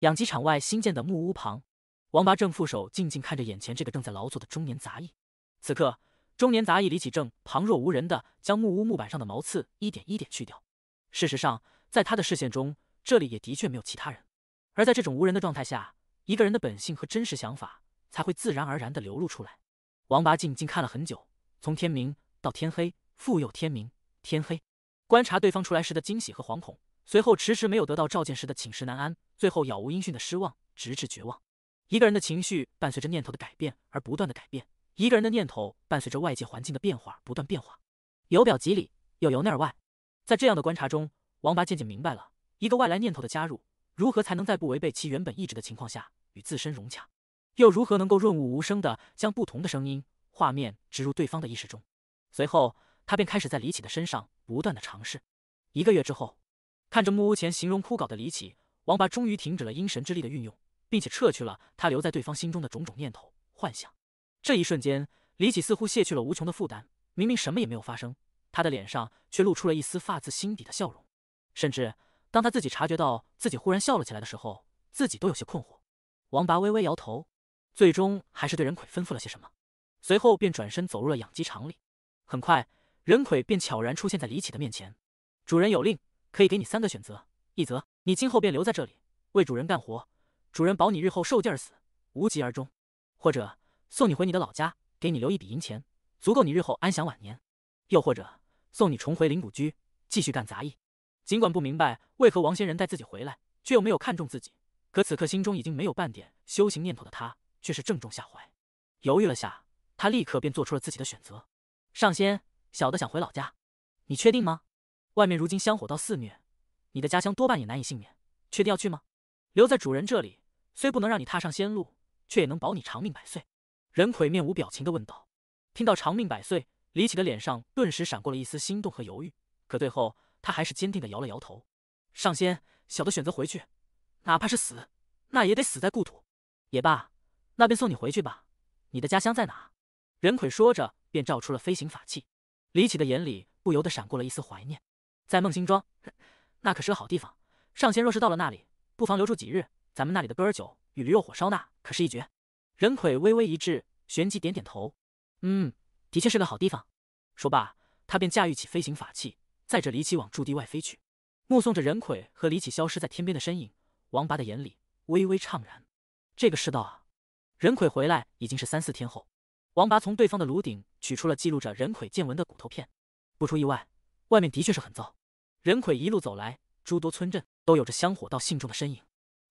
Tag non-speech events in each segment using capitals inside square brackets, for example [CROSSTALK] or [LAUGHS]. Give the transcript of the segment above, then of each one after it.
养鸡场外新建的木屋旁，王拔正负手静静看着眼前这个正在劳作的中年杂役。此刻，中年杂役李启正旁若无人地将木屋木板上的毛刺一点一点去掉。事实上，在他的视线中，这里也的确没有其他人。而在这种无人的状态下，一个人的本性和真实想法才会自然而然地流露出来。王拔静静看了很久，从天明到天黑，复又天明天黑，观察对方出来时的惊喜和惶恐，随后迟迟没有得到召见时的寝食难安。最后杳无音讯的失望，直至绝望。一个人的情绪伴随着念头的改变而不断的改变，一个人的念头伴随着外界环境的变化而不断变化，由表及里，又由内而外。在这样的观察中，王八渐渐明白了，一个外来念头的加入，如何才能在不违背其原本意志的情况下与自身融洽，又如何能够润物无声的将不同的声音、画面植入对方的意识中。随后，他便开始在李启的身上不断的尝试。一个月之后，看着木屋前形容枯槁的李启。王拔终于停止了阴神之力的运用，并且撤去了他留在对方心中的种种念头幻想。这一瞬间，李启似乎卸去了无穷的负担，明明什么也没有发生，他的脸上却露出了一丝发自心底的笑容。甚至当他自己察觉到自己忽然笑了起来的时候，自己都有些困惑。王拔微微摇头，最终还是对任魁吩咐了些什么，随后便转身走入了养鸡场里。很快，任魁便悄然出现在李启的面前。主人有令，可以给你三个选择，一则。你今后便留在这里为主人干活，主人保你日后受尽而死，无疾而终，或者送你回你的老家，给你留一笔银钱，足够你日后安享晚年，又或者送你重回灵谷居，继续干杂役。尽管不明白为何王仙人带自己回来，却又没有看中自己，可此刻心中已经没有半点修行念头的他，却是正中下怀。犹豫了下，他立刻便做出了自己的选择。上仙，小的想回老家，你确定吗？外面如今香火道肆虐。你的家乡多半也难以幸免，确定要去吗？留在主人这里，虽不能让你踏上仙路，却也能保你长命百岁。人魁面无表情地问道。听到长命百岁，李启的脸上顿时闪过了一丝心动和犹豫，可最后他还是坚定地摇了摇头。上仙，小的选择回去，哪怕是死，那也得死在故土。也罢，那便送你回去吧。你的家乡在哪？人魁说着便照出了飞行法器。李启的眼里不由得闪过了一丝怀念，在梦兴庄。那可是个好地方，上仙若是到了那里，不妨留住几日。咱们那里的歌儿酒与驴肉火烧那可是一绝。任魁微微一滞，旋即点点头，嗯，的确是个好地方。说罢，他便驾驭起飞行法器，载着李启往驻地外飞去。目送着任魁和李启消失在天边的身影，王拔的眼里微微怅然。这个世道啊！任魁回来已经是三四天后，王拔从对方的颅顶取出了记录着任魁见闻的骨头片。不出意外，外面的确是很糟。人魁一路走来，诸多村镇都有着香火道信众的身影，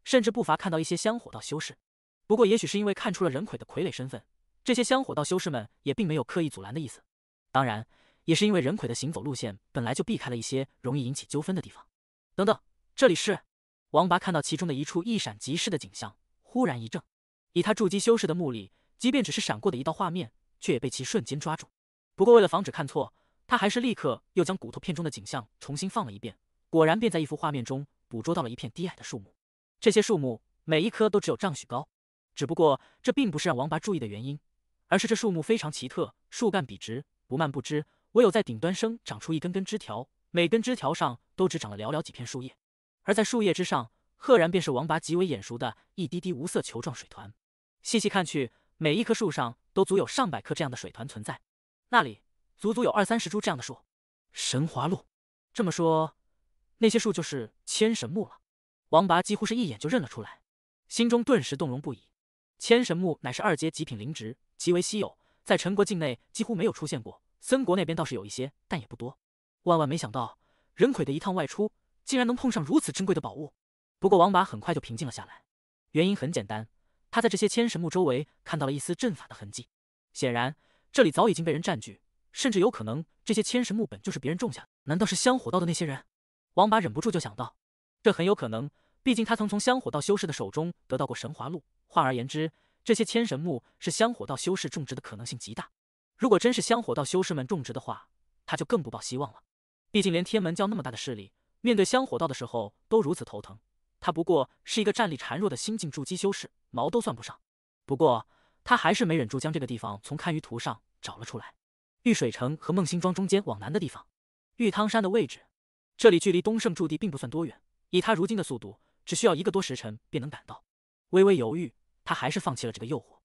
甚至不乏看到一些香火道修士。不过，也许是因为看出了人魁的傀儡身份，这些香火道修士们也并没有刻意阻拦的意思。当然，也是因为人魁的行走路线本来就避开了一些容易引起纠纷的地方。等等，这里是王拔看到其中的一处一闪即逝的景象，忽然一怔。以他筑基修士的目力，即便只是闪过的一道画面，却也被其瞬间抓住。不过，为了防止看错。他还是立刻又将骨头片中的景象重新放了一遍，果然便在一幅画面中捕捉到了一片低矮的树木。这些树木每一棵都只有丈许高，只不过这并不是让王拔注意的原因，而是这树木非常奇特，树干笔直，不蔓不枝，唯有在顶端生长出一根根枝条，每根枝条上都只长了寥寥几片树叶。而在树叶之上，赫然便是王拔极为眼熟的一滴滴无色球状水团。细细看去，每一棵树上都足有上百颗这样的水团存在。那里。足足有二三十株这样的树，神华路，这么说，那些树就是千神木了。王拔几乎是一眼就认了出来，心中顿时动容不已。千神木乃是二阶极品灵植，极为稀有，在陈国境内几乎没有出现过。森国那边倒是有一些，但也不多。万万没想到，人魁的一趟外出，竟然能碰上如此珍贵的宝物。不过王拔很快就平静了下来，原因很简单，他在这些千神木周围看到了一丝阵法的痕迹，显然这里早已经被人占据。甚至有可能这些千神木本就是别人种下，的。难道是香火道的那些人？王八忍不住就想到，这很有可能，毕竟他曾从香火道修士的手中得到过神华露。换而言之，这些千神木是香火道修士种植的可能性极大。如果真是香火道修士们种植的话，他就更不抱希望了。毕竟连天门教那么大的势力，面对香火道的时候都如此头疼，他不过是一个战力孱弱的新晋筑基修士，毛都算不上。不过他还是没忍住，将这个地方从堪舆图上找了出来。玉水城和孟兴庄中间往南的地方，玉汤山的位置，这里距离东胜驻地并不算多远，以他如今的速度，只需要一个多时辰便能赶到。微微犹豫，他还是放弃了这个诱惑。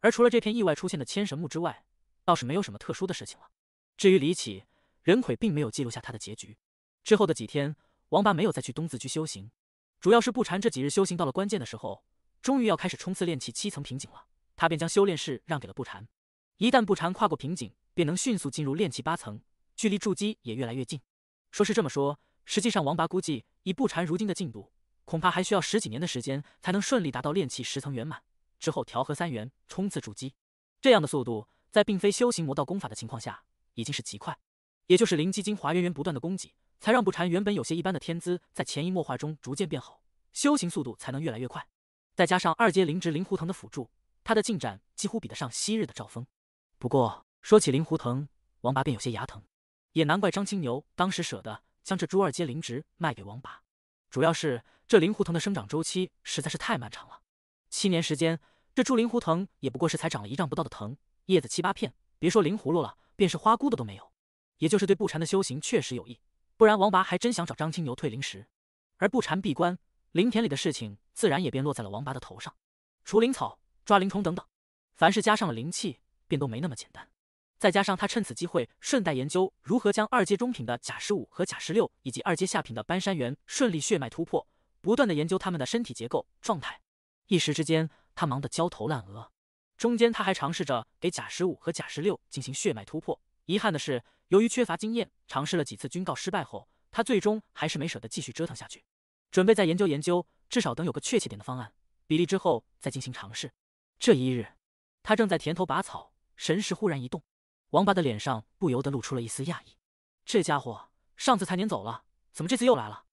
而除了这片意外出现的千神木之外，倒是没有什么特殊的事情了。至于李启，任魁并没有记录下他的结局。之后的几天，王八没有再去东字居修行，主要是不禅这几日修行到了关键的时候，终于要开始冲刺炼气七层瓶颈了，他便将修炼室让给了不禅。一旦不禅跨过瓶颈，便能迅速进入炼气八层，距离筑基也越来越近。说是这么说，实际上王拔估计以不禅如今的进度，恐怕还需要十几年的时间才能顺利达到炼气十层圆满，之后调和三元，冲刺筑基。这样的速度，在并非修行魔道功法的情况下，已经是极快。也就是灵基精华源源不断的供给，才让不禅原本有些一般的天资，在潜移默化中逐渐变好，修行速度才能越来越快。再加上二阶灵植灵狐藤的辅助，他的进展几乎比得上昔日的赵峰。不过。说起灵狐藤，王拔便有些牙疼，也难怪张青牛当时舍得将这株二阶灵植卖给王拔，主要是这灵狐藤的生长周期实在是太漫长了，七年时间，这株灵狐藤也不过是才长了一丈不到的藤，叶子七八片，别说灵葫芦了，便是花菇的都没有。也就是对不禅的修行确实有益，不然王拔还真想找张青牛退灵石。而不禅闭关，灵田里的事情自然也便落在了王拔的头上，除灵草、抓灵虫等等，凡是加上了灵气，便都没那么简单。再加上他趁此机会，顺带研究如何将二阶中品的甲十五和甲十六以及二阶下品的搬山猿顺利血脉突破，不断的研究他们的身体结构状态，一时之间他忙得焦头烂额。中间他还尝试着给甲十五和甲十六进行血脉突破，遗憾的是，由于缺乏经验，尝试了几次均告失败后，他最终还是没舍得继续折腾下去，准备再研究研究，至少等有个确切点的方案比例之后再进行尝试。这一日，他正在田头拔草，神识忽然一动。王八的脸上不由得露出了一丝讶异，这家伙上次才撵走了，怎么这次又来了？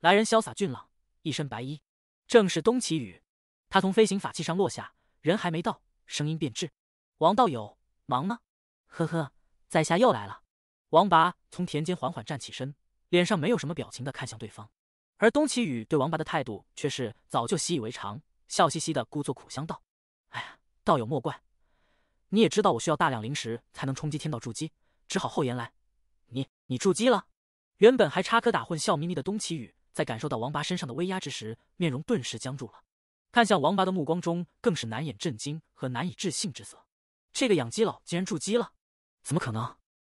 来人潇洒俊朗，一身白衣，正是东齐宇。他从飞行法器上落下，人还没到，声音便至：“王道友，忙吗？”“呵呵，在下又来了。”王八从田间缓缓站起身，脸上没有什么表情的看向对方。而东齐宇对王八的态度却是早就习以为常，笑嘻嘻的故作苦相道：“哎呀，道友莫怪。”你也知道我需要大量灵石才能冲击天道筑基，只好厚颜来。你你筑基了？原本还插科打诨、笑眯眯的东启宇，在感受到王拔身上的威压之时，面容顿时僵住了，看向王拔的目光中更是难掩震惊和难以置信之色。这个养鸡佬竟然筑基了？怎么可能？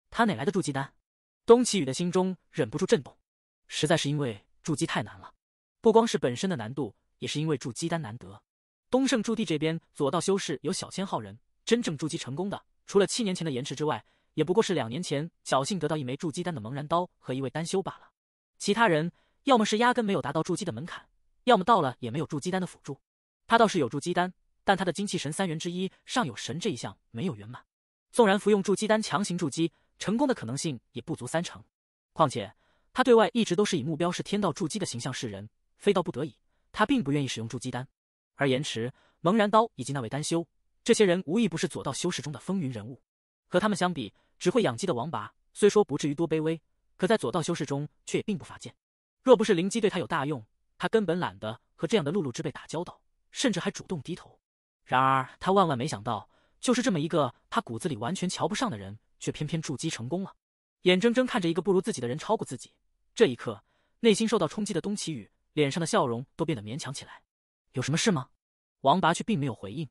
他哪来的筑基丹？东启宇的心中忍不住震动。实在是因为筑基太难了，不光是本身的难度，也是因为筑基丹难得。东胜驻地这边左道修士有小千号人。真正筑基成功的，除了七年前的延迟之外，也不过是两年前侥幸得到一枚筑基丹的蒙然刀和一位丹修罢了。其他人要么是压根没有达到筑基的门槛，要么到了也没有筑基丹的辅助。他倒是有筑基丹，但他的精气神三元之一尚有神这一项没有圆满。纵然服用筑基丹强行筑基，成功的可能性也不足三成。况且他对外一直都是以目标是天道筑基的形象示人，非到不得已，他并不愿意使用筑基丹。而延迟、蒙然刀以及那位丹修。这些人无一不是左道修士中的风云人物，和他们相比，只会养鸡的王拔虽说不至于多卑微，可在左道修士中却也并不乏见。若不是灵机对他有大用，他根本懒得和这样的碌碌之辈打交道，甚至还主动低头。然而他万万没想到，就是这么一个他骨子里完全瞧不上的人，却偏偏筑基成功了。眼睁睁看着一个不如自己的人超过自己，这一刻内心受到冲击的东启宇，脸上的笑容都变得勉强起来。有什么事吗？王拔却并没有回应。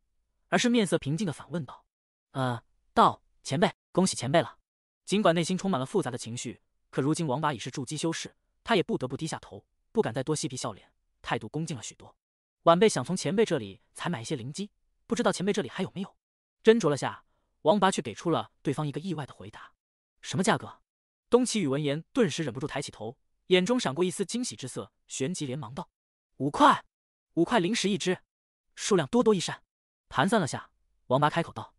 而是面色平静的反问道：“呃，道前辈，恭喜前辈了。尽管内心充满了复杂的情绪，可如今王八已是筑基修士，他也不得不低下头，不敢再多嬉皮笑脸，态度恭敬了许多。晚辈想从前辈这里采买一些灵机，不知道前辈这里还有没有？”斟酌了下，王八却给出了对方一个意外的回答：“什么价格？”东启宇闻言顿时忍不住抬起头，眼中闪过一丝惊喜之色，旋即连忙道：“五块，五块灵石一只，数量多多益善。”盘算了下，王八开口道：“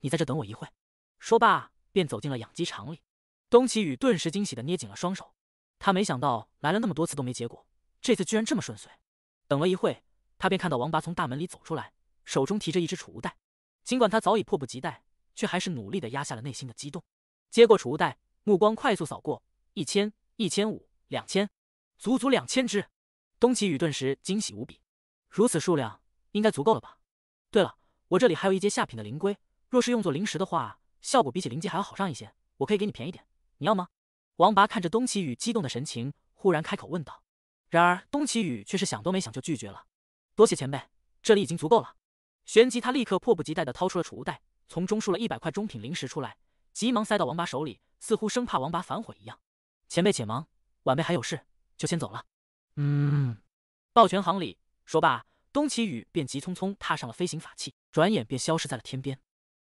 你在这等我一会说罢，便走进了养鸡场里。东启宇顿时惊喜的捏紧了双手，他没想到来了那么多次都没结果，这次居然这么顺遂。等了一会，他便看到王八从大门里走出来，手中提着一只储物袋。尽管他早已迫不及待，却还是努力的压下了内心的激动，接过储物袋，目光快速扫过一千、一千五、两千，足足两千只。东启宇顿时惊喜无比，如此数量应该足够了吧。我这里还有一阶下品的灵龟，若是用作灵石的话，效果比起灵鸡还要好上一些。我可以给你便宜点，你要吗？王拔看着东齐宇激动的神情，忽然开口问道。然而东齐宇却是想都没想就拒绝了。多谢前辈，这里已经足够了。旋即他立刻迫不及待地掏出了储物袋，从中数了一百块中品灵石出来，急忙塞到王拔手里，似乎生怕王拔反悔一样。前辈且忙，晚辈还有事，就先走了。嗯，抱拳行礼。说罢，东齐宇便急匆匆踏上了飞行法器。转眼便消失在了天边。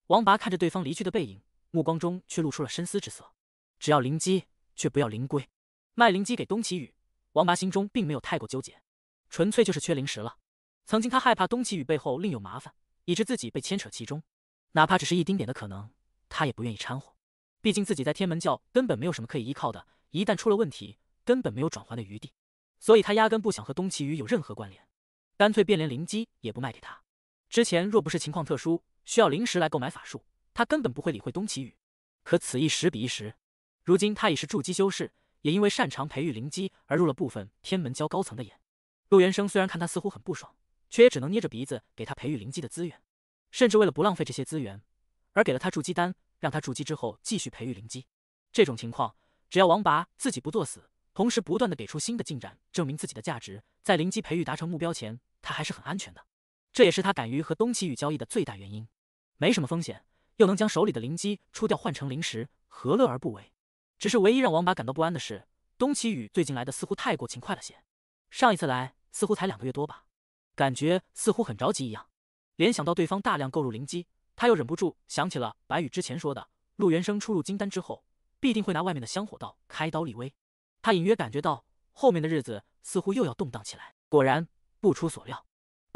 王拔看着对方离去的背影，目光中却露出了深思之色。只要灵机，却不要灵龟。卖灵机给东启宇，王拔心中并没有太过纠结，纯粹就是缺灵石了。曾经他害怕东启宇背后另有麻烦，以致自己被牵扯其中，哪怕只是一丁点的可能，他也不愿意掺和。毕竟自己在天门教根本没有什么可以依靠的，一旦出了问题，根本没有转圜的余地。所以他压根不想和东启宇有任何关联，干脆便连灵机也不卖给他。之前若不是情况特殊，需要临时来购买法术，他根本不会理会东岐宇。可此一时彼一时，如今他已是筑基修士，也因为擅长培育灵基而入了部分天门教高层的眼。陆元生虽然看他似乎很不爽，却也只能捏着鼻子给他培育灵基的资源，甚至为了不浪费这些资源，而给了他筑基丹，让他筑基之后继续培育灵基。这种情况，只要王拔自己不作死，同时不断的给出新的进展，证明自己的价值，在灵基培育达成目标前，他还是很安全的。这也是他敢于和东启宇交易的最大原因，没什么风险，又能将手里的灵机出掉换成灵石，何乐而不为？只是唯一让王八感到不安的是，东启宇最近来的似乎太过勤快了些。上一次来似乎才两个月多吧，感觉似乎很着急一样。联想到对方大量购入灵机，他又忍不住想起了白羽之前说的，陆元生出入金丹之后，必定会拿外面的香火道开刀立威。他隐约感觉到后面的日子似乎又要动荡起来。果然不出所料。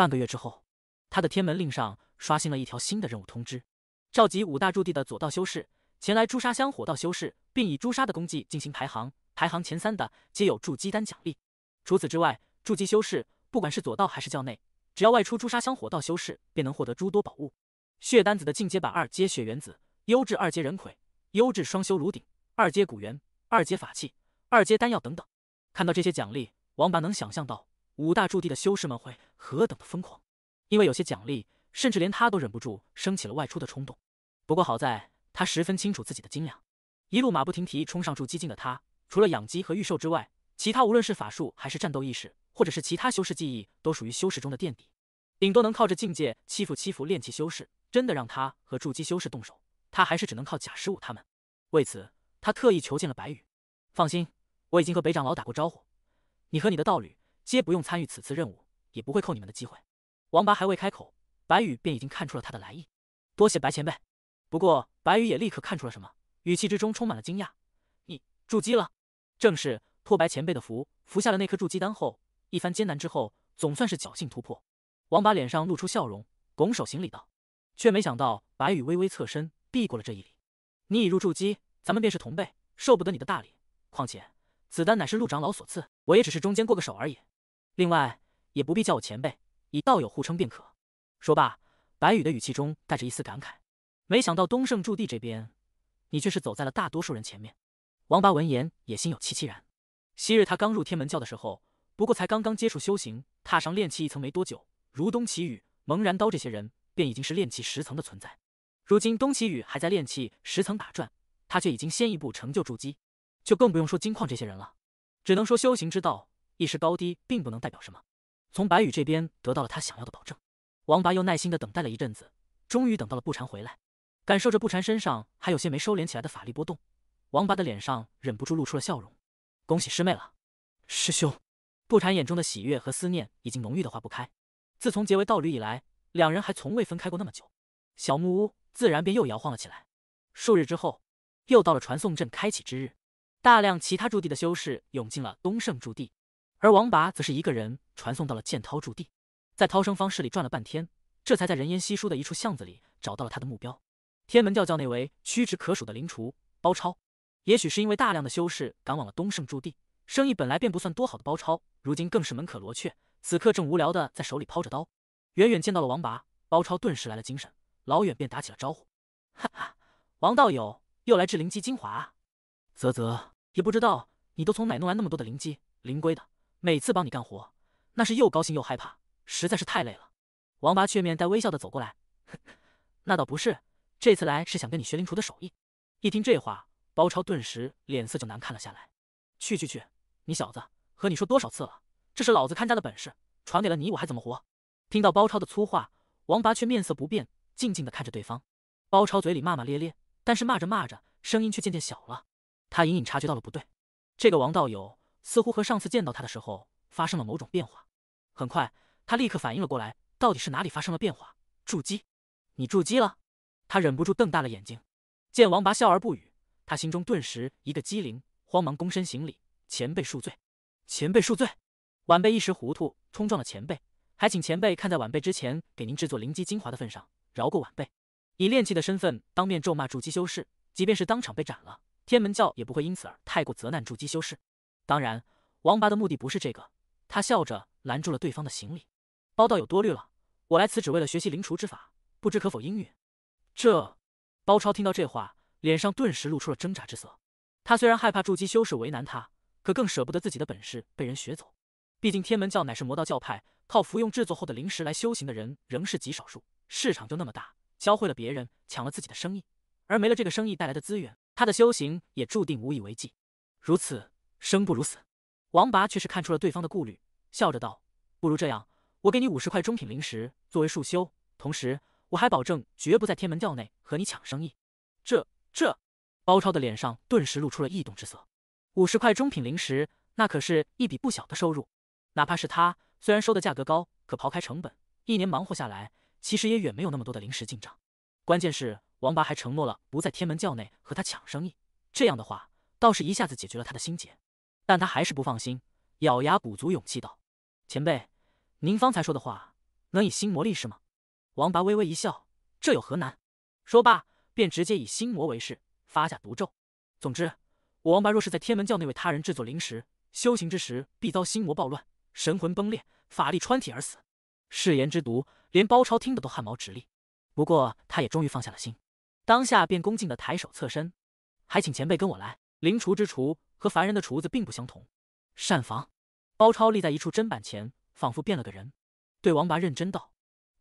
半个月之后，他的天门令上刷新了一条新的任务通知，召集五大驻地的左道修士前来朱砂香火道修士，并以朱砂的功绩进行排行，排行前三的皆有筑基丹奖励。除此之外，筑基修士不管是左道还是教内，只要外出朱砂香火道修士，便能获得诸多宝物：血丹子的进阶版二阶血原子、优质二阶人魁，优质双修炉鼎、二阶古元、二阶法器、二阶丹药等等。看到这些奖励，王八能想象到五大驻地的修士们会。何等的疯狂！因为有些奖励，甚至连他都忍不住升起了外出的冲动。不过好在他十分清楚自己的斤两，一路马不停蹄冲上筑基境的他，除了养鸡和御兽之外，其他无论是法术还是战斗意识，或者是其他修士技艺，都属于修士中的垫底。顶多能靠着境界欺负欺负炼气修士，真的让他和筑基修士动手，他还是只能靠贾十五他们。为此，他特意求见了白羽。放心，我已经和北长老打过招呼，你和你的道侣皆不用参与此次任务。也不会扣你们的机会。王八还未开口，白羽便已经看出了他的来意。多谢白前辈。不过白羽也立刻看出了什么，语气之中充满了惊讶：“你筑基了？”“正是托白前辈的福，服下了那颗筑基丹后，一番艰难之后，总算是侥幸突破。”王八脸上露出笑容，拱手行礼道：“却没想到白羽微微侧身避过了这一礼。你已入筑基，咱们便是同辈，受不得你的大礼。况且子丹乃是陆长老所赐，我也只是中间过个手而已。另外。”也不必叫我前辈，以道友互称便可。说罢，白羽的语气中带着一丝感慨。没想到东胜驻地这边，你却是走在了大多数人前面。王八闻言也心有戚戚然。昔日他刚入天门教的时候，不过才刚刚接触修行，踏上炼气一层没多久，如东齐宇、蒙然刀这些人便已经是炼气十层的存在。如今东齐宇还在炼气十层打转，他却已经先一步成就筑基，就更不用说金矿这些人了。只能说修行之道，一时高低并不能代表什么。从白羽这边得到了他想要的保证，王拔又耐心的等待了一阵子，终于等到了不禅回来。感受着不禅身上还有些没收敛起来的法力波动，王拔的脸上忍不住露出了笑容。恭喜师妹了，师兄。不禅眼中的喜悦和思念已经浓郁的化不开。自从结为道侣以来，两人还从未分开过那么久。小木屋自然便又摇晃了起来。数日之后，又到了传送阵开启之日，大量其他驻地的修士涌进了东胜驻地。而王拔则是一个人传送到了剑涛驻地，在涛声方式里转了半天，这才在人烟稀疏的一处巷子里找到了他的目标——天门教教内为屈指可数的灵厨包超。也许是因为大量的修士赶往了东胜驻地，生意本来便不算多好的包超，如今更是门可罗雀。此刻正无聊的在手里抛着刀，远远见到了王拔，包超顿时来了精神，老远便打起了招呼：“哈哈，王道友又来治灵机精华啊！”“啧啧，也不知道你都从哪弄来那么多的灵机灵龟的。”每次帮你干活，那是又高兴又害怕，实在是太累了。王八却面带微笑的走过来，那倒不是，这次来是想跟你学灵厨的手艺。一听这话，包超顿时脸色就难看了下来。去去去，你小子，和你说多少次了，这是老子看家的本事，传给了你，我还怎么活？听到包超的粗话，王八却面色不变，静静的看着对方。包超嘴里骂骂咧咧，但是骂着骂着，声音却渐渐小了。他隐隐察觉到了不对，这个王道友。似乎和上次见到他的时候发生了某种变化，很快他立刻反应了过来，到底是哪里发生了变化？筑基，你筑基了？他忍不住瞪大了眼睛，见王拔笑而不语，他心中顿时一个机灵，慌忙躬身行礼：“前辈恕罪，前辈恕罪，晚辈一时糊涂，冲撞了前辈，还请前辈看在晚辈之前给您制作灵基精华的份上，饶过晚辈。以炼气的身份当面咒骂筑基修士，即便是当场被斩了，天门教也不会因此而太过责难筑基修士。”当然，王拔的目的不是这个。他笑着拦住了对方的行李。包道有多虑了，我来此只为了学习灵厨之法，不知可否应允？这包超听到这话，脸上顿时露出了挣扎之色。他虽然害怕筑基修士为难他，可更舍不得自己的本事被人学走。毕竟天门教乃是魔道教派，靠服用制作后的灵石来修行的人仍是极少数，市场就那么大，教会了别人，抢了自己的生意，而没了这个生意带来的资源，他的修行也注定无以为继。如此。生不如死，王拔却是看出了对方的顾虑，笑着道：“不如这样，我给你五十块中品灵石作为束修，同时我还保证绝不在天门教内和你抢生意。”这这，包超的脸上顿时露出了异动之色。五十块中品灵石，那可是一笔不小的收入。哪怕是他，虽然收的价格高，可刨开成本，一年忙活下来，其实也远没有那么多的灵石进账。关键是王拔还承诺了不在天门教内和他抢生意，这样的话，倒是一下子解决了他的心结。但他还是不放心，咬牙鼓足勇气道：“前辈，您方才说的话，能以心魔力是吗？”王八微微一笑：“这有何难？”说罢，便直接以心魔为誓，发下毒咒。总之，我王八若是在天门教那位他人制作灵石修行之时，必遭心魔暴乱，神魂崩裂，法力穿体而死。誓言之毒，连包超听的都汗毛直立。不过，他也终于放下了心，当下便恭敬的抬手侧身，还请前辈跟我来灵厨之厨。和凡人的厨子并不相同，膳房，包超立在一处砧板前，仿佛变了个人，对王拔认真道。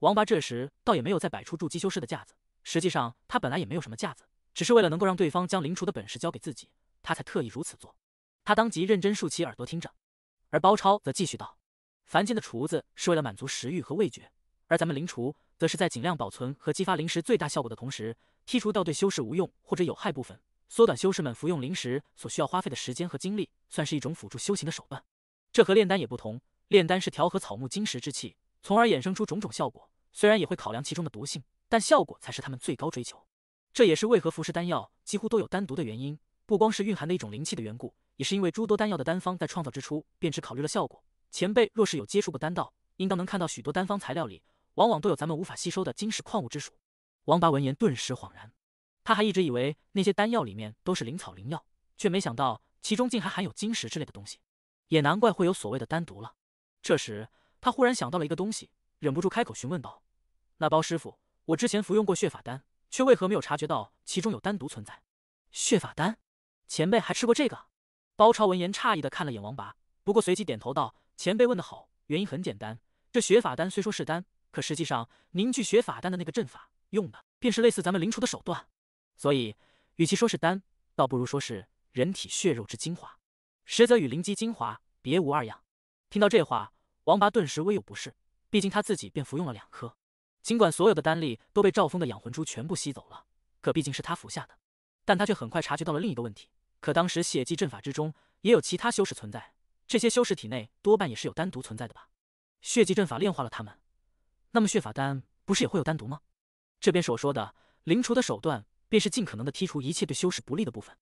王拔这时倒也没有再摆出筑基修士的架子，实际上他本来也没有什么架子，只是为了能够让对方将灵厨的本事教给自己，他才特意如此做。他当即认真竖起耳朵听着，而包超则继续道：凡间的厨子是为了满足食欲和味觉，而咱们灵厨则是在尽量保存和激发灵食最大效果的同时，剔除掉对修士无用或者有害部分。缩短修士们服用灵石所需要花费的时间和精力，算是一种辅助修行的手段。这和炼丹也不同，炼丹是调和草木晶石之气，从而衍生出种种效果。虽然也会考量其中的毒性，但效果才是他们最高追求。这也是为何服食丹药几乎都有单独的原因。不光是蕴含的一种灵气的缘故，也是因为诸多丹药的丹方在创造之初便只考虑了效果。前辈若是有接触过丹道，应当能看到许多丹方材料里，往往都有咱们无法吸收的晶石矿物之属。王八闻言顿时恍然。他还一直以为那些丹药里面都是灵草灵药，却没想到其中竟还含有晶石之类的东西，也难怪会有所谓的丹毒了。这时，他忽然想到了一个东西，忍不住开口询问道：“那包师傅，我之前服用过血法丹，却为何没有察觉到其中有丹毒存在？”血法丹，前辈还吃过这个？包超闻言诧异地看了眼王拔，不过随即点头道：“前辈问得好，原因很简单，这血法丹虽说是丹，可实际上凝聚血法丹的那个阵法用的便是类似咱们灵厨的手段。”所以，与其说是丹，倒不如说是人体血肉之精华，实则与灵基精华别无二样。听到这话，王八顿时微有不适，毕竟他自己便服用了两颗。尽管所有的丹力都被赵峰的养魂珠全部吸走了，可毕竟是他服下的，但他却很快察觉到了另一个问题。可当时血祭阵法之中也有其他修士存在，这些修士体内多半也是有丹毒存在的吧？血祭阵法炼化了他们，那么血法丹不是也会有丹毒吗？这便是我说的灵厨的手段。便是尽可能的剔除一切对修士不利的部分，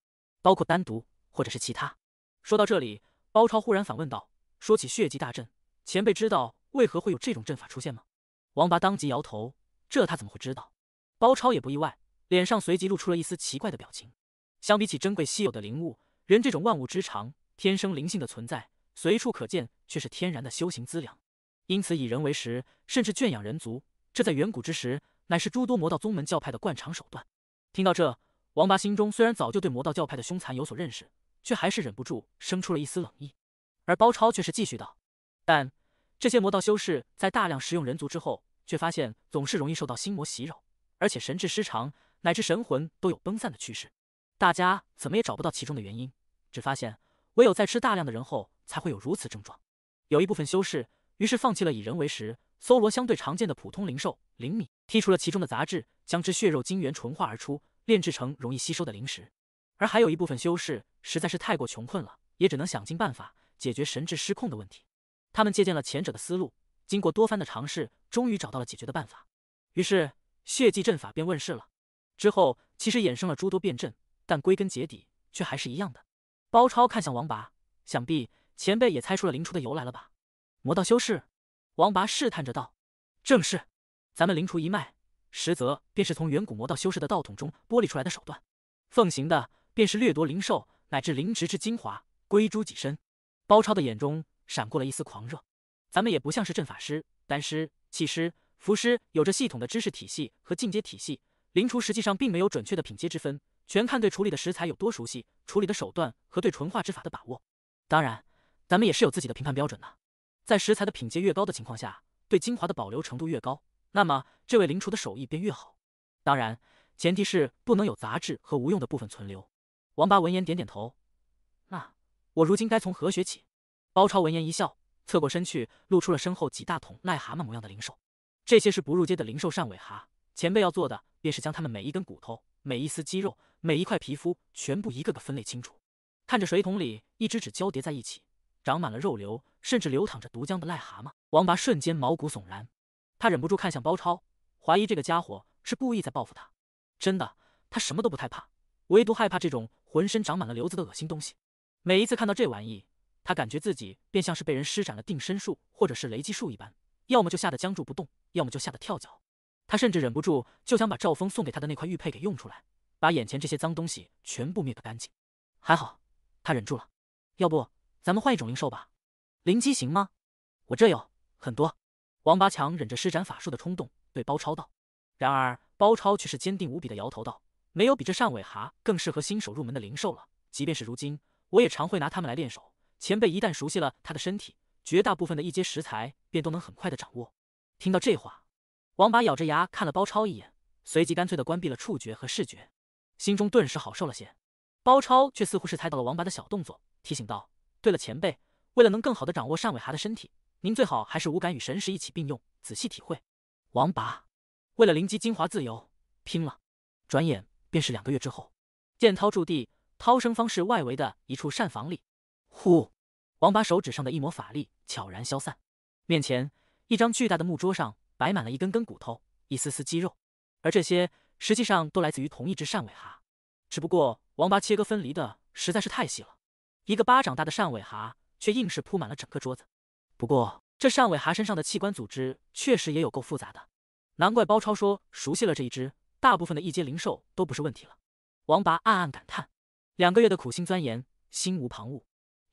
包括单独或者是其他。说到这里，包超忽然反问道：“说起血祭大阵，前辈知道为何会有这种阵法出现吗？”王八当即摇头，这他怎么会知道？包超也不意外，脸上随即露出了一丝奇怪的表情。相比起珍贵稀有的灵物，人这种万物之长、天生灵性的存在随处可见，却是天然的修行资粮。因此，以人为食，甚至圈养人族，这在远古之时，乃是诸多魔道宗门教派的惯常手段。听到这，王八心中虽然早就对魔道教派的凶残有所认识，却还是忍不住生出了一丝冷意。而包超却是继续道：“但这些魔道修士在大量食用人族之后，却发现总是容易受到心魔袭扰，而且神智失常，乃至神魂都有崩散的趋势。大家怎么也找不到其中的原因，只发现唯有在吃大量的人后，才会有如此症状。有一部分修士于是放弃了以人为食。”搜罗相对常见的普通灵兽灵米，剔除了其中的杂质，将之血肉精元纯化而出，炼制成容易吸收的灵石。而还有一部分修士实在是太过穷困了，也只能想尽办法解决神智失控的问题。他们借鉴了前者的思路，经过多番的尝试，终于找到了解决的办法。于是血祭阵法便问世了。之后其实衍生了诸多变阵，但归根结底却还是一样的。包超看向王拔，想必前辈也猜出了灵出的由来了吧？魔道修士。王拔试探着道：“正是，咱们灵厨一脉，实则便是从远古魔道修士的道统中剥离出来的手段，奉行的便是掠夺灵兽乃至灵植之精华，归诸己身。”包超的眼中闪过了一丝狂热。咱们也不像是阵法师、丹师、气师、符师，有着系统的知识体系和进阶体系。灵厨实际上并没有准确的品阶之分，全看对处理的食材有多熟悉，处理的手段和对纯化之法的把握。当然，咱们也是有自己的评判标准的。在食材的品阶越高的情况下，对精华的保留程度越高，那么这位灵厨的手艺便越好。当然，前提是不能有杂质和无用的部分存留。王八闻言点点头，那我如今该从何学起？包超闻言一笑，侧过身去，露出了身后几大桶癞蛤蟆模样的灵兽。这些是不入阶的灵兽扇尾蛤。前辈要做的，便是将它们每一根骨头、每一丝肌肉、每一块皮肤，全部一个个分类清楚。看着水桶里一只只交叠在一起。长满了肉瘤，甚至流淌着毒浆的癞蛤蟆，王拔瞬间毛骨悚然。他忍不住看向包超，怀疑这个家伙是故意在报复他。真的，他什么都不太怕，唯独害怕这种浑身长满了瘤子的恶心东西。每一次看到这玩意，他感觉自己便像是被人施展了定身术，或者是雷击术一般，要么就吓得僵住不动，要么就吓得跳脚。他甚至忍不住就想把赵峰送给他的那块玉佩给用出来，把眼前这些脏东西全部灭个干净。还好他忍住了，要不……咱们换一种灵兽吧，灵机行吗？我这有很多。王八强忍着施展法术的冲动，对包超道。然而包超却是坚定无比的摇头道：“没有比这扇尾蛤更适合新手入门的灵兽了。即便是如今，我也常会拿它们来练手。前辈一旦熟悉了它的身体，绝大部分的一阶食材便都能很快的掌握。”听到这话，王八咬着牙看了包超一眼，随即干脆的关闭了触觉和视觉，心中顿时好受了些。包超却似乎是猜到了王八的小动作，提醒道。对了，前辈，为了能更好的掌握扇尾蛤的身体，您最好还是五感与神识一起并用，仔细体会。王八，为了灵机精华自由，拼了！转眼便是两个月之后，剑涛驻地涛生方式外围的一处膳房里，呼，王八手指上的一抹法力悄然消散，面前一张巨大的木桌上摆满了一根根骨头，一丝丝肌肉，而这些实际上都来自于同一只扇尾蛤，只不过王八切割分离的实在是太细了。一个巴掌大的扇尾蛤，却硬是铺满了整个桌子。不过，这扇尾蛤身上的器官组织确实也有够复杂的，难怪包超说熟悉了这一只，大部分的一阶灵兽都不是问题了。王拔暗暗感叹，两个月的苦心钻研，心无旁骛，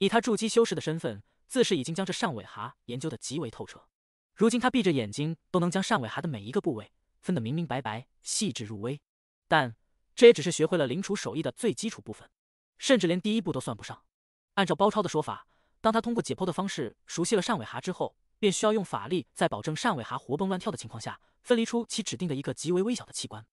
以他筑基修士的身份，自是已经将这扇尾蛤研究的极为透彻。如今他闭着眼睛都能将扇尾蛤的每一个部位分得明明白白、细致入微。但这也只是学会了灵厨手艺的最基础部分，甚至连第一步都算不上。按照包抄的说法，当他通过解剖的方式熟悉了扇尾蛤之后，便需要用法力在保证扇尾蛤活蹦乱跳的情况下，分离出其指定的一个极为微小的器官。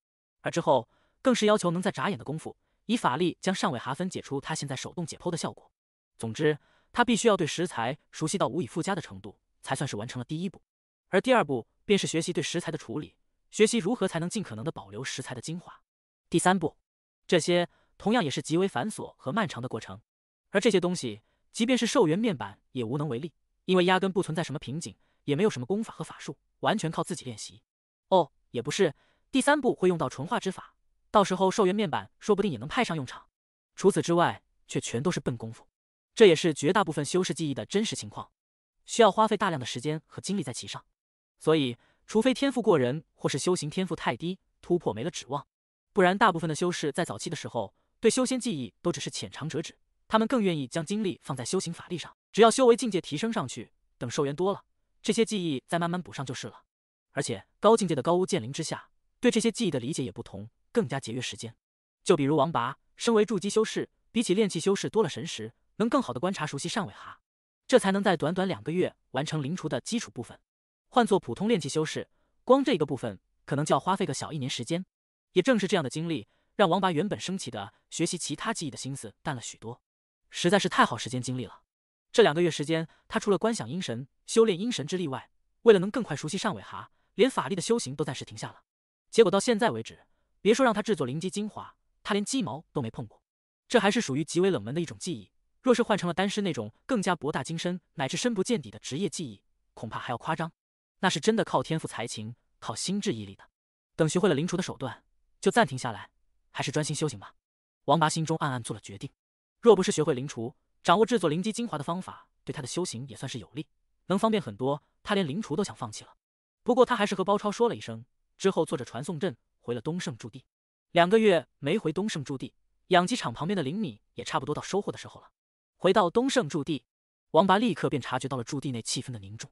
而之后更是要求能在眨眼的功夫，以法力将扇尾蛤分解出他现在手动解剖的效果。总之，他必须要对食材熟悉到无以复加的程度，才算是完成了第一步。而第二步便是学习对食材的处理，学习如何才能尽可能的保留食材的精华。第三步，这些同样也是极为繁琐和漫长的过程。而这些东西，即便是寿元面板也无能为力，因为压根不存在什么瓶颈，也没有什么功法和法术，完全靠自己练习。哦，也不是，第三步会用到纯化之法，到时候寿元面板说不定也能派上用场。除此之外，却全都是笨功夫，这也是绝大部分修士技艺的真实情况，需要花费大量的时间和精力在其上。所以，除非天赋过人，或是修行天赋太低，突破没了指望，不然大部分的修士在早期的时候，对修仙技艺都只是浅尝辄止。他们更愿意将精力放在修行法力上，只要修为境界提升上去，等寿元多了，这些记忆再慢慢补上就是了。而且高境界的高屋建瓴之下，对这些记忆的理解也不同，更加节约时间。就比如王拔，身为筑基修士，比起炼气修士多了神识，能更好的观察熟悉善尾蛤，这才能在短短两个月完成灵厨的基础部分。换做普通炼气修士，光这一个部分可能就要花费个小一年时间。也正是这样的经历，让王拔原本升起的学习其他记忆的心思淡了许多。实在是太耗时间精力了。这两个月时间，他除了观想阴神、修炼阴神之力外，为了能更快熟悉扇尾蛤，连法力的修行都暂时停下了。结果到现在为止，别说让他制作灵鸡精华，他连鸡毛都没碰过。这还是属于极为冷门的一种技艺。若是换成了丹师那种更加博大精深乃至深不见底的职业技艺，恐怕还要夸张，那是真的靠天赋才情、靠心智毅力的。等学会了灵厨的手段，就暂停下来，还是专心修行吧。王拔心中暗暗做了决定。若不是学会灵厨，掌握制作灵鸡精华的方法，对他的修行也算是有利，能方便很多。他连灵厨都想放弃了。不过他还是和包超说了一声，之后坐着传送阵回了东胜驻地。两个月没回东胜驻地，养鸡场旁边的灵米也差不多到收获的时候了。回到东胜驻地，王拔立刻便察觉到了驻地内气氛的凝重，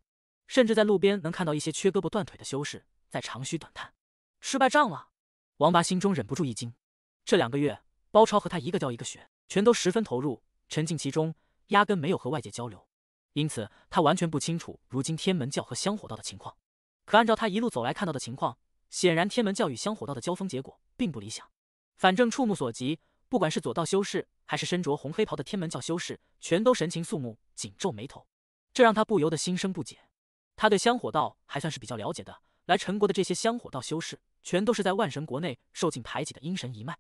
甚至在路边能看到一些缺胳膊断腿的修士在长吁短叹。失败仗了，王拔心中忍不住一惊。这两个月，包超和他一个教一个学。全都十分投入，沉浸其中，压根没有和外界交流，因此他完全不清楚如今天门教和香火道的情况。可按照他一路走来看到的情况，显然天门教与香火道的交锋结果并不理想。反正触目所及，不管是左道修士，还是身着红黑袍的天门教修士，全都神情肃穆，紧皱眉头，这让他不由得心生不解。他对香火道还算是比较了解的，来陈国的这些香火道修士，全都是在万神国内受尽排挤的阴神一脉，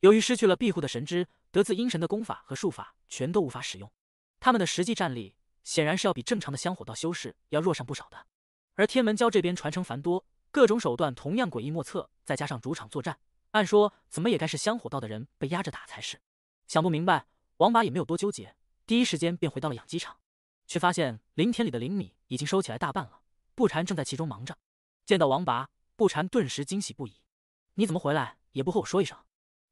由于失去了庇护的神之，得自阴神的功法和术法全都无法使用，他们的实际战力显然是要比正常的香火道修士要弱上不少的。而天门教这边传承繁多，各种手段同样诡异莫测，再加上主场作战，按说怎么也该是香火道的人被压着打才是。想不明白，王拔也没有多纠结，第一时间便回到了养鸡场，却发现林田里的灵米已经收起来大半了。不禅正在其中忙着，见到王拔，不禅顿时惊喜不已：“你怎么回来也不和我说一声？”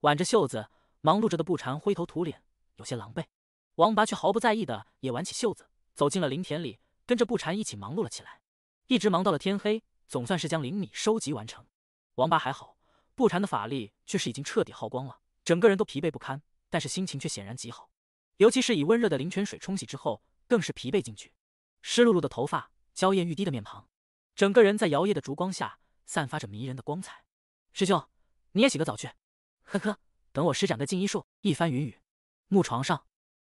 挽着袖子。忙碌着的不禅灰头土脸，有些狼狈，王八却毫不在意的也挽起袖子，走进了林田里，跟着不禅一起忙碌了起来，一直忙到了天黑，总算是将灵米收集完成。王八还好，不禅的法力却是已经彻底耗光了，整个人都疲惫不堪，但是心情却显然极好，尤其是以温热的灵泉水冲洗之后，更是疲惫尽去，湿漉漉的头发，娇艳欲滴的面庞，整个人在摇曳的烛光下散发着迷人的光彩。师兄，你也洗个澡去，呵呵。等我施展个静衣术，一番云雨。木床上，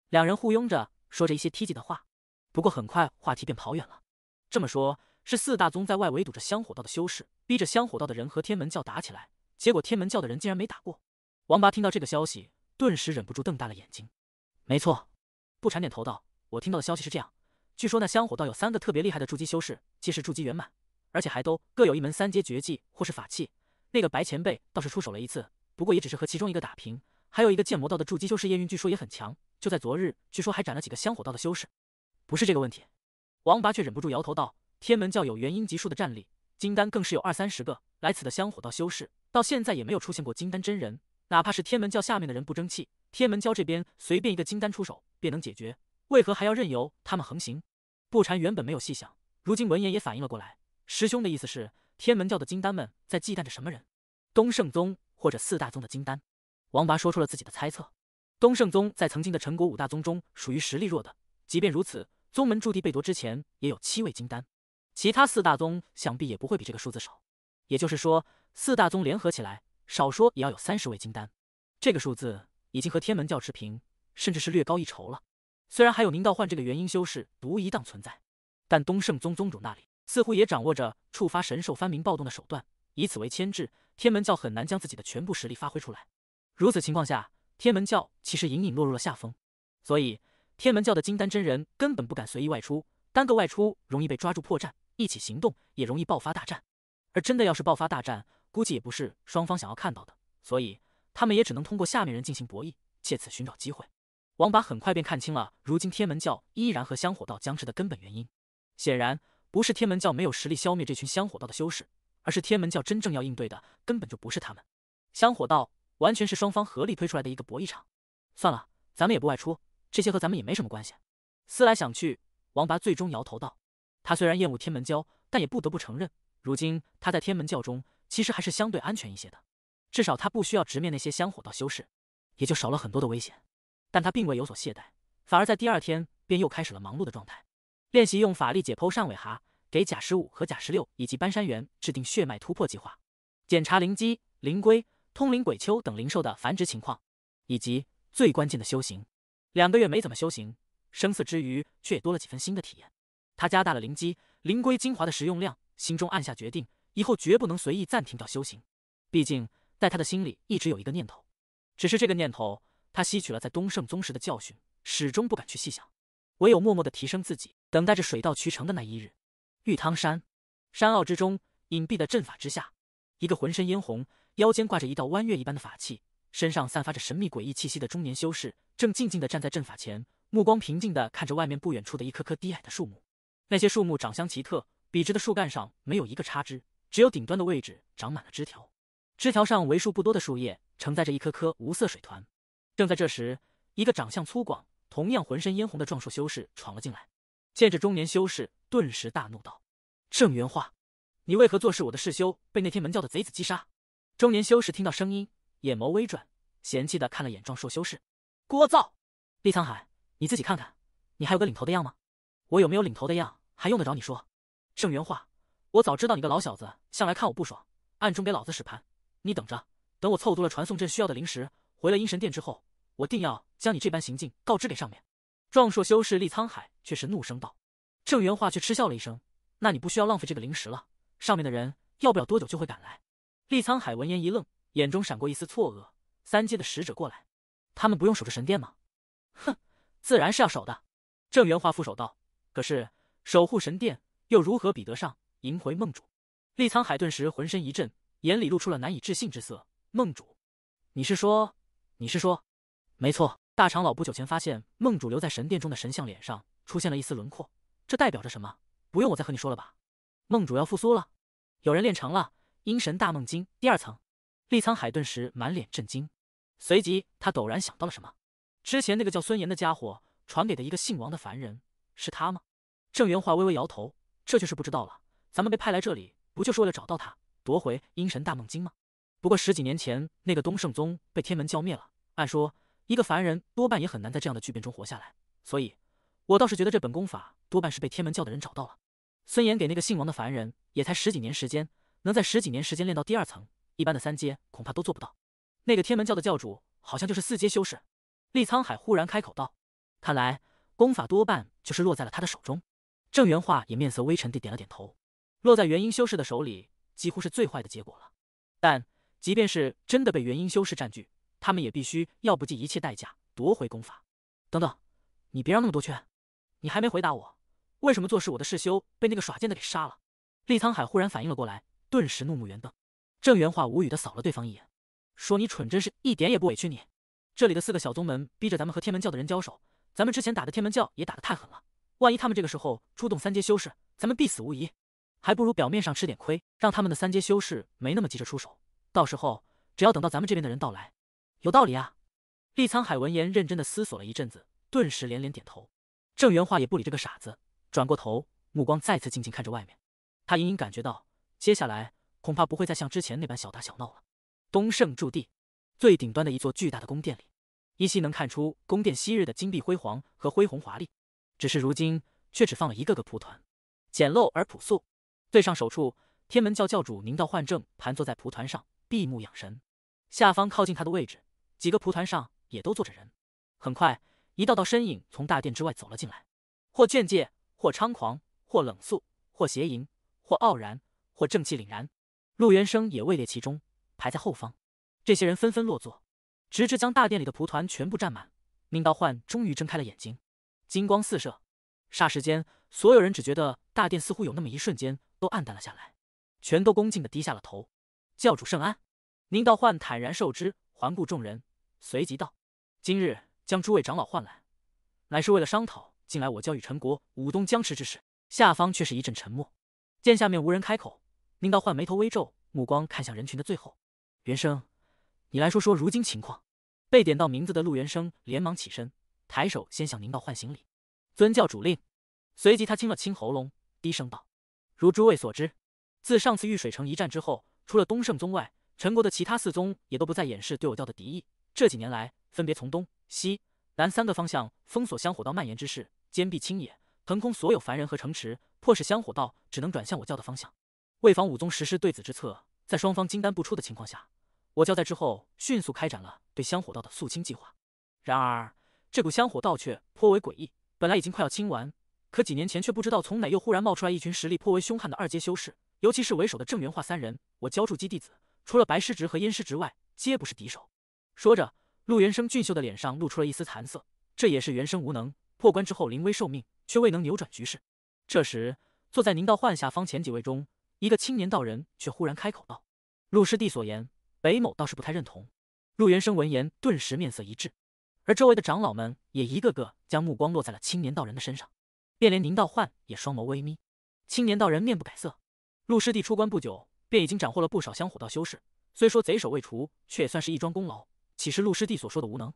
两人互拥着，说着一些梯级的话。不过很快话题便跑远了。这么说，是四大宗在外围堵着香火道的修士，逼着香火道的人和天门教打起来。结果天门教的人竟然没打过。王八听到这个消息，顿时忍不住瞪大了眼睛。没错，不禅点头道：“我听到的消息是这样。据说那香火道有三个特别厉害的筑基修士，皆是筑基圆满，而且还都各有一门三阶绝技或是法器。那个白前辈倒是出手了一次。”不过也只是和其中一个打平，还有一个剑魔道的筑基修士叶运，据说也很强。就在昨日，据说还斩了几个香火道的修士。不是这个问题，王拔却忍不住摇头道：“天门教有元婴级数的战力，金丹更是有二三十个。来此的香火道修士到现在也没有出现过金丹真人，哪怕是天门教下面的人不争气，天门教这边随便一个金丹出手便能解决，为何还要任由他们横行？”不禅原本没有细想，如今闻言也反应了过来：“师兄的意思是，天门教的金丹们在忌惮着什么人？”东圣宗。或者四大宗的金丹，王拔说出了自己的猜测。东胜宗在曾经的陈国五大宗中属于实力弱的，即便如此，宗门驻地被夺之前也有七位金丹，其他四大宗想必也不会比这个数字少。也就是说，四大宗联合起来，少说也要有三十位金丹。这个数字已经和天门教持平，甚至是略高一筹了。虽然还有宁道幻这个元婴修士独一档存在，但东胜宗宗主那里似乎也掌握着触发神兽翻民暴动的手段。以此为牵制，天门教很难将自己的全部实力发挥出来。如此情况下，天门教其实隐隐落入了下风，所以天门教的金丹真人根本不敢随意外出，单个外出容易被抓住破绽，一起行动也容易爆发大战。而真的要是爆发大战，估计也不是双方想要看到的，所以他们也只能通过下面人进行博弈，借此寻找机会。王八很快便看清了，如今天门教依然和香火道僵持的根本原因，显然不是天门教没有实力消灭这群香火道的修士。而是天门教真正要应对的根本就不是他们，香火道完全是双方合力推出来的一个博弈场。算了，咱们也不外出，这些和咱们也没什么关系。思来想去，王拔最终摇头道，他虽然厌恶天门教，但也不得不承认，如今他在天门教中其实还是相对安全一些的，至少他不需要直面那些香火道修士，也就少了很多的危险。但他并未有所懈怠，反而在第二天便又开始了忙碌的状态，练习用法力解剖扇尾蛤。给贾十五和贾十六以及搬山猿制定血脉突破计划，检查灵鸡、灵龟、通灵鬼丘等灵兽的繁殖情况，以及最关键的修行。两个月没怎么修行，生死之余却也多了几分新的体验。他加大了灵鸡、灵龟精华的食用量，心中暗下决定，以后绝不能随意暂停掉修行。毕竟在他的心里一直有一个念头，只是这个念头他吸取了在东胜宗时的教训，始终不敢去细想，唯有默默的提升自己，等待着水到渠成的那一日。玉汤山，山坳之中隐蔽的阵法之下，一个浑身嫣红、腰间挂着一道弯月一般的法器、身上散发着神秘诡异气息的中年修士，正静静的站在阵法前，目光平静的看着外面不远处的一棵棵低矮的树木。那些树木长相奇特，笔直的树干上没有一个叉枝，只有顶端的位置长满了枝条，枝条上为数不多的树叶承载着一颗颗无色水团。正在这时，一个长相粗犷、同样浑身嫣红的壮硕修士闯了进来，见着中年修士。顿时大怒道：“郑元化，你为何做视我的世修被那天门教的贼子击杀。”中年修士听到声音，眼眸微转，嫌弃的看了眼壮硕修士：“聒噪！厉沧海，你自己看看，你还有个领头的样吗？我有没有领头的样，还用得着你说？”郑元化，我早知道你个老小子向来看我不爽，暗中给老子使绊。你等着，等我凑足了传送阵需要的灵石，回了阴神殿之后，我定要将你这般行径告知给上面。壮硕修士厉沧海却是怒声道。郑元化却嗤笑了一声：“那你不需要浪费这个灵石了。上面的人要不了多久就会赶来。”厉沧海闻言一愣，眼中闪过一丝错愕：“三阶的使者过来，他们不用守着神殿吗？”“哼，自然是要守的。”郑元化负手道。“可是守护神殿又如何比得上迎回梦主？”厉沧海顿时浑身一震，眼里露出了难以置信之色：“梦主，你是说，你是说，没错，大长老不久前发现梦主留在神殿中的神像脸上出现了一丝轮廓。”这代表着什么？不用我再和你说了吧？梦主要复苏了，有人练成了阴神大梦经第二层。厉沧海顿时满脸震惊，随即他陡然想到了什么。之前那个叫孙岩的家伙传给的一个姓王的凡人，是他吗？郑元化微微摇头，这就是不知道了。咱们被派来这里，不就是为了找到他，夺回阴神大梦经吗？不过十几年前，那个东胜宗被天门教灭了，按说一个凡人多半也很难在这样的巨变中活下来，所以。我倒是觉得这本功法多半是被天门教的人找到了。孙岩给那个姓王的凡人也才十几年时间，能在十几年时间练到第二层，一般的三阶恐怕都做不到。那个天门教的教主好像就是四阶修士。厉沧海忽然开口道：“看来功法多半就是落在了他的手中。”郑元化也面色微沉地点了点头。落在元婴修士的手里，几乎是最坏的结果了。但即便是真的被元婴修士占据，他们也必须要不计一切代价夺回功法。等等，你别绕那么多圈。你还没回答我，为什么做事我的世修被那个耍贱的给杀了？厉沧海忽然反应了过来，顿时怒目圆瞪。郑元化无语的扫了对方一眼，说：“你蠢真是一点也不委屈你。”这里的四个小宗门逼着咱们和天门教的人交手，咱们之前打的天门教也打得太狠了，万一他们这个时候出动三阶修士，咱们必死无疑。还不如表面上吃点亏，让他们的三阶修士没那么急着出手，到时候只要等到咱们这边的人到来，有道理啊！厉沧海闻言认真的思索了一阵子，顿时连连点头。郑元化也不理这个傻子，转过头，目光再次静静看着外面。他隐隐感觉到，接下来恐怕不会再像之前那般小打小闹了。东胜驻地最顶端的一座巨大的宫殿里，依稀能看出宫殿昔日的金碧辉煌和恢宏华丽，只是如今却只放了一个个蒲团，简陋而朴素。最上首处，天门教教主宁道焕正盘坐在蒲团上，闭目养神。下方靠近他的位置，几个蒲团上也都坐着人。很快。一道道身影从大殿之外走了进来，或狷介，或猖狂，或冷肃，或邪淫，或傲然，或正气凛然。陆元生也位列其中，排在后方。这些人纷纷落座，直至将大殿里的蒲团全部占满。宁道焕终于睁开了眼睛，金光四射。霎时间，所有人只觉得大殿似乎有那么一瞬间都暗淡了下来，全都恭敬的低下了头。教主圣安。宁道焕坦然受之，环顾众人，随即道：“今日。”将诸位长老唤来，乃是为了商讨近来我教与陈国武东僵持之事。下方却是一阵沉默，见下面无人开口，宁道焕眉头微皱，目光看向人群的最后。元生，你来说说如今情况。被点到名字的陆元生连忙起身，抬手先向宁道焕行礼，遵教主令。随即他清了清喉咙，低声道：“如诸位所知，自上次玉水城一战之后，除了东胜宗外，陈国的其他四宗也都不再掩饰对我教的敌意。这几年来，分别从东……”西南三个方向封锁香火道蔓延之势，坚壁清野，腾空所有凡人和城池，迫使香火道只能转向我教的方向。为防武宗实施对子之策，在双方金丹不出的情况下，我教在之后迅速开展了对香火道的肃清计划。然而，这股香火道却颇为诡异，本来已经快要清完，可几年前却不知道从哪又忽然冒出来一群实力颇为凶悍的二阶修士，尤其是为首的郑元化三人，我教筑基弟子除了白师侄和燕师侄外，皆不是敌手。说着。陆元生俊秀的脸上露出了一丝残色，这也是元生无能，破关之后临危受命，却未能扭转局势。这时，坐在宁道焕下方前几位中，一个青年道人却忽然开口道：“陆师弟所言，北某倒是不太认同。”陆元生闻言，顿时面色一滞，而周围的长老们也一个个将目光落在了青年道人的身上，便连宁道焕也双眸微眯。青年道人面不改色：“陆师弟出关不久，便已经斩获了不少香火道修士，虽说贼首未除，却也算是一桩功劳。”岂是陆师弟所说的无能？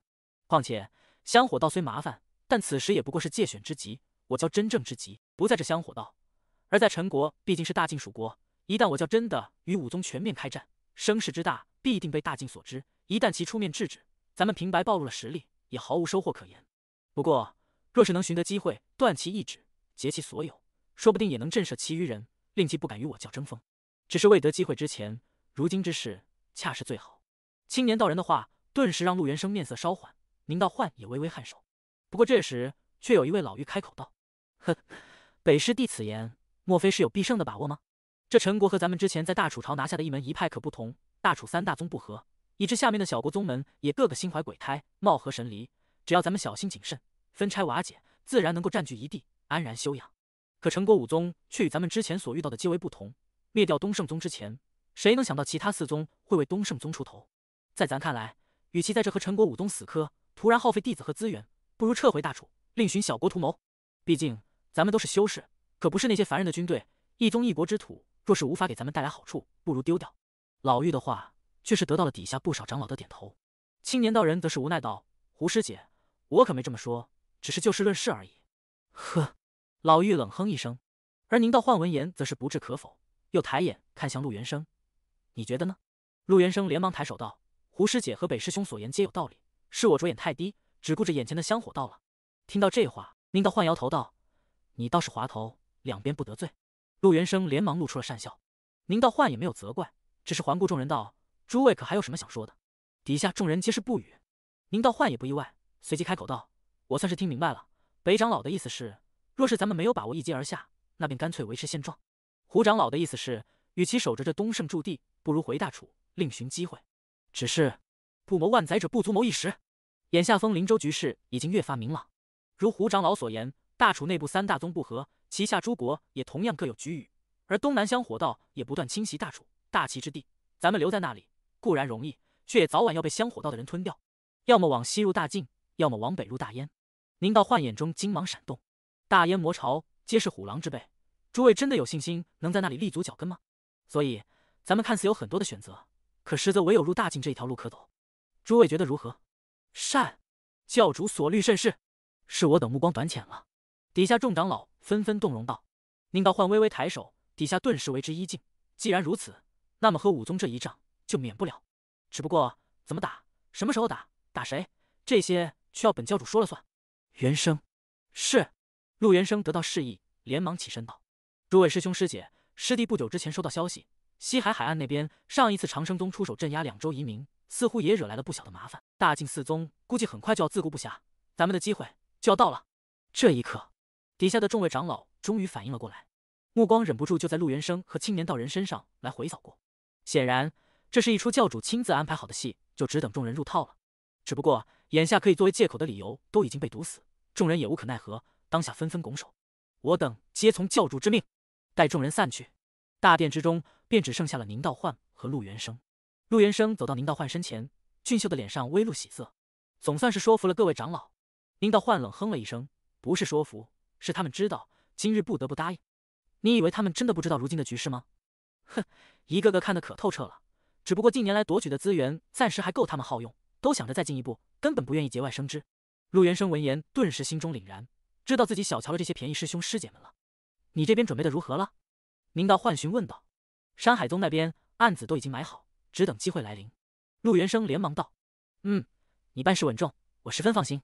况且香火道虽麻烦，但此时也不过是借选之急。我教真正之急，不在这香火道，而在陈国。毕竟是大晋蜀国，一旦我教真的与武宗全面开战，声势之大，必定被大晋所知。一旦其出面制止，咱们平白暴露了实力，也毫无收获可言。不过，若是能寻得机会断其一指，结其所有，说不定也能震慑其余人，令其不敢与我教争锋。只是未得机会之前，如今之事恰是最好。青年道人的话。顿时让陆元生面色稍缓，宁道焕也微微颔首。不过这时，却有一位老妪开口道：“呵，北师弟此言，莫非是有必胜的把握吗？这陈国和咱们之前在大楚朝拿下的一门一派可不同。大楚三大宗不和，以致下面的小国宗门也个个心怀鬼胎，貌合神离。只要咱们小心谨慎，分拆瓦解，自然能够占据一地，安然休养。可陈国武宗却与咱们之前所遇到的极为不同。灭掉东圣宗之前，谁能想到其他四宗会为东圣宗出头？在咱看来。”与其在这和陈国武宗死磕，徒然耗费弟子和资源，不如撤回大楚，另寻小国图谋。毕竟咱们都是修士，可不是那些凡人的军队。一宗一国之土，若是无法给咱们带来好处，不如丢掉。老妪的话却是得到了底下不少长老的点头。青年道人则是无奈道：“胡师姐，我可没这么说，只是就事论事而已。”呵，老妪冷哼一声。而宁道焕闻言则是不置可否，又抬眼看向陆元生：“你觉得呢？”陆元生连忙抬手道。胡师姐和北师兄所言皆有道理，是我着眼太低，只顾着眼前的香火道了。听到这话，宁道焕摇头道：“你倒是滑头，两边不得罪。”陆元生连忙露出了善笑。宁道焕也没有责怪，只是环顾众人道：“诸位可还有什么想说的？”底下众人皆是不语。宁道焕也不意外，随即开口道：“我算是听明白了，北长老的意思是，若是咱们没有把握一击而下，那便干脆维持现状。胡长老的意思是，与其守着这东胜驻地，不如回大楚，另寻机会。”只是，不谋万载者不足谋一时。眼下风林州局势已经越发明朗，如胡长老所言，大楚内部三大宗不和，旗下诸国也同样各有局域，而东南香火道也不断侵袭大楚、大齐之地。咱们留在那里固然容易，却也早晚要被香火道的人吞掉。要么往西入大晋，要么往北入大燕。宁道幻眼中金芒闪动，大燕魔潮皆是虎狼之辈，诸位真的有信心能在那里立足脚跟吗？所以，咱们看似有很多的选择。可实则唯有入大境这一条路可走，诸位觉得如何？善，教主所虑甚是，是我等目光短浅了。底下众长老纷纷动容道。宁道焕微微抬手，底下顿时为之一静。既然如此，那么和武宗这一仗就免不了。只不过怎么打，什么时候打，打谁，这些需要本教主说了算。原生，是。陆元生得到示意，连忙起身道：“诸位师兄师姐，师弟不久之前收到消息。”西海海岸那边，上一次长生宗出手镇压两州移民，似乎也惹来了不小的麻烦。大晋四宗估计很快就要自顾不暇，咱们的机会就要到了。这一刻，底下的众位长老终于反应了过来，目光忍不住就在陆元生和青年道人身上来回扫过。显然，这是一出教主亲自安排好的戏，就只等众人入套了。只不过，眼下可以作为借口的理由都已经被堵死，众人也无可奈何，当下纷纷拱手：“我等皆从教主之命。”待众人散去，大殿之中。便只剩下了宁道焕和陆元生。陆元生走到宁道焕身前，俊秀的脸上微露喜色，总算是说服了各位长老。宁道焕冷哼了一声：“不是说服，是他们知道今日不得不答应。你以为他们真的不知道如今的局势吗？哼，一个个看得可透彻了。只不过近年来夺取的资源暂时还够他们耗用，都想着再进一步，根本不愿意节外生枝。”陆元生闻言，顿时心中凛然，知道自己小瞧了这些便宜师兄师姐们了。“你这边准备的如何了？”宁道焕询问道。山海宗那边案子都已经埋好，只等机会来临。陆元生连忙道：“嗯，你办事稳重，我十分放心。”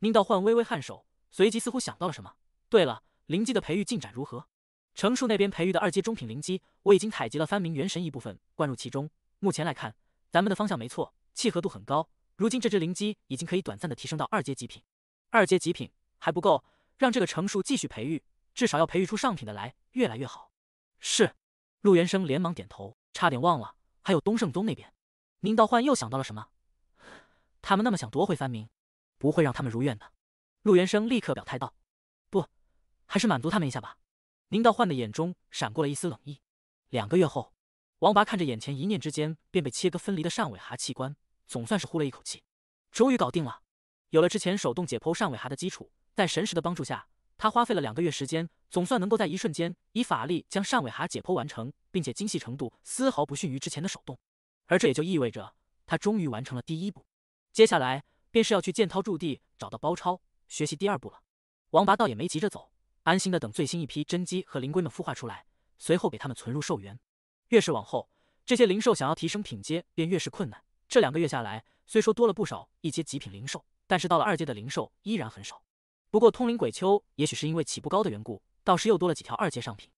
宁道焕微微颔首，随即似乎想到了什么：“对了，灵机的培育进展如何？程树那边培育的二阶中品灵机，我已经采集了三名元神一部分，灌入其中。目前来看，咱们的方向没错，契合度很高。如今这只灵机已经可以短暂的提升到二阶极品。二阶极品还不够，让这个程树继续培育，至少要培育出上品的来，越来越好。”是。陆元生连忙点头，差点忘了还有东圣宗那边。宁道焕又想到了什么？他们那么想夺回藩名，不会让他们如愿的。陆元生立刻表态道：“不，还是满足他们一下吧。”宁道焕的眼中闪过了一丝冷意。两个月后，王拔看着眼前一念之间便被切割分离的扇尾蛤器官，总算是呼了一口气，终于搞定了。有了之前手动解剖扇尾蛤的基础，在神识的帮助下。他花费了两个月时间，总算能够在一瞬间以法力将扇尾蛤解剖完成，并且精细程度丝毫不逊于之前的手动。而这也就意味着，他终于完成了第一步，接下来便是要去剑涛驻地找到包抄，学习第二步了。王八倒也没急着走，安心的等最新一批真鸡和灵龟们孵化出来，随后给他们存入兽园。越是往后，这些灵兽想要提升品阶便越是困难。这两个月下来，虽说多了不少一阶极品灵兽，但是到了二阶的灵兽依然很少。不过，通灵鬼丘也许是因为起步高的缘故，倒是又多了几条二阶上品。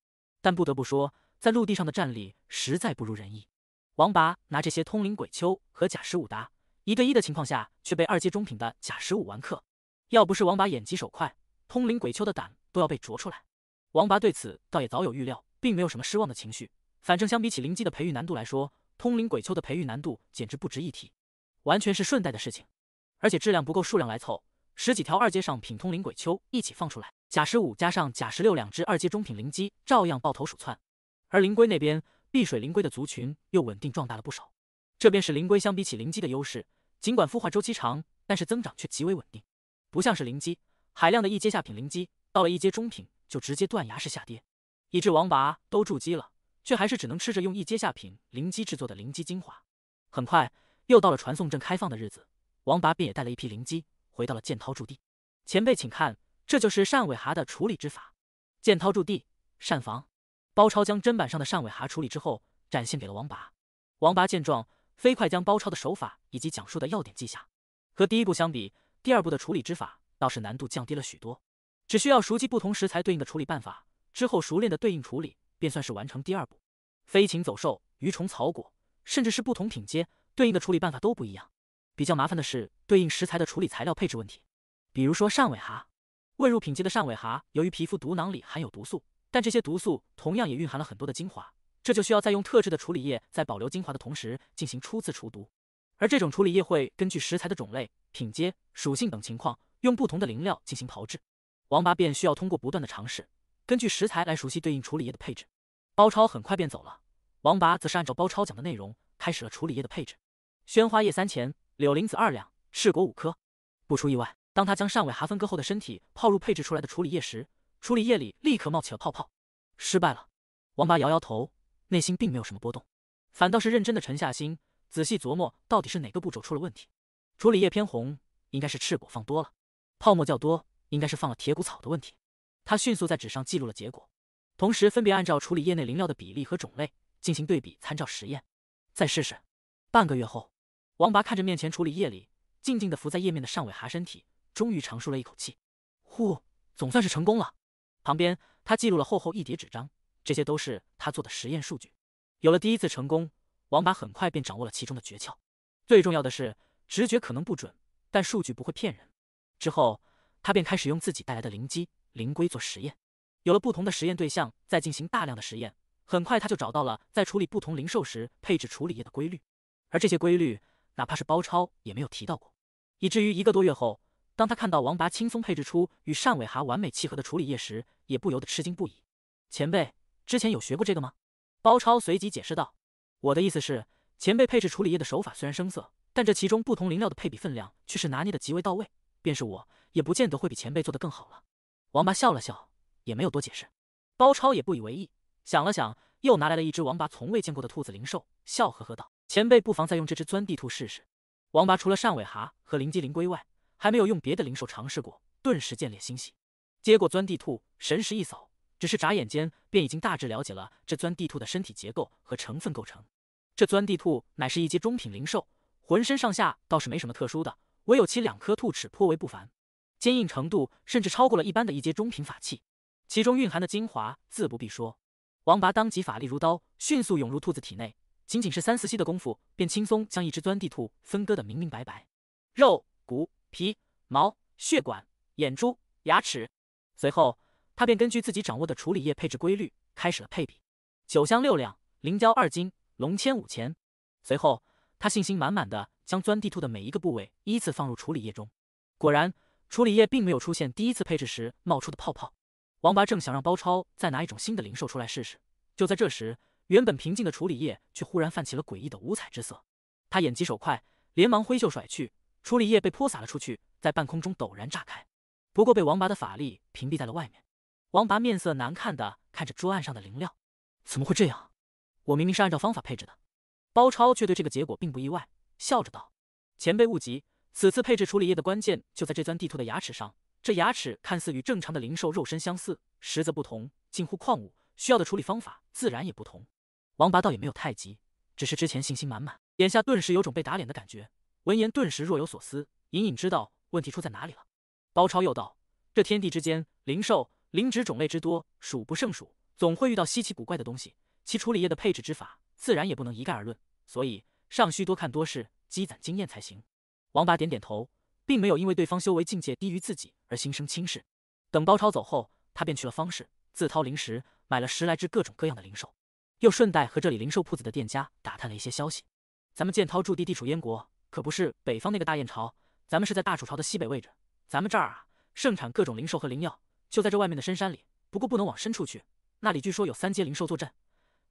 但不得不说，在陆地上的战力实在不如人意。王拔拿这些通灵鬼丘和甲十五搭一对一的情况下，却被二阶中品的甲十五完克。要不是王拔眼疾手快，通灵鬼丘的胆都要被啄出来。王拔对此倒也早有预料，并没有什么失望的情绪。反正相比起灵鸡的培育难度来说，通灵鬼丘的培育难度简直不值一提，完全是顺带的事情。而且质量不够，数量来凑。十几条二阶上品通灵鬼丘一起放出来，甲十五加上甲十六两只二阶中品灵鸡照样抱头鼠窜。而灵龟那边，碧水灵龟的族群又稳定壮大了不少。这便是灵龟相比起灵鸡的优势。尽管孵化周期长，但是增长却极为稳定，不像是灵鸡，海量的一阶下品灵鸡到了一阶中品就直接断崖式下跌，以致王拔都筑基了，却还是只能吃着用一阶下品灵鸡制作的灵鸡精华。很快又到了传送阵开放的日子，王拔便也带了一批灵鸡。回到了剑涛驻地，前辈，请看，这就是扇尾蛤的处理之法。剑涛驻地，膳房，包超将砧板上的扇尾蛤处理之后，展现给了王拔。王拔见状，飞快将包超的手法以及讲述的要点记下。和第一步相比，第二步的处理之法倒是难度降低了许多，只需要熟悉不同食材对应的处理办法，之后熟练的对应处理，便算是完成第二步。飞禽走兽、鱼虫草果，甚至是不同品阶对应的处理办法都不一样。比较麻烦的是对应食材的处理材料配置问题，比如说扇尾蛤，未入品阶的扇尾蛤由于皮肤毒囊里含有毒素，但这些毒素同样也蕴含了很多的精华，这就需要再用特制的处理液在保留精华的同时进行初次除毒，而这种处理液会根据食材的种类、品阶、属性等情况，用不同的灵料进行炮制。王八便需要通过不断的尝试，根据食材来熟悉对应处理液的配置。包超很快便走了，王八则是按照包超讲的内容开始了处理液的配置，宣花叶三钱。柳林子二两，赤果五颗。不出意外，当他将上尾蛤分割后的身体泡入配置出来的处理液时，处理液里立刻冒起了泡泡。失败了。王八摇摇头，内心并没有什么波动，反倒是认真的沉下心，仔细琢磨到底是哪个步骤出了问题。处理液偏红，应该是赤果放多了；泡沫较多，应该是放了铁骨草的问题。他迅速在纸上记录了结果，同时分别按照处理液内灵料的比例和种类进行对比参照实验，再试试。半个月后。王拔看着面前处理液里静静的浮在液面的上尾蛤身体，终于长舒了一口气，呼，总算是成功了。旁边，他记录了厚厚一叠纸张，这些都是他做的实验数据。有了第一次成功，王拔很快便掌握了其中的诀窍。最重要的是，直觉可能不准，但数据不会骗人。之后，他便开始用自己带来的灵机灵龟做实验。有了不同的实验对象，再进行大量的实验，很快他就找到了在处理不同灵兽时配置处理液的规律。而这些规律。哪怕是包超也没有提到过，以至于一个多月后，当他看到王拔轻松配置出与单尾蛤完美契合的处理液时，也不由得吃惊不已。前辈之前有学过这个吗？包超随即解释道：“我的意思是，前辈配置处理液的手法虽然生涩，但这其中不同灵料的配比分量却是拿捏的极为到位，便是我也不见得会比前辈做得更好了。”王拔笑了笑，也没有多解释。包超也不以为意，想了想，又拿来了一只王拔从未见过的兔子灵兽，笑呵呵道。前辈不妨再用这只钻地兔试试。王拔除了扇尾蛤和灵鸡灵龟外，还没有用别的灵兽尝试过，顿时见烈欣喜，接过钻地兔，神识一扫，只是眨眼间便已经大致了解了这钻地兔的身体结构和成分构成。这钻地兔乃是一阶中品灵兽，浑身上下倒是没什么特殊的，唯有其两颗兔齿颇为不凡，坚硬程度甚至超过了一般的一阶中品法器，其中蕴含的精华自不必说。王拔当即法力如刀，迅速涌入兔子体内。仅仅是三四息的功夫，便轻松将一只钻地兔分割得明明白白，肉、骨、皮、毛、血管、眼珠、牙齿。随后，他便根据自己掌握的处理液配置规律，开始了配比，九香六两，灵胶二斤，龙签五钱。随后，他信心满满的将钻地兔的每一个部位依次放入处理液中，果然，处理液并没有出现第一次配置时冒出的泡泡。王八正想让包超再拿一种新的灵兽出来试试，就在这时。原本平静的处理液却忽然泛起了诡异的五彩之色，他眼疾手快，连忙挥袖甩去，处理液被泼洒了出去，在半空中陡然炸开，不过被王拔的法力屏蔽在了外面。王拔面色难看的看着桌案上的灵料，怎么会这样？我明明是按照方法配置的。包超却对这个结果并不意外，笑着道：“前辈勿急，此次配置处理液的关键就在这钻地兔的牙齿上。这牙齿看似与正常的灵兽肉身相似，实则不同，近乎矿物，需要的处理方法自然也不同。”王八倒也没有太急，只是之前信心满满，眼下顿时有种被打脸的感觉。闻言，顿时若有所思，隐隐知道问题出在哪里了。包超又道：“这天地之间，灵兽、灵植种类之多，数不胜数，总会遇到稀奇古怪的东西，其处理液的配置之法，自然也不能一概而论，所以尚需多看多试，积攒经验才行。”王八点点头，并没有因为对方修为境界低于自己而心生轻视。等包超走后，他便去了方士，自掏灵石买了十来只各种各样的灵兽。又顺带和这里灵兽铺子的店家打探了一些消息。咱们建涛驻地地处燕国，可不是北方那个大燕朝。咱们是在大楚朝的西北位置。咱们这儿啊，盛产各种灵兽和灵药，就在这外面的深山里。不过不能往深处去，那里据说有三阶灵兽坐镇。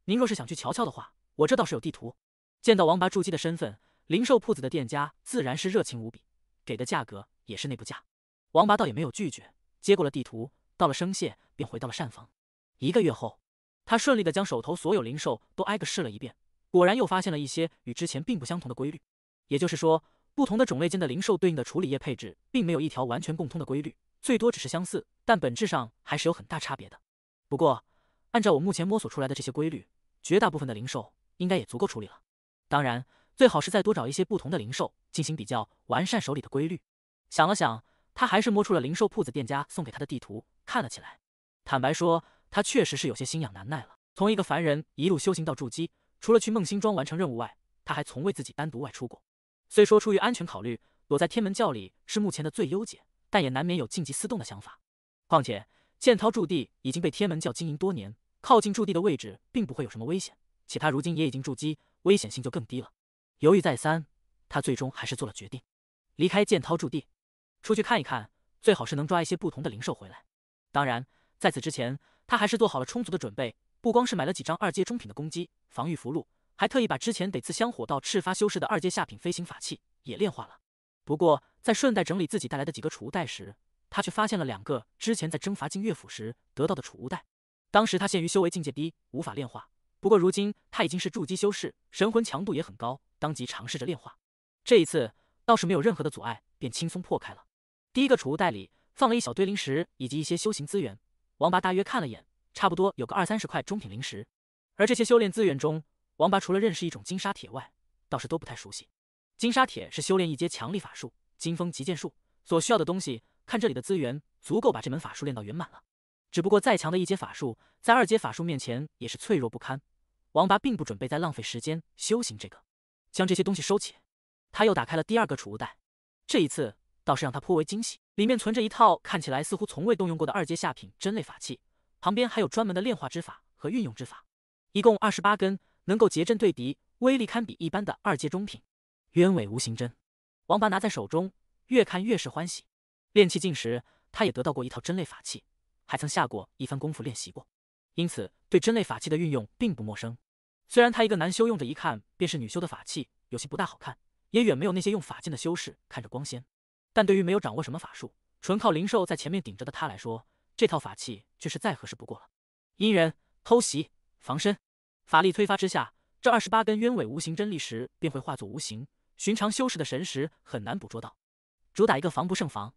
您若是想去瞧瞧的话，我这倒是有地图。见到王拔筑基的身份，灵兽铺子的店家自然是热情无比，给的价格也是内部价。王八倒也没有拒绝，接过了地图，道了声谢，便回到了膳房。一个月后。他顺利地将手头所有灵兽都挨个试了一遍，果然又发现了一些与之前并不相同的规律。也就是说，不同的种类间的灵兽对应的处理液配置，并没有一条完全共通的规律，最多只是相似，但本质上还是有很大差别的。不过，按照我目前摸索出来的这些规律，绝大部分的灵兽应该也足够处理了。当然，最好是再多找一些不同的灵兽进行比较，完善手里的规律。想了想，他还是摸出了灵兽铺子店家送给他的地图，看了起来。坦白说。他确实是有些心痒难耐了。从一个凡人一路修行到筑基，除了去孟星庄完成任务外，他还从未自己单独外出过。虽说出于安全考虑，躲在天门教里是目前的最优解，但也难免有晋级思动的想法。况且剑涛驻地已经被天门教经营多年，靠近驻地的位置并不会有什么危险，且他如今也已经筑基，危险性就更低了。犹豫再三，他最终还是做了决定：离开剑涛驻地，出去看一看，最好是能抓一些不同的灵兽回来。当然，在此之前。他还是做好了充足的准备，不光是买了几张二阶中品的攻击、防御符箓，还特意把之前得赐香火到赤发修士的二阶下品飞行法器也炼化了。不过在顺带整理自己带来的几个储物袋时，他却发现了两个之前在征伐金月府时得到的储物袋。当时他限于修为境界低，无法炼化，不过如今他已经是筑基修士，神魂强度也很高，当即尝试着炼化。这一次倒是没有任何的阻碍，便轻松破开了。第一个储物袋里放了一小堆灵石以及一些修行资源。王八大约看了眼，差不多有个二三十块中品灵石。而这些修炼资源中，王八除了认识一种金沙铁外，倒是都不太熟悉。金沙铁是修炼一阶强力法术金风极剑术所需要的东西。看这里的资源，足够把这门法术练到圆满了。只不过再强的一阶法术，在二阶法术面前也是脆弱不堪。王八并不准备再浪费时间修行这个，将这些东西收起。他又打开了第二个储物袋，这一次倒是让他颇为惊喜。里面存着一套看起来似乎从未动用过的二阶下品真类法器，旁边还有专门的炼化之法和运用之法，一共二十八根，能够结阵对敌，威力堪比一般的二阶中品鸢尾无形针。王八拿在手中，越看越是欢喜。炼气境时，他也得到过一套真类法器，还曾下过一番功夫练习过，因此对真类法器的运用并不陌生。虽然他一个男修用着一看便是女修的法器，有些不大好看，也远没有那些用法剑的修士看着光鲜。但对于没有掌握什么法术，纯靠灵兽在前面顶着的他来说，这套法器却是再合适不过了。阴人偷袭防身，法力催发之下，这二十八根鸢尾无形真力石便会化作无形，寻常修士的神识很难捕捉到，主打一个防不胜防。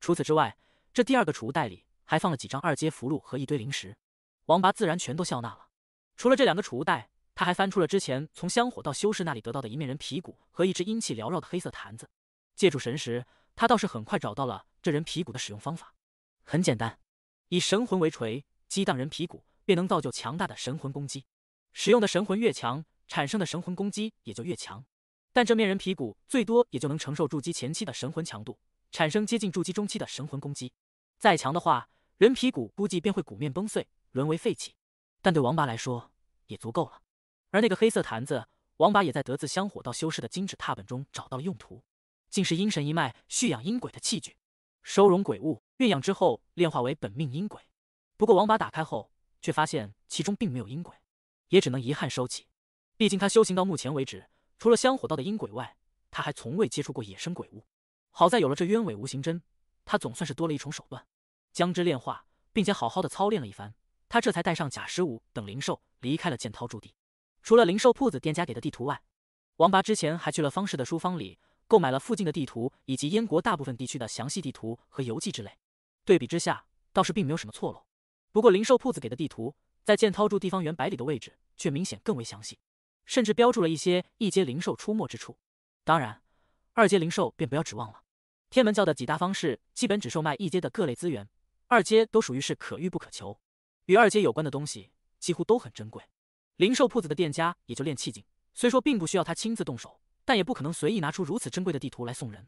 除此之外，这第二个储物袋里还放了几张二阶符箓和一堆灵石，王八自然全都笑纳了。除了这两个储物袋，他还翻出了之前从香火到修士那里得到的一面人皮骨和一只阴气缭绕的黑色坛子，借助神识。他倒是很快找到了这人皮骨的使用方法，很简单，以神魂为锤，击荡人皮骨，便能造就强大的神魂攻击。使用的神魂越强，产生的神魂攻击也就越强。但这面人皮骨最多也就能承受筑基前期的神魂强度，产生接近筑基中期的神魂攻击。再强的话，人皮骨估计便会骨面崩碎，沦为废弃。但对王八来说，也足够了。而那个黑色坛子，王八也在得自香火道修士的金纸踏本中找到了用途。竟是阴神一脉蓄养阴鬼的器具，收容鬼物，运养之后炼化为本命阴鬼。不过王八打开后，却发现其中并没有阴鬼，也只能遗憾收起。毕竟他修行到目前为止，除了香火道的阴鬼外，他还从未接触过野生鬼物。好在有了这鸢尾无形针，他总算是多了一重手段，将之炼化，并且好好的操练了一番。他这才带上贾十五等灵兽，离开了剑涛驻地。除了灵兽铺子店家给的地图外，王八之前还去了方氏的书房里。购买了附近的地图以及燕国大部分地区的详细地图和游记之类，对比之下倒是并没有什么错漏。不过零售铺子给的地图，在剑涛住地方圆百里的位置，却明显更为详细，甚至标注了一些一阶灵兽出没之处。当然，二阶灵兽便不要指望了。天门教的几大方式，基本只售卖一阶的各类资源，二阶都属于是可遇不可求。与二阶有关的东西，几乎都很珍贵。零售铺子的店家也就练气境，虽说并不需要他亲自动手。但也不可能随意拿出如此珍贵的地图来送人。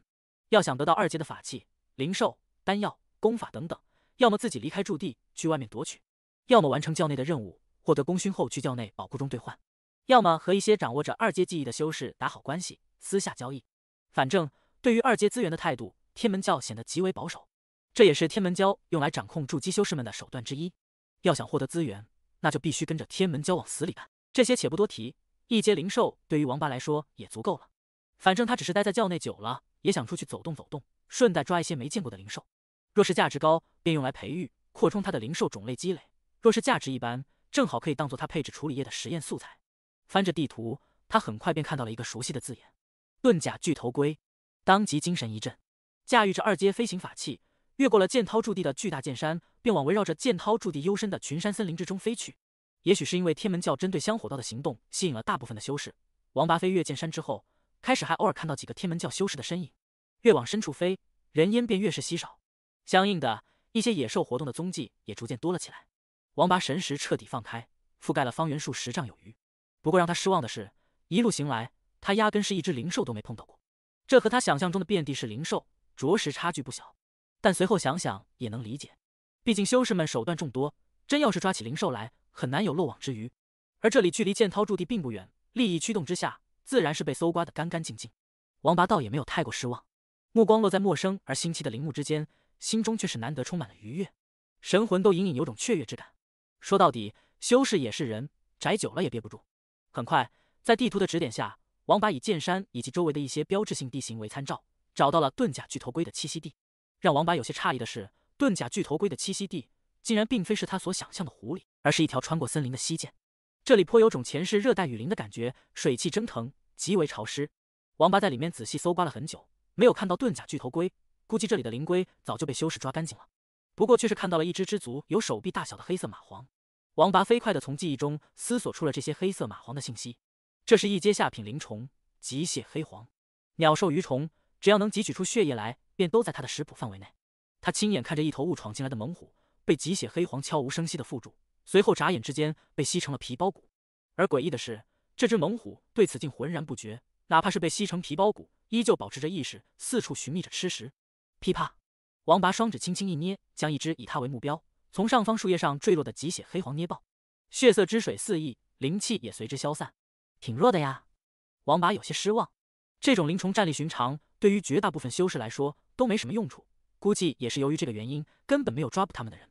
要想得到二阶的法器、灵兽、丹药、功法等等，要么自己离开驻地去外面夺取，要么完成教内的任务获得功勋后去教内宝库中兑换，要么和一些掌握着二阶技艺的修士打好关系私下交易。反正对于二阶资源的态度，天门教显得极为保守。这也是天门教用来掌控筑基修士们的手段之一。要想获得资源，那就必须跟着天门教往死里干。这些且不多提，一阶灵兽对于王八来说也足够了。反正他只是待在教内久了，也想出去走动走动，顺带抓一些没见过的灵兽。若是价值高，便用来培育，扩充他的灵兽种类积累；若是价值一般，正好可以当做他配置处理液的实验素材。翻着地图，他很快便看到了一个熟悉的字眼——盾甲巨头龟，当即精神一振，驾驭着二阶飞行法器，越过了剑涛驻地的巨大剑山，便往围绕着剑涛驻地幽深的群山森林之中飞去。也许是因为天门教针对香火道的行动吸引了大部分的修士，王拔飞越剑山之后。开始还偶尔看到几个天门教修士的身影，越往深处飞，人烟便越是稀少，相应的一些野兽活动的踪迹也逐渐多了起来。王拔神识彻底放开，覆盖了方圆数十丈有余。不过让他失望的是，一路行来，他压根是一只灵兽都没碰到过，这和他想象中的遍地是灵兽着实差距不小。但随后想想也能理解，毕竟修士们手段众多，真要是抓起灵兽来，很难有漏网之鱼。而这里距离剑涛驻地并不远，利益驱动之下。自然是被搜刮的干干净净，王八倒也没有太过失望，目光落在陌生而新奇的陵墓之间，心中却是难得充满了愉悦，神魂都隐隐有种雀跃之感。说到底，修士也是人，宅久了也憋不住。很快，在地图的指点下，王八以剑山以及周围的一些标志性地形为参照，找到了遁甲巨头龟的栖息地。让王八有些诧异的是，遁甲巨头龟的栖息地竟然并非是他所想象的湖里，而是一条穿过森林的溪涧。这里颇有种前世热带雨林的感觉，水汽蒸腾，极为潮湿。王八在里面仔细搜刮了很久，没有看到遁甲巨头龟，估计这里的灵龟早就被修士抓干净了。不过却是看到了一只只足有手臂大小的黑色蚂蟥。王八飞快的从记忆中思索出了这些黑色蚂蟥的信息，这是一阶下品灵虫，极血黑黄。鸟兽鱼虫，只要能汲取出血液来，便都在它的食谱范围内。他亲眼看着一头误闯进来的猛虎被极血黑黄悄无声息的附住。随后眨眼之间被吸成了皮包骨，而诡异的是，这只猛虎对此竟浑然不觉，哪怕是被吸成皮包骨，依旧保持着意识，四处寻觅着吃食。噼啪，王拔双指轻轻一捏，将一只以他为目标从上方树叶上坠落的极血黑黄捏爆，血色之水四溢，灵气也随之消散。挺弱的呀，王拔有些失望。这种灵虫战力寻常，对于绝大部分修士来说都没什么用处，估计也是由于这个原因，根本没有抓捕他们的人。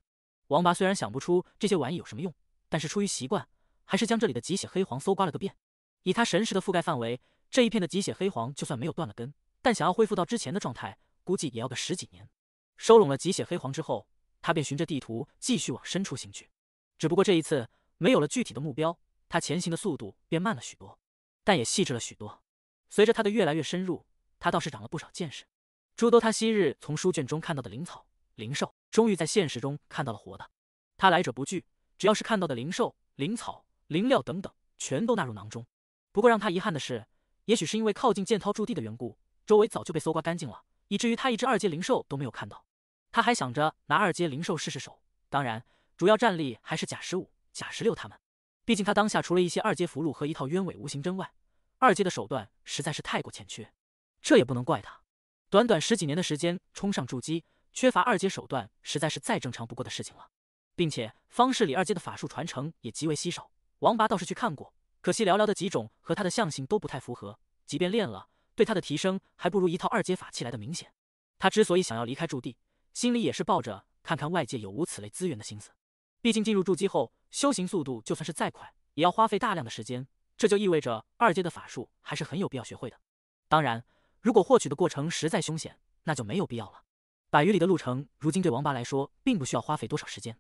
王八虽然想不出这些玩意有什么用，但是出于习惯，还是将这里的极血黑黄搜刮了个遍。以他神识的覆盖范围，这一片的极血黑黄就算没有断了根，但想要恢复到之前的状态，估计也要个十几年。收拢了极血黑黄之后，他便循着地图继续往深处行去。只不过这一次没有了具体的目标，他前行的速度变慢了许多，但也细致了许多。随着他的越来越深入，他倒是长了不少见识，诸多他昔日从书卷中看到的灵草、灵兽。终于在现实中看到了活的，他来者不拒，只要是看到的灵兽、灵草、灵料等等，全都纳入囊中。不过让他遗憾的是，也许是因为靠近剑涛驻地的缘故，周围早就被搜刮干净了，以至于他一只二阶灵兽都没有看到。他还想着拿二阶灵兽试试手，当然，主要战力还是贾十五、贾十六他们。毕竟他当下除了一些二阶符箓和一套鸢尾无形针外，二阶的手段实在是太过欠缺。这也不能怪他，短短十几年的时间冲上筑基。缺乏二阶手段，实在是再正常不过的事情了。并且方士里二阶的法术传承也极为稀少。王拔倒是去看过，可惜寥寥的几种和他的象性都不太符合。即便练了，对他的提升还不如一套二阶法器来的明显。他之所以想要离开驻地，心里也是抱着看看外界有无此类资源的心思。毕竟进入筑基后，修行速度就算是再快，也要花费大量的时间。这就意味着二阶的法术还是很有必要学会的。当然，如果获取的过程实在凶险，那就没有必要了。百余里的路程，如今对王八来说，并不需要花费多少时间。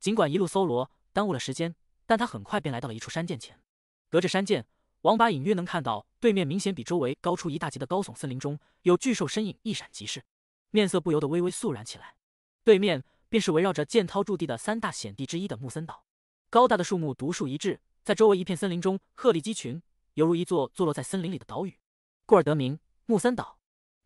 尽管一路搜罗耽误了时间，但他很快便来到了一处山涧前。隔着山涧，王八隐约能看到对面明显比周围高出一大截的高耸森林中有巨兽身影一闪即逝，面色不由得微微肃然起来。对面便是围绕着剑涛驻地的三大险地之一的木森岛，高大的树木独树一帜，在周围一片森林中鹤立鸡群，犹如一座坐落在森林里的岛屿，故而得名木森岛。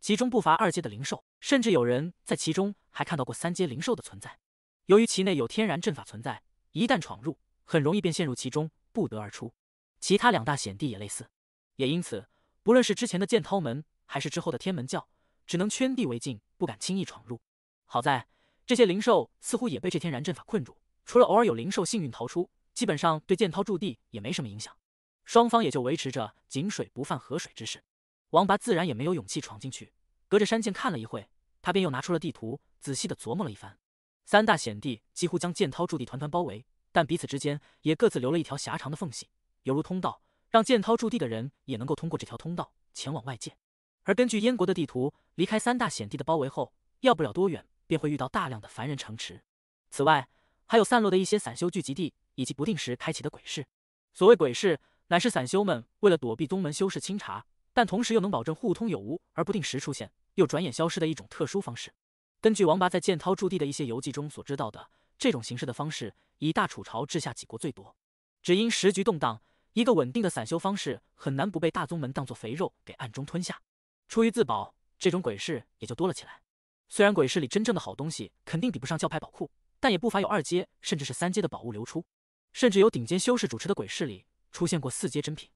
其中不乏二阶的灵兽，甚至有人在其中还看到过三阶灵兽的存在。由于其内有天然阵法存在，一旦闯入，很容易便陷入其中，不得而出。其他两大险地也类似，也因此，不论是之前的剑涛门，还是之后的天门教，只能圈地为禁，不敢轻易闯入。好在这些灵兽似乎也被这天然阵法困住，除了偶尔有灵兽幸运逃出，基本上对剑涛驻地也没什么影响。双方也就维持着井水不犯河水之势。王八自然也没有勇气闯进去。隔着山涧看了一会，他便又拿出了地图，仔细的琢磨了一番。三大险地几乎将剑涛驻地团团包围，但彼此之间也各自留了一条狭长的缝隙，犹如通道，让剑涛驻地的人也能够通过这条通道前往外界。而根据燕国的地图，离开三大险地的包围后，要不了多远，便会遇到大量的凡人城池。此外，还有散落的一些散修聚集地，以及不定时开启的鬼市。所谓鬼市，乃是散修们为了躲避宗门修士清查。但同时又能保证互通有无而不定时出现又转眼消失的一种特殊方式。根据王拔在剑涛驻地的一些游记中所知道的，这种形式的方式以大楚朝治下几国最多。只因时局动荡，一个稳定的散修方式很难不被大宗门当做肥肉给暗中吞下。出于自保，这种鬼市也就多了起来。虽然鬼市里真正的好东西肯定比不上教派宝库，但也不乏有二阶甚至是三阶的宝物流出，甚至有顶尖修士主持的鬼市里出现过四阶珍品。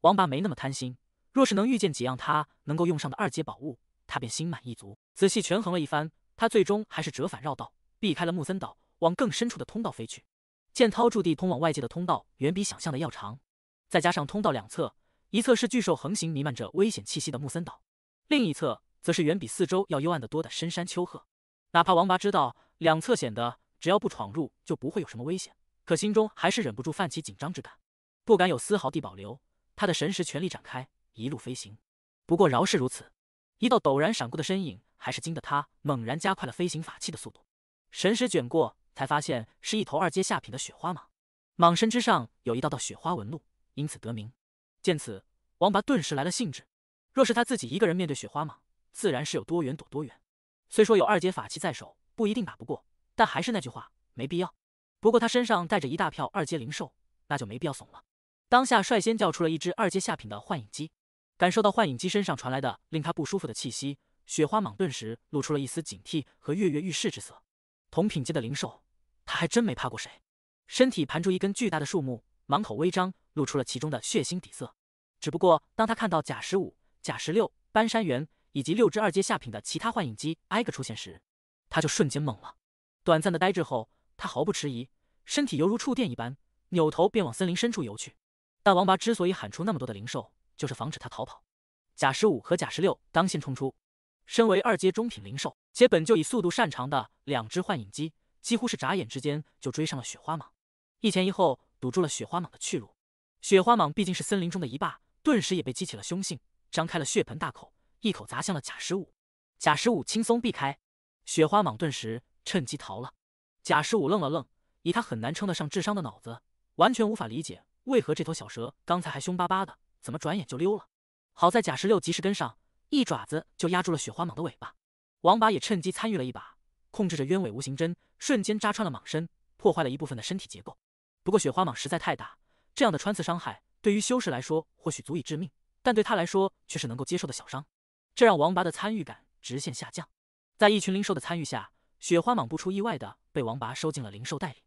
王拔没那么贪心。若是能遇见几样他能够用上的二阶宝物，他便心满意足。仔细权衡了一番，他最终还是折返绕道，避开了木森岛，往更深处的通道飞去。剑涛驻地通往外界的通道远比想象的要长，再加上通道两侧，一侧是巨兽横行、弥漫着危险气息的木森岛，另一侧则是远比四周要幽暗的多的深山丘壑。哪怕王拔知道两侧显得只要不闯入就不会有什么危险，可心中还是忍不住泛起紧张之感，不敢有丝毫地保留，他的神识全力展开。一路飞行，不过饶是如此，一道陡然闪过的身影还是惊得他猛然加快了飞行法器的速度。神识卷过，才发现是一头二阶下品的雪花蟒，蟒身之上有一道道雪花纹路，因此得名。见此，王拔顿时来了兴致。若是他自己一个人面对雪花蟒，自然是有多远躲多远。虽说有二阶法器在手，不一定打不过，但还是那句话，没必要。不过他身上带着一大票二阶灵兽，那就没必要怂了。当下率先叫出了一只二阶下品的幻影鸡。感受到幻影机身上传来的令他不舒服的气息，雪花蟒顿时露出了一丝警惕和跃跃欲试之色。同品阶的灵兽，他还真没怕过谁。身体盘住一根巨大的树木，蟒口微张，露出了其中的血腥底色。只不过当他看到贾十五、贾十六、搬山猿以及六只二阶下品的其他幻影机挨个出现时，他就瞬间懵了。短暂的呆滞后，他毫不迟疑，身体犹如触电一般，扭头便往森林深处游去。但王八之所以喊出那么多的灵兽，就是防止他逃跑。贾十五和贾十六当先冲出，身为二阶中品灵兽，且本就以速度擅长的两只幻影鸡，几乎是眨眼之间就追上了雪花蟒，一前一后堵住了雪花蟒的去路。雪花蟒毕竟是森林中的一霸，顿时也被激起了凶性，张开了血盆大口，一口砸向了贾十五。贾十五轻松避开，雪花蟒顿时趁机逃了。贾十五愣了愣，以他很难称得上智商的脑子，完全无法理解为何这头小蛇刚才还凶巴巴的。怎么转眼就溜了？好在贾十六及时跟上，一爪子就压住了雪花蟒的尾巴。王拔也趁机参与了一把，控制着鸢尾无形针，瞬间扎穿了蟒身，破坏了一部分的身体结构。不过雪花蟒实在太大，这样的穿刺伤害对于修士来说或许足以致命，但对他来说却是能够接受的小伤。这让王拔的参与感直线下降。在一群灵兽的参与下，雪花蟒不出意外的被王拔收进了灵兽袋里。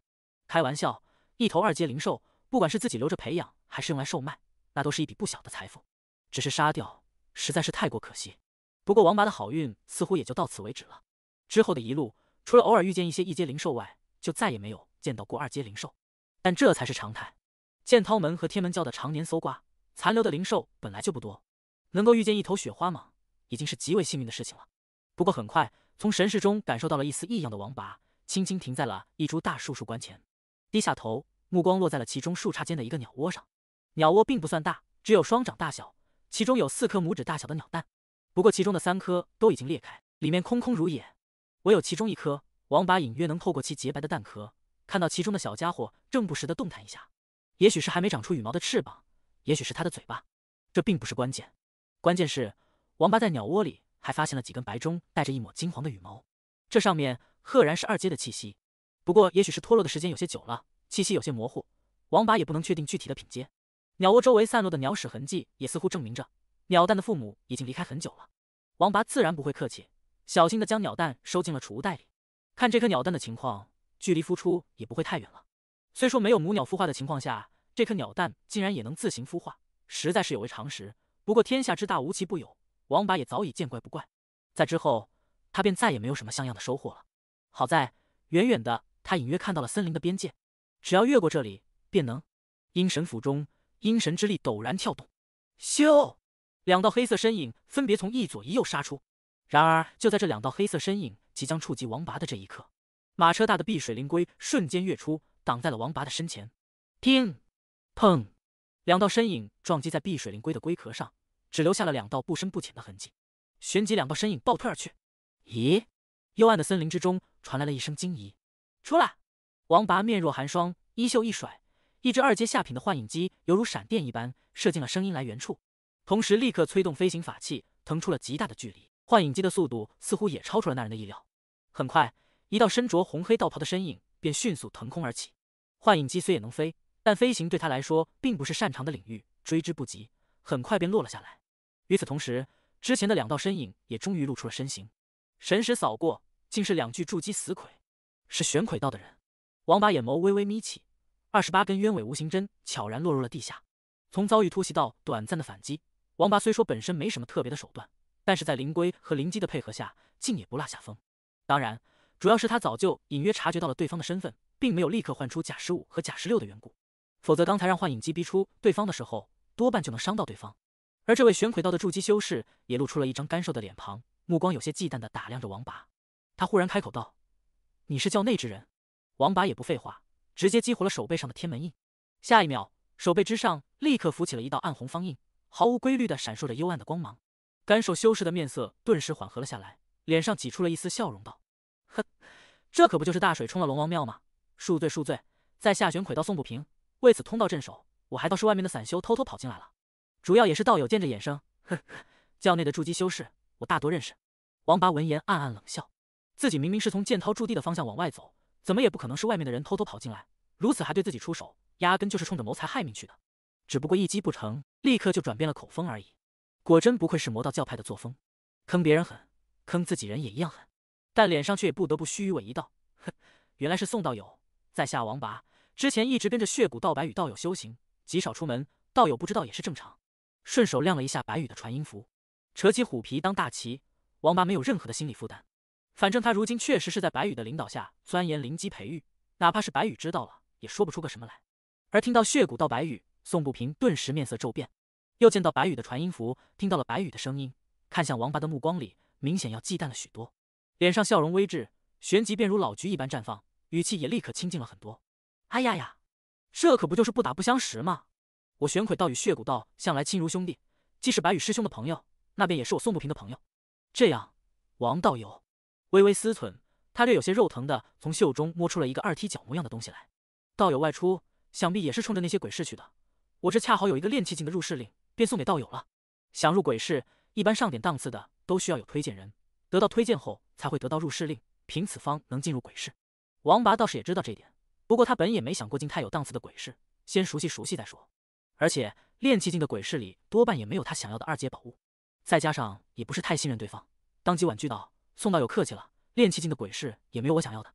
开玩笑，一头二阶灵兽，不管是自己留着培养，还是用来售卖。那都是一笔不小的财富，只是杀掉实在是太过可惜。不过王拔的好运似乎也就到此为止了。之后的一路，除了偶尔遇见一些一阶灵兽外，就再也没有见到过二阶灵兽。但这才是常态。剑涛门和天门教的常年搜刮，残留的灵兽本来就不多，能够遇见一头雪花蟒，已经是极为幸运的事情了。不过很快，从神识中感受到了一丝异样的王拔，轻轻停在了一株大树树冠前，低下头，目光落在了其中树杈间的一个鸟窝上。鸟窝并不算大，只有双掌大小，其中有四颗拇指大小的鸟蛋，不过其中的三颗都已经裂开，里面空空如也，唯有其中一颗，王八隐约能透过其洁白的蛋壳，看到其中的小家伙正不时的动弹一下，也许是还没长出羽毛的翅膀，也许是它的嘴巴，这并不是关键，关键是王八在鸟窝里还发现了几根白中带着一抹金黄的羽毛，这上面赫然是二阶的气息，不过也许是脱落的时间有些久了，气息有些模糊，王八也不能确定具体的品阶。鸟窝周围散落的鸟屎痕迹，也似乎证明着鸟蛋的父母已经离开很久了。王拔自然不会客气，小心的将鸟蛋收进了储物袋里。看这颗鸟蛋的情况，距离孵出也不会太远了。虽说没有母鸟孵化的情况下，这颗鸟蛋竟然也能自行孵化，实在是有违常识。不过天下之大，无奇不有，王拔也早已见怪不怪。在之后，他便再也没有什么像样的收获了。好在远远的，他隐约看到了森林的边界，只要越过这里，便能阴神府中。阴神之力陡然跳动，咻！两道黑色身影分别从一左一右杀出。然而，就在这两道黑色身影即将触及王拔的这一刻，马车大的碧水灵龟瞬间跃出，挡在了王拔的身前。听，砰！两道身影撞击在碧水灵龟的龟壳上，只留下了两道不深不浅的痕迹。旋即，两道身影暴退而去。咦？幽暗的森林之中传来了一声惊疑。出来！王拔面若寒霜，衣袖一甩。一只二阶下品的幻影机犹如闪电一般射进了声音来源处，同时立刻催动飞行法器，腾出了极大的距离。幻影机的速度似乎也超出了那人的意料。很快，一道身着红黑道袍的身影便迅速腾空而起。幻影机虽也能飞，但飞行对他来说并不是擅长的领域，追之不及，很快便落了下来。与此同时，之前的两道身影也终于露出了身形。神识扫过，竟是两具筑基死鬼，是玄魁道的人。王八眼眸微微眯起。二十八根鸢尾无形针悄然落入了地下。从遭遇突袭到短暂的反击，王拔虽说本身没什么特别的手段，但是在灵龟和灵鸡的配合下，竟也不落下风。当然，主要是他早就隐约察觉到了对方的身份，并没有立刻唤出假十五和假十六的缘故。否则刚才让幻影鸡逼出对方的时候，多半就能伤到对方。而这位玄魁道的筑基修士也露出了一张干瘦的脸庞，目光有些忌惮的打量着王拔。他忽然开口道：“你是教内之人？”王拔也不废话。直接激活了手背上的天门印，下一秒，手背之上立刻浮起了一道暗红方印，毫无规律的闪烁着幽暗的光芒。干瘦修士的面色顿时缓和了下来，脸上挤出了一丝笑容，道：“呵，这可不就是大水冲了龙王庙吗？恕罪恕罪，在下玄魁道送不平，为此通道镇守，我还倒是外面的散修偷偷跑进来了。主要也是道友见着眼生，呵呵，教内的筑基修士我大多认识。”王拔闻言暗暗冷笑，自己明明是从剑涛驻地的方向往外走。怎么也不可能，是外面的人偷偷跑进来，如此还对自己出手，压根就是冲着谋财害命去的。只不过一击不成，立刻就转变了口风而已。果真不愧是魔道教派的作风，坑别人狠，坑自己人也一样狠。但脸上却也不得不虚与委一道：“哼，原来是宋道友，在下王拔，之前一直跟着血骨道白与道友修行，极少出门，道友不知道也是正常。”顺手亮了一下白羽的传音符，扯起虎皮当大旗，王拔没有任何的心理负担。反正他如今确实是在白羽的领导下钻研灵机培育，哪怕是白羽知道了，也说不出个什么来。而听到血骨道白羽，宋不平顿时面色骤变，又见到白羽的传音符，听到了白羽的声音，看向王八的目光里明显要忌惮了许多，脸上笑容微滞，旋即便如老菊一般绽放，语气也立刻亲近了很多。哎呀呀，这可不就是不打不相识吗？我玄魁道与血骨道向来亲如兄弟，既是白羽师兄的朋友，那便也是我宋不平的朋友。这样，王道友。微微思忖，他略有些肉疼的从袖中摸出了一个二踢脚模样的东西来。道友外出，想必也是冲着那些鬼市去的。我这恰好有一个练气境的入室令，便送给道友了。想入鬼市，一般上点档次的都需要有推荐人，得到推荐后才会得到入室令，凭此方能进入鬼市。王拔倒是也知道这点，不过他本也没想过进太有档次的鬼市，先熟悉熟悉再说。而且练气境的鬼市里多半也没有他想要的二阶宝物，再加上也不是太信任对方，当即婉拒道。宋道友客气了，炼气境的鬼市也没有我想要的。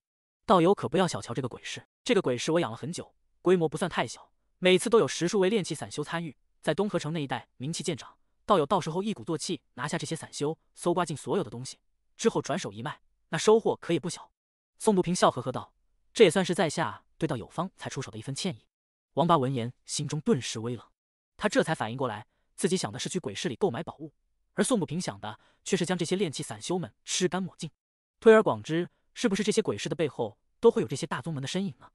道友可不要小瞧这个鬼市，这个鬼市我养了很久，规模不算太小，每次都有十数位炼气散修参与，在东河城那一带名气渐长。道友到时候一鼓作气拿下这些散修，搜刮尽所有的东西，之后转手一卖，那收获可也不小。宋不平笑呵呵道：“这也算是在下对道友方才出手的一份歉意。”王八闻言，心中顿时微冷，他这才反应过来，自己想的是去鬼市里购买宝物。而宋不平想的却是将这些炼气散修们吃干抹净。推而广之，是不是这些鬼市的背后都会有这些大宗门的身影呢？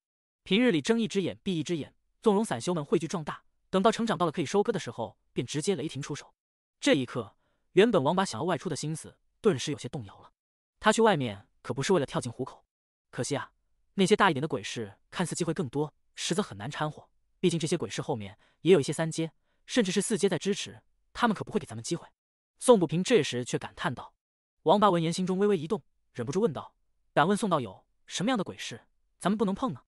平日里睁一只眼闭一只眼，纵容散修们汇聚壮大，等到成长到了可以收割的时候，便直接雷霆出手。这一刻，原本王八想要外出的心思顿时有些动摇了。他去外面可不是为了跳进虎口。可惜啊，那些大一点的鬼市看似机会更多，实则很难掺和。毕竟这些鬼市后面也有一些三阶甚至是四阶在支持，他们可不会给咱们机会。宋不平这时却感叹道：“王八，闻言心中微微一动，忍不住问道：‘敢问宋道友，什么样的鬼事，咱们不能碰呢？’”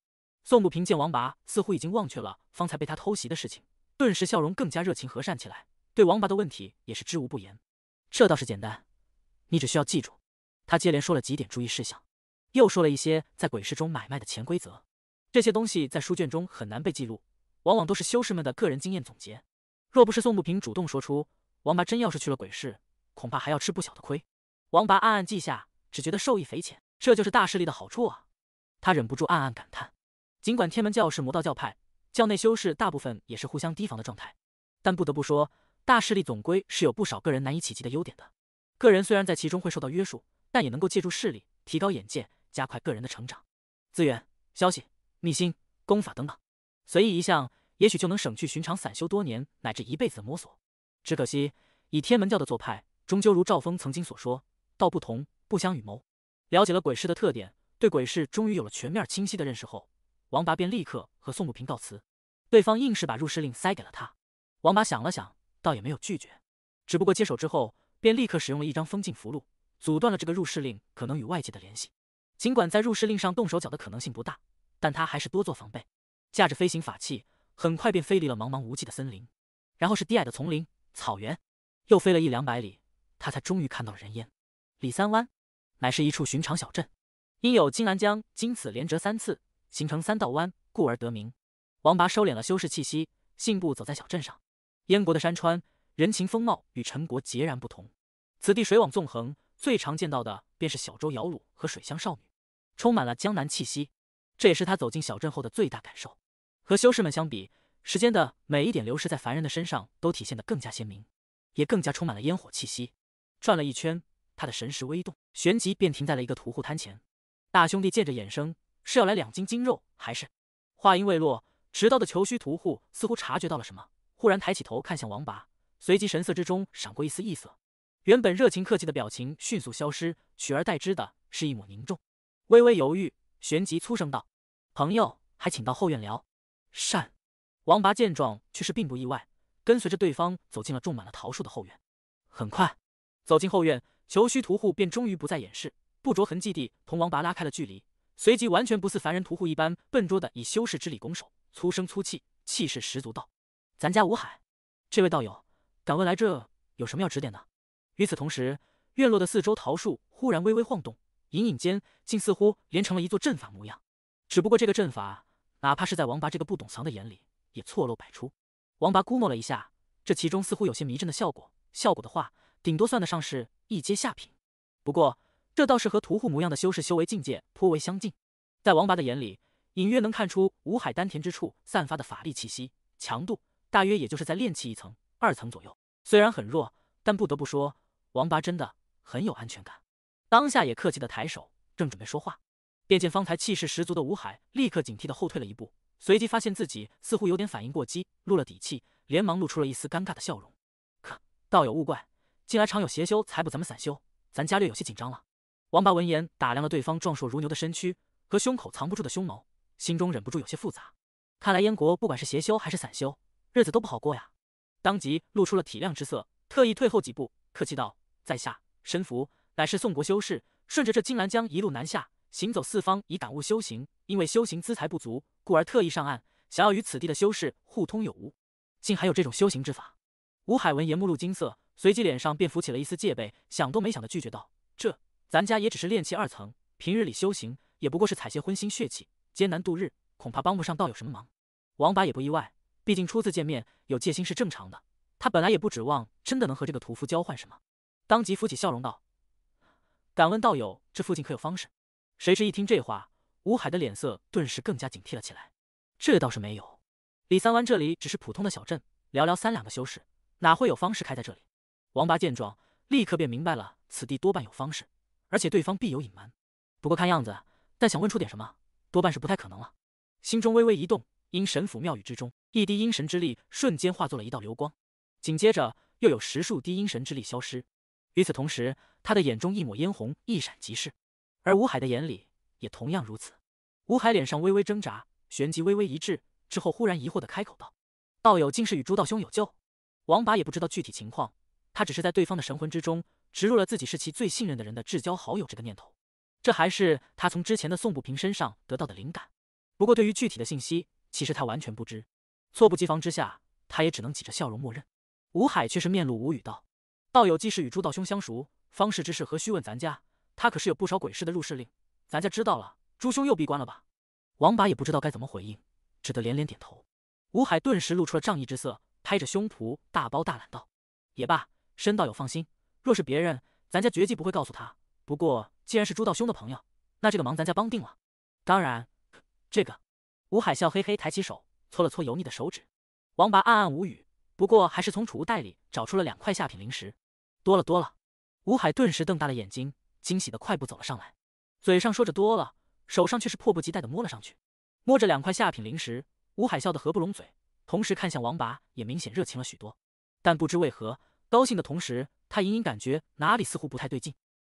宋不平见王八似乎已经忘却了方才被他偷袭的事情，顿时笑容更加热情和善起来，对王八的问题也是知无不言。这倒是简单，你只需要记住。他接连说了几点注意事项，又说了一些在鬼市中买卖的潜规则。这些东西在书卷中很难被记录，往往都是修士们的个人经验总结。若不是宋不平主动说出，王八真要是去了鬼市，恐怕还要吃不小的亏。王八暗暗记下，只觉得受益匪浅。这就是大势力的好处啊！他忍不住暗暗感叹。尽管天门教是魔道教派，教内修士大部分也是互相提防的状态，但不得不说，大势力总归是有不少个人难以企及的优点的。个人虽然在其中会受到约束，但也能够借助势力提高眼界，加快个人的成长。资源、消息、秘心、功法等等，随意一项，也许就能省去寻常散修多年乃至一辈子的摸索。只可惜，以天门教的做派，终究如赵峰曾经所说，道不同不相与谋。了解了鬼市的特点，对鬼市终于有了全面清晰的认识后，王八便立刻和宋步平告辞。对方硬是把入室令塞给了他。王八想了想，倒也没有拒绝，只不过接手之后，便立刻使用了一张封禁符箓，阻断了这个入室令可能与外界的联系。尽管在入室令上动手脚的可能性不大，但他还是多做防备。驾着飞行法器，很快便飞离了茫茫无际的森林，然后是低矮的丛林。草原，又飞了一两百里，他才终于看到了人烟。李三湾，乃是一处寻常小镇，因有金兰江经此连折三次，形成三道弯，故而得名。王拔收敛了修士气息，信步走在小镇上。燕国的山川、人情风貌与陈国截然不同，此地水网纵横，最常见到的便是小舟摇橹和水乡少女，充满了江南气息。这也是他走进小镇后的最大感受。和修士们相比，时间的每一点流逝在凡人的身上都体现得更加鲜明，也更加充满了烟火气息。转了一圈，他的神识微动，旋即便停在了一个屠户摊前。大兄弟，见着眼生，是要来两斤精肉还是？话音未落，持刀的裘须屠户似乎察觉到了什么，忽然抬起头看向王拔，随即神色之中闪过一丝异色，原本热情客气的表情迅速消失，取而代之的是一抹凝重，微微犹豫，旋即粗声道：“朋友，还请到后院聊。”善。王拔见状，却是并不意外，跟随着对方走进了种满了桃树的后院。很快走进后院，求须屠户便终于不再掩饰，不着痕迹地同王拔拉开了距离，随即完全不似凡人屠户一般笨拙的以修士之礼拱手，粗声粗气，气势十足道：“咱家吴海，这位道友，敢问来这有什么要指点的？”与此同时，院落的四周桃树忽然微微晃动，隐隐间竟似乎连成了一座阵法模样。只不过这个阵法，哪怕是在王拔这个不懂行的眼里，也错漏百出，王八估摸了一下，这其中似乎有些迷阵的效果，效果的话，顶多算得上是一阶下品。不过这倒是和屠户模样的修士修为境界颇为相近，在王八的眼里，隐约能看出五海丹田之处散发的法力气息强度，大约也就是在炼气一层、二层左右。虽然很弱，但不得不说，王八真的很有安全感。当下也客气的抬手，正准备说话，便见方才气势十足的吴海立刻警惕的后退了一步。随即发现自己似乎有点反应过激，露了底气，连忙露出了一丝尴尬的笑容。可道友勿怪，近来常有邪修采捕咱们散修，咱家略有些紧张了。王八闻言，打量了对方壮硕如牛的身躯和胸口藏不住的胸毛，心中忍不住有些复杂。看来燕国不管是邪修还是散修，日子都不好过呀。当即露出了体谅之色，特意退后几步，客气道：“在下神符，乃是宋国修士，顺着这金兰江一路南下。”行走四方以感悟修行，因为修行资财不足，故而特意上岸，想要与此地的修士互通有无。竟还有这种修行之法！吴海闻言目露金色，随即脸上便浮起了一丝戒备，想都没想的拒绝道：“这咱家也只是炼气二层，平日里修行也不过是采些荤腥血气，艰难度日，恐怕帮不上道友什么忙。”王八也不意外，毕竟初次见面有戒心是正常的。他本来也不指望真的能和这个屠夫交换什么，当即浮起笑容道：“敢问道友，这附近可有方士？”谁知一听这话，吴海的脸色顿时更加警惕了起来。这倒是没有，李三湾这里只是普通的小镇，寥寥三两个修士，哪会有方士开在这里？王八见状，立刻便明白了，此地多半有方士，而且对方必有隐瞒。不过看样子，再想问出点什么，多半是不太可能了。心中微微一动，阴神府庙宇之中，一滴阴神之力瞬间化作了一道流光，紧接着又有十数滴阴神之力消失。与此同时，他的眼中一抹嫣红一闪即逝。而吴海的眼里也同样如此。吴海脸上微微挣扎，旋即微微一滞，之后忽然疑惑的开口道：“道友竟是与朱道兄有旧？”王八也不知道具体情况，他只是在对方的神魂之中植入了自己是其最信任的人的至交好友这个念头，这还是他从之前的宋不平身上得到的灵感。不过对于具体的信息，其实他完全不知。措不及防之下，他也只能挤着笑容默认。吴海却是面露无语道：“道友既是与朱道兄相熟，方氏之事何须问咱家？”他可是有不少鬼市的入室令，咱家知道了。朱兄又闭关了吧？王拔也不知道该怎么回应，只得连连点头。吴海顿时露出了仗义之色，拍着胸脯大包大揽道：“也罢，申道友放心。若是别人，咱家绝技不会告诉他。不过既然是朱道兄的朋友，那这个忙咱家帮定了。当然，这个……”吴海笑嘿嘿抬起手，搓了搓油腻的手指。王拔暗暗无语，不过还是从储物袋里找出了两块下品灵石。多了多了。吴海顿时瞪大了眼睛。惊喜的快步走了上来，嘴上说着多了，手上却是迫不及待的摸了上去，摸着两块下品灵石，吴海笑得合不拢嘴，同时看向王拔，也明显热情了许多。但不知为何，高兴的同时，他隐隐感觉哪里似乎不太对劲，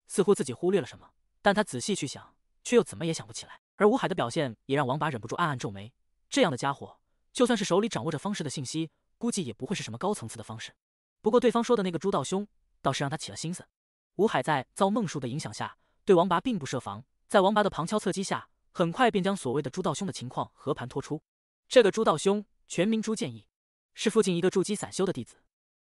似乎自己忽略了什么，但他仔细去想，却又怎么也想不起来。而吴海的表现也让王拔忍不住暗暗皱眉，这样的家伙，就算是手里掌握着方式的信息，估计也不会是什么高层次的方式。不过对方说的那个朱道兄，倒是让他起了心思。吴海在造梦术的影响下，对王拔并不设防。在王拔的旁敲侧击下，很快便将所谓的朱道兄的情况和盘托出。这个朱道兄，全名朱建义，是附近一个筑基散修的弟子，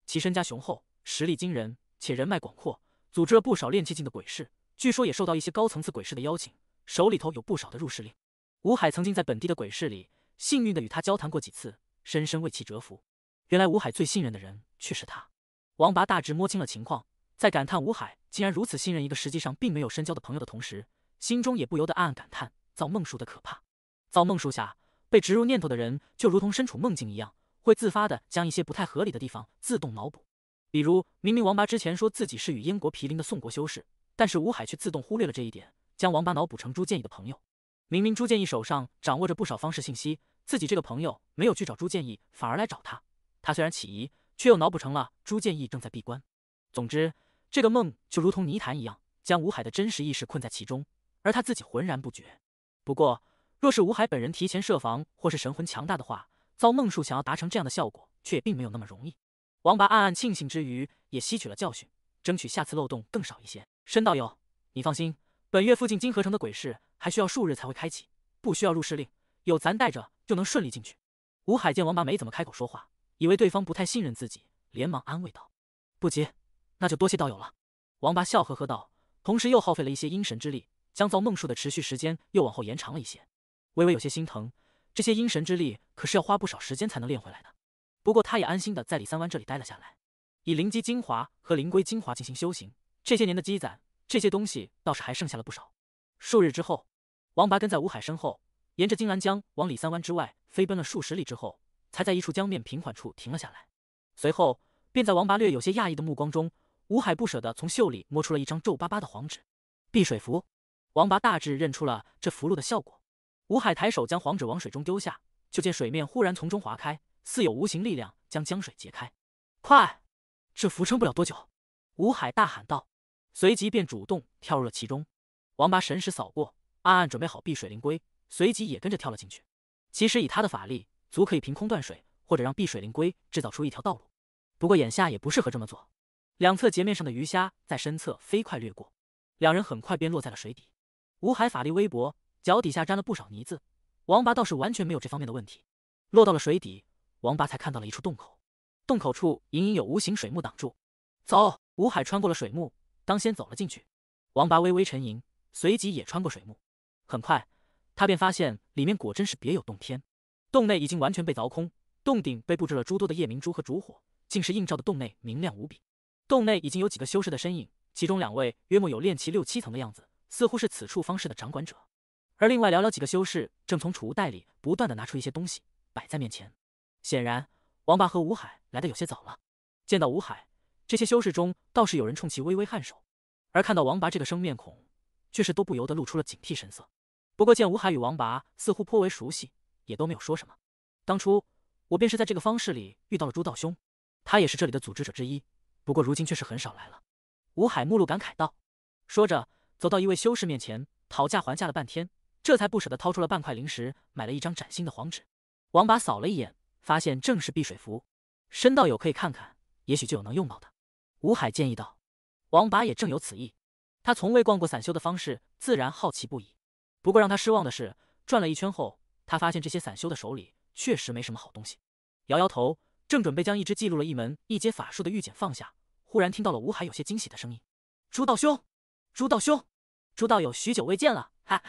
其身家雄厚，实力惊人，且人脉广阔，组织了不少练气境的鬼市。据说也受到一些高层次鬼市的邀请，手里头有不少的入室令。吴海曾经在本地的鬼市里，幸运的与他交谈过几次，深深为其折服。原来吴海最信任的人却是他。王拔大致摸清了情况。在感叹吴海竟然如此信任一个实际上并没有深交的朋友的同时，心中也不由得暗暗感叹造梦术的可怕。造梦术下被植入念头的人，就如同身处梦境一样，会自发的将一些不太合理的地方自动脑补。比如，明明王八之前说自己是与燕国毗邻的宋国修士，但是吴海却自动忽略了这一点，将王八脑补成朱建义的朋友。明明朱建义手上掌握着不少方式信息，自己这个朋友没有去找朱建义，反而来找他。他虽然起疑，却又脑补成了朱建义正在闭关。总之。这个梦就如同泥潭一样，将吴海的真实意识困在其中，而他自己浑然不觉。不过，若是吴海本人提前设防或是神魂强大的话，遭梦术想要达成这样的效果，却也并没有那么容易。王拔暗暗庆幸之余，也吸取了教训，争取下次漏洞更少一些。申道友，你放心，本月附近金河城的鬼市还需要数日才会开启，不需要入室令，有咱带着就能顺利进去。吴海见王拔没怎么开口说话，以为对方不太信任自己，连忙安慰道：“不急。”那就多谢道友了。王八笑呵呵道，同时又耗费了一些阴神之力，将造梦术的持续时间又往后延长了一些。微微有些心疼，这些阴神之力可是要花不少时间才能练回来的。不过他也安心的在李三湾这里待了下来，以灵机精华和灵龟精华进行修行。这些年的积攒，这些东西倒是还剩下了不少。数日之后，王八跟在吴海身后，沿着金兰江往李三湾之外飞奔了数十里之后，才在一处江面平缓处停了下来。随后，便在王八略有些讶异的目光中。吴海不舍得从袖里摸出了一张皱巴巴的黄纸，避水符。王拔大致认出了这符箓的效果。吴海抬手将黄纸往水中丢下，就见水面忽然从中划开，似有无形力量将江水截开。快！这符撑不了多久。吴海大喊道，随即便主动跳入了其中。王拔神识扫过，暗暗准备好避水灵龟，随即也跟着跳了进去。其实以他的法力，足可以凭空断水，或者让避水灵龟制造出一条道路。不过眼下也不适合这么做。两侧截面上的鱼虾在身侧飞快掠过，两人很快便落在了水底。吴海法力微薄，脚底下沾了不少泥渍，王八倒是完全没有这方面的问题。落到了水底，王八才看到了一处洞口，洞口处隐隐有无形水幕挡住。走，吴海穿过了水幕，当先走了进去。王八微微沉吟，随即也穿过水幕。很快，他便发现里面果真是别有洞天，洞内已经完全被凿空，洞顶被布置了诸多的夜明珠和烛火，竟是映照的洞内明亮无比。洞内已经有几个修士的身影，其中两位约莫有炼气六七层的样子，似乎是此处方式的掌管者。而另外寥寥几个修士正从储物袋里不断的拿出一些东西，摆在面前。显然，王拔和吴海来的有些早了。见到吴海，这些修士中倒是有人冲其微微颔首，而看到王拔这个生面孔，却是都不由得露出了警惕神色。不过，见吴海与王拔似乎颇为熟悉，也都没有说什么。当初我便是在这个方式里遇到了朱道兄，他也是这里的组织者之一。不过如今却是很少来了，吴海目露感慨道。说着，走到一位修士面前，讨价还价了半天，这才不舍得掏出了半块灵石，买了一张崭新的黄纸。王八扫了一眼，发现正是碧水符，申道友可以看看，也许就有能用到的。吴海建议道。王八也正有此意，他从未逛过散修的方式，自然好奇不已。不过让他失望的是，转了一圈后，他发现这些散修的手里确实没什么好东西，摇摇头，正准备将一只记录了一门一阶法术的玉简放下。忽然听到了吴海有些惊喜的声音：“朱道兄，朱道兄，朱道友许久未见了，哈！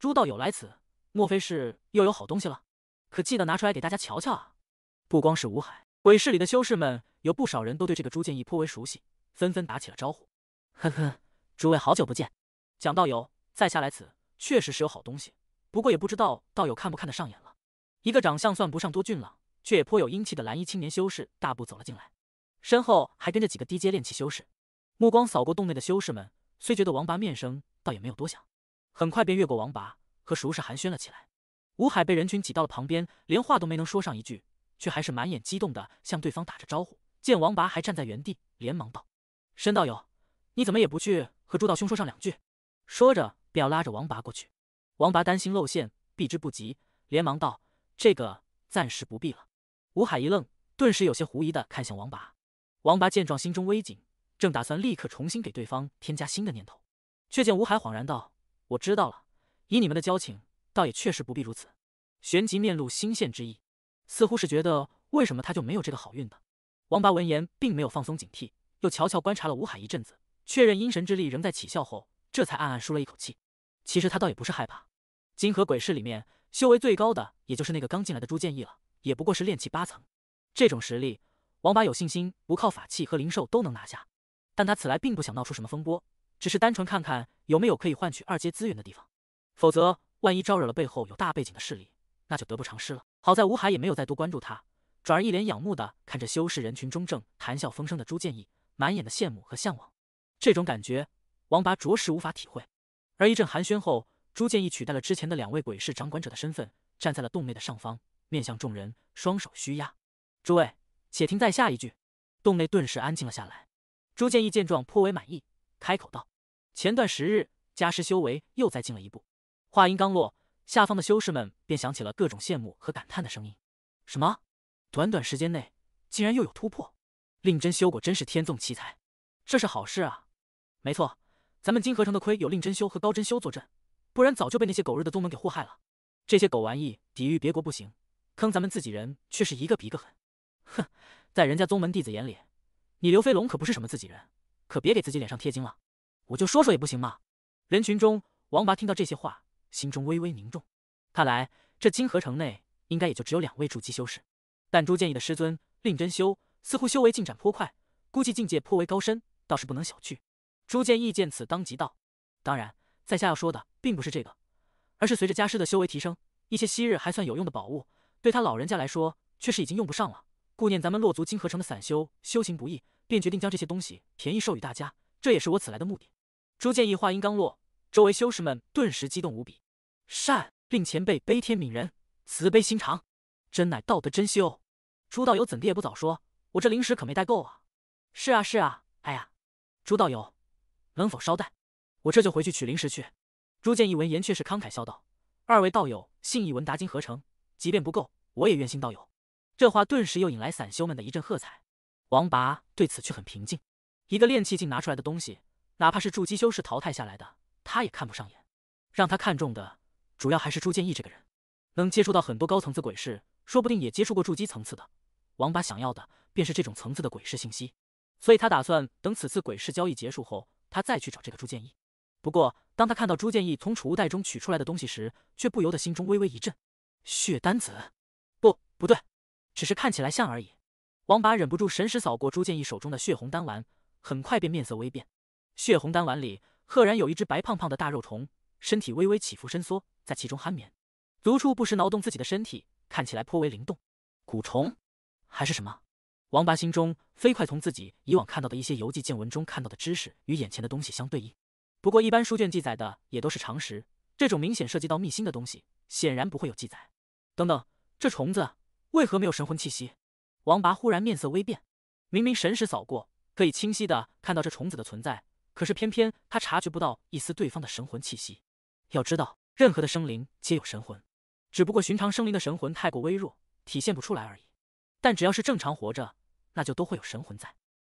朱道友来此，莫非是又有好东西了？可记得拿出来给大家瞧瞧啊！”不光是吴海，鬼市里的修士们有不少人都对这个朱建义颇为熟悉，纷纷打起了招呼。“呵呵，诸位好久不见，蒋道友，在下来此确实是有好东西，不过也不知道道友看不看得上眼了。”一个长相算不上多俊朗，却也颇有英气的蓝衣青年修士大步走了进来。身后还跟着几个低阶炼气修士，目光扫过洞内的修士们，虽觉得王拔面生，倒也没有多想。很快便越过王拔，和熟识寒暄了起来。吴海被人群挤到了旁边，连话都没能说上一句，却还是满眼激动地向对方打着招呼。见王拔还站在原地，连忙道：“申道友，你怎么也不去和朱道兄说上两句？”说着便要拉着王拔过去。王拔担心露馅，避之不及，连忙道：“这个暂时不必了。”吴海一愣，顿时有些狐疑地看向王拔。王拔见状，心中微紧，正打算立刻重新给对方添加新的念头，却见吴海恍然道：“我知道了，以你们的交情，倒也确实不必如此。”旋即面露心羡之意，似乎是觉得为什么他就没有这个好运的。王拔闻言，并没有放松警惕，又悄悄观察了吴海一阵子，确认阴神之力仍在起效后，这才暗暗舒了一口气。其实他倒也不是害怕，金河鬼市里面修为最高的，也就是那个刚进来的朱建义了，也不过是练气八层，这种实力。王八有信心，不靠法器和灵兽都能拿下。但他此来并不想闹出什么风波，只是单纯看看有没有可以换取二阶资源的地方。否则，万一招惹了背后有大背景的势力，那就得不偿失了。好在吴海也没有再多关注他，转而一脸仰慕的看着修士人群中正谈笑风生的朱建义，满眼的羡慕和向往。这种感觉，王八着实无法体会。而一阵寒暄后，朱建义取代了之前的两位鬼市掌管者的身份，站在了洞内的上方，面向众人，双手虚压：“诸位。”且听在下一句，洞内顿时安静了下来。朱建义见状颇为满意，开口道：“前段时日，家师修为又再进了一步。”话音刚落，下方的修士们便响起了各种羡慕和感叹的声音：“什么？短短时间内竟然又有突破？令真修果真是天纵奇才！这是好事啊！”“没错，咱们金河城的亏有令真修和高真修坐镇，不然早就被那些狗日的宗门给祸害了。这些狗玩意抵御别国不行，坑咱们自己人却是一个比一个狠。”哼，在人家宗门弟子眼里，你刘飞龙可不是什么自己人，可别给自己脸上贴金了。我就说说也不行吗？人群中，王拔听到这些话，心中微微凝重。看来这金河城内应该也就只有两位筑基修士，但朱建义的师尊令真修似乎修为进展颇快，估计境界颇为高深，倒是不能小觑。朱建义见此，当即道：“当然，在下要说的并不是这个，而是随着家师的修为提升，一些昔日还算有用的宝物，对他老人家来说却是已经用不上了。”顾念咱们落足金河城的散修修行不易，便决定将这些东西便宜授予大家，这也是我此来的目的。朱建义话音刚落，周围修士们顿时激动无比。善令前辈悲天悯人，慈悲心肠，真乃道德真修。朱道友怎的也不早说，我这灵石可没带够啊！是啊是啊，哎呀，朱道友能否稍待，我这就回去取灵石去。朱建义闻言却是慷慨笑道：“二位道友信义文达金合成，即便不够，我也愿信道友。”这话顿时又引来散修们的一阵喝彩，王拔对此却很平静。一个炼气境拿出来的东西，哪怕是筑基修士淘汰下来的，他也看不上眼。让他看中的主要还是朱建义这个人，能接触到很多高层次鬼市，说不定也接触过筑基层次的。王拔想要的便是这种层次的鬼市信息，所以他打算等此次鬼市交易结束后，他再去找这个朱建义。不过，当他看到朱建义从储物袋中取出来的东西时，却不由得心中微微一震。血丹子，不，不对。只是看起来像而已。王拔忍不住神识扫过朱建义手中的血红丹丸，很快便面色微变。血红丹丸里赫然有一只白胖胖的大肉虫，身体微微起伏伸缩，在其中酣眠，足处不时挠动自己的身体，看起来颇为灵动。蛊虫，还是什么？王拔心中飞快从自己以往看到的一些游记见闻中看到的知识与眼前的东西相对应。不过一般书卷记载的也都是常识，这种明显涉及到秘心的东西显然不会有记载。等等，这虫子。为何没有神魂气息？王拔忽然面色微变，明明神识扫过，可以清晰的看到这虫子的存在，可是偏偏他察觉不到一丝对方的神魂气息。要知道，任何的生灵皆有神魂，只不过寻常生灵的神魂太过微弱，体现不出来而已。但只要是正常活着，那就都会有神魂在。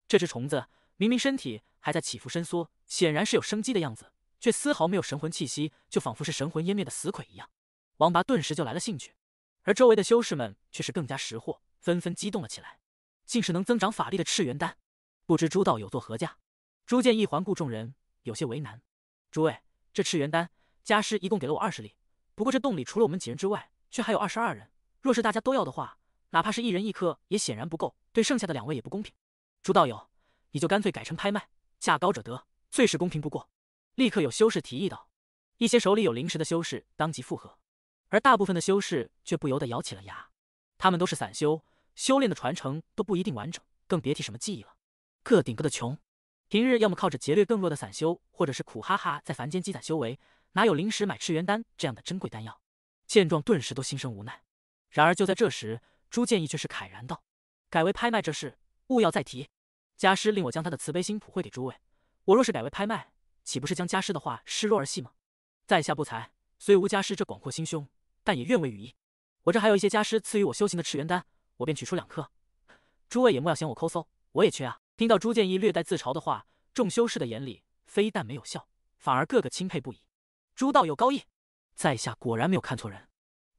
这只虫子明明身体还在起伏伸缩，显然是有生机的样子，却丝毫没有神魂气息，就仿佛是神魂湮灭的死鬼一样。王拔顿时就来了兴趣。而周围的修士们却是更加识货，纷纷激动了起来，竟是能增长法力的赤元丹。不知朱道友作何价？朱建义环顾众人，有些为难。诸位，这赤元丹，家师一共给了我二十粒。不过这洞里除了我们几人之外，却还有二十二人。若是大家都要的话，哪怕是一人一颗，也显然不够，对剩下的两位也不公平。朱道友，你就干脆改成拍卖，价高者得，最是公平不过。立刻有修士提议道，一些手里有灵石的修士当即附和。而大部分的修士却不由得咬起了牙，他们都是散修，修炼的传承都不一定完整，更别提什么技艺了，个顶个的穷。平日要么靠着劫掠更弱的散修，或者是苦哈哈在凡间积攒修为，哪有临时买赤元丹这样的珍贵丹药？见状顿时都心生无奈。然而就在这时，朱建义却是慨然道：“改为拍卖这事，勿要再提。家师令我将他的慈悲心普惠给诸位，我若是改为拍卖，岂不是将家师的话视若儿戏吗？”在下不才，虽无家师这广阔心胸。但也愿为羽翼。我这还有一些家师赐予我修行的赤元丹，我便取出两颗。诸位也莫要嫌我抠搜，我也缺啊。听到朱建义略带自嘲的话，众修士的眼里非但没有笑，反而个个钦佩不已。朱道友高义，在下果然没有看错人。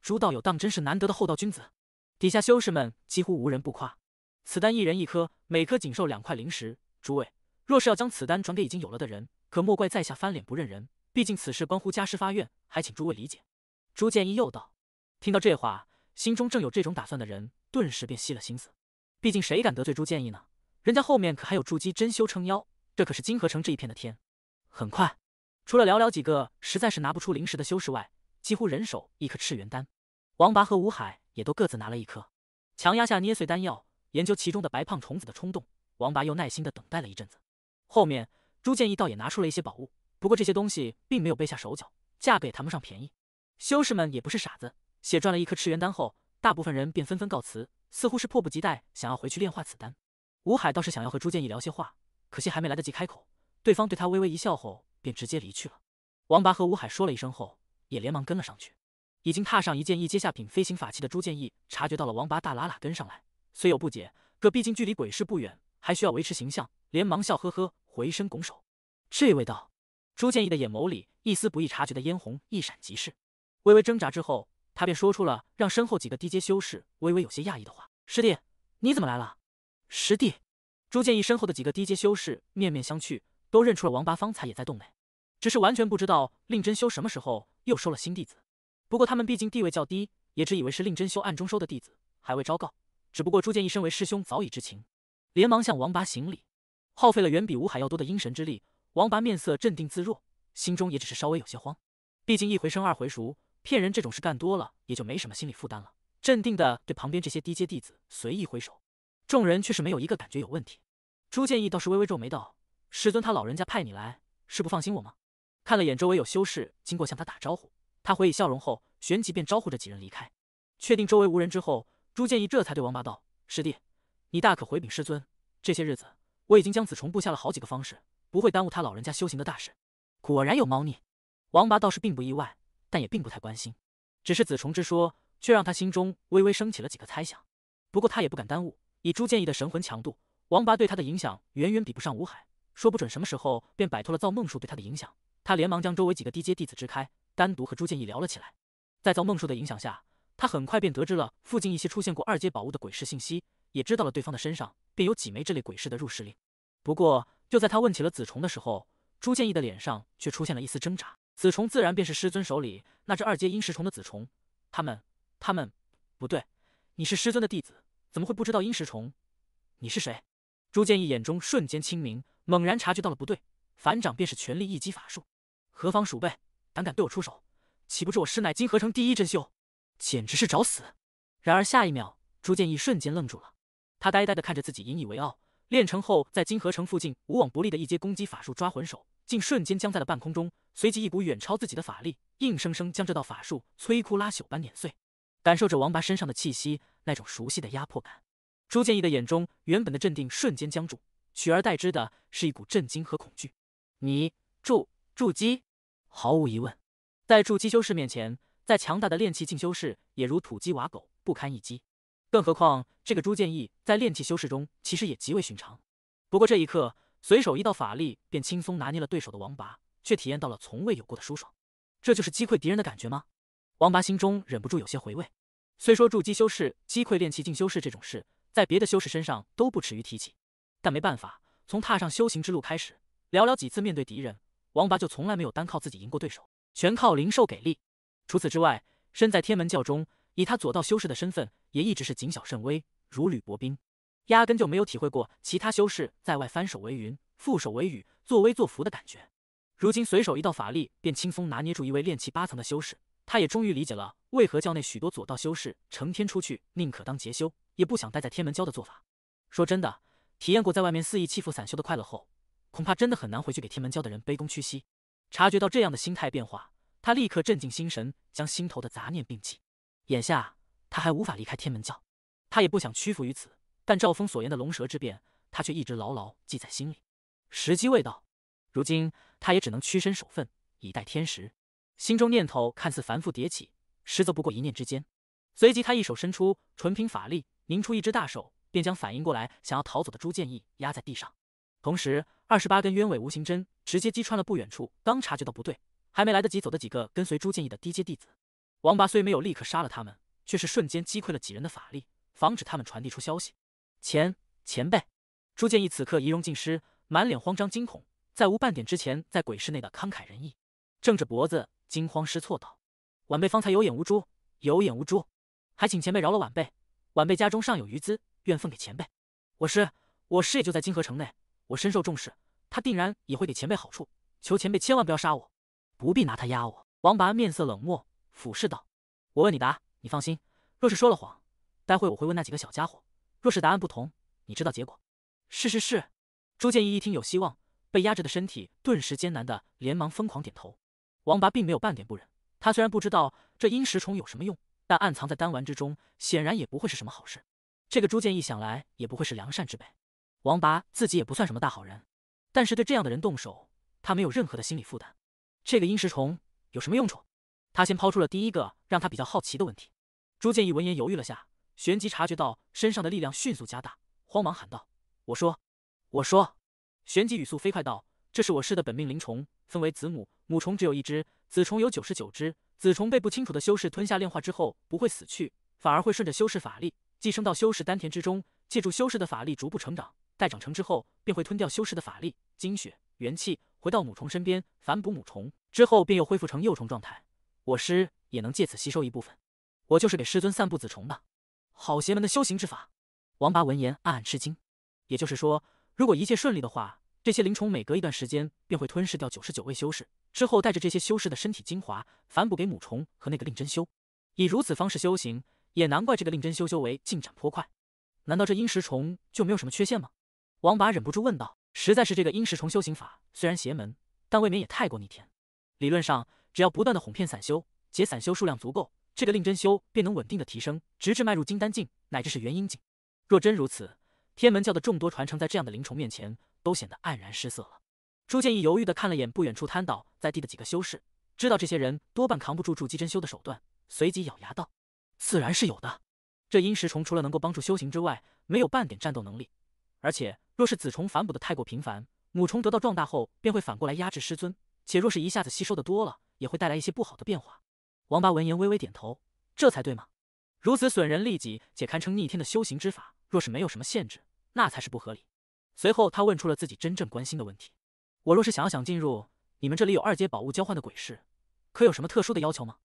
朱道友当真是难得的厚道君子。底下修士们几乎无人不夸。此丹一人一颗，每颗仅售两块灵石。诸位若是要将此丹转给已经有了的人，可莫怪在下翻脸不认人。毕竟此事关乎家师发愿，还请诸位理解。朱建义又道：“听到这话，心中正有这种打算的人，顿时便熄了心思。毕竟谁敢得罪朱建义呢？人家后面可还有筑基真修撑腰，这可是金河城这一片的天。”很快，除了寥寥几个实在是拿不出灵石的修士外，几乎人手一颗赤元丹。王拔和吴海也都各自拿了一颗，强压下捏碎丹药、研究其中的白胖虫子的冲动。王拔又耐心的等待了一阵子。后面，朱建义倒也拿出了一些宝物，不过这些东西并没有备下手脚，价格也谈不上便宜。修士们也不是傻子，血赚了一颗赤元丹后，大部分人便纷纷告辞，似乎是迫不及待想要回去炼化此丹。吴海倒是想要和朱建义聊些话，可惜还没来得及开口，对方对他微微一笑后便直接离去了。王拔和吴海说了一声后，也连忙跟了上去。已经踏上一件一阶下品飞行法器的朱建义察觉到了王拔大喇喇跟上来，虽有不解，可毕竟距离鬼市不远，还需要维持形象，连忙笑呵呵回身拱手。这味道，朱建义的眼眸里一丝不易察觉的嫣红一闪即逝。微微挣扎之后，他便说出了让身后几个低阶修士微微有些讶异的话：“师弟，你怎么来了？”师弟朱建义身后的几个低阶修士面面相觑，都认出了王八方才也在洞内，只是完全不知道令真修什么时候又收了新弟子。不过他们毕竟地位较低，也只以为是令真修暗中收的弟子，还未昭告。只不过朱建义身为师兄，早已知情，连忙向王八行礼。耗费了远比吴海要多的阴神之力，王八面色镇定自若，心中也只是稍微有些慌，毕竟一回生二回熟。骗人这种事干多了，也就没什么心理负担了。镇定的对旁边这些低阶弟子随意挥手，众人却是没有一个感觉有问题。朱建义倒是微微皱眉道：“师尊他老人家派你来，是不放心我吗？”看了眼周围有修士经过向他打招呼，他回以笑容后，旋即便招呼着几人离开。确定周围无人之后，朱建义这才对王八道：“师弟，你大可回禀师尊，这些日子我已经将子虫布下了好几个方式，不会耽误他老人家修行的大事。”果然有猫腻，王八倒是并不意外。但也并不太关心，只是子重之说，却让他心中微微升起了几个猜想。不过他也不敢耽误，以朱建义的神魂强度，王拔对他的影响远远比不上吴海，说不准什么时候便摆脱了造梦术对他的影响。他连忙将周围几个低阶弟子支开，单独和朱建义聊了起来。在造梦术的影响下，他很快便得知了附近一些出现过二阶宝物的鬼市信息，也知道了对方的身上便有几枚这类鬼市的入室令。不过就在他问起了子重的时候，朱建义的脸上却出现了一丝挣扎。子虫自然便是师尊手里那只二阶阴石虫的子虫，他们，他们，不对，你是师尊的弟子，怎么会不知道阴石虫？你是谁？朱建义眼中瞬间清明，猛然察觉到了不对，反掌便是全力一击法术。何方鼠辈，胆敢对我出手，岂不知我师乃金河城第一真修，简直是找死！然而下一秒，朱建义瞬间愣住了，他呆呆地看着自己引以为傲，练成后在金河城附近无往不利的一阶攻击法术抓魂手。竟瞬间僵在了半空中，随即一股远超自己的法力，硬生生将这道法术摧枯拉朽般碾碎。感受着王拔身上的气息，那种熟悉的压迫感，朱建义的眼中原本的镇定瞬间僵住，取而代之的是一股震惊和恐惧。你筑筑基，毫无疑问，在筑基修士面前，再强大的炼气境修士也如土鸡瓦狗，不堪一击。更何况这个朱建义在炼气修士中其实也极为寻常。不过这一刻。随手一道法力，便轻松拿捏了对手的王拔，却体验到了从未有过的舒爽。这就是击溃敌人的感觉吗？王拔心中忍不住有些回味。虽说筑基修士击溃炼气境修士这种事，在别的修士身上都不耻于提起，但没办法，从踏上修行之路开始，寥寥几次面对敌人，王拔就从来没有单靠自己赢过对手，全靠灵兽给力。除此之外，身在天门教中，以他左道修士的身份，也一直是谨小慎微，如履薄冰。压根就没有体会过其他修士在外翻手为云，覆手为雨，作威作福的感觉。如今随手一道法力，便轻松拿捏住一位练气八层的修士，他也终于理解了为何教内许多左道修士成天出去宁可当劫修，也不想待在天门教的做法。说真的，体验过在外面肆意欺负散修的快乐后，恐怕真的很难回去给天门教的人卑躬屈膝。察觉到这样的心态变化，他立刻镇静心神，将心头的杂念摒弃。眼下他还无法离开天门教，他也不想屈服于此。但赵峰所言的龙蛇之变，他却一直牢牢记在心里。时机未到，如今他也只能屈身守份，以待天时。心中念头看似繁复迭起，实则不过一念之间。随即，他一手伸出，纯凭法力凝出一只大手，便将反应过来想要逃走的朱建义压在地上。同时，二十八根鸢尾无形针直接击穿了不远处刚察觉到不对还没来得及走的几个跟随朱建义的低阶弟子。王八虽没有立刻杀了他们，却是瞬间击溃了几人的法力，防止他们传递出消息。前前辈，朱建义此刻仪容尽失，满脸慌张惊恐，再无半点之前在鬼市内的慷慨仁义，正着脖子，惊慌失措道：“晚辈方才有眼无珠，有眼无珠，还请前辈饶了晚辈。晚辈家中尚有余资，愿奉给前辈。我师，我师也就在金河城内，我深受重视，他定然也会给前辈好处。求前辈千万不要杀我，不必拿他压我。”王拔面色冷漠，俯视道：“我问你答，你放心，若是说了谎，待会我会问那几个小家伙。”若是答案不同，你知道结果？是是是！朱建义一听有希望，被压制的身体顿时艰难的，连忙疯狂点头。王拔并没有半点不忍，他虽然不知道这阴石虫有什么用，但暗藏在丹丸之中，显然也不会是什么好事。这个朱建义想来也不会是良善之辈，王拔自己也不算什么大好人，但是对这样的人动手，他没有任何的心理负担。这个阴石虫有什么用处？他先抛出了第一个让他比较好奇的问题。朱建义闻言犹豫了下。旋即察觉到身上的力量迅速加大，慌忙喊道：“我说，我说！”旋即语速飞快道：“这是我师的本命灵虫，分为子母，母虫只有一只，子虫有九十九只。子虫被不清楚的修士吞下炼化之后，不会死去，反而会顺着修士法力寄生到修士丹田之中，借助修士的法力逐步成长。待长成之后，便会吞掉修士的法力、精血、元气，回到母虫身边，反哺母虫。之后便又恢复成幼虫状态。我师也能借此吸收一部分。我就是给师尊散布子虫的。”好邪门的修行之法！王拔闻言暗暗吃惊。也就是说，如果一切顺利的话，这些灵虫每隔一段时间便会吞噬掉九十九位修士，之后带着这些修士的身体精华反哺给母虫和那个令真修，以如此方式修行，也难怪这个令真修修为进展颇快。难道这阴石虫就没有什么缺陷吗？王拔忍不住问道。实在是这个阴石虫修行法虽然邪门，但未免也太过逆天。理论上，只要不断的哄骗散修，解散修数量足够。这个令真修便能稳定的提升，直至迈入金丹境，乃至是元婴境。若真如此，天门教的众多传承在这样的灵虫面前，都显得黯然失色了。朱建义犹豫的看了眼不远处瘫倒在地的几个修士，知道这些人多半扛不住筑基真修的手段，随即咬牙道：“自然是有的。这阴石虫除了能够帮助修行之外，没有半点战斗能力。而且若是子虫反哺的太过频繁，母虫得到壮大后便会反过来压制师尊。且若是一下子吸收的多了，也会带来一些不好的变化。”王八闻言微微点头，这才对嘛。如此损人利己且堪称逆天的修行之法，若是没有什么限制，那才是不合理。随后他问出了自己真正关心的问题：我若是想要想进入你们这里有二阶宝物交换的鬼市，可有什么特殊的要求吗？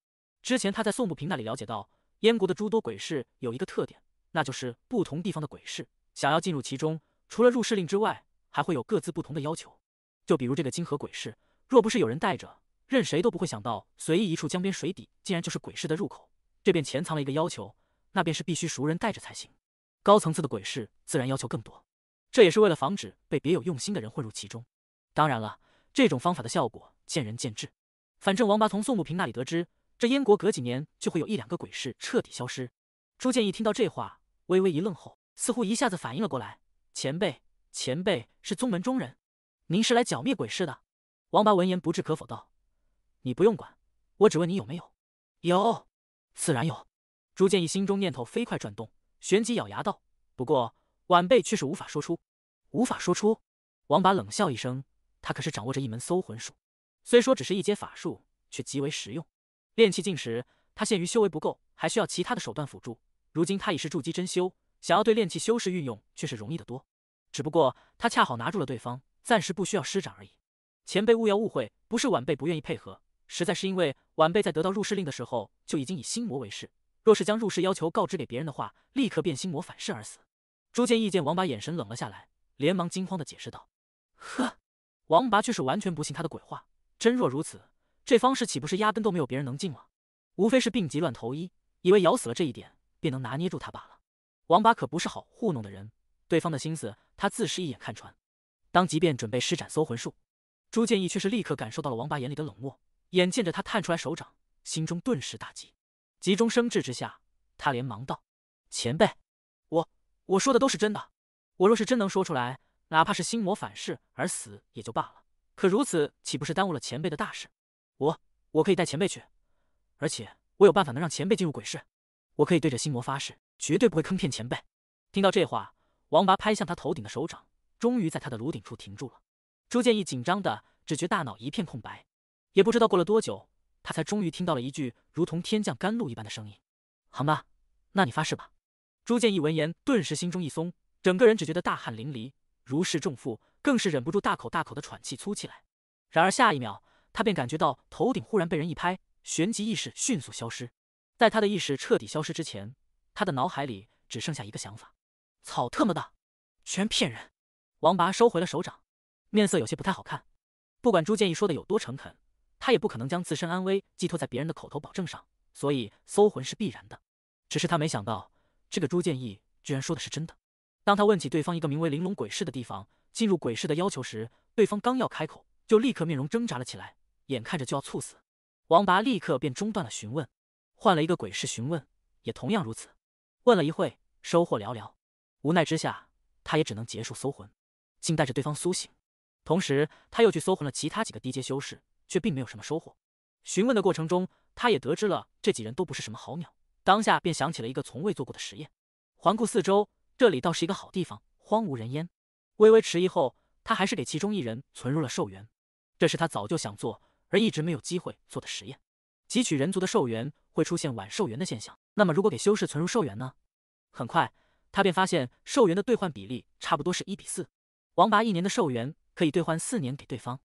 之前他在宋不平那里了解到，燕国的诸多鬼市有一个特点，那就是不同地方的鬼市想要进入其中，除了入室令之外，还会有各自不同的要求。就比如这个金河鬼市，若不是有人带着。任谁都不会想到，随意一处江边水底，竟然就是鬼市的入口。这便潜藏了一个要求，那便是必须熟人带着才行。高层次的鬼市自然要求更多，这也是为了防止被别有用心的人混入其中。当然了，这种方法的效果见仁见智。反正王八从宋牧平那里得知，这燕国隔几年就会有一两个鬼市彻底消失。朱建一听到这话，微微一愣后，似乎一下子反应了过来：“前辈，前辈是宗门中人，您是来剿灭鬼市的？”王八闻言不置可否道。你不用管，我只问你有没有？有，自然有。朱建义心中念头飞快转动，旋即咬牙道：“不过，晚辈却是无法说出，无法说出。”王八冷笑一声，他可是掌握着一门搜魂术，虽说只是一阶法术，却极为实用。炼气境时，他限于修为不够，还需要其他的手段辅助。如今他已是筑基真修，想要对炼气修士运用，却是容易得多。只不过他恰好拿住了对方，暂时不需要施展而已。前辈勿要误会，不是晚辈不愿意配合。实在是因为晚辈在得到入世令的时候就已经以心魔为誓，若是将入世要求告知给别人的话，立刻变心魔反噬而死。朱建义见王八眼神冷了下来，连忙惊慌的解释道：“呵！”王八却是完全不信他的鬼话，真若如此，这方式岂不是压根都没有别人能进了？无非是病急乱投医，以为咬死了这一点便能拿捏住他罢了。王八可不是好糊弄的人，对方的心思他自是一眼看穿，当即便准备施展搜魂术。朱建义却是立刻感受到了王八眼里的冷漠。眼见着他探出来手掌，心中顿时大急。急中生智之下，他连忙道：“前辈，我我说的都是真的。我若是真能说出来，哪怕是心魔反噬而死也就罢了。可如此，岂不是耽误了前辈的大事？我我可以带前辈去，而且我有办法能让前辈进入鬼市。我可以对着心魔发誓，绝对不会坑骗前辈。”听到这话，王拔拍向他头顶的手掌，终于在他的颅顶处停住了。朱建义紧张的只觉大脑一片空白。也不知道过了多久，他才终于听到了一句如同天降甘露一般的声音：“好吧，那你发誓吧。”朱建义闻言，顿时心中一松，整个人只觉得大汗淋漓，如释重负，更是忍不住大口大口的喘气粗气来。然而下一秒，他便感觉到头顶忽然被人一拍，旋即意识迅速消失。在他的意识彻底消失之前，他的脑海里只剩下一个想法：草特么的，全骗人！王拔收回了手掌，面色有些不太好看。不管朱建义说的有多诚恳。他也不可能将自身安危寄托在别人的口头保证上，所以搜魂是必然的。只是他没想到，这个朱建义居然说的是真的。当他问起对方一个名为玲珑鬼市的地方进入鬼市的要求时，对方刚要开口，就立刻面容挣扎了起来，眼看着就要猝死。王拔立刻便中断了询问，换了一个鬼市询问，也同样如此。问了一会，收获寥寥，无奈之下，他也只能结束搜魂，静待着对方苏醒。同时，他又去搜魂了其他几个低阶修士。却并没有什么收获。询问的过程中，他也得知了这几人都不是什么好鸟。当下便想起了一个从未做过的实验。环顾四周，这里倒是一个好地方，荒无人烟。微微迟疑后，他还是给其中一人存入了寿元。这是他早就想做而一直没有机会做的实验。汲取人族的寿元会出现晚寿元的现象，那么如果给修士存入寿元呢？很快，他便发现寿元的兑换比例差不多是一比四。王拔一年的寿元可以兑换四年给对方。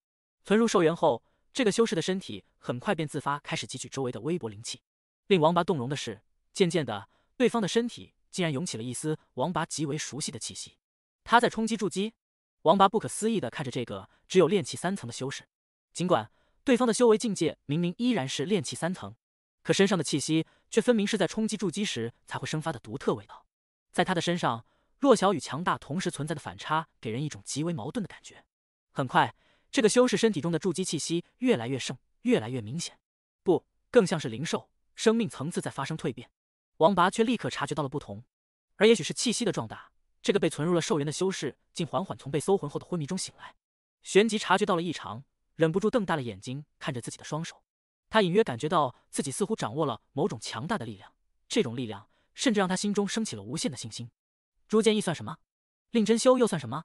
存入寿元后。这个修士的身体很快便自发开始汲取周围的微薄灵气。令王拔动容的是，渐渐的，对方的身体竟然涌起了一丝王拔极为熟悉的气息。他在冲击筑基？王拔不可思议的看着这个只有炼气三层的修士，尽管对方的修为境界明明依然是炼气三层，可身上的气息却分明是在冲击筑基时才会生发的独特味道。在他的身上，弱小与强大同时存在的反差，给人一种极为矛盾的感觉。很快。这个修士身体中的筑基气息越来越盛，越来越明显，不，更像是灵兽生命层次在发生蜕变。王拔却立刻察觉到了不同，而也许是气息的壮大，这个被存入了寿元的修士竟缓缓从被搜魂后的昏迷中醒来，旋即察觉到了异常，忍不住瞪大了眼睛看着自己的双手。他隐约感觉到自己似乎掌握了某种强大的力量，这种力量甚至让他心中升起了无限的信心。朱建义算什么？令真修又算什么？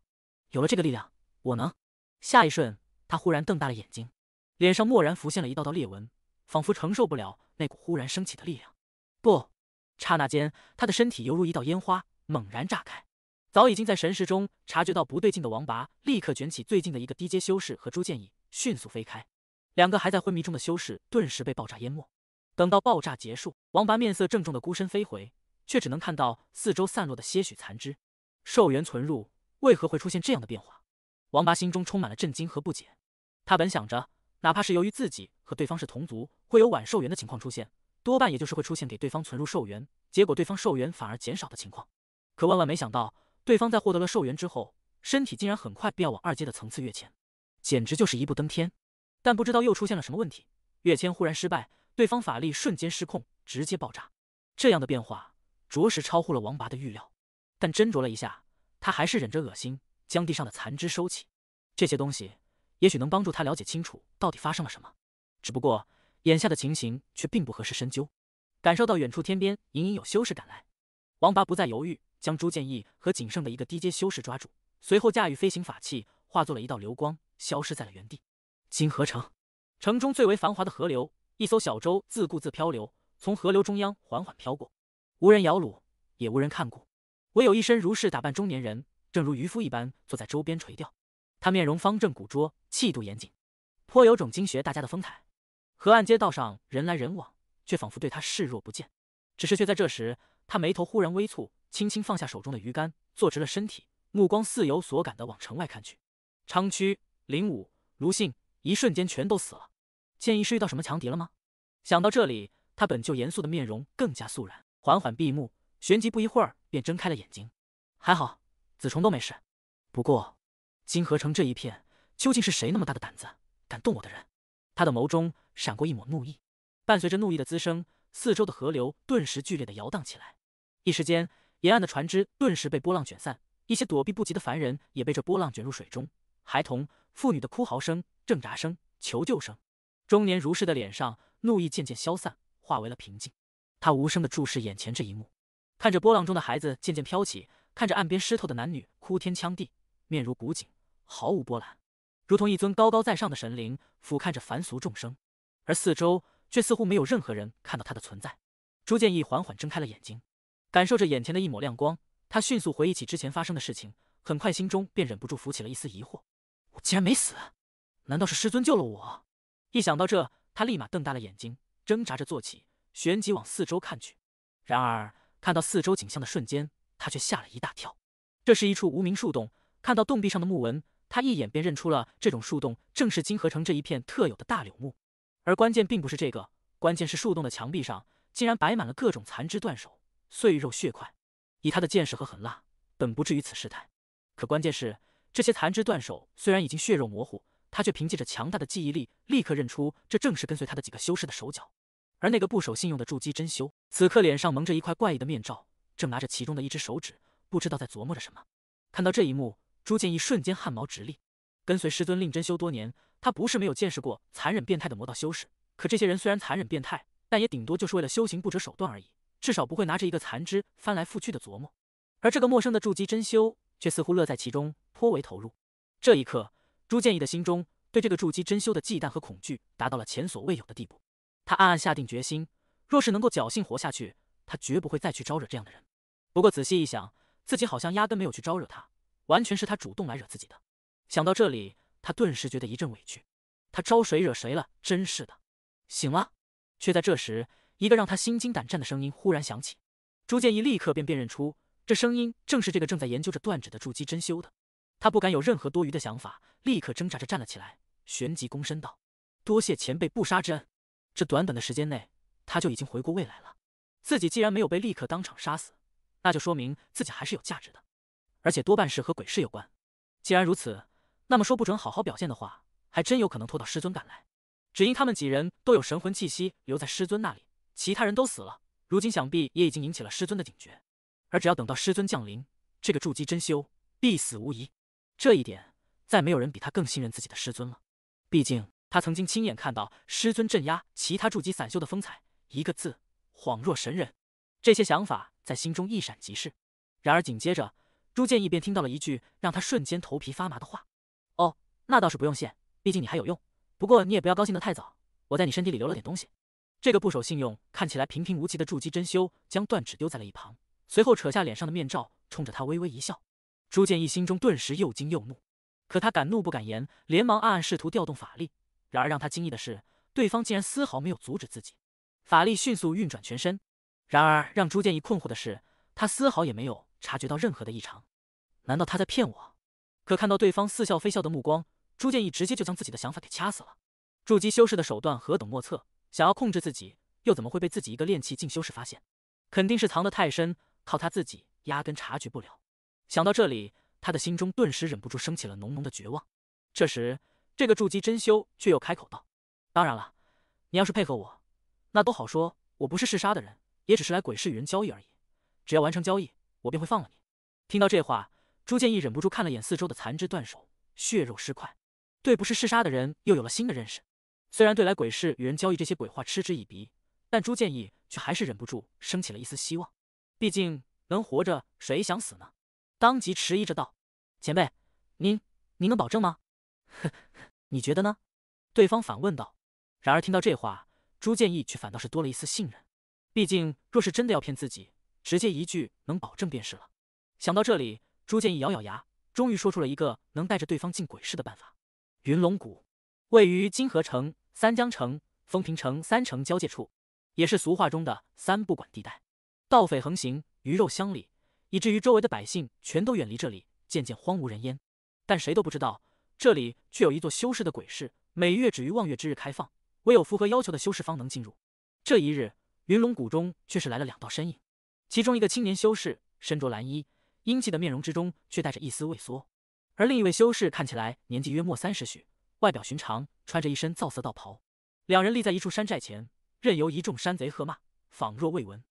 有了这个力量，我能。下一瞬，他忽然瞪大了眼睛，脸上蓦然浮现了一道道裂纹，仿佛承受不了那股忽然升起的力量。不，刹那间，他的身体犹如一道烟花猛然炸开。早已经在神识中察觉到不对劲的王拔，立刻卷起最近的一个低阶修士和朱建义，迅速飞开。两个还在昏迷中的修士顿时被爆炸淹没。等到爆炸结束，王拔面色郑重的孤身飞回，却只能看到四周散落的些许残肢。寿元存入，为何会出现这样的变化？王拔心中充满了震惊和不解，他本想着，哪怕是由于自己和对方是同族，会有晚寿元的情况出现，多半也就是会出现给对方存入寿元，结果对方寿元反而减少的情况。可万万没想到，对方在获得了寿元之后，身体竟然很快便要往二阶的层次跃迁，简直就是一步登天。但不知道又出现了什么问题，跃迁忽然失败，对方法力瞬间失控，直接爆炸。这样的变化着实超乎了王拔的预料。但斟酌了一下，他还是忍着恶心。将地上的残肢收起，这些东西也许能帮助他了解清楚到底发生了什么。只不过眼下的情形却并不合适深究。感受到远处天边隐隐有修士赶来，王拔不再犹豫，将朱建义和仅剩的一个低阶修士抓住，随后驾驭飞行法器，化作了一道流光，消失在了原地。金河城，城中最为繁华的河流，一艘小舟自顾自漂流，从河流中央缓缓飘过，无人摇橹，也无人看顾，唯有一身如是打扮中年人。正如渔夫一般坐在周边垂钓，他面容方正古拙，气度严谨，颇有种经学大家的风采。河岸街道上人来人往，却仿佛对他视若不见。只是却在这时，他眉头忽然微蹙，轻轻放下手中的鱼竿，坐直了身体，目光似有所感的往城外看去。昌区、林武、卢信，一瞬间全都死了。建议是遇到什么强敌了吗？想到这里，他本就严肃的面容更加肃然，缓缓闭目，旋即不一会儿便睁开了眼睛。还好。子重都没事，不过金河城这一片究竟是谁那么大的胆子敢动我的人？他的眸中闪过一抹怒意，伴随着怒意的滋生，四周的河流顿时剧烈的摇荡起来。一时间，沿岸的船只顿时被波浪卷散，一些躲避不及的凡人也被这波浪卷入水中，孩童、妇女的哭嚎声、挣扎声、求救声。中年如是的脸上怒意渐渐消散，化为了平静。他无声的注视眼前这一幕，看着波浪中的孩子渐渐飘起。看着岸边湿透的男女，哭天抢地，面如古井，毫无波澜，如同一尊高高在上的神灵俯瞰着凡俗众生，而四周却似乎没有任何人看到他的存在。朱建义缓缓睁开了眼睛，感受着眼前的一抹亮光，他迅速回忆起之前发生的事情，很快心中便忍不住浮起了一丝疑惑：我竟然没死？难道是师尊救了我？一想到这，他立马瞪大了眼睛，挣扎着坐起，旋即往四周看去。然而看到四周景象的瞬间。他却吓了一大跳，这是一处无名树洞。看到洞壁上的木纹，他一眼便认出了这种树洞，正是金河城这一片特有的大柳木。而关键并不是这个，关键是树洞的墙壁上竟然摆满了各种残肢断手、碎肉血块。以他的见识和狠辣，本不至于此失态。可关键是，这些残肢断手虽然已经血肉模糊，他却凭借着强大的记忆力，立刻认出这正是跟随他的几个修士的手脚。而那个不守信用的筑基真修，此刻脸上蒙着一块怪异的面罩。正拿着其中的一只手指，不知道在琢磨着什么。看到这一幕，朱建义瞬间汗毛直立。跟随师尊令真修多年，他不是没有见识过残忍变态的魔道修士。可这些人虽然残忍变态，但也顶多就是为了修行不择手段而已，至少不会拿着一个残肢翻来覆去的琢磨。而这个陌生的筑基真修却似乎乐在其中，颇为投入。这一刻，朱建义的心中对这个筑基真修的忌惮和恐惧达到了前所未有的地步。他暗暗下定决心，若是能够侥幸活下去，他绝不会再去招惹这样的人。不过仔细一想，自己好像压根没有去招惹他，完全是他主动来惹自己的。想到这里，他顿时觉得一阵委屈，他招谁惹谁了？真是的！醒了，却在这时，一个让他心惊胆战的声音忽然响起。朱建义立刻便辨认出，这声音正是这个正在研究着断指的筑基真修的。他不敢有任何多余的想法，立刻挣扎着站了起来，旋即躬身道：“多谢前辈不杀之恩。”这短短的时间内，他就已经回过味来了。自己既然没有被立刻当场杀死。那就说明自己还是有价值的，而且多半是和鬼市有关。既然如此，那么说不准好好表现的话，还真有可能拖到师尊赶来。只因他们几人都有神魂气息留在师尊那里，其他人都死了，如今想必也已经引起了师尊的警觉。而只要等到师尊降临，这个筑基真修必死无疑。这一点，再没有人比他更信任自己的师尊了。毕竟他曾经亲眼看到师尊镇压其他筑基散修的风采，一个字，恍若神人。这些想法。在心中一闪即逝，然而紧接着朱建义便听到了一句让他瞬间头皮发麻的话：“哦，那倒是不用谢，毕竟你还有用。不过你也不要高兴得太早，我在你身体里留了点东西。”这个不守信用、看起来平平无奇的筑基真修将断指丢在了一旁，随后扯下脸上的面罩，冲着他微微一笑。朱建义心中顿时又惊又怒，可他敢怒不敢言，连忙暗暗试图调动法力。然而让他惊异的是，对方竟然丝毫没有阻止自己，法力迅速运转全身。然而，让朱建义困惑的是，他丝毫也没有察觉到任何的异常。难道他在骗我？可看到对方似笑非笑的目光，朱建义直接就将自己的想法给掐死了。筑基修士的手段何等莫测，想要控制自己，又怎么会被自己一个炼气境修士发现？肯定是藏得太深，靠他自己压根察觉不了。想到这里，他的心中顿时忍不住升起了浓浓的绝望。这时，这个筑基真修却又开口道：“当然了，你要是配合我，那都好说。我不是嗜杀的人。”也只是来鬼市与人交易而已，只要完成交易，我便会放了你。听到这话，朱建义忍不住看了眼四周的残肢断手、血肉尸块，对不是嗜杀的人又有了新的认识。虽然对来鬼市与人交易这些鬼话嗤之以鼻，但朱建义却还是忍不住升起了一丝希望。毕竟能活着，谁想死呢？当即迟疑着道：“前辈，您您能保证吗？”呵呵，你觉得呢？”对方反问道。然而听到这话，朱建义却反倒是多了一丝信任。毕竟，若是真的要骗自己，直接一句能保证便是了。想到这里，朱建义咬咬牙，终于说出了一个能带着对方进鬼市的办法。云龙谷位于金河城、三江城、风平城三城交界处，也是俗话中的“三不管”地带，盗匪横行，鱼肉乡里，以至于周围的百姓全都远离这里，渐渐荒无人烟。但谁都不知道，这里却有一座修士的鬼市，每月只于望月之日开放，唯有符合要求的修士方能进入。这一日。云龙谷中却是来了两道身影，其中一个青年修士身着蓝衣，英气的面容之中却带着一丝畏缩；而另一位修士看起来年纪约莫三十许，外表寻常，穿着一身皂色道袍。两人立在一处山寨前，任由一众山贼喝骂，仿若未闻。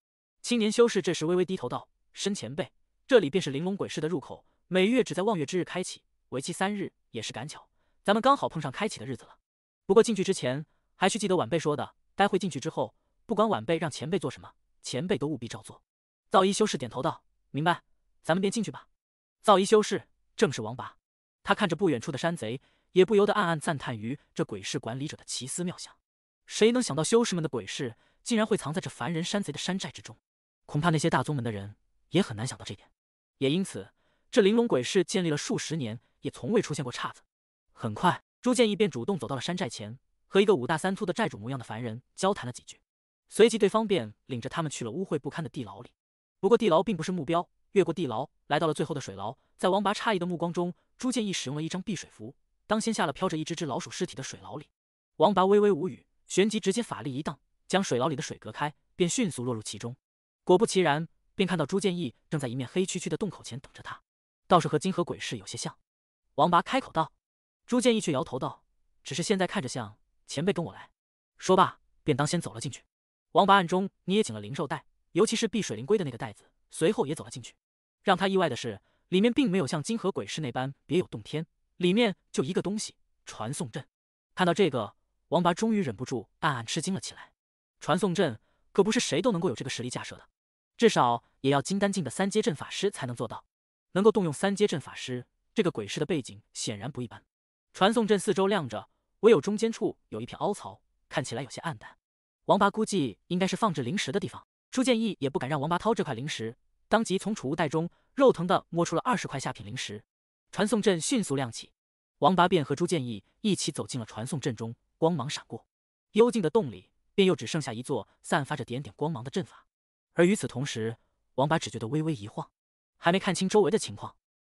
青年修士这时微微低头道：“申前辈，这里便是玲珑鬼市的入口，每月只在望月之日开启，为期三日，也是赶巧，咱们刚好碰上开启的日子了。不过进去之前，还需记得晚辈说的，待会进去之后。”不管晚辈让前辈做什么，前辈都务必照做。造衣修士点头道：“明白，咱们便进去吧。”造衣修士正是王拔，他看着不远处的山贼，也不由得暗暗赞叹于这鬼市管理者的奇思妙想。谁能想到修士们的鬼市竟然会藏在这凡人山贼的山寨之中？恐怕那些大宗门的人也很难想到这点。也因此，这玲珑鬼市建立了数十年，也从未出现过岔子。很快，朱建义便主动走到了山寨前，和一个五大三粗的寨主模样的凡人交谈了几句。随即，对方便领着他们去了污秽不堪的地牢里。不过，地牢并不是目标，越过地牢，来到了最后的水牢。在王拔诧异的目光中，朱建义使用了一张避水符，当先下了飘着一只只老鼠尸体的水牢里。王拔微微无语，旋即直接法力一荡，将水牢里的水隔开，便迅速落入其中。果不其然，便看到朱建义正在一面黑黢黢的洞口前等着他，倒是和金河鬼市有些像。王拔开口道，朱建义却摇头道：“只是现在看着像，前辈跟我来。”说罢，便当先走了进去。王八暗中捏紧了灵兽袋，尤其是碧水灵龟的那个袋子，随后也走了进去。让他意外的是，里面并没有像金河鬼市那般别有洞天，里面就一个东西——传送阵。看到这个，王八终于忍不住暗暗吃惊了起来。传送阵可不是谁都能够有这个实力架设的，至少也要金丹境的三阶阵法师才能做到。能够动用三阶阵法师，这个鬼市的背景显然不一般。传送阵四周亮着，唯有中间处有一片凹槽，看起来有些暗淡。王八估计应该是放置灵石的地方。朱建义也不敢让王八掏这块灵石，当即从储物袋中肉疼的摸出了二十块下品灵石。传送阵迅速亮起，王八便和朱建义一起走进了传送阵中。光芒闪过，幽静的洞里便又只剩下一座散发着点点光芒的阵法。而与此同时，王八只觉得微微一晃，还没看清周围的情况，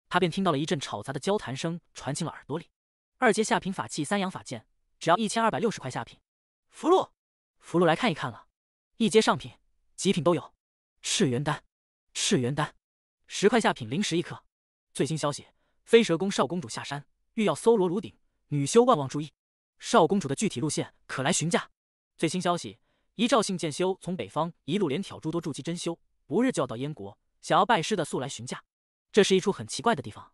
他便听到了一阵吵杂的交谈声传进了耳朵里。二阶下品法器三阳法剑，只要一千二百六十块下品。福禄，福禄来看一看了，一阶上品、极品都有。赤元丹，赤元丹，十块下品灵石一颗。最新消息，飞蛇宫少公主下山，欲要搜罗炉鼎，女修万望注意。少公主的具体路线，可来询价。最新消息，一赵姓剑修从北方一路连挑诸多筑基真修，不日就要到燕国，想要拜师的速来询价。这是一处很奇怪的地方，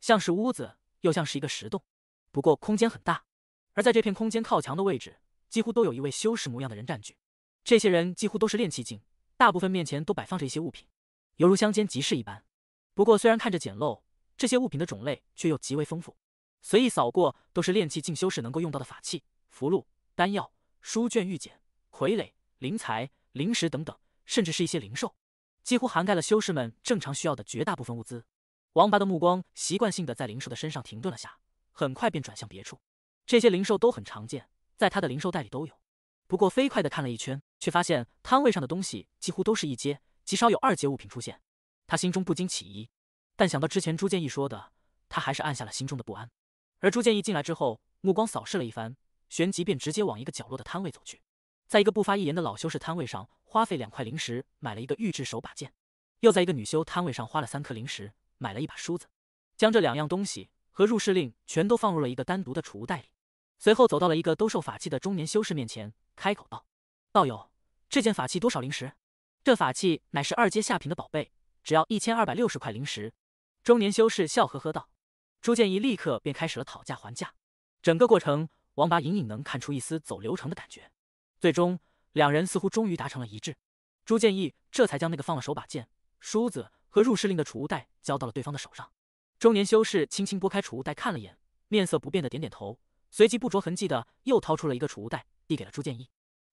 像是屋子，又像是一个石洞，不过空间很大。而在这片空间靠墙的位置。几乎都有一位修士模样的人占据，这些人几乎都是炼气境，大部分面前都摆放着一些物品，犹如乡间集市一般。不过虽然看着简陋，这些物品的种类却又极为丰富，随意扫过都是炼气境修士能够用到的法器、符箓、丹药、书卷、玉简、傀儡、灵材、灵石等等，甚至是一些灵兽，几乎涵盖了修士们正常需要的绝大部分物资。王八的目光习惯性的在灵兽的身上停顿了下，很快便转向别处。这些灵兽都很常见。在他的零售袋里都有，不过飞快的看了一圈，却发现摊位上的东西几乎都是一阶，极少有二阶物品出现。他心中不禁起疑，但想到之前朱建义说的，他还是按下了心中的不安。而朱建义进来之后，目光扫视了一番，旋即便直接往一个角落的摊位走去，在一个不发一言的老修士摊位上花费两块灵石买了一个玉制手把剑，又在一个女修摊位上花了三颗灵石买了一把梳子，将这两样东西和入室令全都放入了一个单独的储物袋里。随后走到了一个兜售法器的中年修士面前，开口道：“道友，这件法器多少灵石？”“这法器乃是二阶下品的宝贝，只要一千二百六十块灵石。”中年修士笑呵呵道。朱建义立刻便开始了讨价还价，整个过程，王八隐隐能看出一丝走流程的感觉。最终，两人似乎终于达成了一致，朱建义这才将那个放了手把剑、梳子和入室令的储物袋交到了对方的手上。中年修士轻轻拨开储物袋，看了眼，面色不变的点点头。随即不着痕迹的又掏出了一个储物袋，递给了朱建义。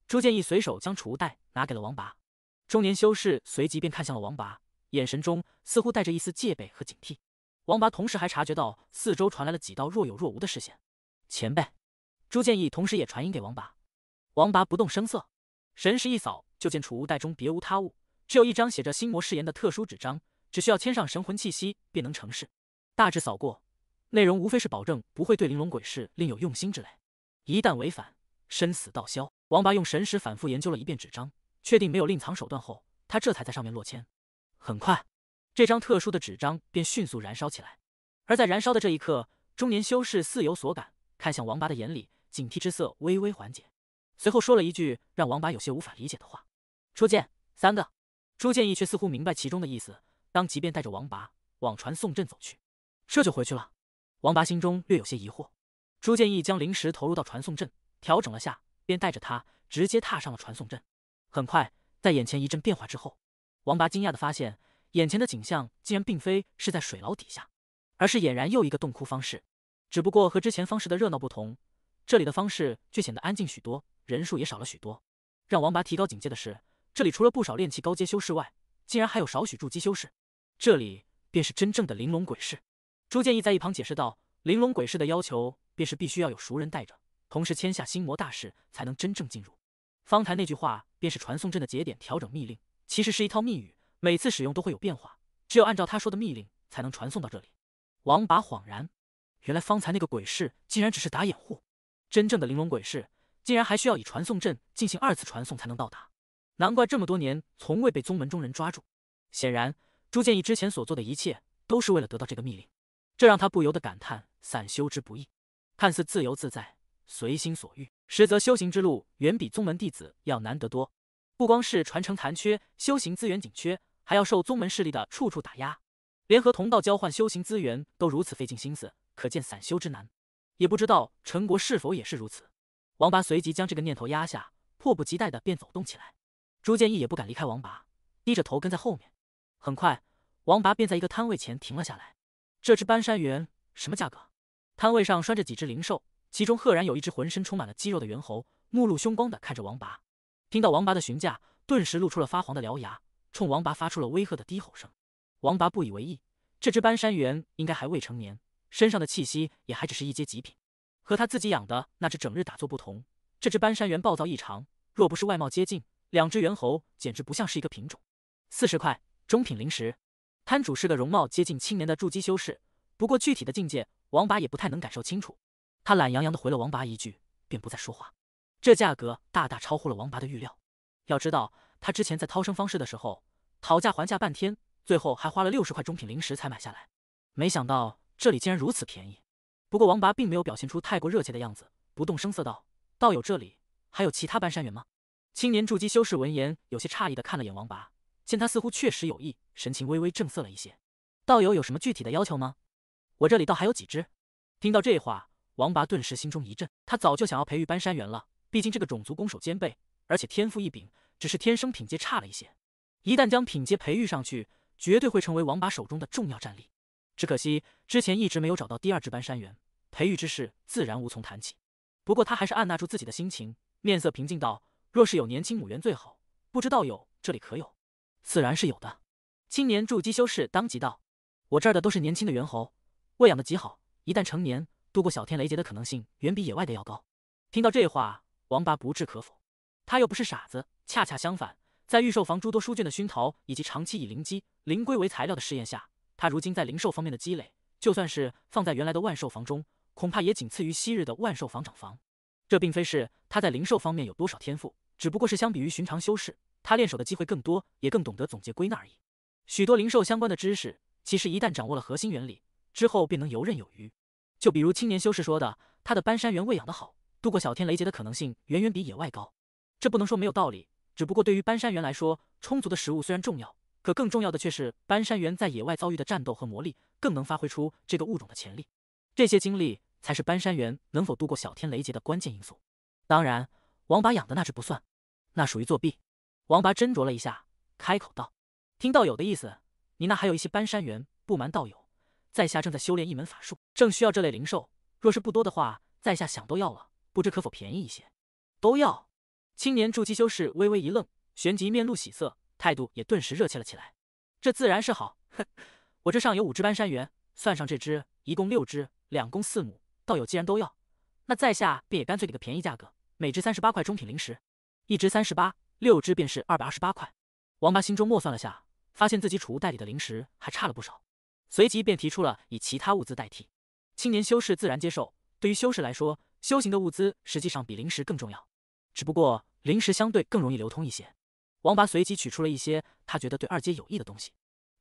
朱建义随手将储物袋拿给了王拔。中年修士随即便看向了王拔，眼神中似乎带着一丝戒备和警惕。王拔同时还察觉到四周传来了几道若有若无的视线。前辈，朱建义同时也传音给王拔。王拔不动声色，神识一扫，就见储物袋中别无他物，只有一张写着心魔誓言的特殊纸张，只需要签上神魂气息便能成事。大致扫过。内容无非是保证不会对玲珑鬼市另有用心之类，一旦违反，生死道消。王拔用神识反复研究了一遍纸张，确定没有另藏手段后，他这才在上面落签。很快，这张特殊的纸张便迅速燃烧起来。而在燃烧的这一刻，中年修士似有所感，看向王拔的眼里警惕之色微微缓解，随后说了一句让王拔有些无法理解的话：“初见三个。”朱建义却似乎明白其中的意思，当即便带着王拔往传送阵走去。这就回去了。王拔心中略有些疑惑，朱建义将灵石投入到传送阵，调整了下，便带着他直接踏上了传送阵。很快，在眼前一阵变化之后，王拔惊讶地发现，眼前的景象竟然并非是在水牢底下，而是俨然又一个洞窟方式。只不过和之前方式的热闹不同，这里的方式却显得安静许多，人数也少了许多。让王拔提高警戒的是，这里除了不少炼气高阶修士外，竟然还有少许筑基修士。这里便是真正的玲珑鬼市。朱建义在一旁解释道：“玲珑鬼市的要求便是必须要有熟人带着，同时签下心魔大誓才能真正进入。方才那句话便是传送阵的节点调整密令，其实是一套密语，每次使用都会有变化，只有按照他说的密令才能传送到这里。”王拔恍然，原来方才那个鬼市竟然只是打掩护，真正的玲珑鬼市竟然还需要以传送阵进行二次传送才能到达。难怪这么多年从未被宗门中人抓住。显然，朱建义之前所做的一切都是为了得到这个密令。这让他不由得感叹散修之不易，看似自由自在、随心所欲，实则修行之路远比宗门弟子要难得多。不光是传承残缺、修行资源紧缺，还要受宗门势力的处处打压，连和同道交换修行资源都如此费尽心思，可见散修之难。也不知道陈国是否也是如此。王拔随即将这个念头压下，迫不及待的便走动起来。朱建义也不敢离开王拔，低着头跟在后面。很快，王拔便在一个摊位前停了下来。这只斑山猿什么价格？摊位上拴着几只灵兽，其中赫然有一只浑身充满了肌肉的猿猴，目露凶光的看着王拔。听到王拔的询价，顿时露出了发黄的獠牙，冲王拔发出了威吓的低吼声。王拔不以为意，这只斑山猿应该还未成年，身上的气息也还只是一阶极品。和他自己养的那只整日打坐不同，这只斑山猿暴躁异常，若不是外貌接近，两只猿猴简直不像是一个品种。四十块中品灵石。摊主是个容貌接近青年的筑基修士，不过具体的境界，王拔也不太能感受清楚。他懒洋洋的回了王拔一句，便不再说话。这价格大大超乎了王拔的预料，要知道他之前在涛声方式的时候，讨价还价半天，最后还花了六十块中品灵石才买下来。没想到这里竟然如此便宜。不过王拔并没有表现出太过热切的样子，不动声色道：“道友这里还有其他半山猿吗？”青年筑基修士闻言，有些诧异的看了眼王拔。见他似乎确实有意，神情微微正色了一些。道友有什么具体的要求吗？我这里倒还有几只。听到这话，王拔顿时心中一震。他早就想要培育搬山猿了，毕竟这个种族攻守兼备，而且天赋异禀，只是天生品阶差了一些。一旦将品阶培育上去，绝对会成为王拔手中的重要战力。只可惜之前一直没有找到第二只搬山猿，培育之事自然无从谈起。不过他还是按捺住自己的心情，面色平静道：“若是有年轻母猿最好，不知道友这里可有？”自然是有的。青年筑基修士当即道：“我这儿的都是年轻的猿猴，喂养的极好，一旦成年，度过小天雷劫的可能性远比野外的要高。”听到这话，王八不置可否。他又不是傻子，恰恰相反，在预售房诸多书卷的熏陶，以及长期以灵鸡、灵龟为材料的试验下，他如今在灵兽方面的积累，就算是放在原来的万兽房中，恐怕也仅次于昔日的万兽房长房。这并非是他在灵兽方面有多少天赋，只不过是相比于寻常修士。他练手的机会更多，也更懂得总结归纳而已。许多灵兽相关的知识，其实一旦掌握了核心原理之后，便能游刃有余。就比如青年修士说的，他的搬山猿喂养的好，度过小天雷劫的可能性远远比野外高。这不能说没有道理，只不过对于搬山猿来说，充足的食物虽然重要，可更重要的却是搬山猿在野外遭遇的战斗和磨砺，更能发挥出这个物种的潜力。这些经历才是搬山猿能否度过小天雷劫的关键因素。当然，王八养的那只不算，那属于作弊。王拔斟酌了一下，开口道：“听道友的意思，你那还有一些搬山猿？不瞒道友，在下正在修炼一门法术，正需要这类灵兽。若是不多的话，在下想都要了。不知可否便宜一些？”都要。青年筑基修士微微一愣，旋即面露喜色，态度也顿时热切了起来。这自然是好。哼，我这上有五只搬山猿，算上这只，一共六只，两公四母。道友既然都要，那在下便也干脆给个便宜价格，每只三十八块中品灵石，一只三十八。六只便是二百二十八块，王八心中默算了下，发现自己储物袋里的灵石还差了不少，随即便提出了以其他物资代替。青年修士自然接受，对于修士来说，修行的物资实际上比灵石更重要，只不过灵石相对更容易流通一些。王八随即取出了一些他觉得对二阶有益的东西，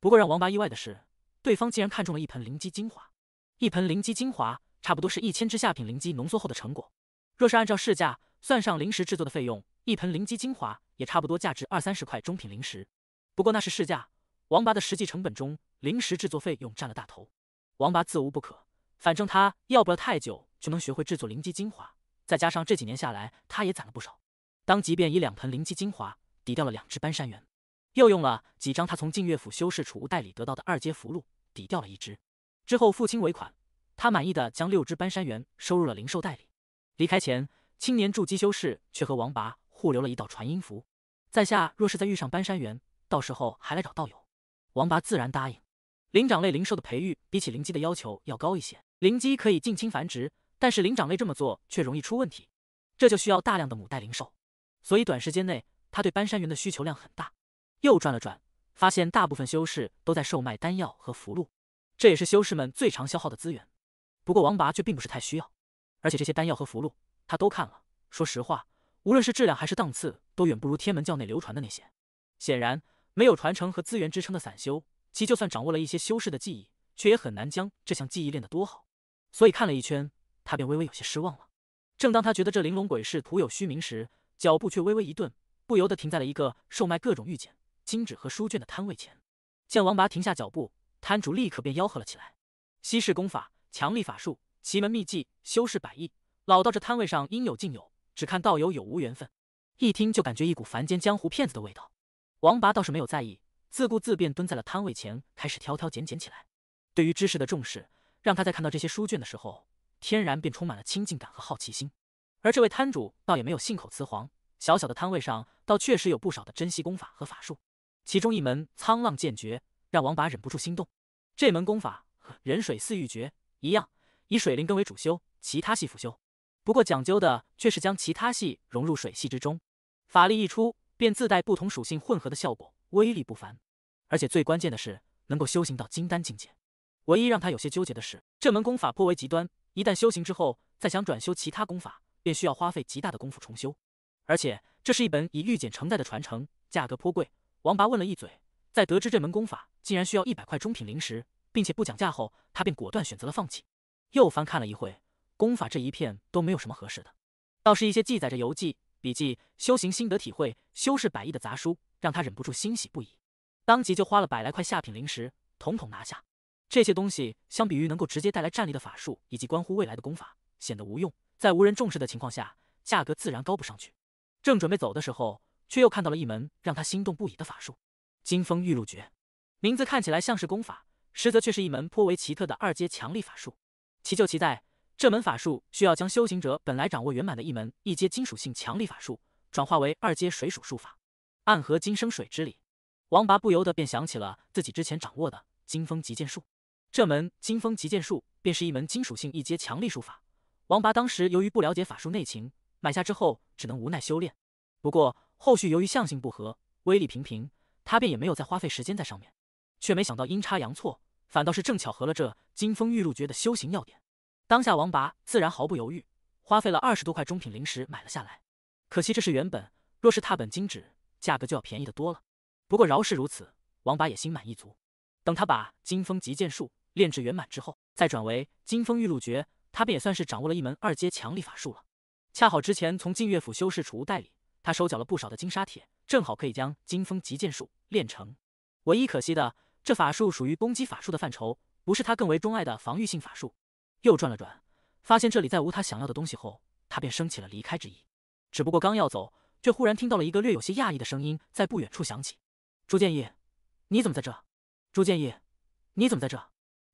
不过让王八意外的是，对方竟然看中了一盆灵基精华。一盆灵基精华差不多是一千只下品灵基浓缩后的成果，若是按照市价算上灵石制作的费用。一盆灵基精华也差不多价值二三十块中品灵石，不过那是市价。王拔的实际成本中，灵石制作费用占了大头。王拔自无不可，反正他要不了太久就能学会制作灵基精华，再加上这几年下来他也攒了不少，当即便以两盆灵基精华抵掉了两只搬山猿，又用了几张他从净月府修士储物袋里得到的二阶符箓抵掉了一只，之后付清尾款，他满意的将六只搬山猿收入了灵兽袋里。离开前，青年筑基修士却和王拔。互留了一道传音符，在下若是再遇上搬山猿，到时候还来找道友。王拔自然答应。灵长类灵兽的培育比起灵鸡的要求要高一些，灵鸡可以近亲繁殖，但是灵长类这么做却容易出问题，这就需要大量的母带灵兽，所以短时间内他对搬山猿的需求量很大。又转了转，发现大部分修士都在售卖丹药和福禄，这也是修士们最常消耗的资源。不过王拔却并不是太需要，而且这些丹药和福禄他都看了，说实话。无论是质量还是档次，都远不如天门教内流传的那些。显然，没有传承和资源支撑的散修，其就算掌握了一些修士的记忆，却也很难将这项技艺练得多好。所以看了一圈，他便微微有些失望了。正当他觉得这玲珑鬼市徒有虚名时，脚步却微微一顿，不由得停在了一个售卖各种玉简、金纸和书卷的摊位前。见王拔停下脚步，摊主立刻便吆喝了起来：“稀世功法、强力法术、奇门秘技、修士百艺，老道这摊位上应有尽有。”只看道友有无缘分，一听就感觉一股凡间江湖骗子的味道。王拔倒是没有在意，自顾自便蹲在了摊位前，开始挑挑拣拣起来。对于知识的重视，让他在看到这些书卷的时候，天然便充满了亲近感和好奇心。而这位摊主倒也没有信口雌黄，小小的摊位上倒确实有不少的珍稀功法和法术，其中一门沧浪剑诀让王拔忍不住心动。这门功法和人水四御诀一样，以水灵根为主修，其他系辅修。不过讲究的却是将其他系融入水系之中，法力一出便自带不同属性混合的效果，威力不凡。而且最关键的是能够修行到金丹境界。唯一让他有些纠结的是，这门功法颇为极端，一旦修行之后再想转修其他功法，便需要花费极大的功夫重修。而且这是一本以玉简承载的传承，价格颇贵。王拔问了一嘴，在得知这门功法竟然需要一百块中品灵石，并且不讲价后，他便果断选择了放弃。又翻看了一会。功法这一片都没有什么合适的，倒是一些记载着游记、笔记、修行心得体会、修饰百亿的杂书，让他忍不住欣喜不已。当即就花了百来块下品灵石，统统拿下。这些东西相比于能够直接带来战力的法术以及关乎未来的功法，显得无用，在无人重视的情况下，价格自然高不上去。正准备走的时候，却又看到了一门让他心动不已的法术——金风玉露诀。名字看起来像是功法，实则却是一门颇为奇特的二阶强力法术。其就其在。这门法术需要将修行者本来掌握圆满的一门一阶金属性强力法术，转化为二阶水属术法，暗合金生水之理。王拔不由得便想起了自己之前掌握的金风极剑术，这门金风极剑术便是一门金属性一阶强力术法。王拔当时由于不了解法术内情，买下之后只能无奈修炼。不过后续由于象性不合，威力平平，他便也没有再花费时间在上面。却没想到阴差阳错，反倒是正巧合了这金风玉露诀的修行要点。当下王拔自然毫不犹豫，花费了二十多块中品灵石买了下来。可惜这是原本，若是踏本金纸，价格就要便宜的多了。不过饶是如此，王拔也心满意足。等他把金风极剑术炼制圆满之后，再转为金风玉露诀，他便也算是掌握了一门二阶强力法术了。恰好之前从净乐府修士储物袋里，他收缴了不少的金沙铁，正好可以将金风极剑术练成。唯一可惜的，这法术属于攻击法术的范畴，不是他更为钟爱的防御性法术。又转了转，发现这里再无他想要的东西后，他便升起了离开之意。只不过刚要走，却忽然听到了一个略有些讶异的声音在不远处响起：“朱建义，你怎么在这？”“朱建义，你怎么在这？”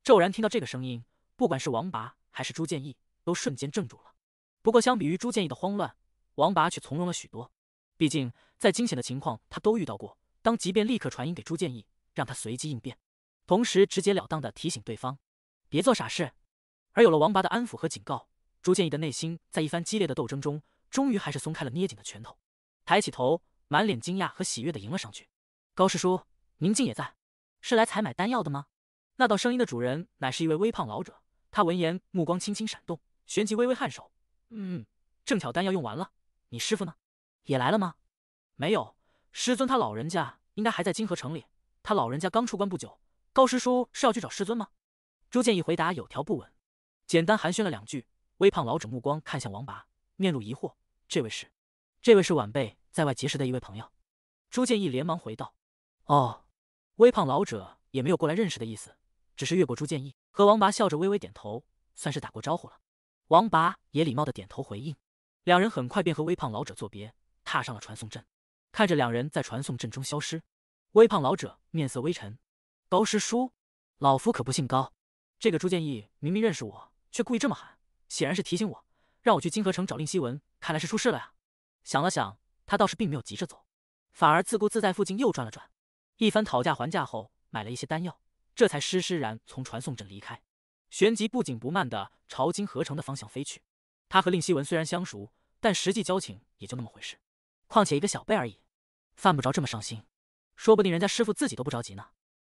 骤然听到这个声音，不管是王拔还是朱建义，都瞬间怔住了。不过相比于朱建义的慌乱，王拔却从容了许多。毕竟再惊险的情况他都遇到过。当即便立刻传音给朱建义，让他随机应变，同时直截了当的提醒对方：“别做傻事。”而有了王拔的安抚和警告，朱建义的内心在一番激烈的斗争中，终于还是松开了捏紧的拳头，抬起头，满脸惊讶和喜悦地迎了上去。高师叔，宁静也在，是来采买丹药的吗？那道声音的主人乃是一位微胖老者，他闻言目光轻轻闪动，旋即微微颔首，嗯，正巧丹药用完了。你师傅呢？也来了吗？没有，师尊他老人家应该还在金河城里。他老人家刚出关不久。高师叔是要去找师尊吗？朱建义回答有条不紊。简单寒暄了两句，微胖老者目光看向王拔，面露疑惑：“这位是？这位是晚辈在外结识的一位朋友。”朱建义连忙回道：“哦。”微胖老者也没有过来认识的意思，只是越过朱建义和王拔，笑着微微点头，算是打过招呼了。王拔也礼貌的点头回应，两人很快便和微胖老者作别，踏上了传送阵。看着两人在传送阵中消失，微胖老者面色微沉：“高师叔，老夫可不姓高。这个朱建义明明认识我。”却故意这么喊，显然是提醒我，让我去金河城找令希文。看来是出事了呀。想了想，他倒是并没有急着走，反而自顾自在附近又转了转。一番讨价还价后，买了一些丹药，这才施施然从传送阵离开，旋即不紧不慢的朝金河城的方向飞去。他和令希文虽然相熟，但实际交情也就那么回事。况且一个小辈而已，犯不着这么伤心。说不定人家师傅自己都不着急呢。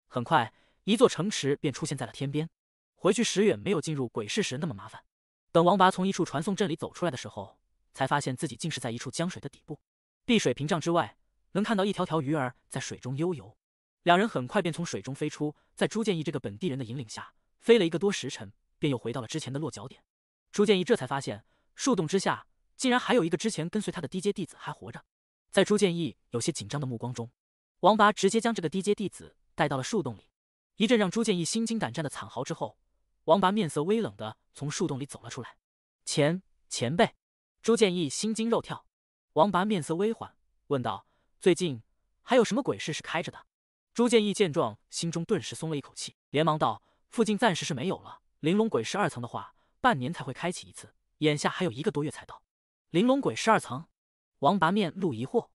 很快，一座城池便出现在了天边。回去时远没有进入鬼市时那么麻烦。等王拔从一处传送阵里走出来的时候，才发现自己竟是在一处江水的底部，碧水屏障之外，能看到一条条鱼儿在水中悠游。两人很快便从水中飞出，在朱建义这个本地人的引领下，飞了一个多时辰，便又回到了之前的落脚点。朱建义这才发现，树洞之下竟然还有一个之前跟随他的低阶弟子还活着。在朱建义有些紧张的目光中，王拔直接将这个低阶弟子带到了树洞里，一阵让朱建义心惊胆战的惨嚎之后。王拔面色微冷的从树洞里走了出来，前前辈，朱建义心惊肉跳。王拔面色微缓，问道：“最近还有什么鬼市是开着的？”朱建义见状，心中顿时松了一口气，连忙道：“附近暂时是没有了。玲珑鬼市二层的话，半年才会开启一次，眼下还有一个多月才到。玲珑鬼市二层。”王拔面露疑惑：“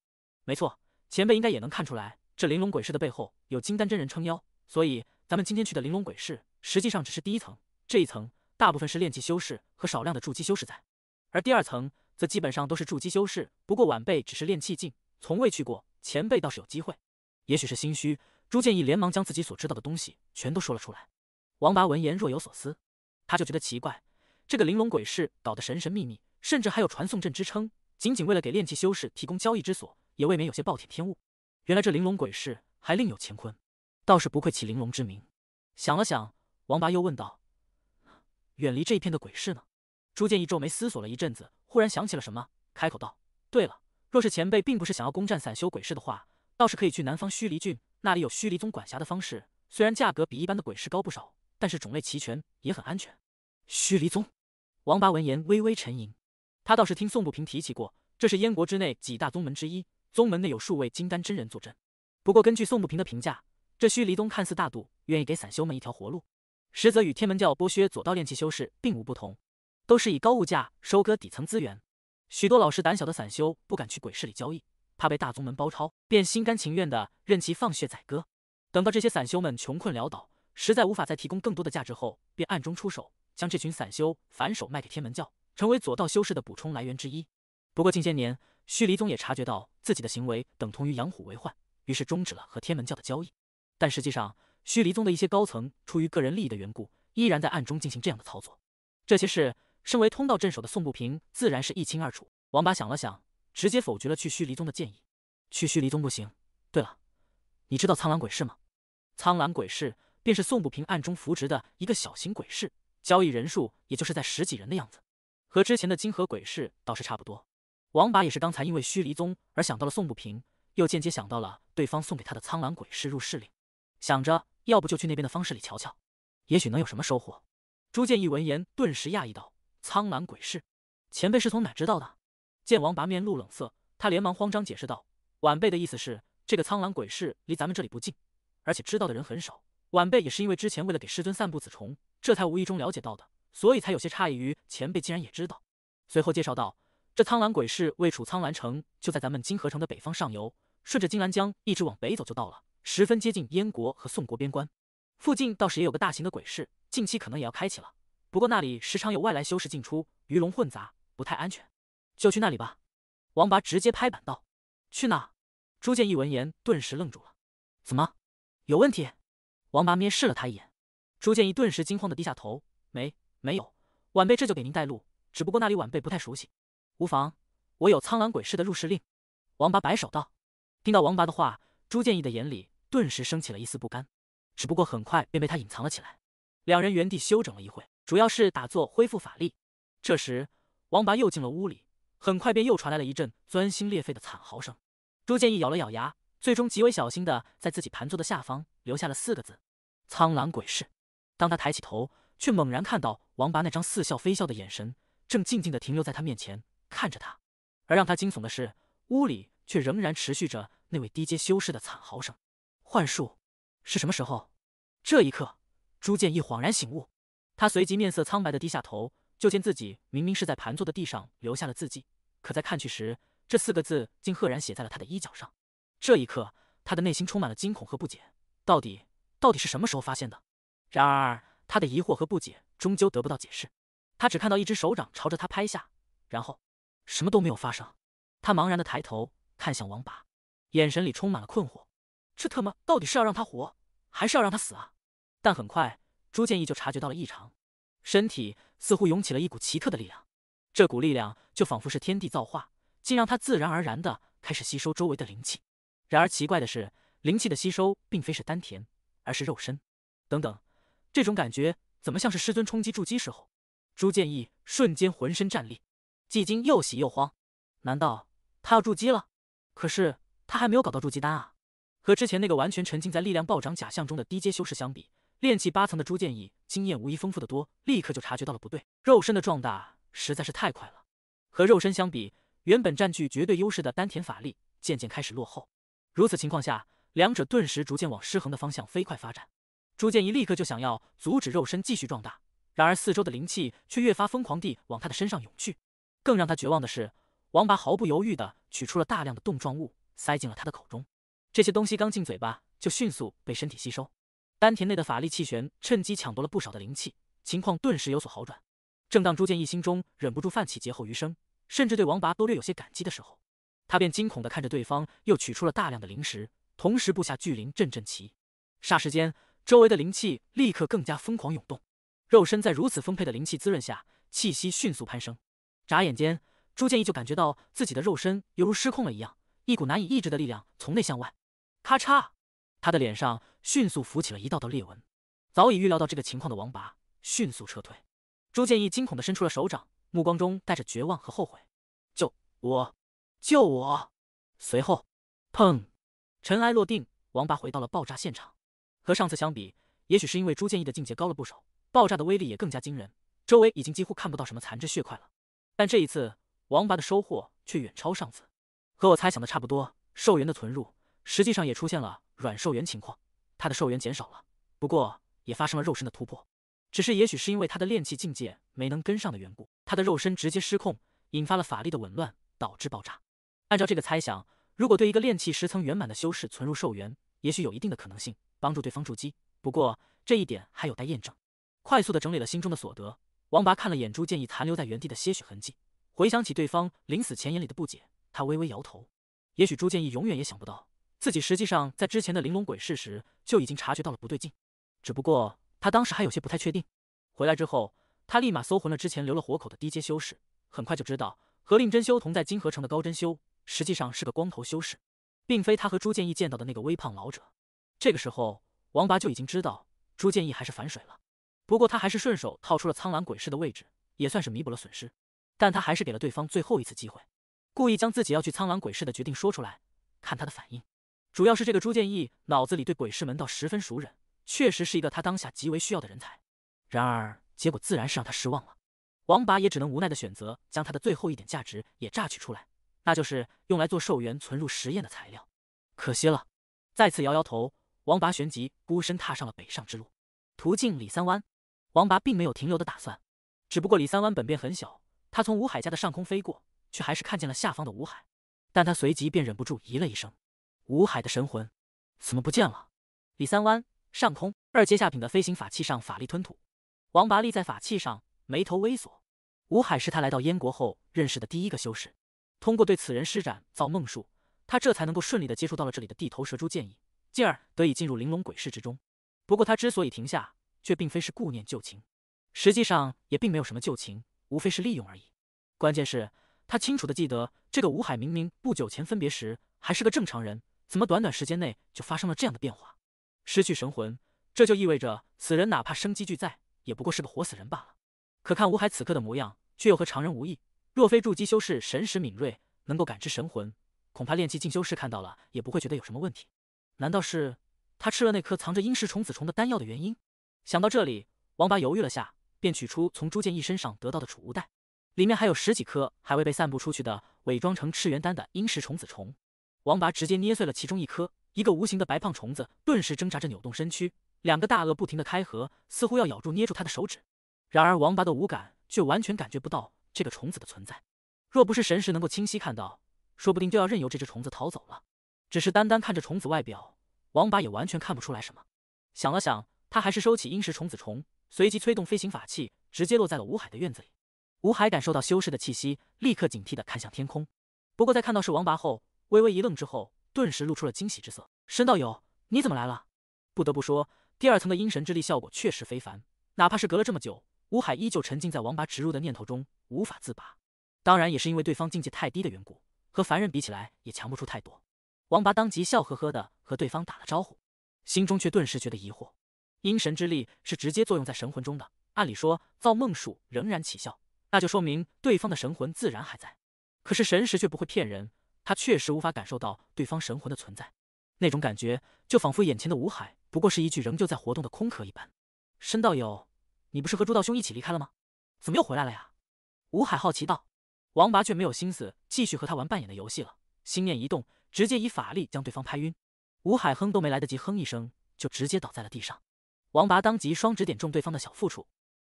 没错，前辈应该也能看出来，这玲珑鬼市的背后有金丹真人撑腰，所以咱们今天去的玲珑鬼市，实际上只是第一层。”这一层大部分是炼气修士和少量的筑基修士在，而第二层则基本上都是筑基修士。不过晚辈只是炼气境，从未去过，前辈倒是有机会。也许是心虚，朱建义连忙将自己所知道的东西全都说了出来。王拔闻言若有所思，他就觉得奇怪，这个玲珑鬼市搞得神神秘秘，甚至还有传送阵之称，仅仅为了给炼气修士提供交易之所，也未免有些暴殄天物。原来这玲珑鬼市还另有乾坤，倒是不愧起玲珑之名。想了想，王拔又问道。远离这一片的鬼市呢？朱建义皱眉思索了一阵子，忽然想起了什么，开口道：“对了，若是前辈并不是想要攻占散修鬼市的话，倒是可以去南方虚离郡，那里有虚离宗管辖的。方式虽然价格比一般的鬼市高不少，但是种类齐全，也很安全。”虚离宗，王八闻言微微沉吟，他倒是听宋不平提起过，这是燕国之内几大宗门之一，宗门内有数位金丹真人坐镇。不过根据宋不平的评价，这虚离宗看似大度，愿意给散修们一条活路。实则与天门教剥削左道炼器修士并无不同，都是以高物价收割底层资源。许多老实胆小的散修不敢去鬼市里交易，怕被大宗门包抄，便心甘情愿地任其放血宰割。等到这些散修们穷困潦倒，实在无法再提供更多的价值后，便暗中出手，将这群散修反手卖给天门教，成为左道修士的补充来源之一。不过近些年，虚离宗也察觉到自己的行为等同于养虎为患，于是终止了和天门教的交易。但实际上，虚离宗的一些高层出于个人利益的缘故，依然在暗中进行这样的操作。这些事，身为通道镇守的宋不平自然是一清二楚。王八想了想，直接否决了去虚离宗的建议。去虚离宗不行。对了，你知道苍狼鬼市吗？苍狼鬼市便是宋不平暗中扶植的一个小型鬼市，交易人数也就是在十几人的样子，和之前的金河鬼市倒是差不多。王八也是刚才因为虚离宗而想到了宋不平，又间接想到了对方送给他的苍狼鬼市入市令，想着。要不就去那边的方士里瞧瞧，也许能有什么收获。朱建义闻言顿时讶异道：“苍兰鬼市，前辈是从哪知道的？”剑王拔面露冷色，他连忙慌张解释道：“晚辈的意思是，这个苍兰鬼市离咱们这里不近，而且知道的人很少。晚辈也是因为之前为了给师尊散布子虫，这才无意中了解到的，所以才有些诧异于前辈竟然也知道。”随后介绍道：“这苍兰鬼市位处苍兰城，就在咱们金河城的北方上游，顺着金兰江一直往北走就到了。”十分接近燕国和宋国边关，附近倒是也有个大型的鬼市，近期可能也要开启了。不过那里时常有外来修士进出，鱼龙混杂，不太安全，就去那里吧。王拔直接拍板道：“去哪？”朱建义闻言顿时愣住了：“怎么？有问题？”王拔瞥视了他一眼，朱建义顿时惊慌的低下头：“没，没有，晚辈这就给您带路。只不过那里晚辈不太熟悉，无妨，我有苍狼鬼市的入室令。”王拔摆手道。听到王拔的话，朱建义的眼里。顿时升起了一丝不甘，只不过很快便被他隐藏了起来。两人原地休整了一会，主要是打坐恢复法力。这时，王拔又进了屋里，很快便又传来了一阵钻心裂肺的惨嚎声。朱建义咬了咬牙，最终极为小心的在自己盘坐的下方留下了四个字：“苍狼鬼市”。当他抬起头，却猛然看到王拔那张似笑非笑的眼神，正静静的停留在他面前看着他。而让他惊悚的是，屋里却仍然持续着那位低阶修士的惨嚎声。幻术是什么时候？这一刻，朱建义恍然醒悟，他随即面色苍白的低下头，就见自己明明是在盘坐的地上留下了字迹，可在看去时，这四个字竟赫然写在了他的衣角上。这一刻，他的内心充满了惊恐和不解，到底到底是什么时候发现的？然而，他的疑惑和不解终究得不到解释，他只看到一只手掌朝着他拍下，然后什么都没有发生。他茫然的抬头看向王拔，眼神里充满了困惑。这特么到底是要让他活，还是要让他死啊？但很快，朱建义就察觉到了异常，身体似乎涌起了一股奇特的力量，这股力量就仿佛是天地造化，竟让他自然而然的开始吸收周围的灵气。然而奇怪的是，灵气的吸收并非是丹田，而是肉身。等等，这种感觉怎么像是师尊冲击筑基时候？朱建义瞬间浑身战栗，既惊又喜又慌。难道他要筑基了？可是他还没有搞到筑基丹啊！和之前那个完全沉浸在力量暴涨假象中的低阶修士相比，炼气八层的朱建义经验无疑丰富的多，立刻就察觉到了不对，肉身的壮大实在是太快了。和肉身相比，原本占据绝对优势的丹田法力渐渐开始落后。如此情况下，两者顿时逐渐往失衡的方向飞快发展。朱建义立刻就想要阻止肉身继续壮大，然而四周的灵气却越发疯狂地往他的身上涌去。更让他绝望的是，王八毫不犹豫地取出了大量的冻状物，塞进了他的口中。这些东西刚进嘴巴，就迅速被身体吸收，丹田内的法力气旋趁机抢夺了不少的灵气，情况顿时有所好转。正当朱建义心中忍不住泛起劫后余生，甚至对王拔都略有些感激的时候，他便惊恐地看着对方又取出了大量的灵石，同时布下巨灵阵阵旗。霎时间，周围的灵气立刻更加疯狂涌动，肉身在如此丰沛的灵气滋润下，气息迅速攀升。眨眼间，朱建义就感觉到自己的肉身犹如失控了一样，一股难以抑制的力量从内向外。咔嚓，他的脸上迅速浮起了一道道裂纹。早已预料到这个情况的王拔迅速撤退。朱建义惊恐的伸出了手掌，目光中带着绝望和后悔。救我！救我！随后，砰，尘埃落定，王拔回到了爆炸现场。和上次相比，也许是因为朱建义的境界高了不少，爆炸的威力也更加惊人。周围已经几乎看不到什么残肢血块了。但这一次，王拔的收获却远超上次。和我猜想的差不多，寿元的存入。实际上也出现了软寿元情况，他的寿元减少了，不过也发生了肉身的突破。只是也许是因为他的炼气境界没能跟上的缘故，他的肉身直接失控，引发了法力的紊乱，导致爆炸。按照这个猜想，如果对一个炼气十层圆满的修士存入寿元，也许有一定的可能性帮助对方筑基，不过这一点还有待验证。快速的整理了心中的所得，王拔看了眼朱建议残留在原地的些许痕迹，回想起对方临死前眼里的不解，他微微摇头。也许朱建议永远也想不到。自己实际上在之前的玲珑鬼市时就已经察觉到了不对劲，只不过他当时还有些不太确定。回来之后，他立马搜魂了之前留了活口的低阶修士，很快就知道和令真修同在金河城的高真修实际上是个光头修士，并非他和朱建义见到的那个微胖老者。这个时候，王拔就已经知道朱建义还是反水了，不过他还是顺手套出了苍兰鬼市的位置，也算是弥补了损失。但他还是给了对方最后一次机会，故意将自己要去苍兰鬼市的决定说出来，看他的反应。主要是这个朱建义脑子里对鬼市门道十分熟忍，确实是一个他当下极为需要的人才。然而结果自然是让他失望了，王拔也只能无奈的选择将他的最后一点价值也榨取出来，那就是用来做寿元存入实验的材料。可惜了，再次摇摇头，王拔旋即孤身踏上了北上之路，途径李三湾。王拔并没有停留的打算，只不过李三湾本便很小，他从吴海家的上空飞过，却还是看见了下方的吴海。但他随即便忍不住咦了一声。吴海的神魂怎么不见了？李三湾上空，二阶下品的飞行法器上法力吞吐，王拔立在法器上，眉头微锁。吴海是他来到燕国后认识的第一个修士，通过对此人施展造梦术，他这才能够顺利的接触到了这里的地头蛇蛛剑意，进而得以进入玲珑鬼市之中。不过他之所以停下，却并非是顾念旧情，实际上也并没有什么旧情，无非是利用而已。关键是，他清楚的记得，这个吴海明明不久前分别时还是个正常人。怎么短短时间内就发生了这样的变化？失去神魂，这就意味着此人哪怕生机俱在，也不过是个活死人罢了。可看吴海此刻的模样，却又和常人无异。若非筑基修士神识敏锐，能够感知神魂，恐怕炼气进修士看到了也不会觉得有什么问题。难道是他吃了那颗藏着阴蚀虫子虫的丹药的原因？想到这里，王八犹豫了下，便取出从朱建义身上得到的储物袋，里面还有十几颗还未被散布出去的伪装成赤元丹的阴蚀虫子虫。王拔直接捏碎了其中一颗，一个无形的白胖虫子顿时挣扎着扭动身躯，两个大颚不停的开合，似乎要咬住捏住他的手指。然而王拔的五感却完全感觉不到这个虫子的存在，若不是神识能够清晰看到，说不定就要任由这只虫子逃走了。只是单单看着虫子外表，王拔也完全看不出来什么。想了想，他还是收起阴蚀虫子虫，随即催动飞行法器，直接落在了吴海的院子里。吴海感受到修士的气息，立刻警惕的看向天空，不过在看到是王拔后。微微一愣之后，顿时露出了惊喜之色。申道友，你怎么来了？不得不说，第二层的阴神之力效果确实非凡。哪怕是隔了这么久，吴海依旧沉浸在王八植入的念头中无法自拔。当然，也是因为对方境界太低的缘故，和凡人比起来也强不出太多。王八当即笑呵呵的和对方打了招呼，心中却顿时觉得疑惑。阴神之力是直接作用在神魂中的，按理说造梦术仍然起效，那就说明对方的神魂自然还在，可是神识却不会骗人。他确实无法感受到对方神魂的存在，那种感觉就仿佛眼前的吴海不过是一具仍旧在活动的空壳一般。申道友，你不是和朱道兄一起离开了吗？怎么又回来了呀？吴海好奇道。王拔却没有心思继续和他玩扮演的游戏了，心念一动，直接以法力将对方拍晕。吴海哼都没来得及哼一声，就直接倒在了地上。王拔当即双指点中对方的小腹处，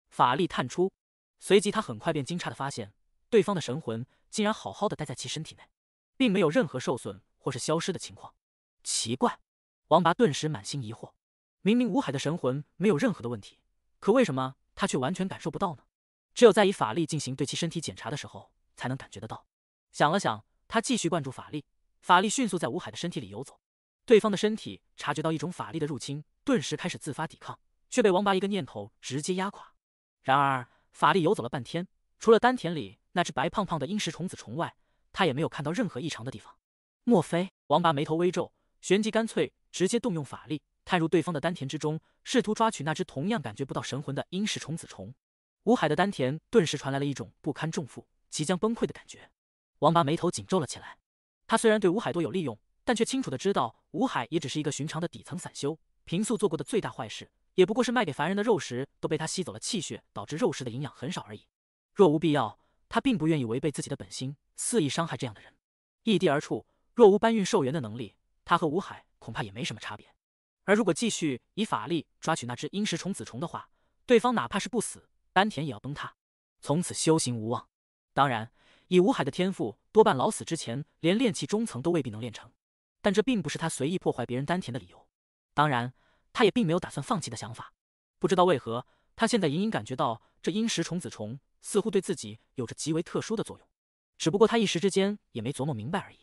法力探出，随即他很快便惊诧的发现，对方的神魂竟然好好的待在其身体内。并没有任何受损或是消失的情况，奇怪，王拔顿时满心疑惑。明明吴海的神魂没有任何的问题，可为什么他却完全感受不到呢？只有在以法力进行对其身体检查的时候，才能感觉得到。想了想，他继续灌注法力，法力迅速在吴海的身体里游走。对方的身体察觉到一种法力的入侵，顿时开始自发抵抗，却被王拔一个念头直接压垮。然而法力游走了半天，除了丹田里那只白胖胖的阴蚀虫子虫外，他也没有看到任何异常的地方，莫非王八眉头微皱，旋即干脆直接动用法力探入对方的丹田之中，试图抓取那只同样感觉不到神魂的阴蚀虫子虫。吴海的丹田顿时传来了一种不堪重负、即将崩溃的感觉，王八眉头紧皱了起来。他虽然对吴海多有利用，但却清楚的知道吴海也只是一个寻常的底层散修，平素做过的最大坏事也不过是卖给凡人的肉食都被他吸走了气血，导致肉食的营养很少而已。若无必要。他并不愿意违背自己的本心，肆意伤害这样的人。异地而处，若无搬运兽元的能力，他和吴海恐怕也没什么差别。而如果继续以法力抓取那只阴石虫子虫的话，对方哪怕是不死，丹田也要崩塌，从此修行无望。当然，以吴海的天赋，多半老死之前连炼气中层都未必能练成。但这并不是他随意破坏别人丹田的理由。当然，他也并没有打算放弃的想法。不知道为何，他现在隐隐感觉到这阴石虫子虫。似乎对自己有着极为特殊的作用，只不过他一时之间也没琢磨明白而已。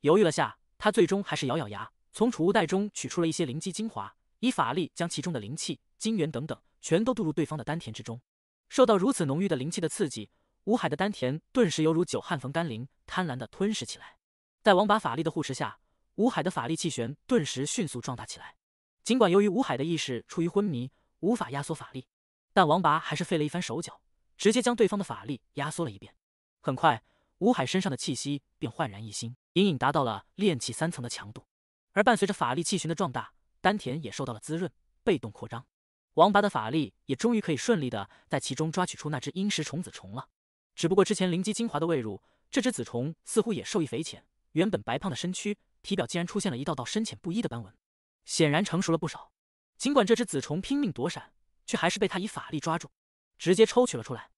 犹豫了下，他最终还是咬咬牙，从储物袋中取出了一些灵基精华，以法力将其中的灵气、精元等等全都渡入对方的丹田之中。受到如此浓郁的灵气的刺激，吴海的丹田顿时犹如久旱逢甘霖，贪婪的吞噬起来。在王拔法力的护持下，吴海的法力气旋顿时迅速壮大起来。尽管由于吴海的意识处于昏迷，无法压缩法力，但王拔还是费了一番手脚。直接将对方的法力压缩了一遍，很快，吴海身上的气息便焕然一新，隐隐达到了炼气三层的强度。而伴随着法力气循的壮大，丹田也受到了滋润，被动扩张。王拔的法力也终于可以顺利的在其中抓取出那只阴蚀虫子虫了。只不过之前灵机精华的喂入，这只子虫似乎也受益匪浅，原本白胖的身躯，体表竟然出现了一道道深浅不一的斑纹，显然成熟了不少。尽管这只子虫拼命躲闪，却还是被他以法力抓住，直接抽取了出来。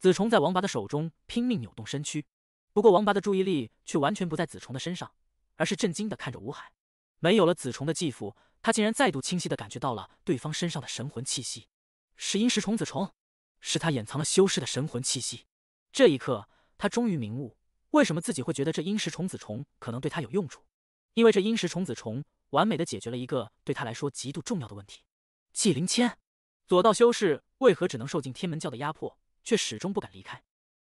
子虫在王拔的手中拼命扭动身躯，不过王拔的注意力却完全不在子虫的身上，而是震惊的看着吴海。没有了子虫的继父，他竟然再度清晰的感觉到了对方身上的神魂气息。是阴石虫子虫，是他掩藏了修士的神魂气息。这一刻，他终于明悟，为什么自己会觉得这阴石虫子虫可能对他有用处。因为这阴石虫子虫完美的解决了一个对他来说极度重要的问题。纪灵签。左道修士为何只能受尽天门教的压迫？却始终不敢离开，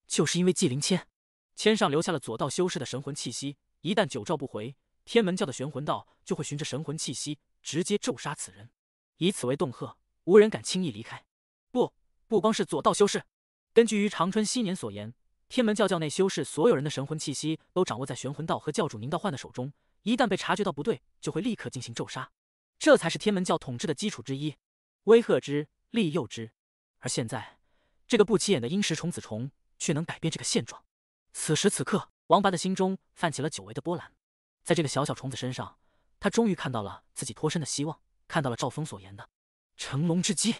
就是因为纪灵谦。谦上留下了左道修士的神魂气息，一旦久照不回，天门教的玄魂道就会循着神魂气息直接咒杀此人，以此为恫吓，无人敢轻易离开。不，不光是左道修士，根据于长春昔年所言，天门教教内修士所有人的神魂气息都掌握在玄魂道和教主宁道焕的手中，一旦被察觉到不对，就会立刻进行咒杀，这才是天门教统治的基础之一，威吓之，利诱之。而现在。这个不起眼的阴蚀虫子虫，却能改变这个现状。此时此刻，王八的心中泛起了久违的波澜。在这个小小虫子身上，他终于看到了自己脱身的希望，看到了赵峰所言的成龙之机。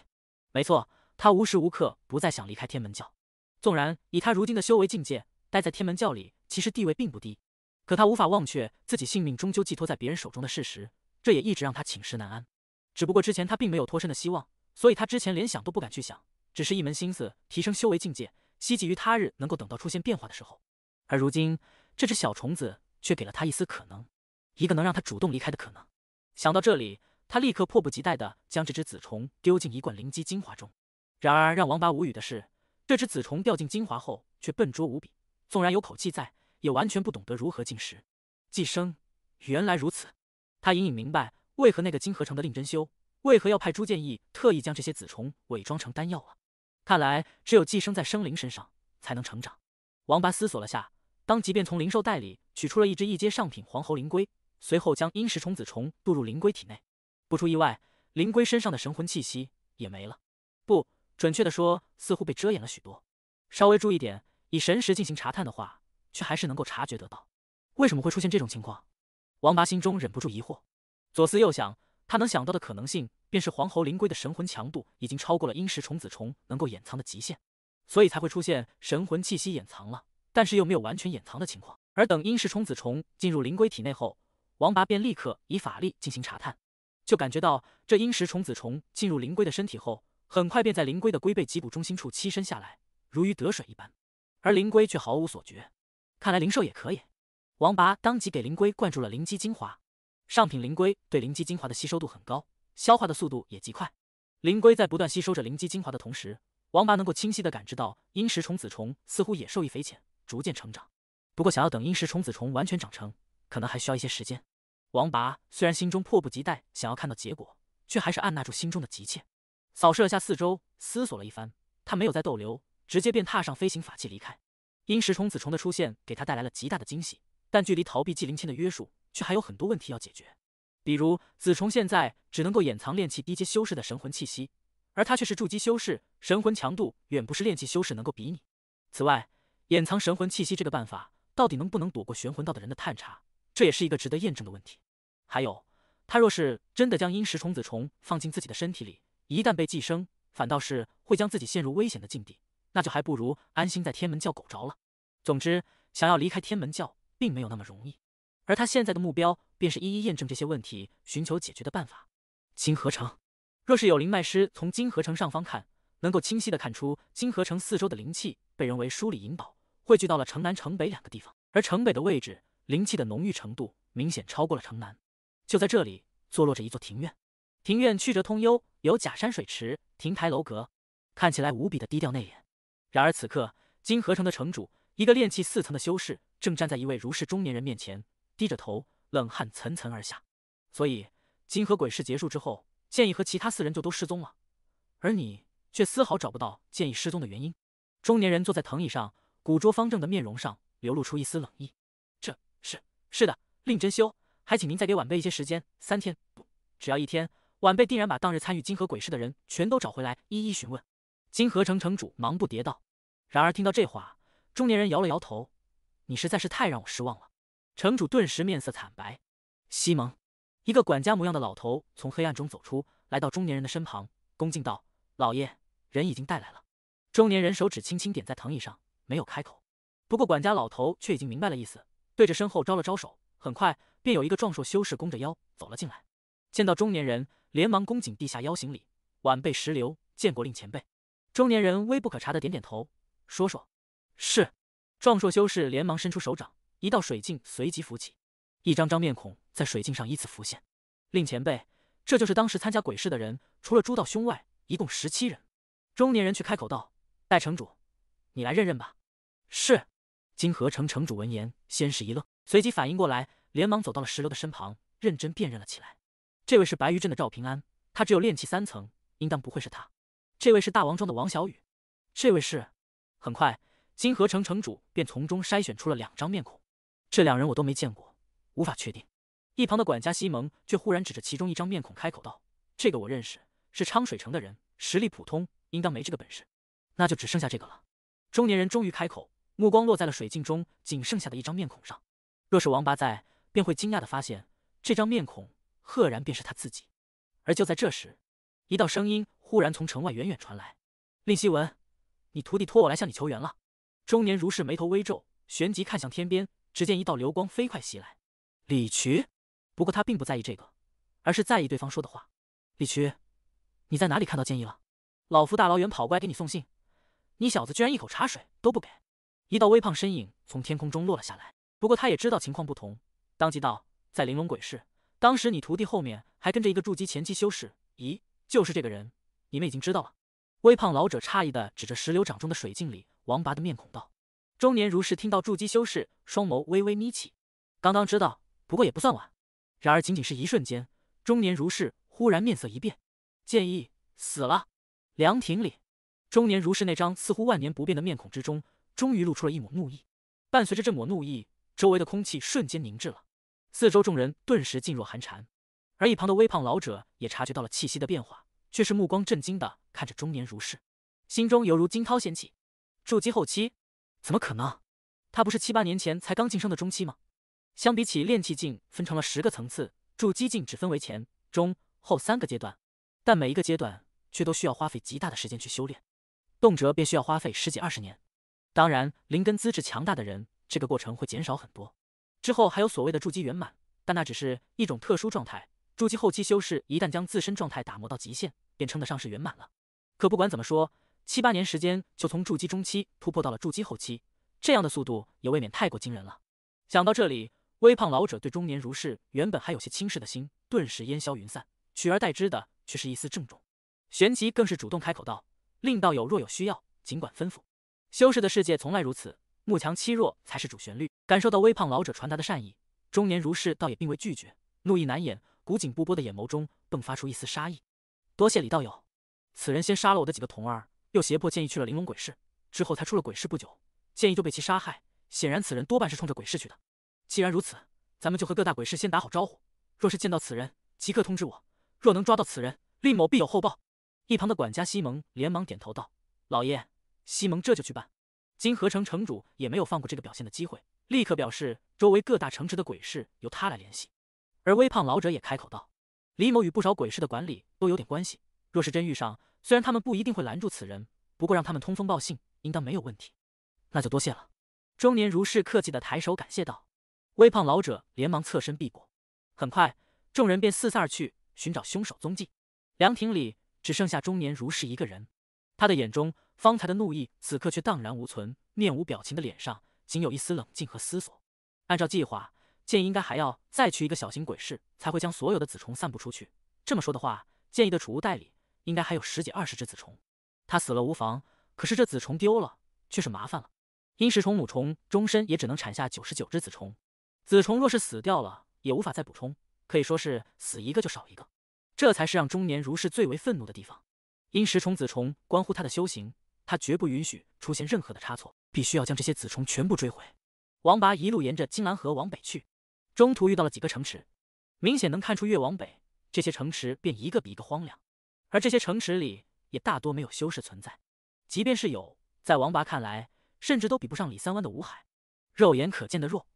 没错，他无时无刻不再想离开天门教。纵然以他如今的修为境界，待在天门教里其实地位并不低，可他无法忘却自己性命终究寄托在别人手中的事实，这也一直让他寝食难安。只不过之前他并没有脱身的希望，所以他之前连想都不敢去想。只是一门心思提升修为境界，希冀于他日能够等到出现变化的时候。而如今，这只小虫子却给了他一丝可能，一个能让他主动离开的可能。想到这里，他立刻迫不及待地将这只紫虫丢进一罐灵基精华中。然而，让王八无语的是，这只紫虫掉进精华后却笨拙无比，纵然有口气在，也完全不懂得如何进食寄生。原来如此，他隐隐明白为何那个金合成的令真修为何要派朱建义特意将这些紫虫伪装成丹药了。看来只有寄生在生灵身上才能成长。王八思索了下，当即便从灵兽袋里取出了一只一阶上品黄喉灵龟，随后将阴蚀虫子虫注入灵龟体内。不出意外，灵龟身上的神魂气息也没了。不准确的说，似乎被遮掩了许多。稍微注意点，以神识进行查探的话，却还是能够察觉得到。为什么会出现这种情况？王八心中忍不住疑惑，左思右想。他能想到的可能性，便是黄喉灵龟的神魂强度已经超过了阴石虫子虫能够掩藏的极限，所以才会出现神魂气息掩藏了，但是又没有完全掩藏的情况。而等阴石虫子虫进入灵龟体内后，王拔便立刻以法力进行查探，就感觉到这阴石虫子虫进入灵龟的身体后，很快便在灵龟的龟背脊骨中心处栖身下来，如鱼得水一般。而灵龟却毫无所觉，看来灵兽也可以。王拔当即给灵龟灌注了灵基精华。上品灵龟对灵基精华的吸收度很高，消化的速度也极快。灵龟在不断吸收着灵基精华的同时，王拔能够清晰的感知到阴石虫子虫似乎也受益匪浅，逐渐成长。不过，想要等阴石虫子虫完全长成，可能还需要一些时间。王拔虽然心中迫不及待想要看到结果，却还是按捺住心中的急切，扫视了下四周，思索了一番，他没有再逗留，直接便踏上飞行法器离开。阴石虫子虫的出现给他带来了极大的惊喜，但距离逃避纪灵签的约束。却还有很多问题要解决，比如子虫现在只能够掩藏炼气低阶修士的神魂气息，而他却是筑基修士，神魂强度远不是炼气修士能够比拟。此外，掩藏神魂气息这个办法到底能不能躲过玄魂道的人的探查，这也是一个值得验证的问题。还有，他若是真的将阴蚀虫子虫放进自己的身体里，一旦被寄生，反倒是会将自己陷入危险的境地，那就还不如安心在天门教苟着了。总之，想要离开天门教，并没有那么容易。而他现在的目标，便是一一验证这些问题，寻求解决的办法。金河城，若是有灵脉师从金河城上方看，能够清晰的看出金河城四周的灵气被人为梳理引导，汇聚到了城南、城北两个地方。而城北的位置，灵气的浓郁程度明显超过了城南。就在这里，坐落着一座庭院，庭院曲折通幽，有假山水池、亭台楼阁，看起来无比的低调内敛。然而此刻，金河城的城主，一个炼气四层的修士，正站在一位如是中年人面前。低着头，冷汗层层而下。所以，金河鬼市结束之后，剑意和其他四人就都失踪了，而你却丝毫找不到剑意失踪的原因。中年人坐在藤椅上，古拙方正的面容上流露出一丝冷意。这是是的，令真修，还请您再给晚辈一些时间，三天不，只要一天，晚辈定然把当日参与金河鬼市的人全都找回来，一一询问。金河城城主忙不迭道。然而听到这话，中年人摇了摇头，你实在是太让我失望了。城主顿时面色惨白。西蒙，一个管家模样的老头从黑暗中走出来到中年人的身旁，恭敬道：“老爷，人已经带来了。”中年人手指轻轻点在藤椅上，没有开口。不过管家老头却已经明白了意思，对着身后招了招手，很快便有一个壮硕修士弓着腰走了进来。见到中年人，连忙恭敬地下腰行礼：“晚辈石流，见过令前辈。”中年人微不可察的点点头，说：“说是。”壮硕修士连忙伸出手掌。一道水镜随即浮起，一张张面孔在水镜上依次浮现。令前辈，这就是当时参加鬼市的人，除了朱道兄外，一共十七人。中年人却开口道：“戴城主，你来认认吧。”是金河城城主闻言，先是一愣，随即反应过来，连忙走到了石榴的身旁，认真辨认了起来。这位是白鱼镇的赵平安，他只有炼气三层，应当不会是他。这位是大王庄的王小雨。这位是……很快，金河城城主便从中筛选出了两张面孔。这两人我都没见过，无法确定。一旁的管家西蒙却忽然指着其中一张面孔开口道：“这个我认识，是昌水城的人，实力普通，应当没这个本事。”那就只剩下这个了。中年人终于开口，目光落在了水镜中仅剩下的一张面孔上。若是王八在，便会惊讶的发现，这张面孔赫然便是他自己。而就在这时，一道声音忽然从城外远远传来：“令希文，你徒弟托我来向你求援了。”中年如是眉头微皱，旋即看向天边。只见一道流光飞快袭来，李渠。不过他并不在意这个，而是在意对方说的话。李渠，你在哪里看到剑意了？老夫大老远跑过来给你送信，你小子居然一口茶水都不给！一道微胖身影从天空中落了下来。不过他也知道情况不同，当即道：“在玲珑鬼市，当时你徒弟后面还跟着一个筑基前期修士。咦，就是这个人，你们已经知道了？”微胖老者诧异的指着石榴掌中的水镜里王拔的面孔道。中年如是听到筑基修士，双眸微微眯起。刚刚知道，不过也不算晚。然而仅仅是一瞬间，中年如是忽然面色一变，剑意死了。凉亭里，中年如是那张似乎万年不变的面孔之中，终于露出了一抹怒意。伴随着这抹怒意，周围的空气瞬间凝滞了，四周众人顿时噤若寒蝉。而一旁的微胖老者也察觉到了气息的变化，却是目光震惊的看着中年如是，心中犹如惊涛掀起。筑基后期。怎么可能？他不是七八年前才刚晋升的中期吗？相比起炼气境分成了十个层次，筑基境只分为前、中、后三个阶段，但每一个阶段却都需要花费极大的时间去修炼，动辄便需要花费十几二十年。当然，灵根资质强大的人，这个过程会减少很多。之后还有所谓的筑基圆满，但那只是一种特殊状态。筑基后期修士一旦将自身状态打磨到极限，便称得上是圆满了。可不管怎么说。七八年时间就从筑基中期突破到了筑基后期，这样的速度也未免太过惊人了。想到这里，微胖老者对中年如是原本还有些轻视的心顿时烟消云散，取而代之的却是一丝郑重。旋即更是主动开口道：“令道友若有需要，尽管吩咐。”修士的世界从来如此，慕强欺弱才是主旋律。感受到微胖老者传达的善意，中年如是倒也并未拒绝，怒意难掩，古井不波的眼眸中迸发出一丝杀意。多谢李道友，此人先杀了我的几个童儿。又胁迫建议去了玲珑鬼市，之后才出了鬼市不久，建议就被其杀害。显然此人多半是冲着鬼市去的。既然如此，咱们就和各大鬼市先打好招呼，若是见到此人，即刻通知我。若能抓到此人，令某必有厚报。一旁的管家西蒙连忙点头道：“老爷，西蒙这就去办。”金河城城主也没有放过这个表现的机会，立刻表示周围各大城池的鬼市由他来联系。而微胖老者也开口道：“李某与不少鬼市的管理都有点关系，若是真遇上……”虽然他们不一定会拦住此人，不过让他们通风报信，应当没有问题。那就多谢了。中年如是客气的抬手感谢道。微胖老者连忙侧身避过。很快，众人便四散而去，寻找凶手踪迹。凉亭里只剩下中年如是一个人。他的眼中方才的怒意，此刻却荡然无存，面无表情的脸上仅有一丝冷静和思索。按照计划，剑应该还要再去一个小型鬼市，才会将所有的子虫散布出去。这么说的话，剑意的储物袋里。应该还有十几二十只子虫，他死了无妨，可是这子虫丢了却是麻烦了。因石虫母虫终身也只能产下九十九只子虫，子虫若是死掉了，也无法再补充，可以说是死一个就少一个。这才是让中年如是最为愤怒的地方。因石虫子虫关乎他的修行，他绝不允许出现任何的差错，必须要将这些子虫全部追回。王拔一路沿着金兰河往北去，中途遇到了几个城池，明显能看出越往北，这些城池便一个比一个荒凉。而这些城池里也大多没有修士存在，即便是有，在王拔看来，甚至都比不上李三湾的吴海，肉眼可见的弱。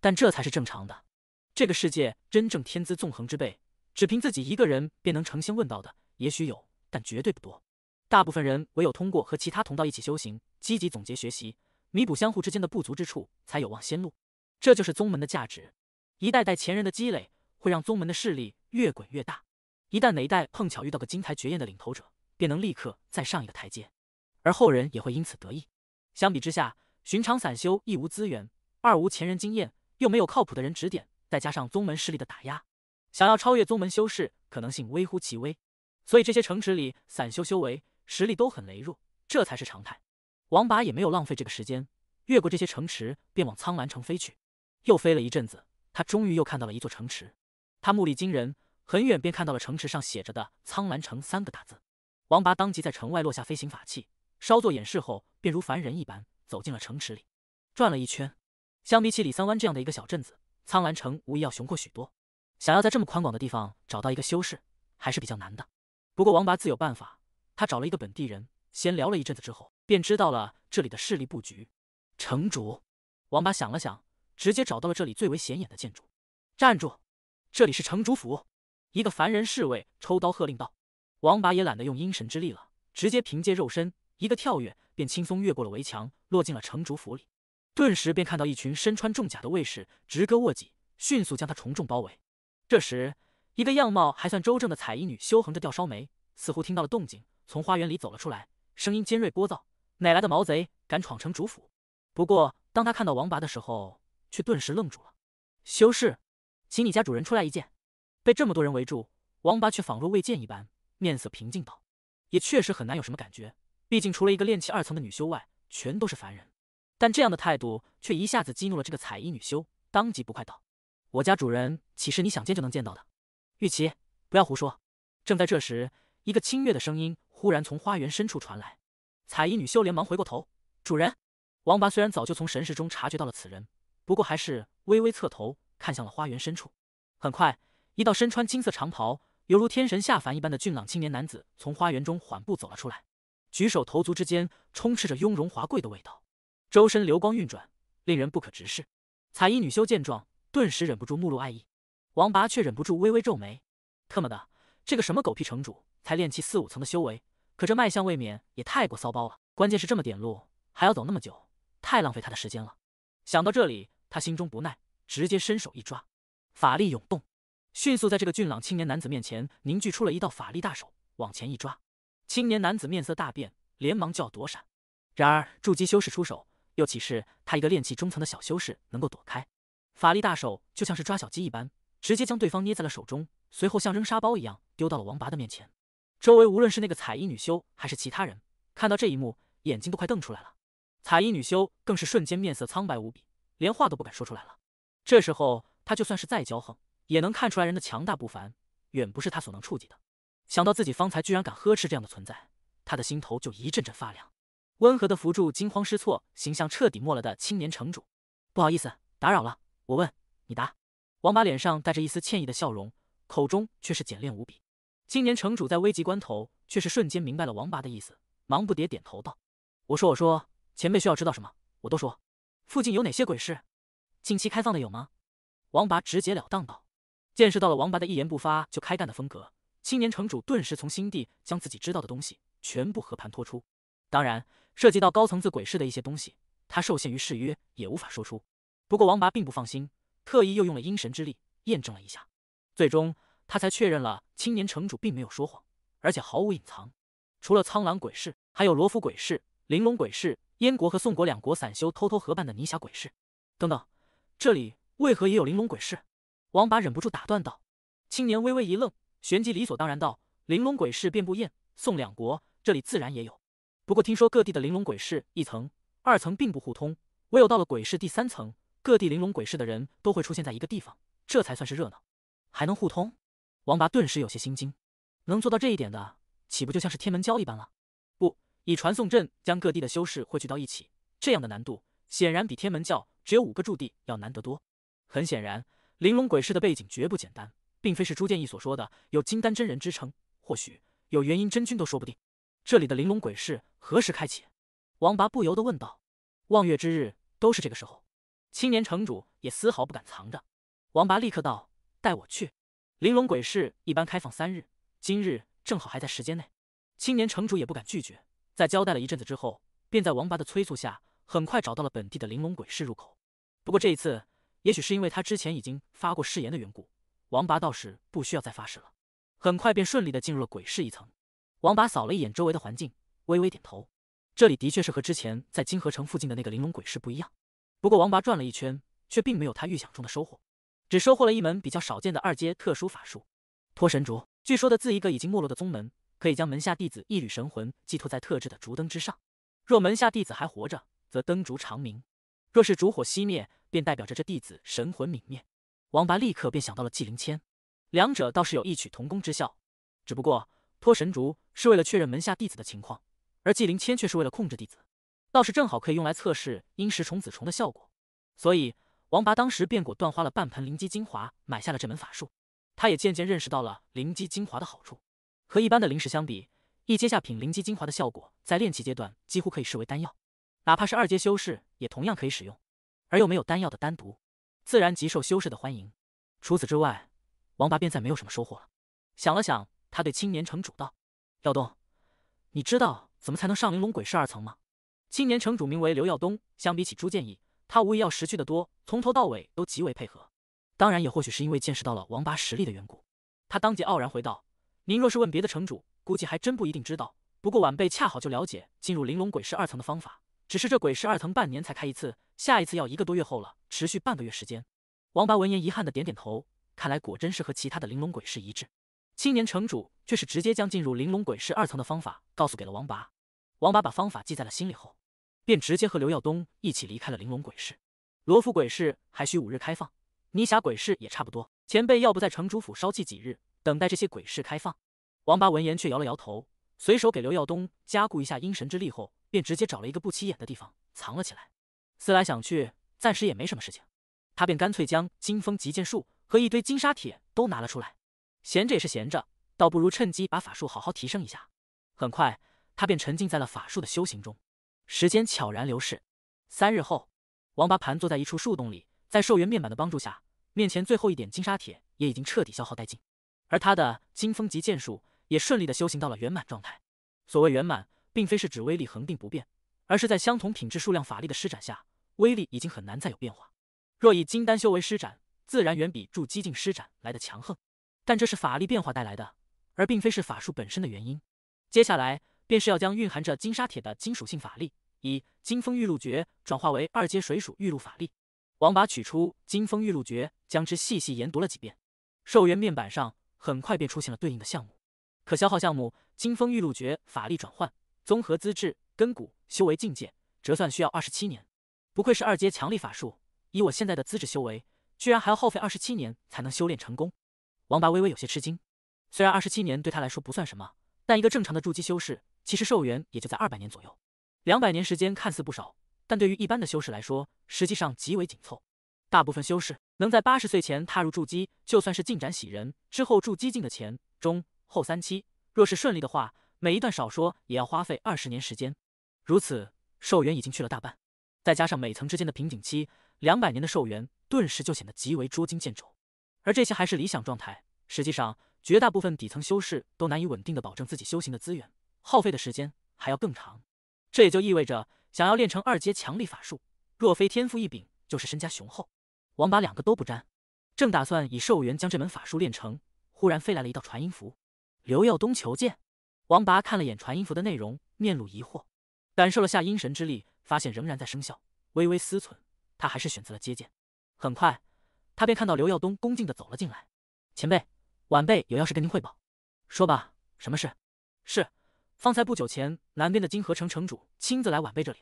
但这才是正常的。这个世界真正天资纵横之辈，只凭自己一个人便能成仙问道的，也许有，但绝对不多。大部分人唯有通过和其他同道一起修行，积极总结学习，弥补相互之间的不足之处，才有望仙路。这就是宗门的价值。一代代前人的积累，会让宗门的势力越滚越大。一旦哪一代碰巧遇到个金台绝艳的领头者，便能立刻再上一个台阶，而后人也会因此得意。相比之下，寻常散修一无资源，二无前人经验，又没有靠谱的人指点，再加上宗门势力的打压，想要超越宗门修士可能性微乎其微。所以这些城池里，散修修为实力都很羸弱，这才是常态。王拔也没有浪费这个时间，越过这些城池，便往苍兰城飞去。又飞了一阵子，他终于又看到了一座城池，他目力惊人。很远便看到了城池上写着的“苍澜城”三个大字，王拔当即在城外落下飞行法器，稍作演示后，便如凡人一般走进了城池里，转了一圈。相比起李三湾这样的一个小镇子，苍澜城无疑要雄阔许多。想要在这么宽广的地方找到一个修士，还是比较难的。不过王拔自有办法，他找了一个本地人，闲聊了一阵子之后，便知道了这里的势力布局。城主，王拔想了想，直接找到了这里最为显眼的建筑。站住，这里是城主府。一个凡人侍卫抽刀喝令道：“王拔也懒得用阴神之力了，直接凭借肉身一个跳跃，便轻松越过了围墙，落进了城主府里。顿时便看到一群身穿重甲的卫士直戈卧脊，迅速将他重重包围。这时，一个样貌还算周正的彩衣女修横着吊梢眉，似乎听到了动静，从花园里走了出来，声音尖锐聒噪：‘哪来的毛贼，敢闯城主府？’不过，当他看到王拔的时候，却顿时愣住了。修士，请你家主人出来一见。”被这么多人围住，王八却仿若未见一般，面色平静道：“也确实很难有什么感觉，毕竟除了一个练气二层的女修外，全都是凡人。”但这样的态度却一下子激怒了这个彩衣女修，当即不快道：“我家主人岂是你想见就能见到的？玉琪，不要胡说！”正在这时，一个清越的声音忽然从花园深处传来，彩衣女修连忙回过头：“主人！”王八虽然早就从神识中察觉到了此人，不过还是微微侧头看向了花园深处。很快。一道身穿金色长袍，犹如天神下凡一般的俊朗青年男子从花园中缓步走了出来，举手投足之间充斥着雍容华贵的味道，周身流光运转，令人不可直视。彩衣女修见状，顿时忍不住目露爱意。王拔却忍不住微微皱眉：“特么的，这个什么狗屁城主，才练气四五层的修为，可这卖相未免也太过骚包了。关键是这么点路还要走那么久，太浪费他的时间了。”想到这里，他心中不耐，直接伸手一抓，法力涌动。迅速在这个俊朗青年男子面前凝聚出了一道法力大手，往前一抓，青年男子面色大变，连忙就要躲闪。然而筑基修士出手，又岂是他一个炼气中层的小修士能够躲开？法力大手就像是抓小鸡一般，直接将对方捏在了手中，随后像扔沙包一样丢到了王拔的面前。周围无论是那个彩衣女修还是其他人，看到这一幕，眼睛都快瞪出来了。彩衣女修更是瞬间面色苍白无比，连话都不敢说出来了。这时候她就算是再骄横。也能看出来人的强大不凡，远不是他所能触及的。想到自己方才居然敢呵斥这样的存在，他的心头就一阵阵发凉。温和的扶住惊慌失措、形象彻底没了的青年城主，不好意思打扰了，我问你答。王拔脸上带着一丝歉意的笑容，口中却是简练无比。青年城主在危急关头却是瞬间明白了王拔的意思，忙不迭点头道：“我说我说，前辈需要知道什么，我都说。附近有哪些鬼市？近期开放的有吗？”王拔直截了当道。见识到了王拔的一言不发就开干的风格，青年城主顿时从心底将自己知道的东西全部和盘托出。当然，涉及到高层次鬼市的一些东西，他受限于誓约也无法说出。不过王拔并不放心，特意又用了阴神之力验证了一下，最终他才确认了青年城主并没有说谎，而且毫无隐藏。除了苍狼鬼市，还有罗浮鬼市、玲珑鬼市、燕国和宋国两国散修偷偷合办的泥侠鬼市，等等，这里为何也有玲珑鬼市？王拔忍不住打断道：“青年微微一愣，旋即理所当然道：‘玲珑鬼市遍布燕宋两国，这里自然也有。不过听说各地的玲珑鬼市一层、二层并不互通，唯有到了鬼市第三层，各地玲珑鬼市的人都会出现在一个地方，这才算是热闹。还能互通？’王拔顿时有些心惊，能做到这一点的，岂不就像是天门教一般了？不以传送阵将各地的修士汇聚到一起，这样的难度显然比天门教只有五个驻地要难得多。很显然。”玲珑鬼市的背景绝不简单，并非是朱建义所说的有金丹真人之称，或许有元婴真君都说不定。这里的玲珑鬼市何时开启？王拔不由得问道。望月之日都是这个时候。青年城主也丝毫不敢藏着。王拔立刻道：“带我去。”玲珑鬼市一般开放三日，今日正好还在时间内。青年城主也不敢拒绝，在交代了一阵子之后，便在王拔的催促下，很快找到了本地的玲珑鬼市入口。不过这一次。也许是因为他之前已经发过誓言的缘故，王拔倒是不需要再发誓了。很快便顺利的进入了鬼市一层。王拔扫了一眼周围的环境，微微点头，这里的确是和之前在金河城附近的那个玲珑鬼市不一样。不过王拔转了一圈，却并没有他预想中的收获，只收获了一门比较少见的二阶特殊法术——托神烛。据说的自一个已经没落的宗门，可以将门下弟子一缕神魂寄托在特制的烛灯之上，若门下弟子还活着，则灯烛长明；若是烛火熄灭，便代表着这弟子神魂泯灭，王拔立刻便想到了纪灵谦，两者倒是有异曲同工之效，只不过托神竹是为了确认门下弟子的情况，而纪灵谦却是为了控制弟子，倒是正好可以用来测试阴石虫子虫的效果，所以王拔当时便果断花了半盆灵基精华买下了这门法术，他也渐渐认识到了灵基精华的好处，和一般的灵石相比，一阶下品灵基精华的效果在炼气阶段几乎可以视为丹药，哪怕是二阶修士也同样可以使用。而又没有丹药的单独，自然极受修士的欢迎。除此之外，王八便再没有什么收获了。想了想，他对青年城主道：“耀东，你知道怎么才能上玲珑鬼市二层吗？”青年城主名为刘耀东，相比起朱建义，他无疑要识趣的多，从头到尾都极为配合。当然，也或许是因为见识到了王八实力的缘故，他当即傲然回道：“您若是问别的城主，估计还真不一定知道。不过晚辈恰好就了解进入玲珑鬼市二层的方法。”只是这鬼市二层半年才开一次，下一次要一个多月后了，持续半个月时间。王八闻言遗憾的点点头，看来果真是和其他的玲珑鬼市一致。青年城主却是直接将进入玲珑鬼市二层的方法告诉给了王八，王八把方法记在了心里后，便直接和刘耀东一起离开了玲珑鬼市。罗浮鬼市还需五日开放，霓霞鬼市也差不多。前辈要不在城主府稍憩几日，等待这些鬼市开放？王八闻言却摇了摇头。随手给刘耀东加固一下阴神之力后，便直接找了一个不起眼的地方藏了起来。思来想去，暂时也没什么事情，他便干脆将金风极剑术和一堆金沙铁都拿了出来。闲着也是闲着，倒不如趁机把法术好好提升一下。很快，他便沉浸在了法术的修行中。时间悄然流逝，三日后，王八盘坐在一处树洞里，在寿元面板的帮助下，面前最后一点金沙铁也已经彻底消耗殆尽，而他的金风极剑术。也顺利的修行到了圆满状态。所谓圆满，并非是指威力恒定不变，而是在相同品质数量法力的施展下，威力已经很难再有变化。若以金丹修为施展，自然远比筑基境施展来的强横。但这是法力变化带来的，而并非是法术本身的原因。接下来便是要将蕴含着金沙铁的金属性法力，以金风玉露诀转化为二阶水属玉露法力。王拔取出金风玉露诀，将之细细研读了几遍。寿元面板上很快便出现了对应的项目。可消耗项目：金风玉露诀法力转换，综合资质、根骨、修为境界折算需要二十七年。不愧是二阶强力法术，以我现在的资质修为，居然还要耗费二十七年才能修炼成功。王八微微有些吃惊。虽然二十七年对他来说不算什么，但一个正常的筑基修士，其实寿元也就在二百年左右。两百年时间看似不少，但对于一般的修士来说，实际上极为紧凑。大部分修士能在八十岁前踏入筑基，就算是进展喜人。之后筑基境的钱中。后三期若是顺利的话，每一段少说也要花费二十年时间，如此寿元已经去了大半，再加上每层之间的瓶颈期，两百年的寿元顿时就显得极为捉襟见肘。而这些还是理想状态，实际上绝大部分底层修士都难以稳定的保证自己修行的资源，耗费的时间还要更长。这也就意味着，想要练成二阶强力法术，若非天赋异禀，就是身家雄厚，王八两个都不沾。正打算以寿元将这门法术练成，忽然飞来了一道传音符。刘耀东求见，王拔看了眼传音符的内容，面露疑惑，感受了下阴神之力，发现仍然在生效。微微思忖，他还是选择了接见。很快，他便看到刘耀东恭敬的走了进来。前辈，晚辈有要事跟您汇报，说吧，什么事？是方才不久前，南边的金河城城主亲自来晚辈这里。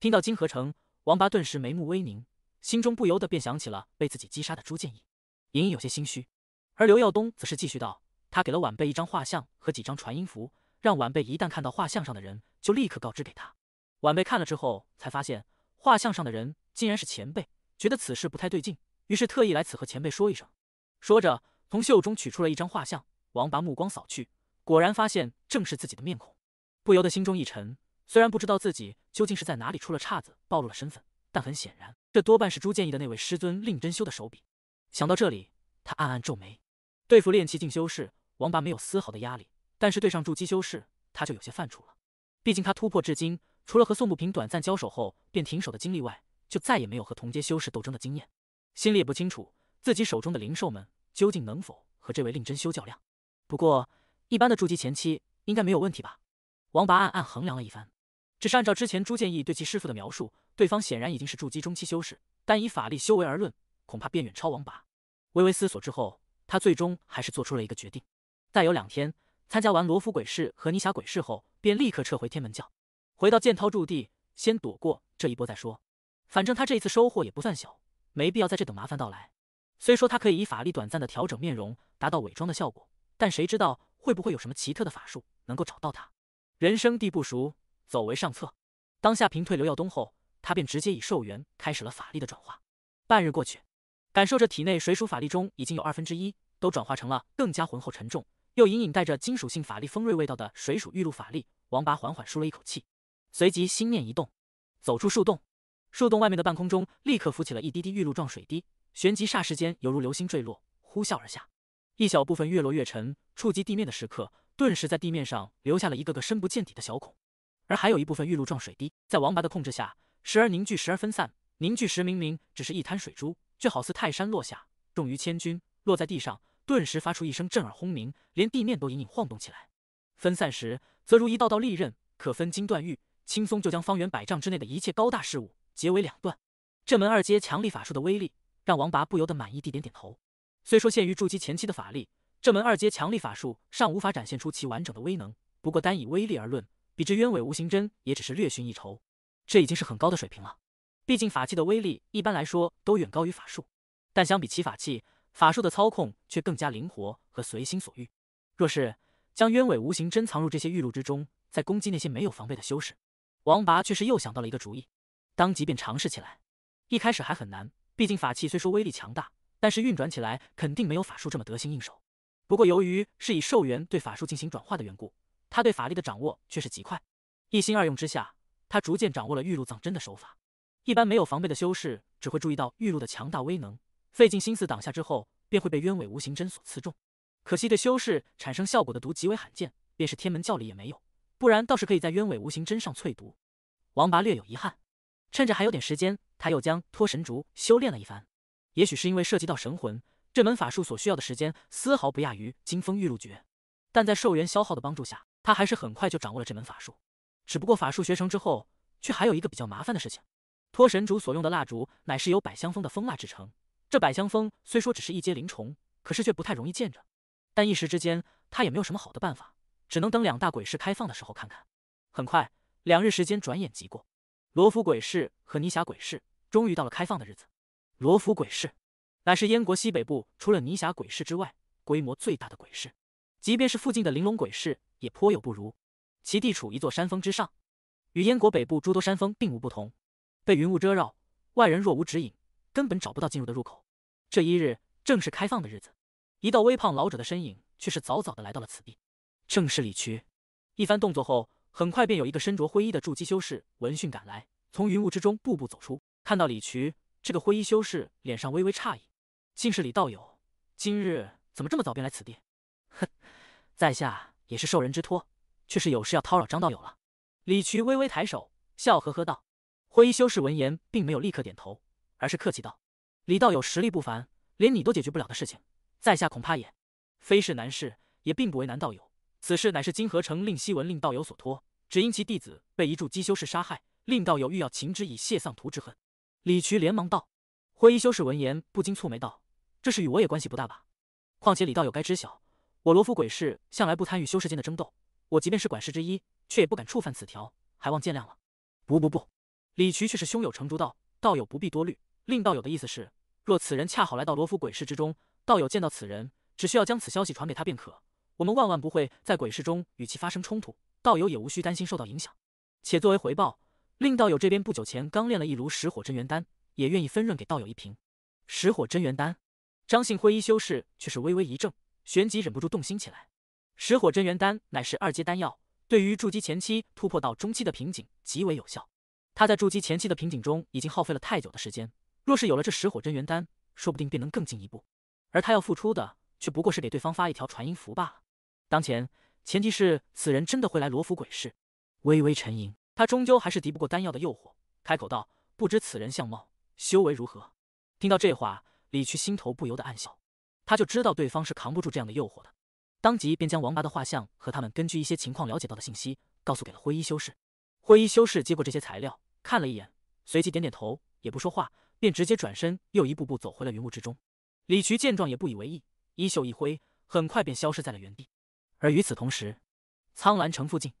听到金河城，王拔顿时眉目微凝，心中不由得便想起了被自己击杀的朱建义，隐隐有些心虚。而刘耀东则是继续道。他给了晚辈一张画像和几张传音符，让晚辈一旦看到画像上的人，就立刻告知给他。晚辈看了之后，才发现画像上的人竟然是前辈，觉得此事不太对劲，于是特意来此和前辈说一声。说着，从袖中取出了一张画像，王拔目光扫去，果然发现正是自己的面孔，不由得心中一沉。虽然不知道自己究竟是在哪里出了岔子，暴露了身份，但很显然，这多半是朱建义的那位师尊令真修的手笔。想到这里，他暗暗皱眉，对付炼气境修士。王拔没有丝毫的压力，但是对上筑基修士，他就有些犯怵了。毕竟他突破至今，除了和宋不平短暂交手后便停手的经历外，就再也没有和同阶修士斗争的经验，心里也不清楚自己手中的灵兽们究竟能否和这位令真修较量。不过，一般的筑基前期应该没有问题吧？王拔暗暗衡量了一番，只是按照之前朱建义对其师傅的描述，对方显然已经是筑基中期修士，单以法力修为而论，恐怕便远超王拔。微微思索之后，他最终还是做出了一个决定。再有两天，参加完罗浮鬼市和泥峡鬼市后，便立刻撤回天门教，回到剑涛驻地，先躲过这一波再说。反正他这一次收获也不算小，没必要在这等麻烦到来。虽说他可以以法力短暂的调整面容，达到伪装的效果，但谁知道会不会有什么奇特的法术能够找到他？人生地不熟，走为上策。当下平退刘耀东后，他便直接以寿元开始了法力的转化。半日过去，感受着体内水属法力中已经有二分之一都转化成了更加浑厚沉重。又隐隐带着金属性法力锋锐味道的水属玉露法力，王拔缓缓舒了一口气，随即心念一动，走出树洞。树洞外面的半空中立刻浮起了一滴滴玉露状水滴，旋即霎时间犹如流星坠落，呼啸而下。一小部分越落越沉，触及地面的时刻，顿时在地面上留下了一个个深不见底的小孔。而还有一部分玉露状水滴，在王拔的控制下，时而凝聚，时而分散。凝聚时明明只是一滩水珠，却好似泰山落下，重于千钧，落在地上。顿时发出一声震耳轰鸣，连地面都隐隐晃动起来。分散时，则如一道道利刃，可分金断玉，轻松就将方圆百丈之内的一切高大事物截为两段。这门二阶强力法术的威力，让王拔不由得满意地点点头。虽说限于筑基前期的法力，这门二阶强力法术尚无法展现出其完整的威能。不过单以威力而论，比之鸢尾无形针也只是略逊一筹。这已经是很高的水平了。毕竟法器的威力一般来说都远高于法术，但相比起法器。法术的操控却更加灵活和随心所欲。若是将鸢尾无形针藏入这些玉露之中，再攻击那些没有防备的修士，王拔却是又想到了一个主意，当即便尝试起来。一开始还很难，毕竟法器虽说威力强大，但是运转起来肯定没有法术这么得心应手。不过由于是以寿元对法术进行转化的缘故，他对法力的掌握却是极快。一心二用之下，他逐渐掌握了玉露藏针的手法。一般没有防备的修士只会注意到玉露的强大威能。费尽心思挡下之后，便会被鸢尾无形针所刺中。可惜对修士产生效果的毒极为罕见，便是天门教里也没有。不然倒是可以在鸢尾无形针上淬毒。王拔略有遗憾，趁着还有点时间，他又将托神竹修炼了一番。也许是因为涉及到神魂这门法术所需要的时间丝毫不亚于金风玉露诀，但在寿元消耗的帮助下，他还是很快就掌握了这门法术。只不过法术学成之后，却还有一个比较麻烦的事情。托神竹所用的蜡烛乃是由百香蜂的蜂蜡制成。这百香蜂虽说只是一阶灵虫，可是却不太容易见着。但一时之间，他也没有什么好的办法，只能等两大鬼市开放的时候看看。很快，两日时间转眼即过，罗浮鬼市和泥霞鬼市终于到了开放的日子。罗浮鬼市乃是燕国西北部除了泥霞鬼市之外规模最大的鬼市，即便是附近的玲珑鬼市也颇有不如。其地处一座山峰之上，与燕国北部诸多山峰并无不同，被云雾遮绕，外人若无指引，根本找不到进入的入口。这一日正是开放的日子，一道微胖老者的身影却是早早的来到了此地。正是李渠。一番动作后，很快便有一个身着灰衣的筑基修士闻讯赶来，从云雾之中步步走出。看到李渠，这个灰衣修士脸上微微诧异：“竟是李道友，今日怎么这么早便来此地？”“哼，在下也是受人之托，却是有事要叨扰张道友了。”李渠微微抬手，笑呵呵道。灰衣修士闻言，并没有立刻点头，而是客气道。李道友实力不凡，连你都解决不了的事情，在下恐怕也非是难事，也并不为难道友。此事乃是金河城令西文令道友所托，只因其弟子被一柱机修士杀害，令道友欲要擒之以泄丧徒之恨。李渠连忙道：“灰衣修士闻言不禁蹙眉道：‘这事与我也关系不大吧？况且李道友该知晓，我罗浮鬼市向来不参与修士间的争斗，我即便是管事之一，却也不敢触犯此条，还望见谅了。’不不不，李渠却是胸有成竹道：‘道友不必多虑，令道友的意思是。’若此人恰好来到罗浮鬼市之中，道友见到此人，只需要将此消息传给他便可。我们万万不会在鬼市中与其发生冲突，道友也无需担心受到影响。且作为回报，令道友这边不久前刚炼了一炉石火真元丹，也愿意分润给道友一瓶。石火真元丹，张信灰衣修士却是微微一怔，旋即忍不住动心起来。石火真元丹乃是二阶丹药，对于筑基前期突破到中期的瓶颈极为有效。他在筑基前期的瓶颈中已经耗费了太久的时间。若是有了这十火真元丹，说不定便能更进一步。而他要付出的，却不过是给对方发一条传音符罢了。当前前提是此人真的会来罗浮鬼市。微微沉吟，他终究还是敌不过丹药的诱惑，开口道：“不知此人相貌、修为如何？”听到这话，李屈心头不由得暗笑，他就知道对方是扛不住这样的诱惑的。当即便将王八的画像和他们根据一些情况了解到的信息告诉给了灰衣修士。灰衣修士接过这些材料，看了一眼，随即点点头，也不说话。便直接转身，又一步步走回了云雾之中。李渠见状也不以为意，衣袖一挥，很快便消失在了原地。而与此同时，苍兰城附近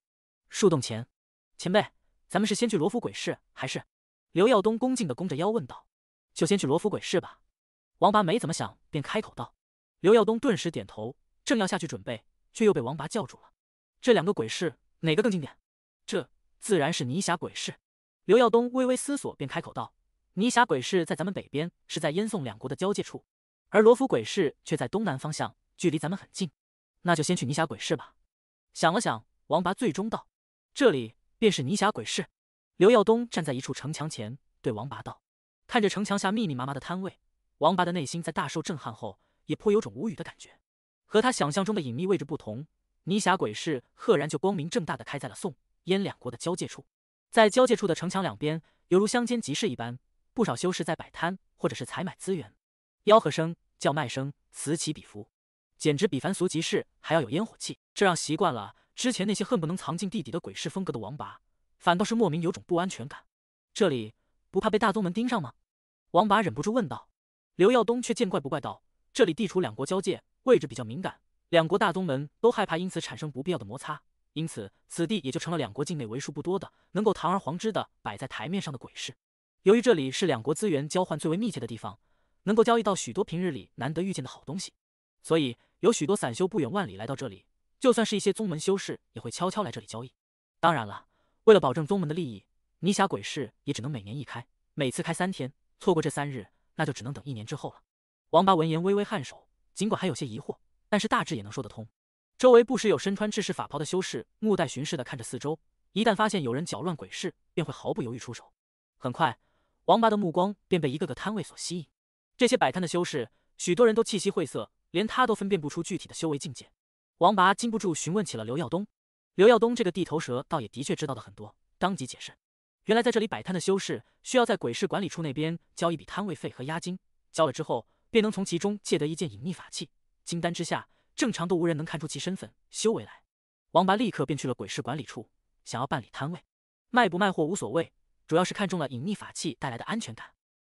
树洞前，前辈，咱们是先去罗浮鬼市还是？刘耀东恭敬地弓着腰问道。就先去罗浮鬼市吧。王拔没怎么想，便开口道。刘耀东顿时点头，正要下去准备，却又被王拔叫住了。这两个鬼市哪个更经典？这自然是泥霞鬼市。刘耀东微微思索，便开口道。泥峡鬼市在咱们北边，是在燕宋两国的交界处，而罗浮鬼市却在东南方向，距离咱们很近。那就先去泥峡鬼市吧。想了想，王拔最终道：“这里便是泥峡鬼市。”刘耀东站在一处城墙前，对王拔道：“看着城墙下密密麻麻的摊位，王拔的内心在大受震撼后，也颇有种无语的感觉。和他想象中的隐秘位置不同，泥峡鬼市赫然就光明正大的开在了宋燕两国的交界处，在交界处的城墙两边，犹如乡间集市一般。”不少修士在摆摊或者是采买资源，吆喝声、叫卖声此起彼伏，简直比凡俗集市还要有烟火气。这让习惯了之前那些恨不能藏进地底的鬼市风格的王拔，反倒是莫名有种不安全感。这里不怕被大宗门盯上吗？王拔忍不住问道。刘耀东却见怪不怪道：“这里地处两国交界，位置比较敏感，两国大宗门都害怕因此产生不必要的摩擦，因此此地也就成了两国境内为数不多的能够堂而皇之的摆在台面上的鬼市。”由于这里是两国资源交换最为密切的地方，能够交易到许多平日里难得遇见的好东西，所以有许多散修不远万里来到这里，就算是一些宗门修士也会悄悄来这里交易。当然了，为了保证宗门的利益，泥峡鬼市也只能每年一开，每次开三天，错过这三日，那就只能等一年之后了。王八闻言微微颔首，尽管还有些疑惑，但是大致也能说得通。周围不时有身穿制式法袍的修士目带巡视的看着四周，一旦发现有人搅乱鬼市，便会毫不犹豫出手。很快。王拔的目光便被一个个摊位所吸引，这些摆摊的修士，许多人都气息晦涩，连他都分辨不出具体的修为境界。王拔禁不住询问起了刘耀东，刘耀东这个地头蛇倒也的确知道的很多，当即解释，原来在这里摆摊的修士需要在鬼市管理处那边交一笔摊位费和押金，交了之后便能从其中借得一件隐秘法器，金丹之下，正常都无人能看出其身份修为来。王拔立刻便去了鬼市管理处，想要办理摊位，卖不卖货无所谓。主要是看中了隐匿法器带来的安全感，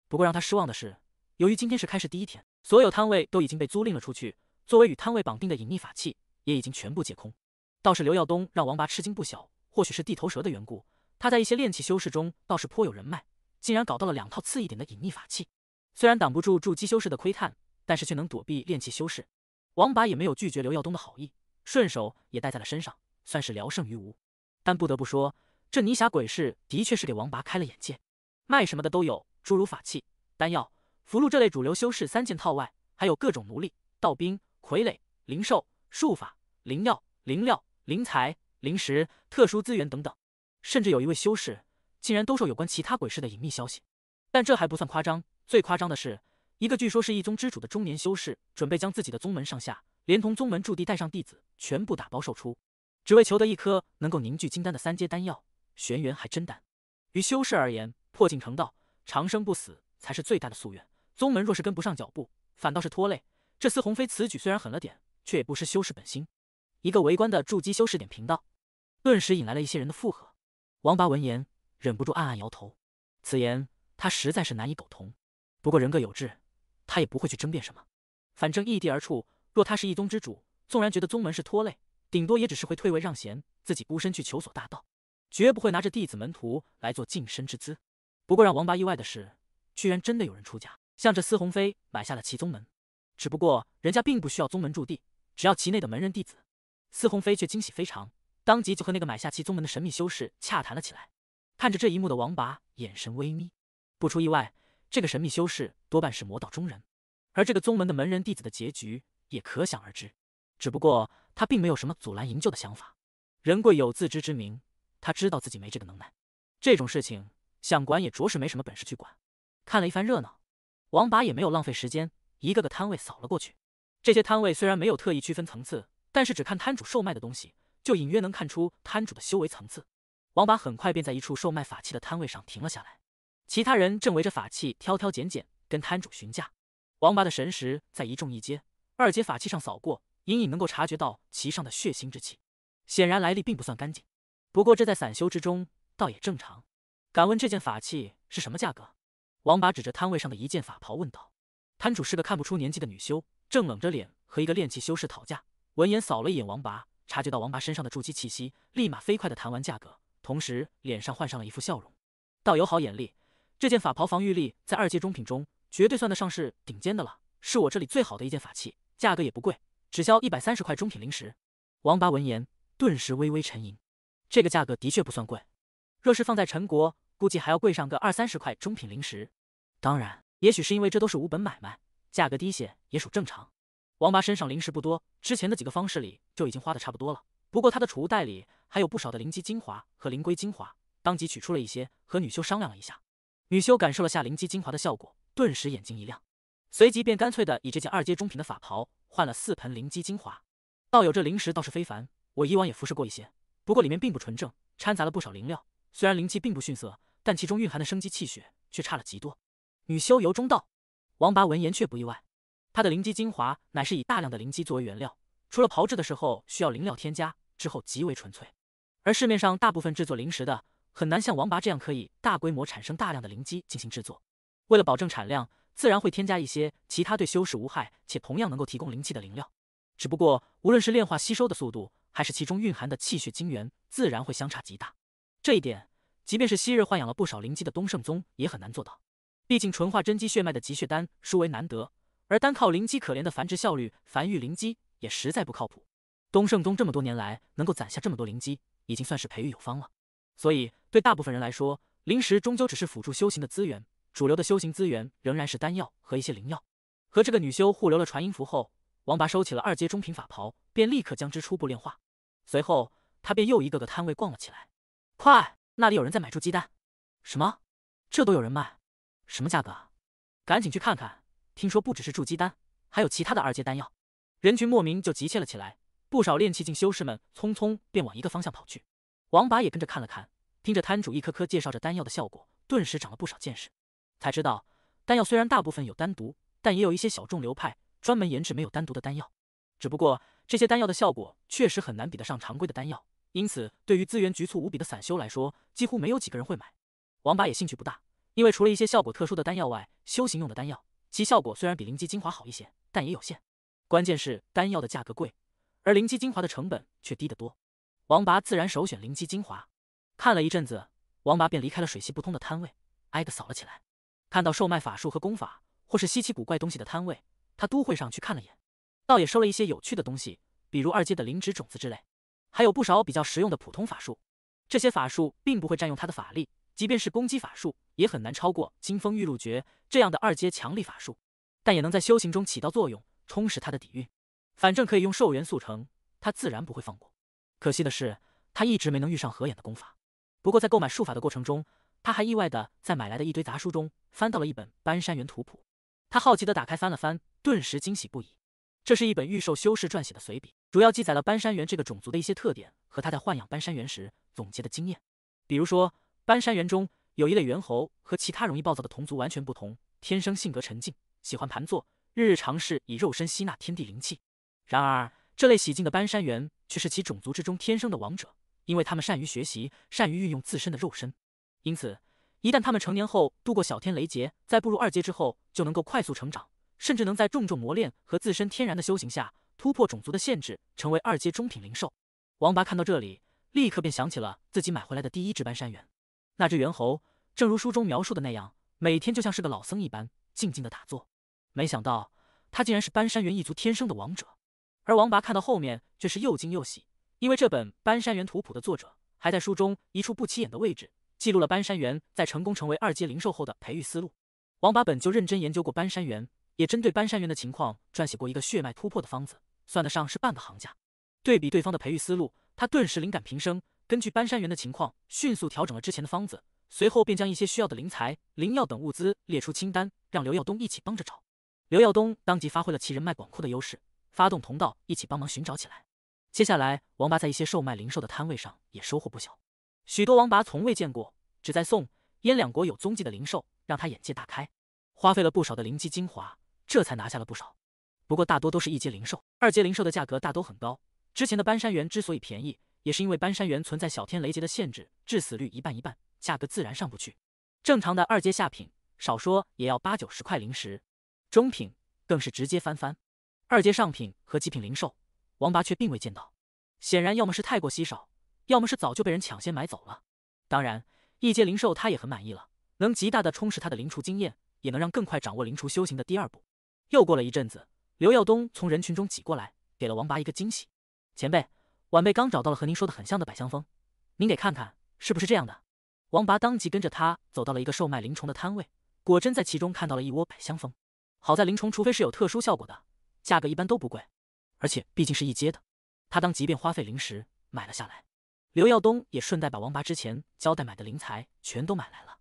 不过让他失望的是，由于今天是开市第一天，所有摊位都已经被租赁了出去，作为与摊位绑定的隐匿法器也已经全部借空。倒是刘耀东让王拔吃惊不小，或许是地头蛇的缘故，他在一些炼器修士中倒是颇有人脉，竟然搞到了两套次一点的隐匿法器，虽然挡不住筑基修士的窥探，但是却能躲避炼器修士。王拔也没有拒绝刘耀东的好意，顺手也带在了身上，算是聊胜于无。但不得不说。这泥侠鬼市的确是给王拔开了眼界，卖什么的都有，诸如法器、丹药、符箓这类主流修士三件套外，还有各种奴隶、道兵、傀儡、灵兽、术法、灵药、灵料、灵材、灵石、特殊资源等等，甚至有一位修士竟然兜售有关其他鬼市的隐秘消息。但这还不算夸张，最夸张的是，一个据说是一宗之主的中年修士，准备将自己的宗门上下，连同宗门驻地带上弟子，全部打包售出，只为求得一颗能够凝聚金丹的三阶丹药。玄元还真淡。于修士而言，破境成道、长生不死才是最大的夙愿。宗门若是跟不上脚步，反倒是拖累。这司鸿飞此举虽然狠了点，却也不失修士本心。一个围观的筑基修士点评道，顿时引来了一些人的附和。王八闻言，忍不住暗暗摇头。此言他实在是难以苟同。不过人各有志，他也不会去争辩什么。反正异地而处，若他是一宗之主，纵然觉得宗门是拖累，顶多也只是会退位让贤，自己孤身去求索大道。绝不会拿着弟子门徒来做晋升之资。不过让王八意外的是，居然真的有人出价，向着司鸿飞买下了齐宗门。只不过人家并不需要宗门驻地，只要其内的门人弟子。司鸿飞却惊喜非常，当即就和那个买下齐宗门的神秘修士洽谈了起来。看着这一幕的王八，眼神微眯。不出意外，这个神秘修士多半是魔道中人，而这个宗门的门人弟子的结局也可想而知。只不过他并没有什么阻拦营救的想法，人贵有自知之明。他知道自己没这个能耐，这种事情想管也着实没什么本事去管。看了一番热闹，王八也没有浪费时间，一个个摊位扫了过去。这些摊位虽然没有特意区分层次，但是只看摊主售卖的东西，就隐约能看出摊主的修为层次。王八很快便在一处售卖法器的摊位上停了下来，其他人正围着法器挑挑拣拣，跟摊主询价。王八的神识在一众一阶、二阶法器上扫过，隐隐能够察觉到其上的血腥之气，显然来历并不算干净。不过这在散修之中倒也正常。敢问这件法器是什么价格？王拔指着摊位上的一件法袍问道。摊主是个看不出年纪的女修，正冷着脸和一个炼气修士讨价。闻言扫了一眼王拔，察觉到王拔身上的筑基气息，立马飞快的谈完价格，同时脸上换上了一副笑容。倒有好眼力，这件法袍防御力在二阶中品中绝对算得上是顶尖的了，是我这里最好的一件法器，价格也不贵，只销一百三十块中品灵石。王拔闻言，顿时微微沉吟。这个价格的确不算贵，若是放在陈国，估计还要贵上个二三十块中品灵石。当然，也许是因为这都是无本买卖，价格低些也属正常。王八身上灵石不多，之前的几个方式里就已经花的差不多了。不过他的储物袋里还有不少的灵基精华和灵龟精华，当即取出了一些，和女修商量了一下。女修感受了下灵基精华的效果，顿时眼睛一亮，随即便干脆的以这件二阶中品的法袍换了四盆灵基精华。道友这灵石倒是非凡，我以往也服侍过一些。不过里面并不纯正，掺杂了不少灵料。虽然灵气并不逊色，但其中蕴含的生机气血却差了极多。女修由衷道：“王拔闻言却不意外，他的灵基精华乃是以大量的灵基作为原料，除了炮制的时候需要灵料添加，之后极为纯粹。而市面上大部分制作灵石的，很难像王拔这样可以大规模产生大量的灵基进行制作。为了保证产量，自然会添加一些其他对修士无害且同样能够提供灵气的灵料。只不过，无论是炼化吸收的速度。”还是其中蕴含的气血精元，自然会相差极大。这一点，即便是昔日豢养了不少灵鸡的东圣宗也很难做到。毕竟纯化真鸡血脉的集血丹殊为难得，而单靠灵鸡可怜的繁殖效率繁育灵鸡也实在不靠谱。东圣宗这么多年来能够攒下这么多灵鸡，已经算是培育有方了。所以对大部分人来说，灵石终究只是辅助修行的资源，主流的修行资源仍然是丹药和一些灵药。和这个女修互留了传音符后，王拔收起了二阶中品法袍，便立刻将之初步炼化。随后，他便又一个个摊位逛了起来。快，那里有人在买筑基丹！什么？这都有人卖？什么价格？赶紧去看看！听说不只是筑基丹，还有其他的二阶丹药。人群莫名就急切了起来，不少炼气境修士们匆匆便往一个方向跑去。王八也跟着看了看，听着摊主一颗颗介绍着丹药的效果，顿时长了不少见识，才知道丹药虽然大部分有丹毒，但也有一些小众流派专门研制没有丹毒的丹药，只不过……这些丹药的效果确实很难比得上常规的丹药，因此对于资源局促无比的散修来说，几乎没有几个人会买。王八也兴趣不大，因为除了一些效果特殊的丹药外，修行用的丹药其效果虽然比灵基精华好一些，但也有限。关键是丹药的价格贵，而灵基精华的成本却低得多。王八自然首选灵基精华。看了一阵子，王八便离开了水系不通的摊位，挨个扫了起来。看到售卖法术和功法，或是稀奇古怪东西的摊位，他都会上去看了眼。倒也收了一些有趣的东西，比如二阶的灵植种子之类，还有不少比较实用的普通法术。这些法术并不会占用他的法力，即便是攻击法术，也很难超过金风玉露诀这样的二阶强力法术。但也能在修行中起到作用，充实他的底蕴。反正可以用寿元速成，他自然不会放过。可惜的是，他一直没能遇上合眼的功法。不过在购买术法的过程中，他还意外的在买来的一堆杂书中翻到了一本搬山猿图谱。他好奇的打开翻了翻，顿时惊喜不已。这是一本预售修士撰写的随笔，主要记载了搬山猿这个种族的一些特点和他在豢养搬山猿时总结的经验。比如说，搬山猿中有一类猿猴和其他容易暴躁的同族完全不同，天生性格沉静，喜欢盘坐，日日尝试以肉身吸纳天地灵气。然而，这类喜静的搬山猿却是其种族之中天生的王者，因为他们善于学习，善于运用自身的肉身，因此一旦他们成年后度过小天雷劫，在步入二阶之后，就能够快速成长。甚至能在重重磨练和自身天然的修行下突破种族的限制，成为二阶中品灵兽。王拔看到这里，立刻便想起了自己买回来的第一只斑山猿。那只猿猴，正如书中描述的那样，每天就像是个老僧一般，静静的打坐。没想到他竟然是斑山猿一族天生的王者。而王拔看到后面，却是又惊又喜，因为这本斑山猿图谱的作者还在书中一处不起眼的位置记录了斑山猿在成功成为二阶灵兽后的培育思路。王八本就认真研究过斑山猿。也针对搬山猿的情况撰写过一个血脉突破的方子，算得上是半个行家。对比对方的培育思路，他顿时灵感平生，根据搬山猿的情况迅速调整了之前的方子，随后便将一些需要的灵材、灵药等物资列出清单，让刘耀东一起帮着找。刘耀东当即发挥了其人脉广阔的优势，发动同道一起帮忙寻找起来。接下来，王拔在一些售卖灵兽的摊位上也收获不小，许多王拔从未见过，只在宋、燕两国有踪迹的灵兽，让他眼界大开，花费了不少的灵机精华。这才拿下了不少，不过大多都是一阶灵兽，二阶灵兽的价格大都很高。之前的搬山猿之所以便宜，也是因为搬山猿存在小天雷劫的限制，致死率一半一半，价格自然上不去。正常的二阶下品，少说也要八九十块灵石，中品更是直接翻番。二阶上品和极品灵兽，王八却并未见到，显然要么是太过稀少，要么是早就被人抢先买走了。当然，一阶灵兽他也很满意了，能极大的充实他的灵厨经验，也能让更快掌握灵厨修行的第二步。又过了一阵子，刘耀东从人群中挤过来，给了王拔一个惊喜。前辈，晚辈刚找到了和您说的很像的百香蜂，您给看看是不是这样的？王拔当即跟着他走到了一个售卖灵虫的摊位，果真在其中看到了一窝百香蜂。好在灵虫除非是有特殊效果的，价格一般都不贵，而且毕竟是一阶的，他当即便花费灵石买了下来。刘耀东也顺带把王拔之前交代买的灵材全都买来了。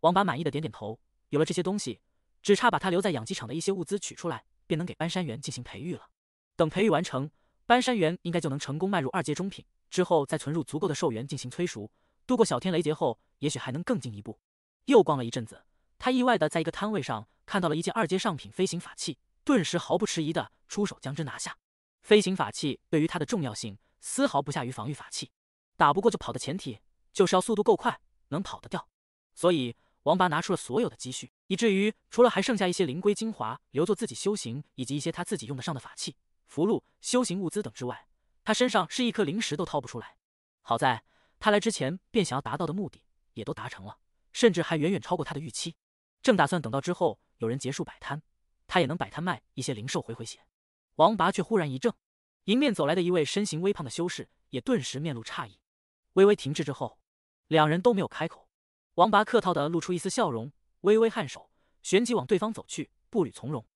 王拔满意的点点头，有了这些东西。只差把他留在养鸡场的一些物资取出来，便能给搬山猿进行培育了。等培育完成，搬山猿应该就能成功迈入二阶中品。之后再存入足够的兽元进行催熟，度过小天雷劫后，也许还能更进一步。又逛了一阵子，他意外的在一个摊位上看到了一件二阶上品飞行法器，顿时毫不迟疑的出手将之拿下。飞行法器对于他的重要性丝毫不下于防御法器，打不过就跑的前提就是要速度够快，能跑得掉。所以。王拔拿出了所有的积蓄，以至于除了还剩下一些灵龟精华留作自己修行，以及一些他自己用得上的法器、符箓、修行物资等之外，他身上是一颗灵石都掏不出来。好在他来之前便想要达到的目的也都达成了，甚至还远远超过他的预期。正打算等到之后有人结束摆摊，他也能摆摊卖一些灵兽回回血，王拔却忽然一怔，迎面走来的一位身形微胖的修士也顿时面露诧异，微微停滞之后，两人都没有开口。王拔客套的露出一丝笑容，微微颔首，旋即往对方走去，步履从容。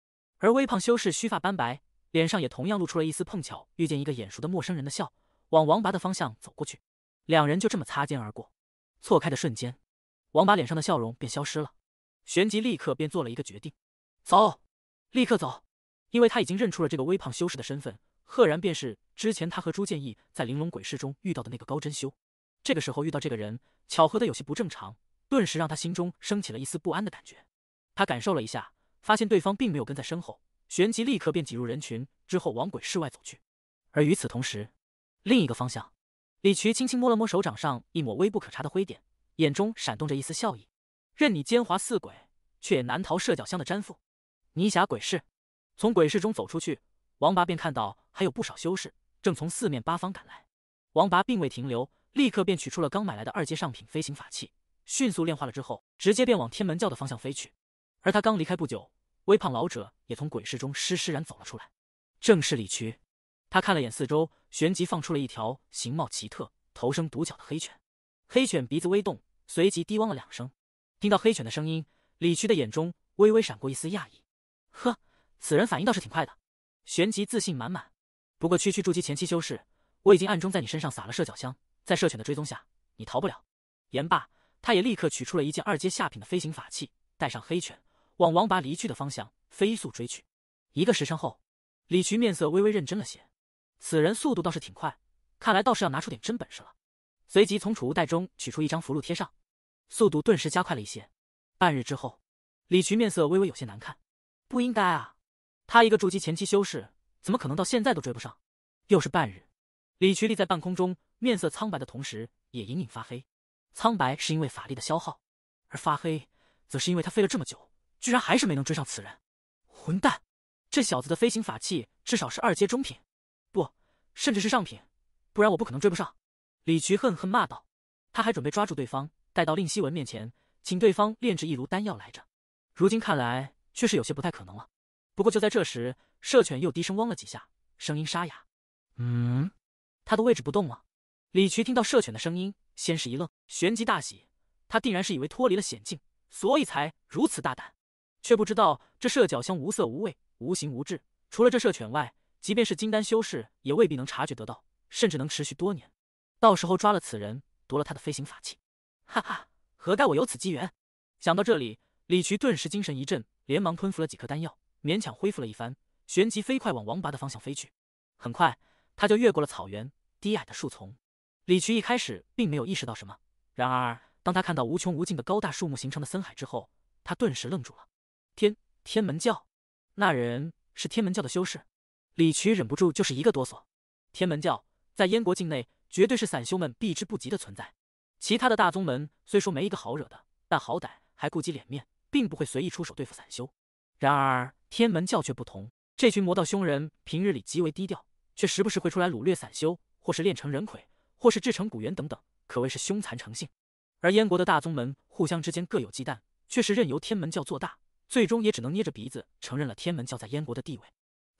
而微胖修士须发斑白，脸上也同样露出了一丝碰巧遇见一个眼熟的陌生人的笑，往王拔的方向走过去。两人就这么擦肩而过，错开的瞬间，王拔脸上的笑容便消失了，旋即立刻便做了一个决定，走，立刻走，因为他已经认出了这个微胖修士的身份，赫然便是之前他和朱建义在玲珑鬼市中遇到的那个高真修。这个时候遇到这个人，巧合的有些不正常。顿时让他心中升起了一丝不安的感觉，他感受了一下，发现对方并没有跟在身后，旋即立刻便挤入人群，之后往鬼市外走去。而与此同时，另一个方向，李渠轻轻摸了摸手掌上一抹微不可察的灰点，眼中闪动着一丝笑意。任你奸猾似鬼，却也难逃射角香的粘附。泥侠鬼市，从鬼市中走出去，王拔便看到还有不少修士正从四面八方赶来。王拔并未停留，立刻便取出了刚买来的二阶上品飞行法器。迅速炼化了之后，直接便往天门教的方向飞去。而他刚离开不久，微胖老者也从鬼市中施施然走了出来，正是李渠。他看了眼四周，旋即放出了一条形貌奇特、头生独角的黑犬。黑犬鼻子微动，随即低汪了两声。听到黑犬的声音，李渠的眼中微微闪过一丝讶异。呵，此人反应倒是挺快的。旋即自信满满。不过区区筑基前期修士，我已经暗中在你身上撒了射脚香，在射犬的追踪下，你逃不了。言罢。他也立刻取出了一件二阶下品的飞行法器，带上黑犬，往王拔离去的方向飞速追去。一个时辰后，李渠面色微微认真了些，此人速度倒是挺快，看来倒是要拿出点真本事了。随即从储物袋中取出一张符箓贴上，速度顿时加快了一些。半日之后，李渠面色微微有些难看，不应该啊，他一个筑基前期修士，怎么可能到现在都追不上？又是半日，李渠立在半空中，面色苍白的同时也隐隐发黑。苍白是因为法力的消耗，而发黑则是因为他飞了这么久，居然还是没能追上此人。混蛋！这小子的飞行法器至少是二阶中品，不，甚至是上品，不然我不可能追不上。李渠恨恨骂道，他还准备抓住对方，带到令希文面前，请对方炼制一炉丹药来着。如今看来，确实有些不太可能了。不过就在这时，社犬又低声汪了几下，声音沙哑。嗯，他的位置不动了。李渠听到社犬的声音。先是一愣，旋即大喜。他定然是以为脱离了险境，所以才如此大胆，却不知道这射角香无色无味、无形无质，除了这射犬外，即便是金丹修士也未必能察觉得到，甚至能持续多年。到时候抓了此人，夺了他的飞行法器，哈哈，何该我有此机缘？想到这里，李渠顿时精神一振，连忙吞服了几颗丹药，勉强恢复了一番，旋即飞快往王拔的方向飞去。很快，他就越过了草原低矮的树丛。李渠一开始并没有意识到什么，然而当他看到无穷无尽的高大树木形成的森海之后，他顿时愣住了。天，天门教，那人是天门教的修士。李渠忍不住就是一个哆嗦。天门教在燕国境内绝对是散修们避之不及的存在。其他的大宗门虽说没一个好惹的，但好歹还顾及脸面，并不会随意出手对付散修。然而天门教却不同，这群魔道凶人平日里极为低调，却时不时会出来掳掠散修，或是练成人魁。或是制成古元等等，可谓是凶残成性。而燕国的大宗门互相之间各有忌惮，却是任由天门教做大，最终也只能捏着鼻子承认了天门教在燕国的地位。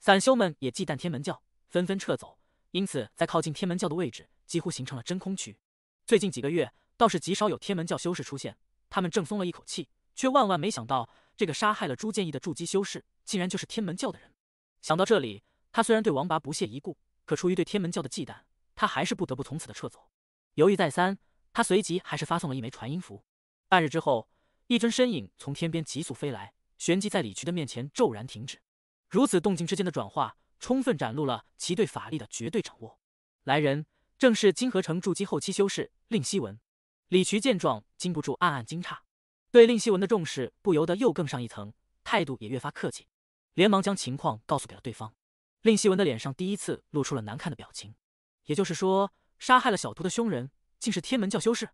散修们也忌惮天门教，纷纷撤走，因此在靠近天门教的位置几乎形成了真空区。最近几个月倒是极少有天门教修士出现，他们正松了一口气，却万万没想到这个杀害了朱建义的筑基修士竟然就是天门教的人。想到这里，他虽然对王拔不屑一顾，可出于对天门教的忌惮。他还是不得不从此的撤走。犹豫再三，他随即还是发送了一枚传音符。半日之后，一尊身影从天边急速飞来，旋即在李渠的面前骤然停止。如此动静之间的转化，充分展露了其对法力的绝对掌握。来人正是金河城筑基后期修士令希文。李渠见状，禁不住暗暗惊诧，对令希文的重视不由得又更上一层，态度也越发客气，连忙将情况告诉给了对方。令希文的脸上第一次露出了难看的表情。也就是说，杀害了小徒的凶人竟是天门教修士。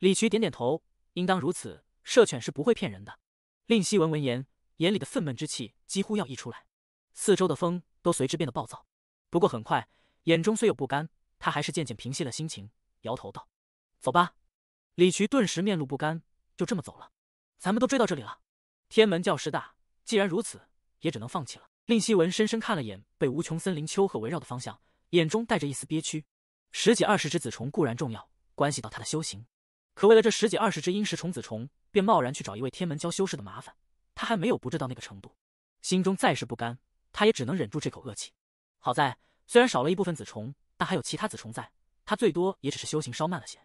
李渠点点头，应当如此。社犬是不会骗人的。令希文闻言，眼里的愤懑之气几乎要溢出来，四周的风都随之变得暴躁。不过很快，眼中虽有不甘，他还是渐渐平息了心情，摇头道：“走吧。”李渠顿时面露不甘，就这么走了？咱们都追到这里了，天门教势大，既然如此，也只能放弃了。令希文深深看了眼被无穷森林丘壑围绕的方向。眼中带着一丝憋屈，十几二十只子虫固然重要，关系到他的修行，可为了这十几二十只阴蚀虫子虫，便贸然去找一位天门教修士的麻烦，他还没有不知到那个程度。心中再是不甘，他也只能忍住这口恶气。好在虽然少了一部分子虫，但还有其他子虫在，他最多也只是修行稍慢了些，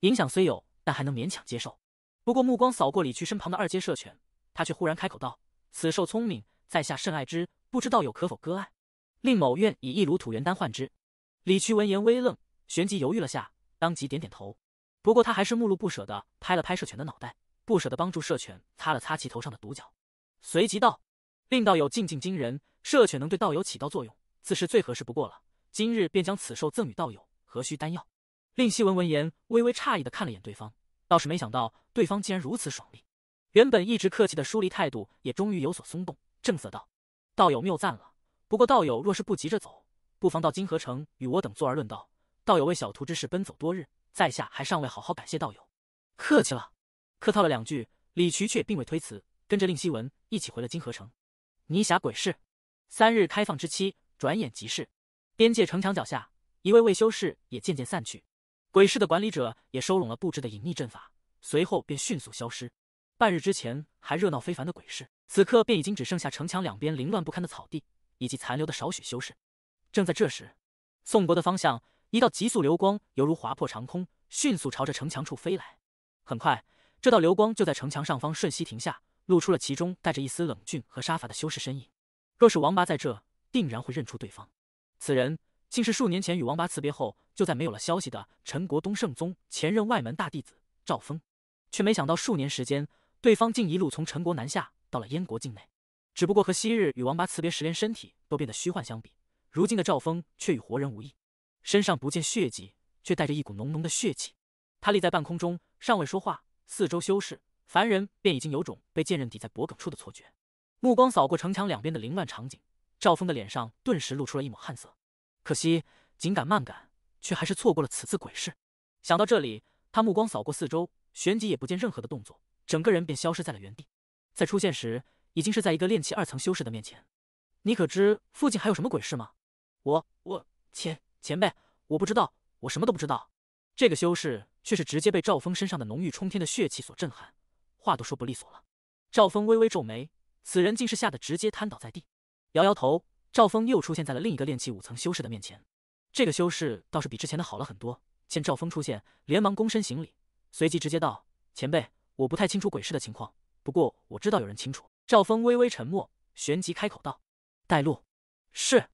影响虽有，但还能勉强接受。不过目光扫过李去身旁的二阶射犬，他却忽然开口道：“此兽聪明，在下甚爱之，不知道有可否割爱？”令某愿以一炉土元丹换之。李渠闻言微愣，旋即犹豫了下，当即点点头。不过他还是目露不舍的拍了拍射犬的脑袋，不舍得帮助射犬擦了擦其头上的独角，随即道：“令道友境界惊人，射犬能对道友起到作用，自是最合适不过了。今日便将此兽赠与道友，何须丹药？”令希文闻言微微诧异的看了眼对方，倒是没想到对方竟然如此爽利，原本一直客气的疏离态度也终于有所松动，正色道：“道友谬赞了。”不过道友若是不急着走，不妨到金河城与我等坐而论道。道友为小徒之事奔走多日，在下还尚未好好感谢道友，客气了。客套了两句，李渠却并未推辞，跟着令希文一起回了金河城。泥侠鬼市三日开放之期转眼即逝，边界城墙脚下，一位位修士也渐渐散去，鬼市的管理者也收拢了布置的隐匿阵法，随后便迅速消失。半日之前还热闹非凡的鬼市，此刻便已经只剩下城墙两边凌乱不堪的草地。以及残留的少许修饰。正在这时，宋国的方向，一道急速流光，犹如划破长空，迅速朝着城墙处飞来。很快，这道流光就在城墙上方瞬息停下，露出了其中带着一丝冷峻和杀伐的修士身影。若是王八在这，定然会认出对方。此人竟是数年前与王八辞别后，就再没有了消息的陈国东圣宗前任外门大弟子赵峰。却没想到数年时间，对方竟一路从陈国南下，到了燕国境内。只不过和昔日与王八辞别时连身体都变得虚幻相比，如今的赵峰却与活人无异，身上不见血迹，却带着一股浓浓的血气。他立在半空中，尚未说话，四周修饰，凡人便已经有种被剑刃抵在脖颈处的错觉。目光扫过城墙两边的凌乱场景，赵峰的脸上顿时露出了一抹汗色。可惜，紧赶慢赶，却还是错过了此次鬼事。想到这里，他目光扫过四周，旋即也不见任何的动作，整个人便消失在了原地。在出现时。已经是在一个炼气二层修士的面前，你可知附近还有什么鬼事吗？我我前前辈，我不知道，我什么都不知道。这个修士却是直接被赵峰身上的浓郁冲天的血气所震撼，话都说不利索了。赵峰微微皱眉，此人竟是吓得直接瘫倒在地，摇摇头。赵峰又出现在了另一个炼气五层修士的面前，这个修士倒是比之前的好了很多。见赵峰出现，连忙躬身行礼，随即直接道：“前辈，我不太清楚鬼市的情况，不过我知道有人清楚。”赵峰微微沉默，旋即开口道：“带路。”是。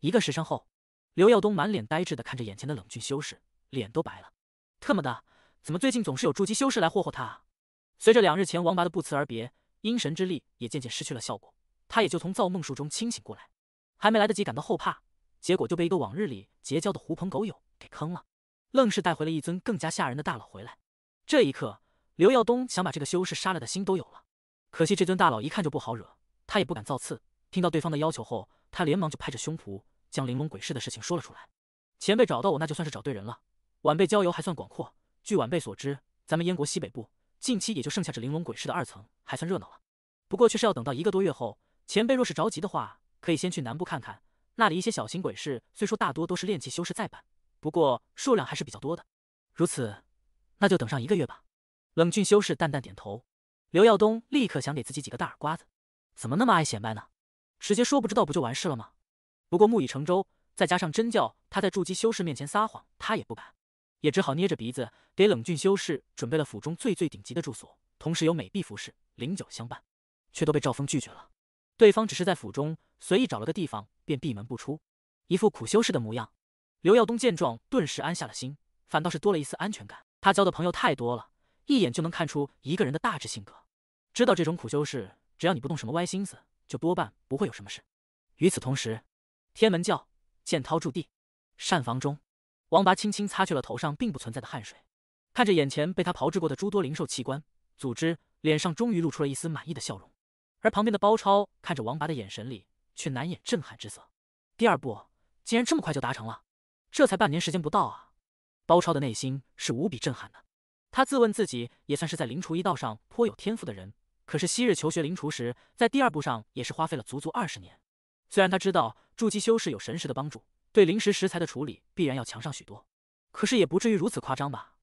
一个时辰后，刘耀东满脸呆滞的看着眼前的冷峻修士，脸都白了。特么的，怎么最近总是有筑基修士来霍霍他？随着两日前王拔的不辞而别，阴神之力也渐渐失去了效果，他也就从造梦术中清醒过来。还没来得及感到后怕，结果就被一个往日里结交的狐朋狗友给坑了，愣是带回了一尊更加吓人的大佬回来。这一刻，刘耀东想把这个修士杀了的心都有了。可惜这尊大佬一看就不好惹，他也不敢造次。听到对方的要求后，他连忙就拍着胸脯，将玲珑鬼市的事情说了出来。前辈找到我那就算是找对人了。晚辈交游还算广阔，据晚辈所知，咱们燕国西北部近期也就剩下这玲珑鬼市的二层还算热闹了。不过却是要等到一个多月后。前辈若是着急的话，可以先去南部看看，那里一些小型鬼市虽说大多都是炼气修士在办，不过数量还是比较多的。如此，那就等上一个月吧。冷峻修士淡淡点头。刘耀东立刻想给自己几个大耳瓜子，怎么那么爱显摆呢？直接说不知道不就完事了吗？不过木已成舟，再加上真叫他在筑基修士面前撒谎，他也不敢，也只好捏着鼻子给冷峻修士准备了府中最最顶级的住所，同时有美婢服侍、灵酒相伴，却都被赵峰拒绝了。对方只是在府中随意找了个地方，便闭门不出，一副苦修士的模样。刘耀东见状，顿时安下了心，反倒是多了一丝安全感。他交的朋友太多了。一眼就能看出一个人的大致性格，知道这种苦修士，只要你不动什么歪心思，就多半不会有什么事。与此同时，天门教剑涛驻地膳房中，王拔轻轻擦去了头上并不存在的汗水，看着眼前被他炮制过的诸多灵兽器官组织，脸上终于露出了一丝满意的笑容。而旁边的包超看着王拔的眼神里，却难掩震撼之色。第二步竟然这么快就达成了，这才半年时间不到啊！包超的内心是无比震撼的。他自问自己也算是在灵厨一道上颇有天赋的人，可是昔日求学灵厨时，在第二步上也是花费了足足二十年。虽然他知道筑基修士有神识的帮助，对灵石食材的处理必然要强上许多，可是也不至于如此夸张吧？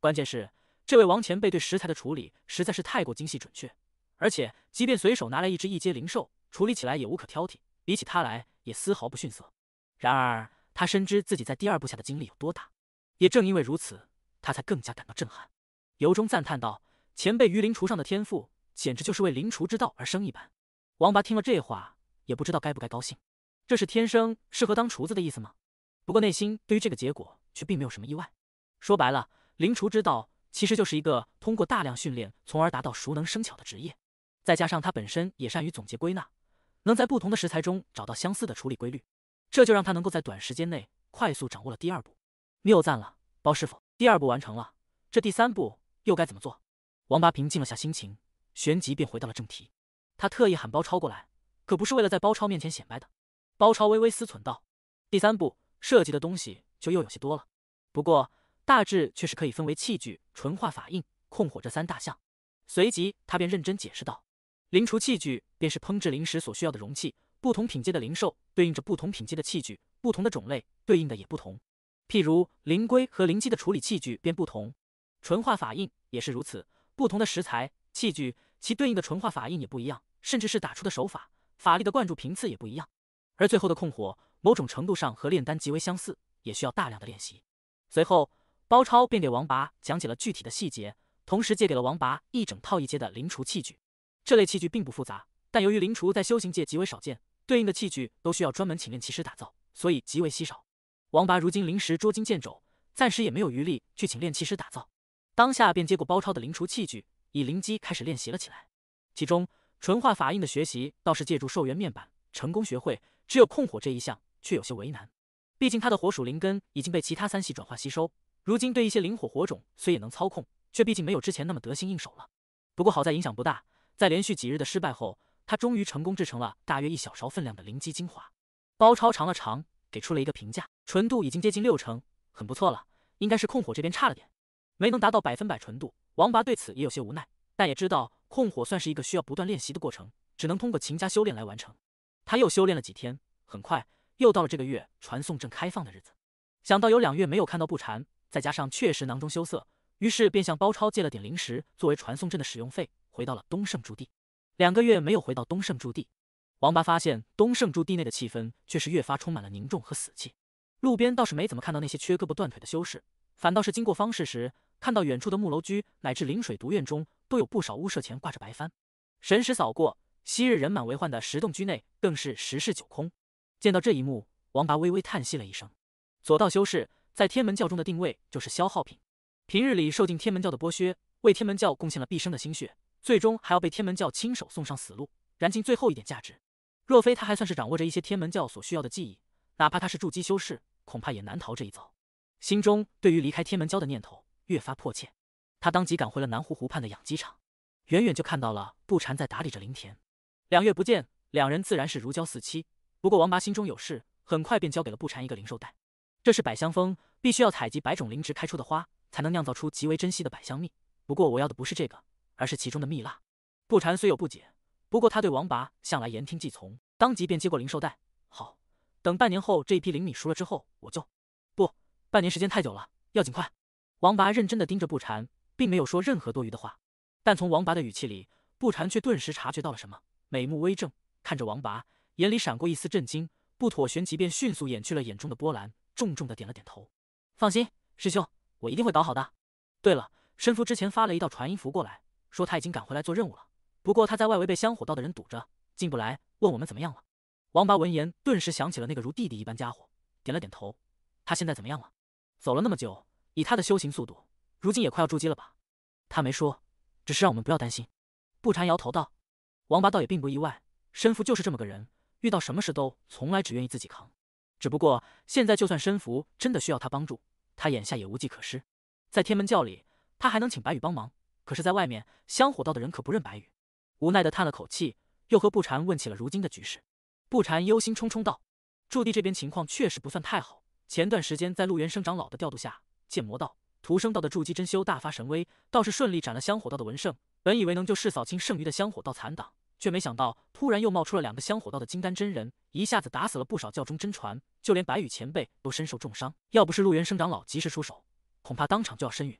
关键是这位王前辈对食材的处理实在是太过精细准确，而且即便随手拿来一只一阶灵兽，处理起来也无可挑剔，比起他来也丝毫不逊色。然而他深知自己在第二步下的经历有多大，也正因为如此，他才更加感到震撼。由衷赞叹道：“前辈于灵厨上的天赋，简直就是为灵厨之道而生一般。”王八听了这话，也不知道该不该高兴。这是天生适合当厨子的意思吗？不过内心对于这个结果却并没有什么意外。说白了，灵厨之道其实就是一个通过大量训练，从而达到熟能生巧的职业。再加上他本身也善于总结归纳，能在不同的食材中找到相似的处理规律，这就让他能够在短时间内快速掌握了第二步。谬赞了，包师傅，第二步完成了，这第三步。又该怎么做？王八平静了下心情，旋即便回到了正题。他特意喊包超过来，可不是为了在包超面前显摆的。包超微微思忖道：“第三步涉及的东西就又有些多了，不过大致却是可以分为器具、纯化法印、控火这三大项。”随即他便认真解释道：“灵除器具便是烹制灵食所需要的容器，不同品阶的灵兽对应着不同品阶的器具，不同的种类对应的也不同。譬如灵龟和灵鸡的处理器具便不同。”纯化法印也是如此，不同的食材器具，其对应的纯化法印也不一样，甚至是打出的手法、法力的灌注频次也不一样。而最后的控火，某种程度上和炼丹极为相似，也需要大量的练习。随后，包超便给王拔讲解了具体的细节，同时借给了王拔一整套一阶的灵厨器具。这类器具并不复杂，但由于灵厨在修行界极为少见，对应的器具都需要专门请炼器师打造，所以极为稀少。王拔如今临时捉襟见肘，暂时也没有余力去请炼器师打造。当下便接过包超的灵厨器具，以灵基开始练习了起来。其中纯化法印的学习倒是借助寿元面板成功学会，只有控火这一项却有些为难。毕竟他的火属灵根已经被其他三系转化吸收，如今对一些灵火火种虽也能操控，却毕竟没有之前那么得心应手了。不过好在影响不大，在连续几日的失败后，他终于成功制成了大约一小勺分量的灵基精华。包超尝了尝，给出了一个评价：纯度已经接近六成，很不错了，应该是控火这边差了点。没能达到百分百纯度，王拔对此也有些无奈，但也知道控火算是一个需要不断练习的过程，只能通过勤加修炼来完成。他又修炼了几天，很快又到了这个月传送阵开放的日子。想到有两月没有看到不禅，再加上确实囊中羞涩，于是便向包超借了点灵石作为传送阵的使用费，回到了东胜驻地。两个月没有回到东胜驻地，王拔发现东胜驻地内的气氛却是越发充满了凝重和死气。路边倒是没怎么看到那些缺胳膊断腿的修士。反倒是经过方氏时，看到远处的木楼居乃至临水独院中，都有不少屋舍前挂着白帆。神识扫过昔日人满为患的石洞居内，更是十室九空。见到这一幕，王拔微微叹息了一声。左道修士在天门教中的定位就是消耗品，平日里受尽天门教的剥削，为天门教贡献了毕生的心血，最终还要被天门教亲手送上死路，燃尽最后一点价值。若非他还算是掌握着一些天门教所需要的记忆，哪怕他是筑基修士，恐怕也难逃这一遭。心中对于离开天门礁的念头越发迫切，他当即赶回了南湖湖畔的养鸡场，远远就看到了布缠在打理着林田。两月不见，两人自然是如胶似漆。不过王拔心中有事，很快便交给了布缠一个灵兽袋，这是百香蜂，必须要采集百种灵植开出的花，才能酿造出极为珍稀的百香蜜。不过我要的不是这个，而是其中的蜜蜡。布缠虽有不解，不过他对王拔向来言听计从，当即便接过灵兽袋。好，等半年后这一批灵米熟了之后，我就。半年时间太久了，要尽快。王拔认真的盯着不禅，并没有说任何多余的话，但从王拔的语气里，不禅却顿时察觉到了什么，美目微正，看着王拔，眼里闪过一丝震惊，不妥，旋即便迅速掩去了眼中的波澜，重重的点了点头：“放心，师兄，我一定会搞好的。”对了，申夫之前发了一道传音符过来，说他已经赶回来做任务了，不过他在外围被香火道的人堵着，进不来，问我们怎么样了。王拔闻言，顿时想起了那个如弟弟一般家伙，点了点头：“他现在怎么样了？”走了那么久，以他的修行速度，如今也快要筑基了吧？他没说，只是让我们不要担心。不禅摇头道：“王八倒也并不意外，申福就是这么个人，遇到什么事都从来只愿意自己扛。只不过现在，就算申福真的需要他帮助，他眼下也无计可施。在天门教里，他还能请白羽帮忙，可是，在外面，香火道的人可不认白羽。”无奈的叹了口气，又和不禅问起了如今的局势。不禅忧心忡忡道：“驻地这边情况确实不算太好。”前段时间，在陆元生长老的调度下，剑魔道、屠生道的筑基真修大发神威，倒是顺利斩了香火道的文圣。本以为能救世扫清剩余的香火道残党，却没想到突然又冒出了两个香火道的金丹真人，一下子打死了不少教中真传，就连白羽前辈都身受重伤。要不是陆元生长老及时出手，恐怕当场就要身陨。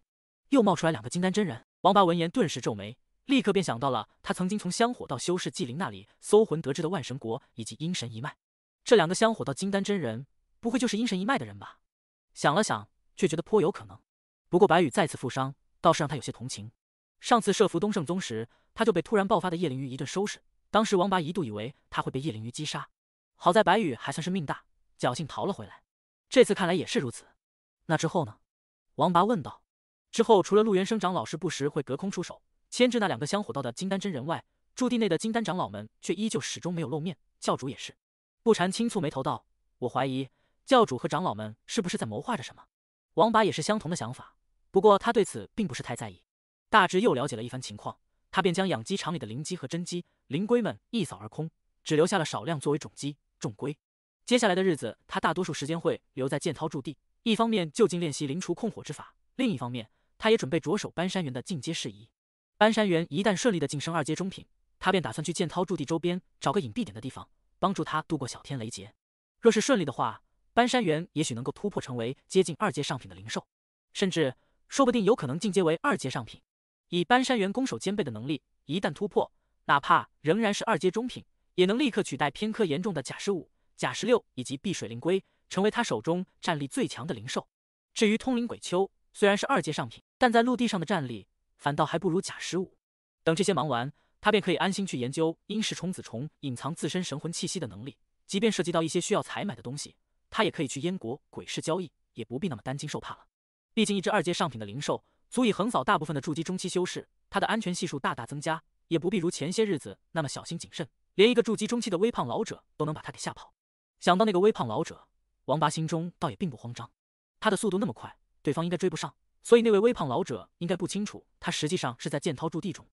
又冒出来两个金丹真人，王八闻言顿时皱眉，立刻便想到了他曾经从香火道修士纪灵那里搜魂得知的万神国以及阴神一脉，这两个香火道金丹真人。不会就是阴神一脉的人吧？想了想，却觉得颇有可能。不过白羽再次负伤，倒是让他有些同情。上次设伏东胜宗时，他就被突然爆发的叶灵鱼一顿收拾。当时王拔一度以为他会被叶灵鱼击杀，好在白羽还算是命大，侥幸逃了回来。这次看来也是如此。那之后呢？王拔问道。之后除了陆元生长老师不时会隔空出手牵制那两个香火道的金丹真人外，驻地内的金丹长老们却依旧始终没有露面。教主也是。不禅轻蹙眉头道：“我怀疑。”教主和长老们是不是在谋划着什么？王八也是相同的想法，不过他对此并不是太在意。大致又了解了一番情况，他便将养鸡场里的灵鸡和真鸡、灵龟们一扫而空，只留下了少量作为种鸡、种龟。接下来的日子，他大多数时间会留在剑涛驻地，一方面就近练习灵除控火之法，另一方面他也准备着手搬山猿的进阶事宜。搬山猿一旦顺利的晋升二阶中品，他便打算去剑涛驻地周边找个隐蔽点的地方，帮助他度过小天雷劫。若是顺利的话。搬山猿也许能够突破，成为接近二阶上品的灵兽，甚至说不定有可能进阶为二阶上品。以搬山猿攻守兼备的能力，一旦突破，哪怕仍然是二阶中品，也能立刻取代偏科严重的贾十五、贾十六以及碧水灵龟，成为他手中战力最强的灵兽。至于通灵鬼丘，虽然是二阶上品，但在陆地上的战力反倒还不如贾十五。等这些忙完，他便可以安心去研究阴蚀虫子虫隐藏自身神魂气息的能力，即便涉及到一些需要采买的东西。他也可以去燕国鬼市交易，也不必那么担惊受怕了。毕竟一只二阶上品的灵兽，足以横扫大部分的筑基中期修士，他的安全系数大大增加，也不必如前些日子那么小心谨慎。连一个筑基中期的微胖老者都能把他给吓跑。想到那个微胖老者，王八心中倒也并不慌张。他的速度那么快，对方应该追不上，所以那位微胖老者应该不清楚他实际上是在剑涛驻地中。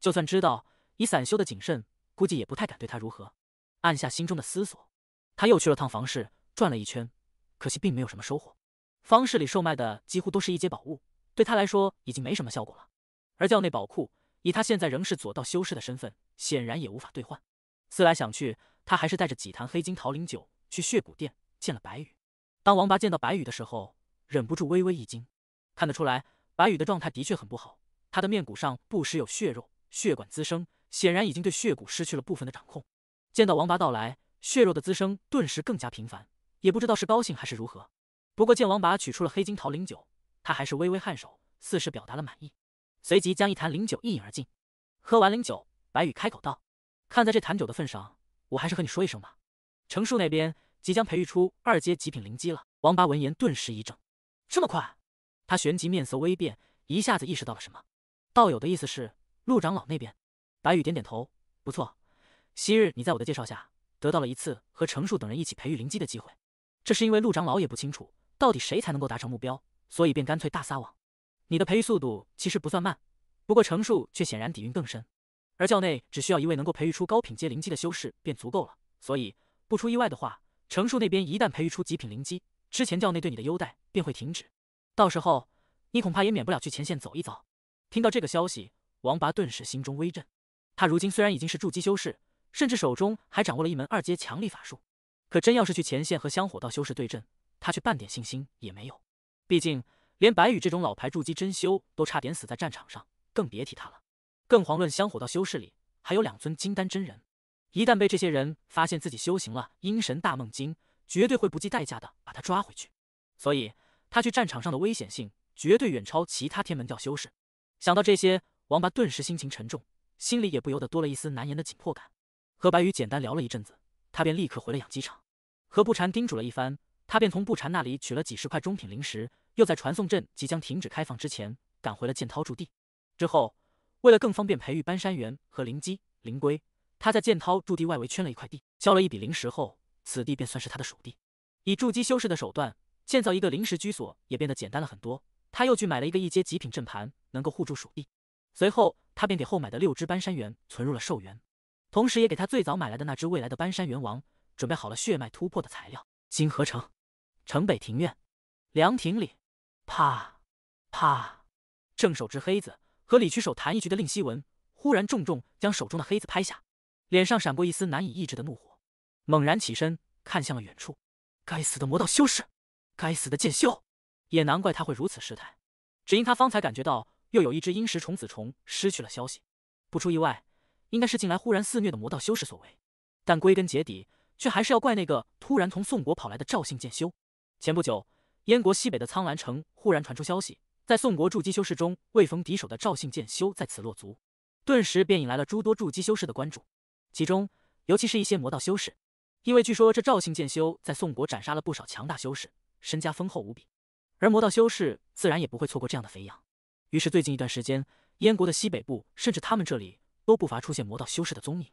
就算知道，以散修的谨慎，估计也不太敢对他如何。按下心中的思索，他又去了趟房市。转了一圈，可惜并没有什么收获。方市里售卖的几乎都是一阶宝物，对他来说已经没什么效果了。而教内宝库，以他现在仍是左道修士的身份，显然也无法兑换。思来想去，他还是带着几坛黑金桃灵酒去血骨殿见了白羽。当王拔见到白羽的时候，忍不住微微一惊，看得出来白羽的状态的确很不好。他的面骨上不时有血肉血管滋生，显然已经对血骨失去了部分的掌控。见到王拔到来，血肉的滋生顿时更加频繁。也不知道是高兴还是如何，不过见王拔取出了黑金桃灵酒，他还是微微颔首，似是表达了满意，随即将一坛灵酒一饮而尽。喝完灵酒，白羽开口道：“看在这坛酒的份上，我还是和你说一声吧。”程树那边即将培育出二阶极品灵机了。王拔闻言顿时一怔，这么快？他旋即面色微变，一下子意识到了什么。道友的意思是，陆长老那边？白羽点点头：“不错，昔日你在我的介绍下，得到了一次和程树等人一起培育灵机的机会。”这是因为陆长老也不清楚到底谁才能够达成目标，所以便干脆大撒网。你的培育速度其实不算慢，不过成树却显然底蕴更深。而教内只需要一位能够培育出高品阶灵基的修士便足够了，所以不出意外的话，程树那边一旦培育出极品灵基，之前教内对你的优待便会停止，到时候你恐怕也免不了去前线走一遭。听到这个消息，王拔顿时心中微震。他如今虽然已经是筑基修士，甚至手中还掌握了一门二阶强力法术。可真要是去前线和香火道修士对阵，他却半点信心也没有。毕竟连白羽这种老牌筑基真修都差点死在战场上，更别提他了。更遑论香火道修士里还有两尊金丹真人，一旦被这些人发现自己修行了《阴神大梦经》，绝对会不计代价的把他抓回去。所以他去战场上的危险性绝对远超其他天门教修士。想到这些，王八顿时心情沉重，心里也不由得多了一丝难言的紧迫感。和白羽简单聊了一阵子。他便立刻回了养鸡场，和不禅叮嘱了一番，他便从不禅那里取了几十块中品灵石，又在传送阵即将停止开放之前赶回了剑涛驻地。之后，为了更方便培育搬山猿和灵鸡、灵龟，他在剑涛驻地外围圈了一块地，交了一笔灵石后，此地便算是他的属地。以筑基修士的手段建造一个临时居所也变得简单了很多。他又去买了一个一阶极品阵盘，能够护住属地。随后，他便给后买的六只搬山猿存入了寿元。同时，也给他最早买来的那只未来的搬山猿王准备好了血脉突破的材料。金河城，城北庭院，凉亭里，啪啪，正手执黑子和李屈手谈一局的令希文，忽然重重将手中的黑子拍下，脸上闪过一丝难以抑制的怒火，猛然起身，看向了远处。该死的魔道修士，该死的剑修，也难怪他会如此失态，只因他方才感觉到又有一只阴蚀虫子虫失去了消息，不出意外。应该是近来忽然肆虐的魔道修士所为，但归根结底却还是要怪那个突然从宋国跑来的赵姓剑修。前不久，燕国西北的苍兰城忽然传出消息，在宋国筑基修士中未逢敌手的赵姓剑修在此落足，顿时便引来了诸多筑基修士的关注，其中尤其是一些魔道修士，因为据说这赵姓剑修在宋国斩杀了不少强大修士，身家丰厚无比，而魔道修士自然也不会错过这样的肥羊。于是最近一段时间，燕国的西北部甚至他们这里。都不乏出现魔道修士的踪影，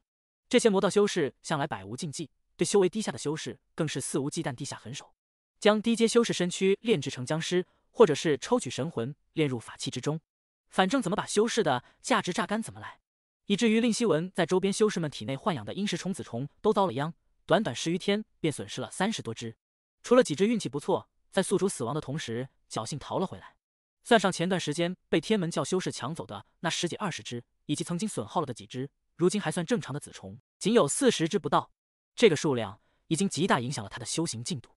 这些魔道修士向来百无禁忌，对修为低下的修士更是肆无忌惮地下狠手，将低阶修士身躯炼制成僵尸，或者是抽取神魂炼入法器之中，反正怎么把修士的价值榨干怎么来，以至于令希文在周边修士们体内豢养的阴石虫子虫都遭了殃，短短十余天便损失了三十多只，除了几只运气不错，在宿主死亡的同时侥幸逃了回来，算上前段时间被天门教修士抢走的那十几二十只。以及曾经损耗了的几只，如今还算正常的子虫仅有四十只不到，这个数量已经极大影响了他的修行进度。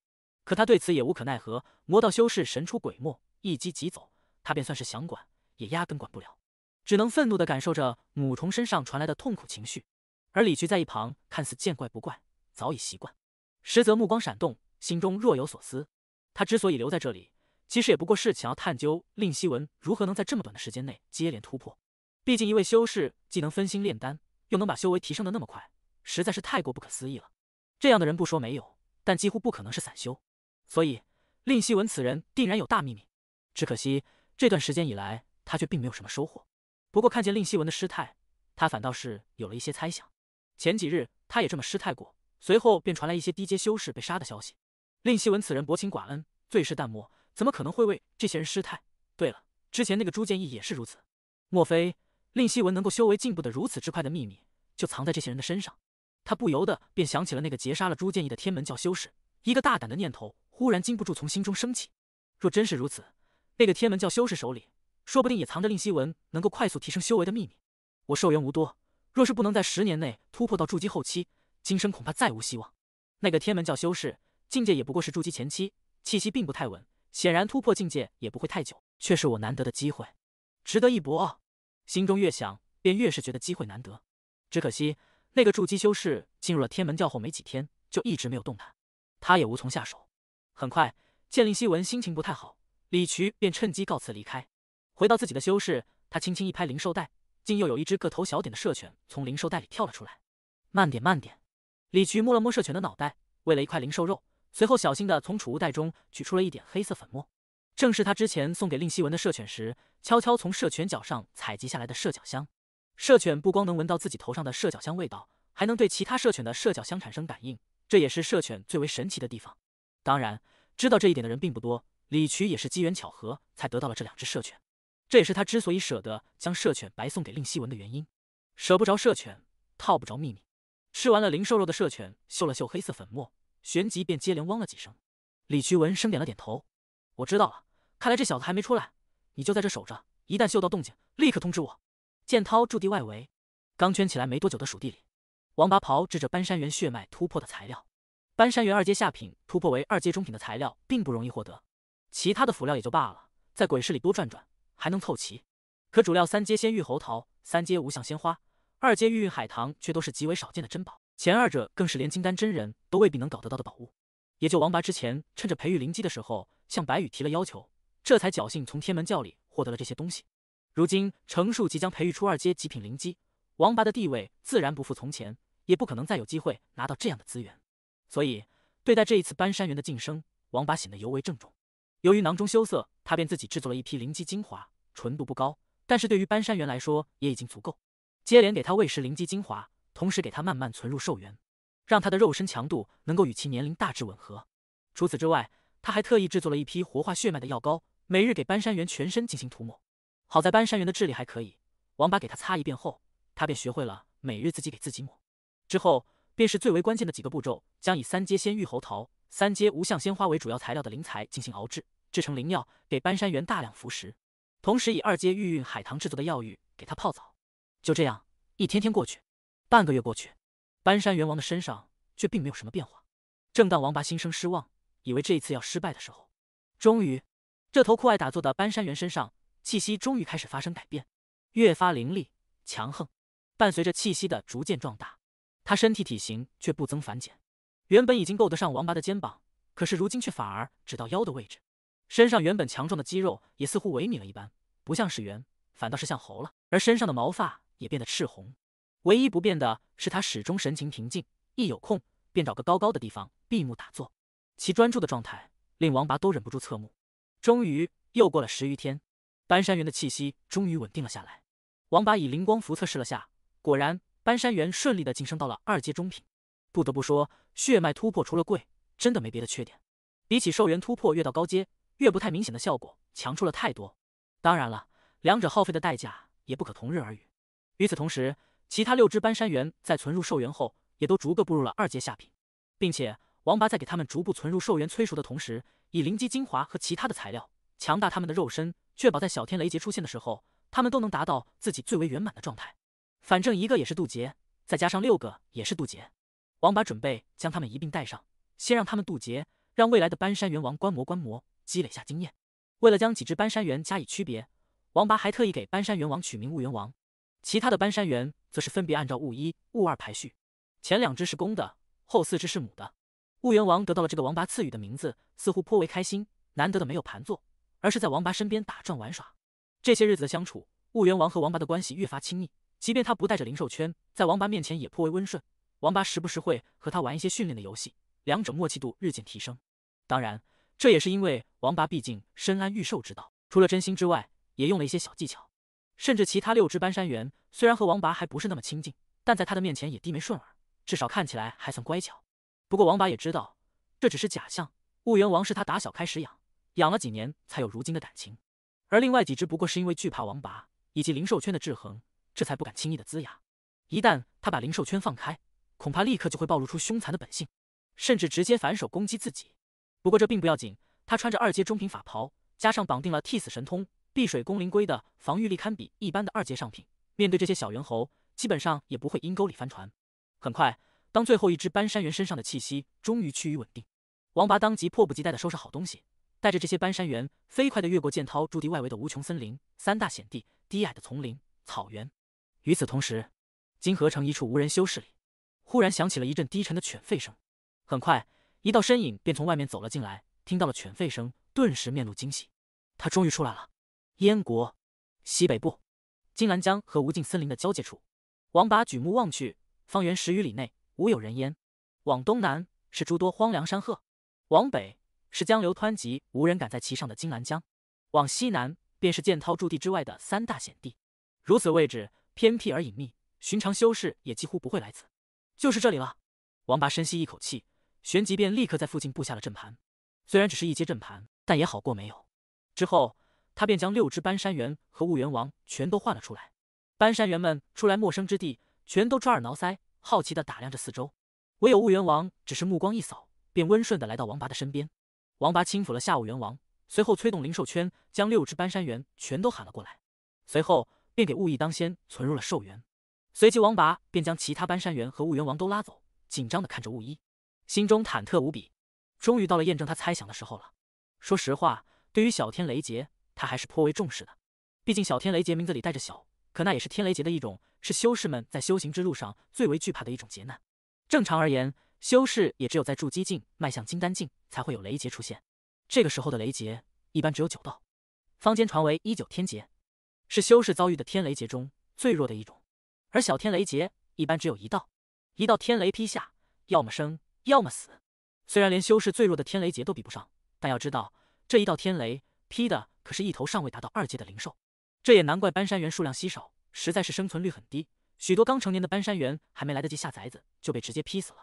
可他对此也无可奈何，魔道修士神出鬼没，一击即走，他便算是想管也压根管不了，只能愤怒地感受着母虫身上传来的痛苦情绪。而李局在一旁看似见怪不怪，早已习惯，实则目光闪动，心中若有所思。他之所以留在这里，其实也不过是想要探究令希文如何能在这么短的时间内接连突破。毕竟一位修士既能分心炼丹，又能把修为提升的那么快，实在是太过不可思议了。这样的人不说没有，但几乎不可能是散修。所以令希文此人定然有大秘密。只可惜这段时间以来，他却并没有什么收获。不过看见令希文的失态，他反倒是有了一些猜想。前几日他也这么失态过，随后便传来一些低阶修士被杀的消息。令希文此人薄情寡恩，最是淡漠，怎么可能会为这些人失态？对了，之前那个朱建义也是如此，莫非？令希文能够修为进步的如此之快的秘密，就藏在这些人的身上。他不由得便想起了那个劫杀了朱建义的天门教修士，一个大胆的念头忽然禁不住从心中升起。若真是如此，那个天门教修士手里说不定也藏着令希文能够快速提升修为的秘密。我寿元无多，若是不能在十年内突破到筑基后期，今生恐怕再无希望。那个天门教修士境界也不过是筑基前期，气息并不太稳，显然突破境界也不会太久，却是我难得的机会，值得一搏。心中越想，便越是觉得机会难得。只可惜那个筑基修士进入了天门教后没几天，就一直没有动弹，他也无从下手。很快，见令希文心情不太好，李渠便趁机告辞离开。回到自己的修士，他轻轻一拍灵兽袋，竟又有一只个头小点的射犬从灵兽袋里跳了出来。慢点，慢点。李渠摸了摸射犬的脑袋，喂了一块灵兽肉，随后小心的从储物袋中取出了一点黑色粉末。正是他之前送给令希文的射犬时，悄悄从射犬脚上采集下来的射脚香。射犬不光能闻到自己头上的射脚香味道，还能对其他射犬的射脚香产生感应，这也是射犬最为神奇的地方。当然，知道这一点的人并不多。李渠也是机缘巧合才得到了这两只射犬，这也是他之所以舍得将射犬白送给令希文的原因。舍不着射犬，套不着秘密。吃完了灵兽肉的射犬嗅了嗅黑色粉末，旋即便接连汪了几声。李渠闻声点了点头：“我知道了。”看来这小子还没出来，你就在这守着，一旦嗅到动静，立刻通知我。剑涛驻地外围，刚圈起来没多久的蜀地里，王八袍制着搬山猿血脉突破的材料。搬山猿二阶下品突破为二阶中品的材料并不容易获得，其他的辅料也就罢了，在鬼市里多转转还能凑齐，可主料三阶仙玉猴桃、三阶无相鲜花、二阶玉韵海棠却都是极为少见的珍宝，前二者更是连金丹真人都未必能搞得到的宝物。也就王八之前趁着培育灵机的时候向白羽提了要求。这才侥幸从天门教里获得了这些东西。如今程树即将培育出二阶极品灵鸡，王八的地位自然不复从前，也不可能再有机会拿到这样的资源。所以对待这一次搬山猿的晋升，王八显得尤为郑重。由于囊中羞涩，他便自己制作了一批灵鸡精华，纯度不高，但是对于搬山猿来说也已经足够。接连给他喂食灵鸡精华，同时给他慢慢存入寿元，让他的肉身强度能够与其年龄大致吻合。除此之外，他还特意制作了一批活化血脉的药膏。每日给班山猿全身进行涂抹，好在班山猿的智力还可以，王八给他擦一遍后，他便学会了每日自己给自己抹。之后便是最为关键的几个步骤，将以三阶仙玉猴桃、三阶无相鲜花为主要材料的灵材进行熬制，制成灵药给班山猿大量服食，同时以二阶玉韵海棠制作的药浴给他泡澡。就这样一天天过去，半个月过去，班山猿王的身上却并没有什么变化。正当王八心生失望，以为这一次要失败的时候，终于。这头酷爱打坐的搬山猿身上气息终于开始发生改变，越发凌厉强横。伴随着气息的逐渐壮大，他身体体型却不增反减。原本已经够得上王拔的肩膀，可是如今却反而只到腰的位置。身上原本强壮的肌肉也似乎萎靡了一般，不像是猿，反倒是像猴了。而身上的毛发也变得赤红。唯一不变的是，他始终神情平静，一有空便找个高高的地方闭目打坐。其专注的状态令王拔都忍不住侧目。终于又过了十余天，搬山猿的气息终于稳定了下来。王八以灵光符测试了下，果然搬山猿顺利的晋升到了二阶中品。不得不说，血脉突破除了贵，真的没别的缺点。比起兽猿突破越到高阶越不太明显的效果强出了太多。当然了，两者耗费的代价也不可同日而语。与此同时，其他六只搬山猿在存入兽猿后，也都逐个步入了二阶下品，并且。王八在给他们逐步存入兽元催熟的同时，以灵基精华和其他的材料强大他们的肉身，确保在小天雷劫出现的时候，他们都能达到自己最为圆满的状态。反正一个也是渡劫，再加上六个也是渡劫，王八准备将他们一并带上，先让他们渡劫，让未来的搬山猿王观摩观摩，积累下经验。为了将几只搬山猿加以区别，王八还特意给搬山猿王取名雾猿王，其他的搬山猿则是分别按照雾一、雾二排序，前两只是公的，后四只是母的。婺源王得到了这个王拔赐予的名字，似乎颇为开心，难得的没有盘坐，而是在王拔身边打转玩耍。这些日子的相处，婺源王和王拔的关系越发亲密。即便他不带着灵兽圈，在王拔面前也颇为温顺。王拔时不时会和他玩一些训练的游戏，两者默契度日渐提升。当然，这也是因为王拔毕竟深谙御兽之道，除了真心之外，也用了一些小技巧。甚至其他六只搬山猿虽然和王拔还不是那么亲近，但在他的面前也低眉顺耳，至少看起来还算乖巧。不过王拔也知道，这只是假象。婺源王是他打小开始养，养了几年才有如今的感情。而另外几只，不过是因为惧怕王拔以及灵兽圈的制衡，这才不敢轻易的龇牙。一旦他把灵兽圈放开，恐怕立刻就会暴露出凶残的本性，甚至直接反手攻击自己。不过这并不要紧，他穿着二阶中品法袍，加上绑定了替死神通碧水宫灵龟的防御力，堪比一般的二阶上品。面对这些小猿猴，基本上也不会阴沟里翻船。很快。当最后一只搬山猿身上的气息终于趋于稳定，王拔当即迫不及待地收拾好东西，带着这些搬山猿飞快地越过剑涛驻地外围的无穷森林、三大险地、低矮的丛林、草原。与此同时，金河城一处无人修士里，忽然响起了一阵低沉的犬吠声。很快，一道身影便从外面走了进来。听到了犬吠声，顿时面露惊喜。他终于出来了。燕国西北部，金兰江和无尽森林的交界处，王拔举目望去，方圆十余里内。无有人烟，往东南是诸多荒凉山壑，往北是江流湍急无人敢在其上的金兰江，往西南便是剑涛驻地之外的三大险地。如此位置偏僻而隐秘，寻常修士也几乎不会来此。就是这里了。王八深吸一口气，旋即便立刻在附近布下了阵盘，虽然只是一阶阵盘，但也好过没有。之后他便将六只搬山猿和雾猿王全都唤了出来。搬山猿们出来陌生之地，全都抓耳挠腮。好奇地打量着四周，唯有雾元王只是目光一扫，便温顺地来到王拔的身边。王拔轻抚了下雾元王，随后催动灵兽圈，将六只搬山猿全都喊了过来，随后便给雾翼当先存入了兽元。随即，王拔便将其他搬山猿和雾元王都拉走，紧张地看着雾一，心中忐忑无比。终于到了验证他猜想的时候了。说实话，对于小天雷劫，他还是颇为重视的，毕竟小天雷劫名字里带着小，可那也是天雷劫的一种。是修士们在修行之路上最为惧怕的一种劫难。正常而言，修士也只有在筑基境迈向金丹境，才会有雷劫出现。这个时候的雷劫一般只有九道，坊间传为一九天劫，是修士遭遇的天雷劫中最弱的一种。而小天雷劫一般只有一道，一道天雷劈下，要么生，要么死。虽然连修士最弱的天雷劫都比不上，但要知道，这一道天雷劈的可是一头尚未达到二阶的灵兽，这也难怪搬山猿数量稀少。实在是生存率很低，许多刚成年的搬山猿还没来得及下崽子，就被直接劈死了。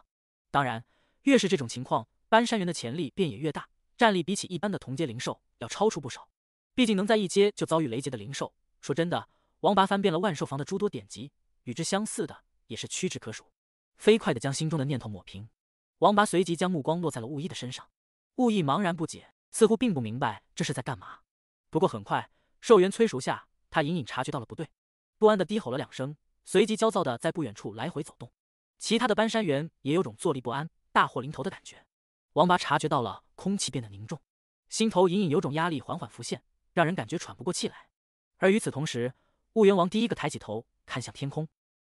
当然，越是这种情况，搬山猿的潜力便也越大，战力比起一般的同阶灵兽要超出不少。毕竟能在一阶就遭遇雷劫的灵兽，说真的，王拔翻遍了万兽房的诸多典籍，与之相似的也是屈指可数。飞快的将心中的念头抹平，王拔随即将目光落在了雾意的身上。雾意茫然不解，似乎并不明白这是在干嘛。不过很快，兽猿催熟下，他隐隐察觉到了不对。不安地低吼了两声，随即焦躁地在不远处来回走动。其他的搬山员也有种坐立不安、大祸临头的感觉。王八察觉到了空气变得凝重，心头隐隐有种压力缓缓浮现，让人感觉喘不过气来。而与此同时，雾意王第一个抬起头看向天空，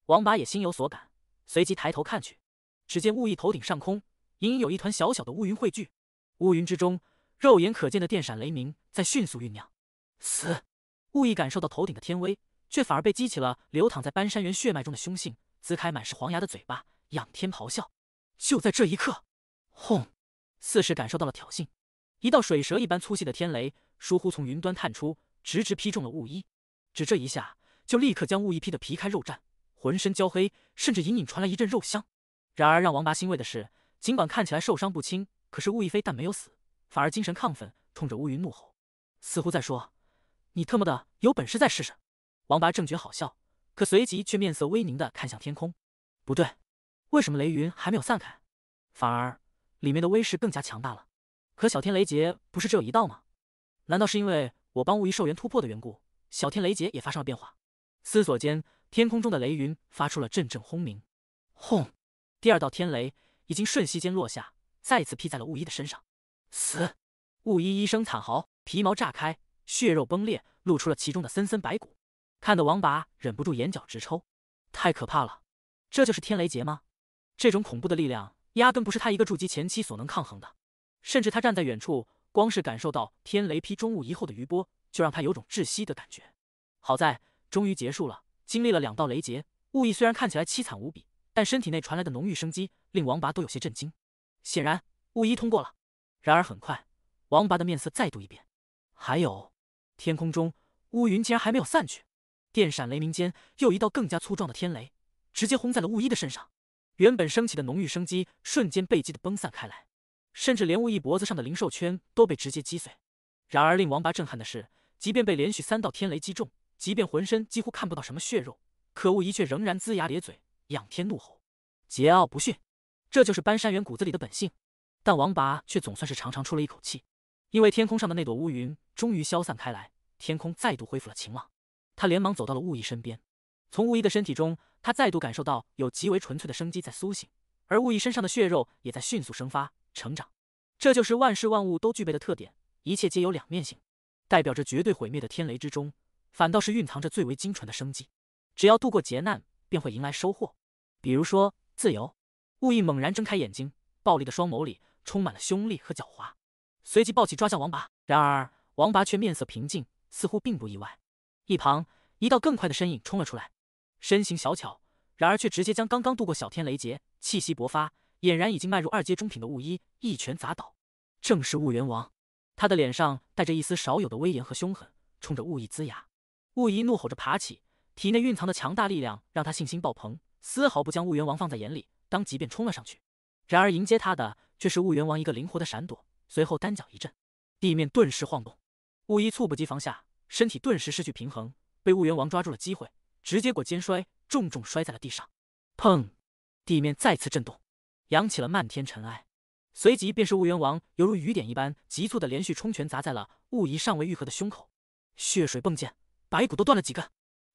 王八也心有所感，随即抬头看去，只见雾意头顶上空隐隐有一团小小的乌云汇聚，乌云之中肉眼可见的电闪雷鸣在迅速酝酿。死！雾意感受到头顶的天威。却反而被激起了流淌在班山猿血脉中的凶性，撕开满是黄牙的嘴巴，仰天咆哮。就在这一刻，轰！似是感受到了挑衅，一道水蛇一般粗细的天雷，疏忽从云端探出，直直劈中了雾衣。只这一下，就立刻将雾衣劈得皮开肉绽，浑身焦黑，甚至隐隐传来一阵肉香。然而让王八欣慰的是，尽管看起来受伤不轻，可是雾亦非但没有死，反而精神亢奋，冲着乌云怒吼，似乎在说：“你特么的有本事再试试！”王拔正觉好笑，可随即却面色微凝的看向天空，不对，为什么雷云还没有散开，反而里面的威势更加强大了？可小天雷劫不是只有一道吗？难道是因为我帮雾医寿元突破的缘故，小天雷劫也发生了变化？思索间，天空中的雷云发出了阵阵轰鸣，轰！第二道天雷已经瞬息间落下，再次劈在了雾一的身上。死！雾一一声惨嚎，皮毛炸开，血肉崩裂，露出了其中的森森白骨。看得王拔忍不住眼角直抽，太可怕了！这就是天雷劫吗？这种恐怖的力量压根不是他一个筑基前期所能抗衡的。甚至他站在远处，光是感受到天雷劈中雾衣后的余波，就让他有种窒息的感觉。好在终于结束了，经历了两道雷劫，雾意虽然看起来凄惨无比，但身体内传来的浓郁生机令王拔都有些震惊。显然雾一通过了。然而很快，王拔的面色再度一变。还有，天空中乌云竟然还没有散去。电闪雷鸣间，又一道更加粗壮的天雷直接轰在了雾衣的身上，原本升起的浓郁生机瞬间被击得崩散开来，甚至连雾衣脖子上的灵兽圈都被直接击碎。然而令王拔震撼的是，即便被连续三道天雷击中，即便浑身几乎看不到什么血肉，可雾衣却仍然龇牙咧嘴，仰天怒吼，桀骜不驯，这就是搬山猿骨子里的本性。但王拔却总算是长长出了一口气，因为天空上的那朵乌云终于消散开来，天空再度恢复了晴朗。他连忙走到了雾意身边，从雾意的身体中，他再度感受到有极为纯粹的生机在苏醒，而雾意身上的血肉也在迅速生发、成长。这就是万事万物都具备的特点，一切皆有两面性。代表着绝对毁灭的天雷之中，反倒是蕴藏着最为精纯的生机。只要度过劫难，便会迎来收获，比如说自由。雾意猛然睁开眼睛，暴力的双眸里充满了凶戾和狡猾，随即抱起抓向王拔。然而王拔却面色平静，似乎并不意外。一旁，一道更快的身影冲了出来，身形小巧，然而却直接将刚刚度过小天雷劫、气息勃发、俨然已经迈入二阶中品的雾衣一拳砸倒。正是雾元王。他的脸上带着一丝少有的威严和凶狠，冲着雾衣龇牙。雾一怒吼着爬起，体内蕴藏的强大力量让他信心爆棚，丝毫不将雾元王放在眼里，当即便冲了上去。然而迎接他的却是雾元王一个灵活的闪躲，随后单脚一震，地面顿时晃动。雾一猝不及防下。身体顿时失去平衡，被物元王抓住了机会，直接过肩摔，重重摔在了地上。砰！地面再次震动，扬起了漫天尘埃。随即便是物元王犹如雨点一般急促的连续冲拳砸在了雾仪尚未愈合的胸口，血水迸溅，白骨都断了几根，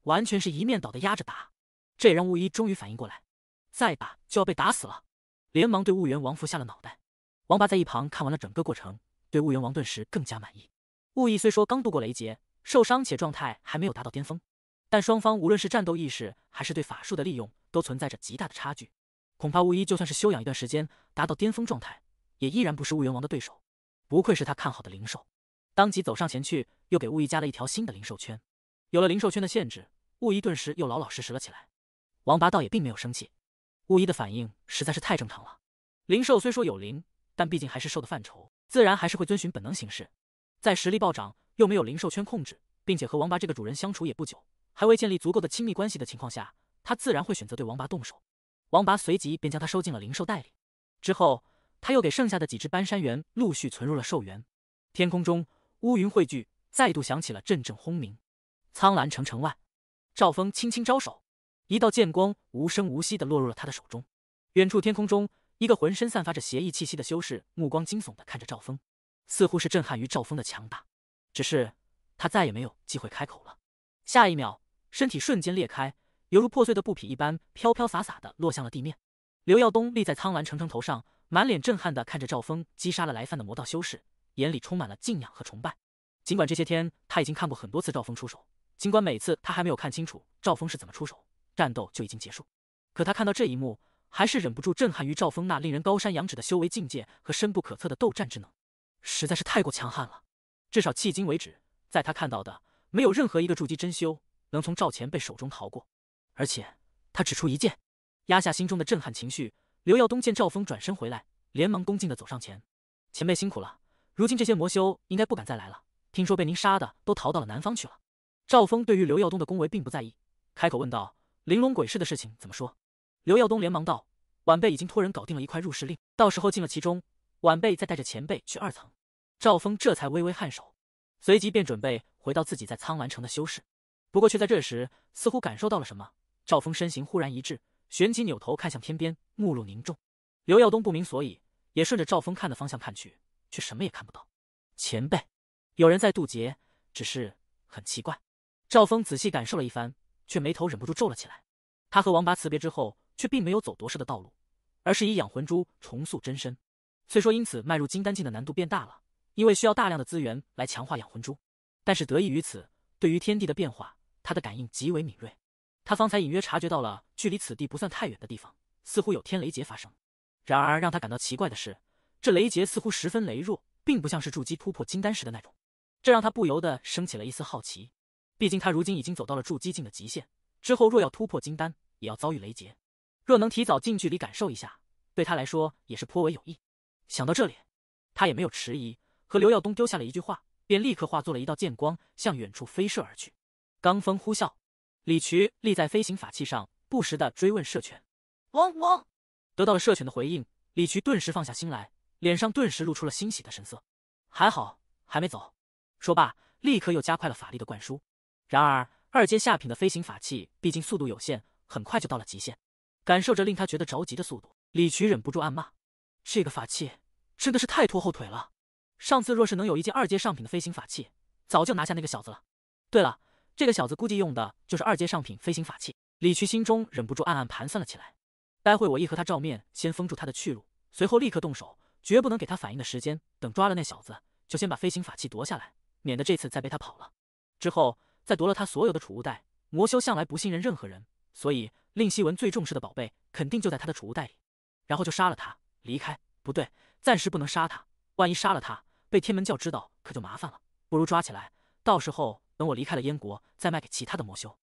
完全是一面倒的压着打。这也让雾仪终于反应过来，再打就要被打死了，连忙对雾元王伏下了脑袋。王八在一旁看完了整个过程，对雾元王顿时更加满意。雾仪虽说刚度过雷劫，受伤且状态还没有达到巅峰，但双方无论是战斗意识还是对法术的利用，都存在着极大的差距。恐怕巫医就算是休养一段时间，达到巅峰状态，也依然不是雾元王的对手。不愧是他看好的灵兽，当即走上前去，又给雾医加了一条新的灵兽圈。有了灵兽圈的限制，雾医顿时又老老实实了起来。王八倒也并没有生气，雾医的反应实在是太正常了。灵兽虽说有灵，但毕竟还是兽的范畴，自然还是会遵循本能行事，在实力暴涨。又没有灵兽圈控制，并且和王八这个主人相处也不久，还未建立足够的亲密关系的情况下，他自然会选择对王八动手。王八随即便将他收进了灵兽袋里。之后，他又给剩下的几只搬山猿陆续存入了兽园。天空中乌云汇聚，再度响起了阵阵轰鸣。苍蓝城城外，赵峰轻轻招手，一道剑光无声无息的落入了他的手中。远处天空中，一个浑身散发着邪异气息的修士目光惊悚的看着赵峰，似乎是震撼于赵峰的强大。只是，他再也没有机会开口了。下一秒，身体瞬间裂开，犹如破碎的布匹一般，飘飘洒洒的落向了地面。刘耀东立在苍兰城城头上，满脸震撼的看着赵峰击杀了来犯的魔道修士，眼里充满了敬仰和崇拜。尽管这些天他已经看过很多次赵峰出手，尽管每次他还没有看清楚赵峰是怎么出手，战斗就已经结束，可他看到这一幕，还是忍不住震撼于赵峰那令人高山仰止的修为境界和深不可测的斗战之能，实在是太过强悍了。至少迄今为止，在他看到的，没有任何一个筑基真修能从赵前辈手中逃过。而且他只出一剑。压下心中的震撼情绪，刘耀东见赵峰转身回来，连忙恭敬的走上前：“前辈辛苦了，如今这些魔修应该不敢再来了。听说被您杀的都逃到了南方去了。”赵峰对于刘耀东的恭维并不在意，开口问道：“玲珑鬼市的事情怎么说？”刘耀东连忙道：“晚辈已经托人搞定了一块入室令，到时候进了其中，晚辈再带着前辈去二层。”赵峰这才微微颔首，随即便准备回到自己在苍兰城的修士。不过却在这时，似乎感受到了什么，赵峰身形忽然一滞，旋即扭头看向天边，目露凝重。刘耀东不明所以，也顺着赵峰看的方向看去，却什么也看不到。前辈，有人在渡劫，只是很奇怪。赵峰仔细感受了一番，却眉头忍不住皱了起来。他和王拔辞别之后，却并没有走夺舍的道路，而是以养魂珠重塑真身。虽说因此迈入金丹境的难度变大了。因为需要大量的资源来强化养魂珠，但是得益于此，对于天地的变化，他的感应极为敏锐。他方才隐约察觉到了，距离此地不算太远的地方，似乎有天雷劫发生。然而让他感到奇怪的是，这雷劫似乎十分羸弱，并不像是筑基突破金丹时的那种。这让他不由得升起了一丝好奇。毕竟他如今已经走到了筑基境的极限，之后若要突破金丹，也要遭遇雷劫。若能提早近距离感受一下，对他来说也是颇为有益。想到这里，他也没有迟疑。和刘耀东丢下了一句话，便立刻化作了一道剑光，向远处飞射而去。罡风呼啸，李渠立在飞行法器上，不时的追问射犬。汪汪！得到了射犬的回应，李渠顿时放下心来，脸上顿时露出了欣喜的神色。还好还没走。说罢，立刻又加快了法力的灌输。然而，二阶下品的飞行法器毕竟速度有限，很快就到了极限。感受着令他觉得着急的速度，李渠忍不住暗骂：这个法器真的是太拖后腿了。上次若是能有一件二阶上品的飞行法器，早就拿下那个小子了。对了，这个小子估计用的就是二阶上品飞行法器。李渠心中忍不住暗暗盘算了起来。待会我一和他照面，先封住他的去路，随后立刻动手，绝不能给他反应的时间。等抓了那小子，就先把飞行法器夺下来，免得这次再被他跑了。之后再夺了他所有的储物袋。魔修向来不信任任何人，所以令希文最重视的宝贝肯定就在他的储物袋里。然后就杀了他，离开。不对，暂时不能杀他，万一杀了他。被天门教知道可就麻烦了，不如抓起来。到时候等我离开了燕国，再卖给其他的魔修，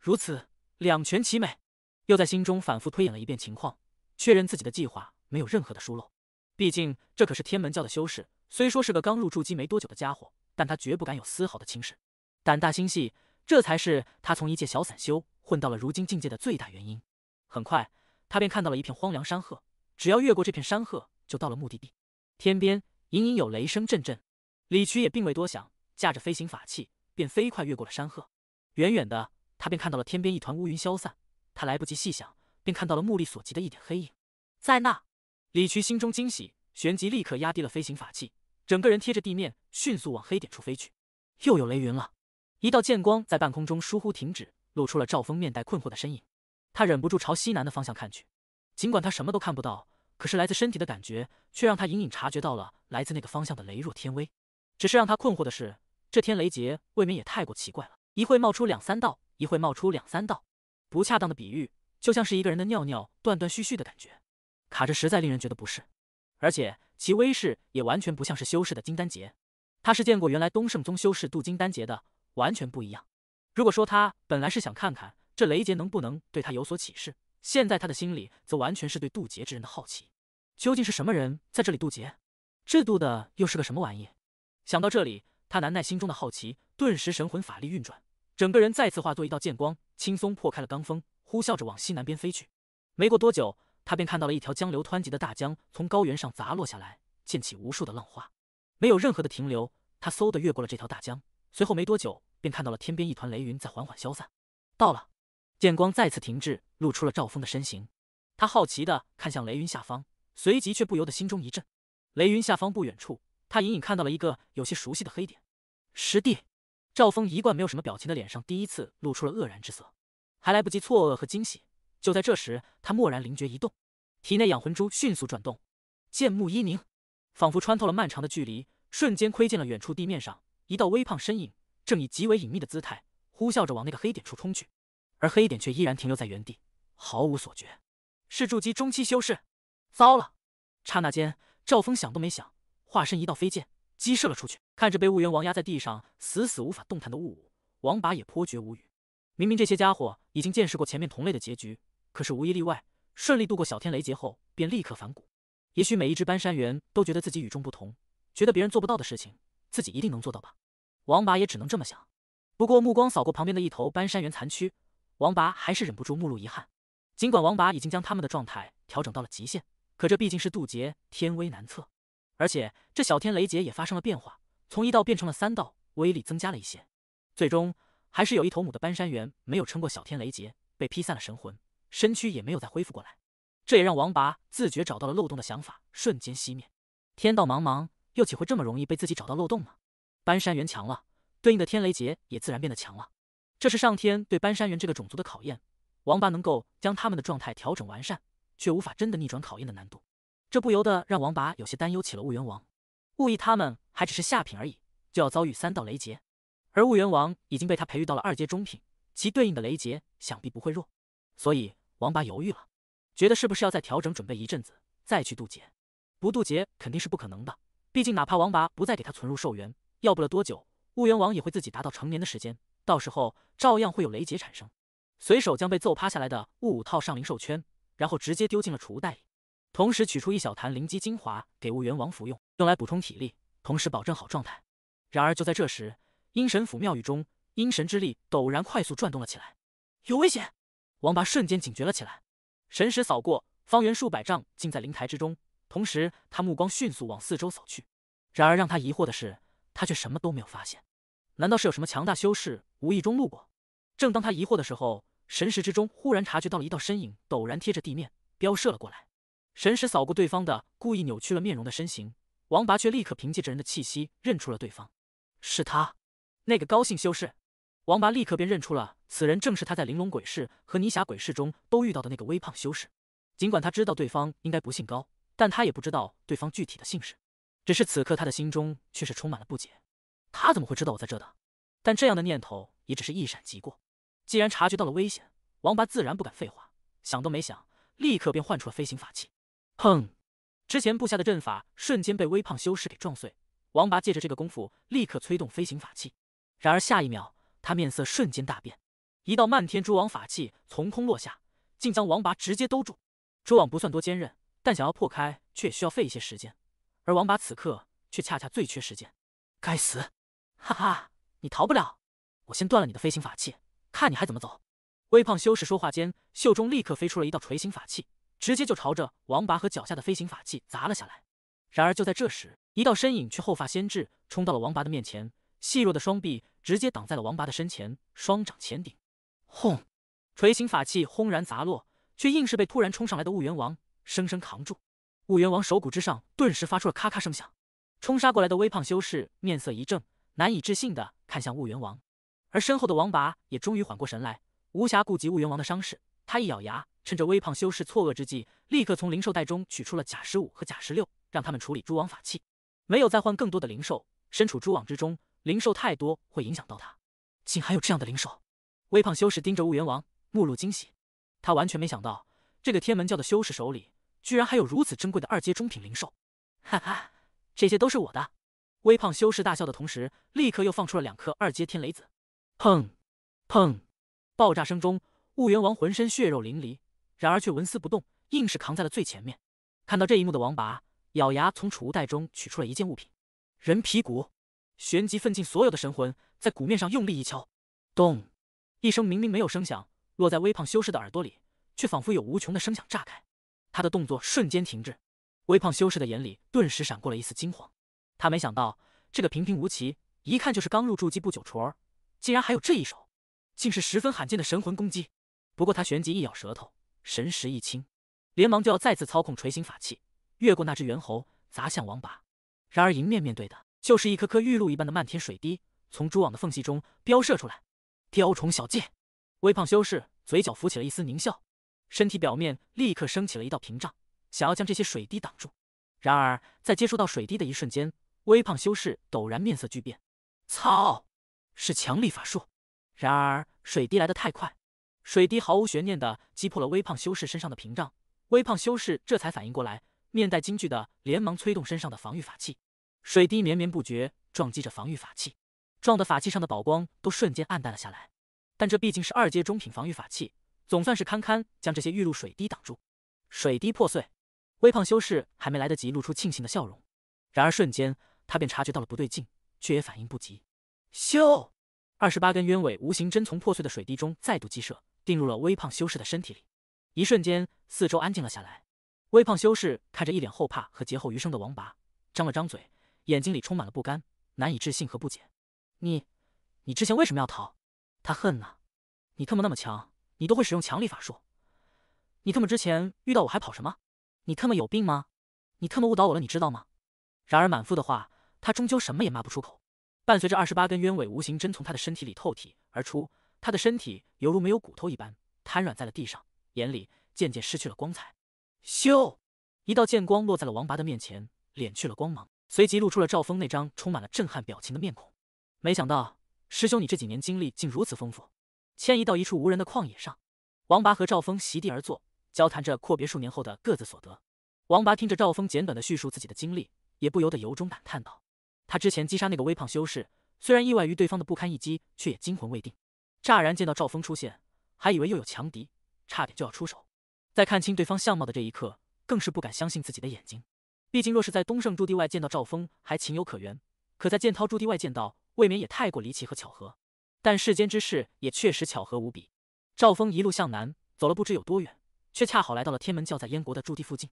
如此两全其美。又在心中反复推演了一遍情况，确认自己的计划没有任何的疏漏。毕竟这可是天门教的修士，虽说是个刚入筑基没多久的家伙，但他绝不敢有丝毫的轻视。胆大心细，这才是他从一介小散修混到了如今境界的最大原因。很快，他便看到了一片荒凉山壑，只要越过这片山壑，就到了目的地。天边。隐隐有雷声阵阵，李渠也并未多想，驾着飞行法器便飞快越过了山壑。远远的，他便看到了天边一团乌云消散。他来不及细想，便看到了目力所及的一点黑影，在那。李渠心中惊喜，旋即立刻压低了飞行法器，整个人贴着地面，迅速往黑点处飞去。又有雷云了，一道剑光在半空中疏忽停止，露出了赵峰面带困惑的身影。他忍不住朝西南的方向看去，尽管他什么都看不到。可是来自身体的感觉，却让他隐隐察觉到了来自那个方向的雷若天威。只是让他困惑的是，这天雷劫未免也太过奇怪了，一会冒出两三道，一会冒出两三道，不恰当的比喻，就像是一个人的尿尿断断续续的感觉，卡着实在令人觉得不适。而且其威势也完全不像是修士的金丹劫，他是见过原来东圣宗修士渡金丹劫的，完全不一样。如果说他本来是想看看这雷劫能不能对他有所启示。现在他的心里则完全是对渡劫之人的好奇，究竟是什么人在这里渡劫？制度的又是个什么玩意？想到这里，他难耐心中的好奇，顿时神魂法力运转，整个人再次化作一道剑光，轻松破开了罡风，呼啸着往西南边飞去。没过多久，他便看到了一条江流湍急的大江从高原上砸落下来，溅起无数的浪花。没有任何的停留，他嗖的越过了这条大江，随后没多久便看到了天边一团雷云在缓缓消散，到了。剑光再次停滞，露出了赵峰的身形。他好奇的看向雷云下方，随即却不由得心中一震。雷云下方不远处，他隐隐看到了一个有些熟悉的黑点。师弟，赵峰一贯没有什么表情的脸上第一次露出了愕然之色。还来不及错愕和惊喜，就在这时，他蓦然灵觉一动，体内养魂珠迅速转动，剑目一凝，仿佛穿透了漫长的距离，瞬间窥见了远处地面上一道微胖身影，正以极为隐秘的姿态，呼啸着往那个黑点处冲去。而黑点却依然停留在原地，毫无所觉。是筑基中期修士，糟了！刹那间，赵峰想都没想，化身一道飞剑，激射了出去。看着被雾元王压在地上，死死无法动弹的雾武王，拔也颇觉无语。明明这些家伙已经见识过前面同类的结局，可是无一例外，顺利度过小天雷劫后，便立刻反骨。也许每一只搬山猿都觉得自己与众不同，觉得别人做不到的事情，自己一定能做到吧。王拔也只能这么想。不过目光扫过旁边的一头搬山猿残躯。王拔还是忍不住目露遗憾，尽管王拔已经将他们的状态调整到了极限，可这毕竟是渡劫，天威难测，而且这小天雷劫也发生了变化，从一道变成了三道，威力增加了一些。最终，还是有一头母的搬山猿没有撑过小天雷劫，被劈散了神魂，身躯也没有再恢复过来。这也让王拔自觉找到了漏洞的想法瞬间熄灭。天道茫茫，又岂会这么容易被自己找到漏洞呢？搬山猿强了，对应的天雷劫也自然变得强了。这是上天对搬山猿这个种族的考验，王八能够将他们的状态调整完善，却无法真的逆转考验的难度。这不由得让王八有些担忧起了雾元王。雾意他们还只是下品而已，就要遭遇三道雷劫，而雾元王已经被他培育到了二阶中品，其对应的雷劫想必不会弱。所以王八犹豫了，觉得是不是要再调整准备一阵子再去渡劫？不渡劫肯定是不可能的，毕竟哪怕王八不再给他存入寿元，要不了多久，雾元王也会自己达到成年的时间。到时候照样会有雷劫产生。随手将被揍趴下来的雾武套上灵兽圈，然后直接丢进了储物袋里。同时取出一小坛灵基精华给雾元王服用，用来补充体力，同时保证好状态。然而就在这时，阴神府庙宇中阴神之力陡然快速转动了起来，有危险！王八瞬间警觉了起来，神识扫过方圆数百丈尽在灵台之中，同时他目光迅速往四周扫去。然而让他疑惑的是，他却什么都没有发现。难道是有什么强大修士？无意中路过，正当他疑惑的时候，神识之中忽然察觉到了一道身影，陡然贴着地面飙射了过来。神识扫过对方的故意扭曲了面容的身形，王拔却立刻凭借着人的气息认出了对方，是他，那个高姓修士。王拔立刻便认出了此人正是他在玲珑鬼市和泥霞鬼市中都遇到的那个微胖修士。尽管他知道对方应该不姓高，但他也不知道对方具体的姓氏。只是此刻他的心中却是充满了不解，他怎么会知道我在这的？但这样的念头也只是一闪即过。既然察觉到了危险，王拔自然不敢废话，想都没想，立刻便唤出了飞行法器。哼！之前布下的阵法瞬间被微胖修士给撞碎。王拔借着这个功夫，立刻催动飞行法器。然而下一秒，他面色瞬间大变，一道漫天蛛网法器从空落下，竟将王拔直接兜住。蛛网不算多坚韧，但想要破开却需要费一些时间。而王拔此刻却恰恰最缺时间。该死！哈哈。你逃不了，我先断了你的飞行法器，看你还怎么走。微胖修士说话间，袖中立刻飞出了一道锤形法器，直接就朝着王拔和脚下的飞行法器砸了下来。然而就在这时，一道身影却后发先至，冲到了王拔的面前，细弱的双臂直接挡在了王拔的身前，双掌前顶，轰！锤形法器轰然砸落，却硬是被突然冲上来的雾元王生生扛住。雾元王手骨之上顿时发出了咔咔声响。冲杀过来的微胖修士面色一正，难以置信的。看向雾元王，而身后的王拔也终于缓过神来，无暇顾及雾元王的伤势。他一咬牙，趁着微胖修士错愕之际，立刻从灵兽袋中取出了假十五和假十六，让他们处理蛛网法器。没有再换更多的灵兽，身处蛛网之中，灵兽太多会影响到他。竟还有这样的灵兽！微胖修士盯着雾元王，目露惊喜。他完全没想到，这个天门教的修士手里居然还有如此珍贵的二阶中品灵兽。哈哈，这些都是我的。微胖修士大笑的同时，立刻又放出了两颗二阶天雷子。砰，砰！爆炸声中，雾元王浑身血肉淋漓，然而却纹丝不动，硬是扛在了最前面。看到这一幕的王拔咬牙，从储物袋中取出了一件物品——人皮鼓，旋即奋尽所有的神魂，在鼓面上用力一敲。咚！一声明明没有声响，落在微胖修士的耳朵里，却仿佛有无穷的声响炸开。他的动作瞬间停滞，微胖修士的眼里顿时闪过了一丝惊慌。他没想到，这个平平无奇，一看就是刚入筑基不久，儿竟然还有这一手，竟是十分罕见的神魂攻击。不过他旋即一咬舌头，神识一清，连忙就要再次操控锤形法器，越过那只猿猴，砸向王拔。然而迎面面对的，就是一颗颗玉露一般的漫天水滴，从蛛网的缝隙中飙射出来。雕虫小技，微胖修士嘴角浮起了一丝狞笑，身体表面立刻升起了一道屏障，想要将这些水滴挡住。然而在接触到水滴的一瞬间，微胖修士陡然面色巨变，操，是强力法术！然而水滴来得太快，水滴毫无悬念的击破了微胖修士身上的屏障。微胖修士这才反应过来，面带惊惧的连忙催动身上的防御法器。水滴绵绵不绝，撞击着防御法器，撞的法器上的宝光都瞬间暗淡了下来。但这毕竟是二阶中品防御法器，总算是堪堪将这些玉露水滴挡住。水滴破碎，微胖修士还没来得及露出庆幸的笑容，然而瞬间。他便察觉到了不对劲，却也反应不及。咻！二十八根鸢尾无形针从破碎的水滴中再度激射，钉入了微胖修士的身体里。一瞬间，四周安静了下来。微胖修士看着一脸后怕和劫后余生的王拔，张了张嘴，眼睛里充满了不甘、难以置信和不解：“你，你之前为什么要逃？他恨呐！你特么那么强，你都会使用强力法术，你特么之前遇到我还跑什么？你特么有病吗？你特么误导我了，你知道吗？”然而满腹的话。他终究什么也骂不出口，伴随着二十八根鸢尾无形针从他的身体里透体而出，他的身体犹如没有骨头一般瘫软在了地上，眼里渐渐失去了光彩。咻！一道剑光落在了王拔的面前，敛去了光芒，随即露出了赵峰那张充满了震撼表情的面孔。没想到，师兄你这几年经历竟如此丰富。迁移到一处无人的旷野上，王拔和赵峰席地而坐，交谈着阔别数年后的各自所得。王拔听着赵峰简短的叙述自己的经历，也不由得由衷感叹道。他之前击杀那个微胖修士，虽然意外于对方的不堪一击，却也惊魂未定。乍然见到赵峰出现，还以为又有强敌，差点就要出手。在看清对方相貌的这一刻，更是不敢相信自己的眼睛。毕竟若是在东胜驻地外见到赵峰，还情有可原；可在剑涛驻地外见到，未免也太过离奇和巧合。但世间之事也确实巧合无比。赵峰一路向南，走了不知有多远，却恰好来到了天门教在燕国的驻地附近。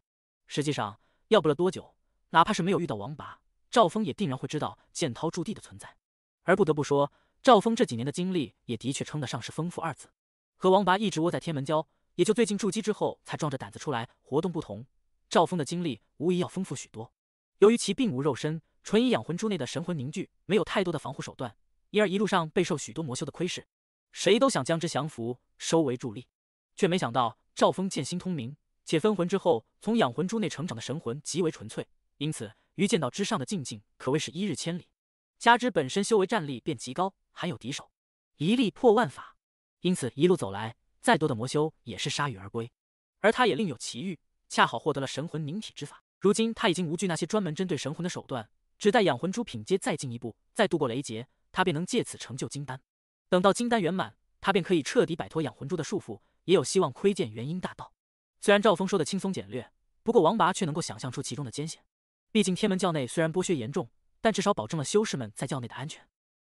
实际上，要不了多久，哪怕是没有遇到王拔。赵峰也定然会知道剑涛驻地的存在，而不得不说，赵峰这几年的经历也的确称得上是丰富二字。和王拔一直窝在天门礁，也就最近筑基之后才壮着胆子出来活动不同，赵峰的经历无疑要丰富许多。由于其并无肉身，纯以养魂珠内的神魂凝聚，没有太多的防护手段，因而一路上备受许多魔修的窥视，谁都想将之降服收为助力，却没想到赵峰剑心通明，且分魂之后从养魂珠内成长的神魂极为纯粹，因此。于剑道之上的境界可谓是一日千里，加之本身修为战力便极高，含有敌手，一力破万法，因此一路走来，再多的魔修也是铩羽而归。而他也另有奇遇，恰好获得了神魂凝体之法。如今他已经无惧那些专门针对神魂的手段，只待养魂珠品阶再进一步，再度过雷劫，他便能借此成就金丹。等到金丹圆满，他便可以彻底摆脱养魂珠的束缚，也有希望窥见元婴大道。虽然赵峰说的轻松简略，不过王拔却能够想象出其中的艰险。毕竟天门教内虽然剥削严重，但至少保证了修士们在教内的安全。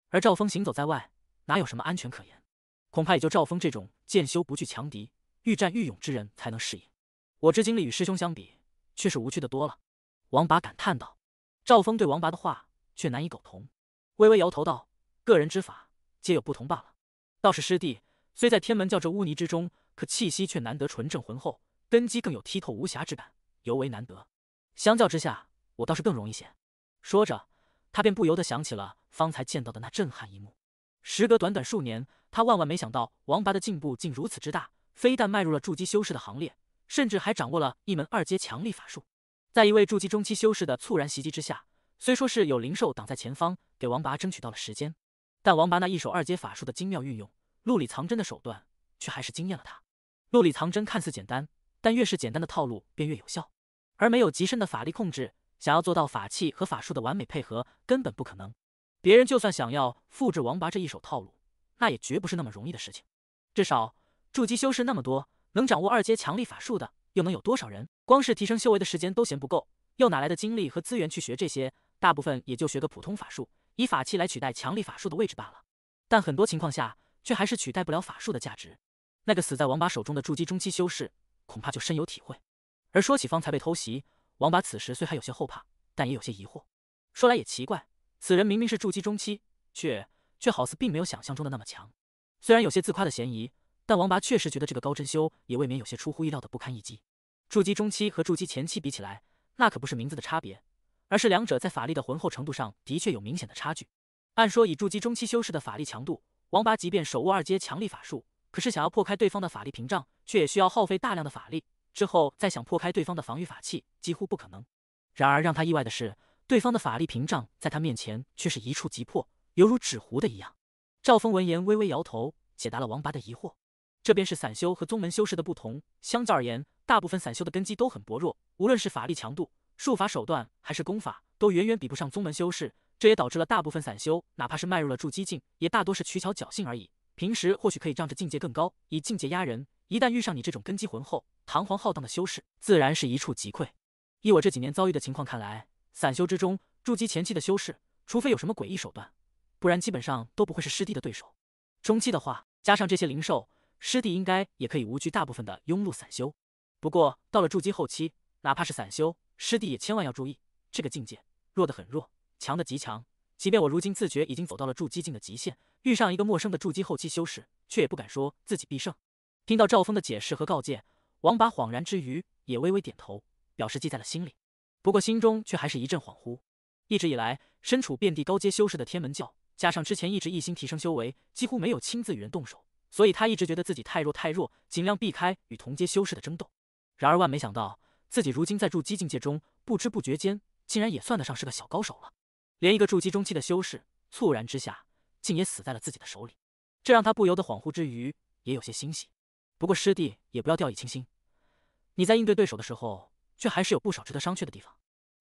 而赵峰行走在外，哪有什么安全可言？恐怕也就赵峰这种见修不惧强敌、愈战愈勇之人才能适应。我之经历与师兄相比，却是无趣的多了。王拔感叹道。赵峰对王拔的话却难以苟同，微微摇头道：“个人之法，皆有不同罢了。倒是师弟，虽在天门教这污泥之中，可气息却难得纯正浑厚，根基更有剔透无瑕之感，尤为难得。相较之下，”我倒是更容易些。说着，他便不由得想起了方才见到的那震撼一幕。时隔短短数年，他万万没想到王拔的进步竟如此之大，非但迈入了筑基修士的行列，甚至还掌握了一门二阶强力法术。在一位筑基中期修士的猝然袭击之下，虽说是有灵兽挡在前方，给王拔争取到了时间，但王拔那一手二阶法术的精妙运用、陆里藏针的手段，却还是惊艳了他。陆里藏针看似简单，但越是简单的套路便越有效，而没有极深的法力控制。想要做到法器和法术的完美配合，根本不可能。别人就算想要复制王拔这一手套路，那也绝不是那么容易的事情。至少筑基修士那么多，能掌握二阶强力法术的，又能有多少人？光是提升修为的时间都嫌不够，又哪来的精力和资源去学这些？大部分也就学个普通法术，以法器来取代强力法术的位置罢了。但很多情况下，却还是取代不了法术的价值。那个死在王拔手中的筑基中期修士，恐怕就深有体会。而说起方才被偷袭，王拔此时虽还有些后怕，但也有些疑惑。说来也奇怪，此人明明是筑基中期，却却好似并没有想象中的那么强。虽然有些自夸的嫌疑，但王拔确实觉得这个高真修也未免有些出乎意料的不堪一击。筑基中期和筑基前期比起来，那可不是名字的差别，而是两者在法力的浑厚程度上的确有明显的差距。按说以筑基中期修士的法力强度，王拔即便手握二阶强力法术，可是想要破开对方的法力屏障，却也需要耗费大量的法力。之后再想破开对方的防御法器，几乎不可能。然而让他意外的是，对方的法力屏障在他面前却是一触即破，犹如纸糊的一样。赵峰闻言微微摇头，解答了王八的疑惑。这便是散修和宗门修士的不同。相较而言，大部分散修的根基都很薄弱，无论是法力强度、术法手段，还是功法，都远远比不上宗门修士。这也导致了大部分散修，哪怕是迈入了筑基境，也大多是取巧侥幸而已。平时或许可以仗着境界更高，以境界压人。一旦遇上你这种根基浑厚、堂皇浩荡的修士，自然是一触即溃。依我这几年遭遇的情况看来，散修之中筑基前期的修士，除非有什么诡异手段，不然基本上都不会是师弟的对手。中期的话，加上这些灵兽，师弟应该也可以无惧大部分的庸碌散修。不过到了筑基后期，哪怕是散修，师弟也千万要注意，这个境界弱的很弱，强的极强。即便我如今自觉已经走到了筑基境的极限，遇上一个陌生的筑基后期修士，却也不敢说自己必胜。听到赵峰的解释和告诫，王八恍然之余，也微微点头，表示记在了心里。不过心中却还是一阵恍惚。一直以来，身处遍地高阶修士的天门教，加上之前一直一心提升修为，几乎没有亲自与人动手，所以他一直觉得自己太弱太弱，尽量避开与同阶修士的争斗。然而万没想到，自己如今在筑基境界中，不知不觉间竟然也算得上是个小高手了。连一个筑基中期的修士，猝然之下，竟也死在了自己的手里，这让他不由得恍惚之余，也有些欣喜。不过师弟也不要掉以轻心，你在应对对手的时候，却还是有不少值得商榷的地方。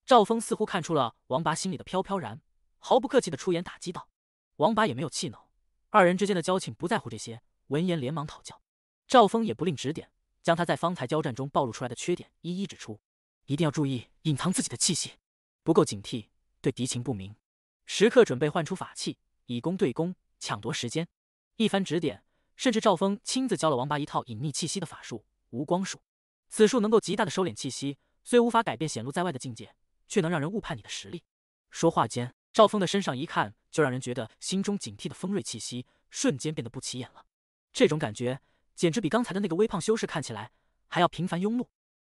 赵峰似乎看出了王拔心里的飘飘然，毫不客气的出言打击道。王拔也没有气恼，二人之间的交情不在乎这些。闻言连忙讨教，赵峰也不吝指点，将他在方才交战中暴露出来的缺点一一指出。一定要注意隐藏自己的气息，不够警惕，对敌情不明，时刻准备换出法器，以攻对攻，抢夺时间。一番指点。甚至赵峰亲自教了王八一套隐匿气息的法术——无光术。此术能够极大的收敛气息，虽无法改变显露在外的境界，却能让人误判你的实力。说话间，赵峰的身上一看就让人觉得心中警惕的锋锐气息，瞬间变得不起眼了。这种感觉简直比刚才的那个微胖修士看起来还要频繁庸碌。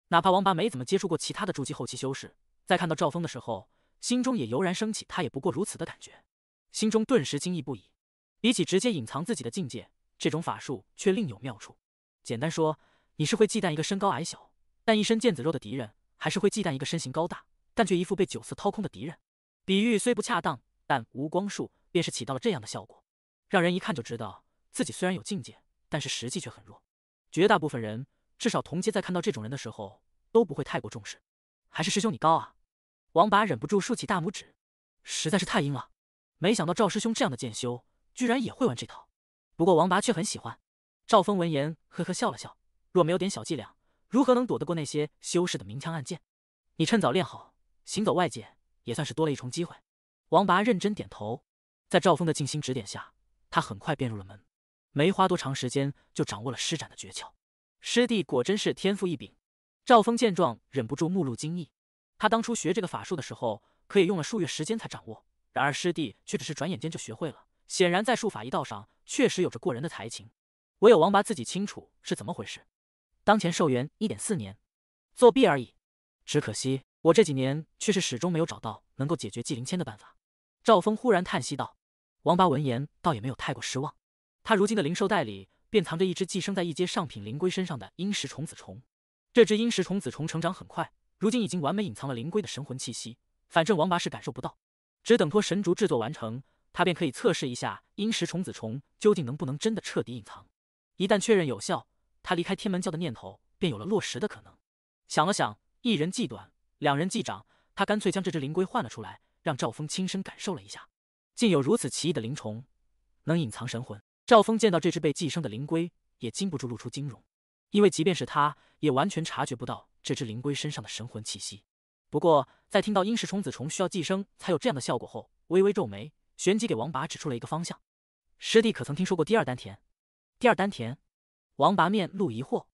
哪怕王八没怎么接触过其他的筑基后期修士，在看到赵峰的时候，心中也油然升起他也不过如此的感觉，心中顿时惊异不已。比起直接隐藏自己的境界，这种法术却另有妙处。简单说，你是会忌惮一个身高矮小但一身腱子肉的敌人，还是会忌惮一个身形高大但却一副被酒色掏空的敌人？比喻虽不恰当，但无光术便是起到了这样的效果，让人一看就知道自己虽然有境界，但是实际却很弱。绝大部分人，至少同阶在看到这种人的时候都不会太过重视。还是师兄你高啊！王拔忍不住竖起大拇指，实在是太阴了。没想到赵师兄这样的剑修，居然也会玩这套。不过王拔却很喜欢。赵峰闻言，呵呵笑了笑。若没有点小伎俩，如何能躲得过那些修士的明枪暗箭？你趁早练好，行走外界也算是多了一重机会。王拔认真点头。在赵峰的静心指点下，他很快便入了门，没花多长时间就掌握了施展的诀窍。师弟果真是天赋异禀。赵峰见状，忍不住目露惊异。他当初学这个法术的时候，可以用了数月时间才掌握，然而师弟却只是转眼间就学会了。显然在术法一道上确实有着过人的才情，唯有王八自己清楚是怎么回事。当前寿元一点四年，作弊而已。只可惜我这几年却是始终没有找到能够解决纪灵千的办法。赵峰忽然叹息道。王八闻言，倒也没有太过失望。他如今的灵兽袋里便藏着一只寄生在一阶上品灵龟身上的阴石虫子虫。这只阴石虫子虫成长很快，如今已经完美隐藏了灵龟的神魂气息，反正王八是感受不到。只等托神竹制作完成。他便可以测试一下阴蚀虫子虫究竟能不能真的彻底隐藏。一旦确认有效，他离开天门教的念头便有了落实的可能。想了想，一人既短，两人既长，他干脆将这只灵龟换了出来，让赵峰亲身感受了一下。竟有如此奇异的灵虫，能隐藏神魂。赵峰见到这只被寄生的灵龟，也禁不住露出惊容，因为即便是他，也完全察觉不到这只灵龟身上的神魂气息。不过，在听到阴蚀虫子虫需要寄生才有这样的效果后，微微皱眉。旋即给王拔指出了一个方向，师弟可曾听说过第二丹田？第二丹田？王拔面露疑惑，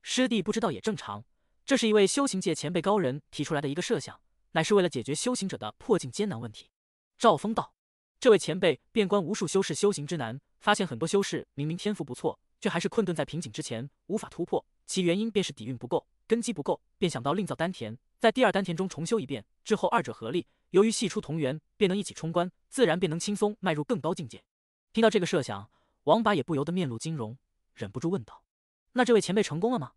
师弟不知道也正常，这是一位修行界前辈高人提出来的一个设想，乃是为了解决修行者的破境艰难问题。赵峰道，这位前辈遍观无数修士修行之难，发现很多修士明明天赋不错，却还是困顿在瓶颈之前，无法突破，其原因便是底蕴不够，根基不够，便想到另造丹田，在第二丹田中重修一遍，之后二者合力。由于系出同源，便能一起冲关，自然便能轻松迈入更高境界。听到这个设想，王八也不由得面露惊容，忍不住问道：“那这位前辈成功了吗？”“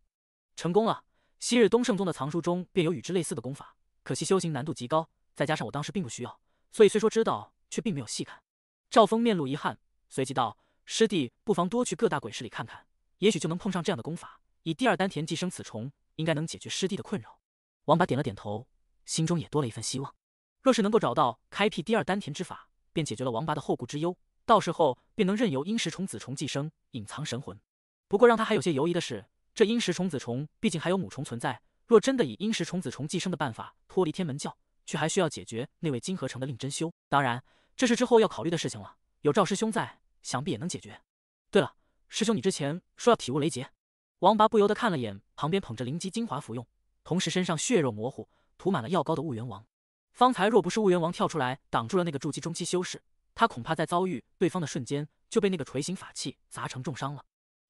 成功了。昔日东圣宗的藏书中便有与之类似的功法，可惜修行难度极高，再加上我当时并不需要，所以虽说知道，却并没有细看。”赵峰面露遗憾，随即道：“师弟不妨多去各大鬼市里看看，也许就能碰上这样的功法。以第二丹田寄生此虫，应该能解决师弟的困扰。”王八点了点头，心中也多了一份希望。若是能够找到开辟第二丹田之法，便解决了王八的后顾之忧，到时候便能任由阴蚀虫子虫寄生，隐藏神魂。不过让他还有些犹疑的是，这阴蚀虫子虫毕竟还有母虫存在，若真的以阴蚀虫子虫寄生的办法脱离天门教，却还需要解决那位金河城的令真修。当然，这是之后要考虑的事情了。有赵师兄在，想必也能解决。对了，师兄，你之前说要体悟雷劫？王八不由得看了眼旁边捧着灵基精华服用，同时身上血肉模糊、涂满了药膏的婺源王。方才若不是婺源王跳出来挡住了那个筑基中期修士，他恐怕在遭遇对方的瞬间就被那个锤形法器砸成重伤了。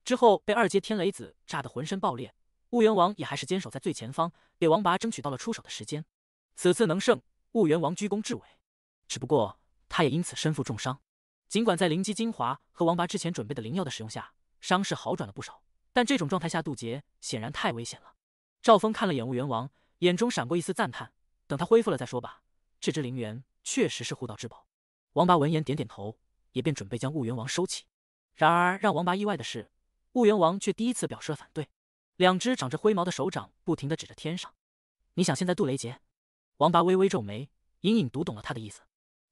之后被二阶天雷子炸得浑身爆裂，婺源王也还是坚守在最前方，给王拔争取到了出手的时间。此次能胜，婺源王居功至伟。只不过他也因此身负重伤，尽管在灵基精华和王拔之前准备的灵药的使用下，伤势好转了不少，但这种状态下渡劫显然太危险了。赵峰看了眼婺源王，眼中闪过一丝赞叹。等他恢复了再说吧。这只灵猿确实是护道之宝。王拔闻言点点头，也便准备将婺源王收起。然而让王拔意外的是，婺源王却第一次表示了反对。两只长着灰毛的手掌不停地指着天上。你想现在渡雷劫？王拔微微皱眉，隐隐读懂了他的意思。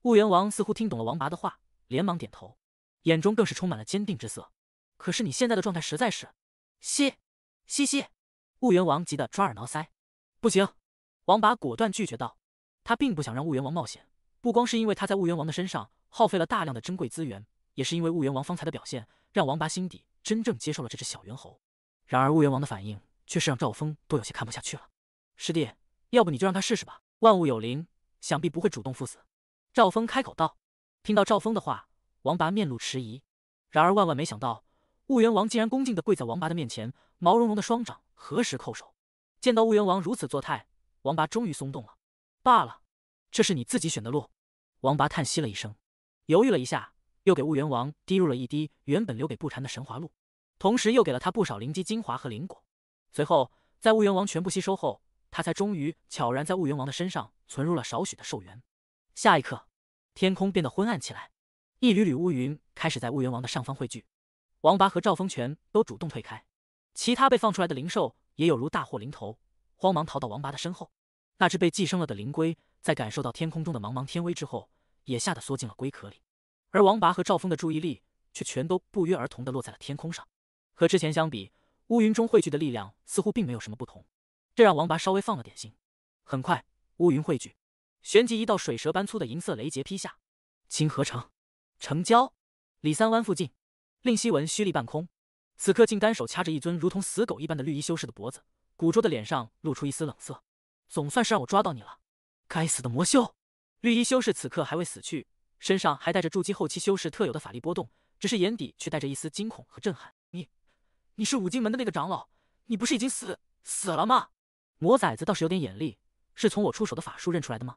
婺源王似乎听懂了王拔的话，连忙点头，眼中更是充满了坚定之色。可是你现在的状态实在是……西，西西！婺源王急得抓耳挠腮，不行。王拔果断拒绝道：“他并不想让婺源王冒险，不光是因为他在婺源王的身上耗费了大量的珍贵资源，也是因为婺源王方才的表现，让王拔心底真正接受了这只小猿猴。然而婺源王的反应却是让赵峰都有些看不下去了。师弟，要不你就让他试试吧。万物有灵，想必不会主动赴死。”赵峰开口道。听到赵峰的话，王拔面露迟疑。然而万万没想到，婺源王竟然恭敬地跪在王拔的面前，毛茸茸的双掌何时叩首。见到婺源王如此作态。王拔终于松动了。罢了，这是你自己选的路。王拔叹息了一声，犹豫了一下，又给婺源王滴入了一滴原本留给不禅的神华露，同时又给了他不少灵基精华和灵果。随后，在婺源王全部吸收后，他才终于悄然在婺源王的身上存入了少许的寿元。下一刻，天空变得昏暗起来，一缕缕乌云开始在婺源王的上方汇聚。王拔和赵风泉都主动退开，其他被放出来的灵兽也有如大祸临头。慌忙逃到王拔的身后，那只被寄生了的灵龟在感受到天空中的茫茫天威之后，也吓得缩进了龟壳里。而王拔和赵峰的注意力却全都不约而同地落在了天空上。和之前相比，乌云中汇聚的力量似乎并没有什么不同，这让王拔稍微放了点心。很快，乌云汇聚，旋即一道水蛇般粗的银色雷劫劈下。清河城，城郊，李三湾附近，令希文虚立半空，此刻竟单手掐着一尊如同死狗一般的绿衣修士的脖子。古拙的脸上露出一丝冷色，总算是让我抓到你了！该死的魔修！绿衣修士此刻还未死去，身上还带着筑基后期修士特有的法力波动，只是眼底却带着一丝惊恐和震撼。你，你是五金门的那个长老？你不是已经死死了吗？魔崽子倒是有点眼力，是从我出手的法术认出来的吗？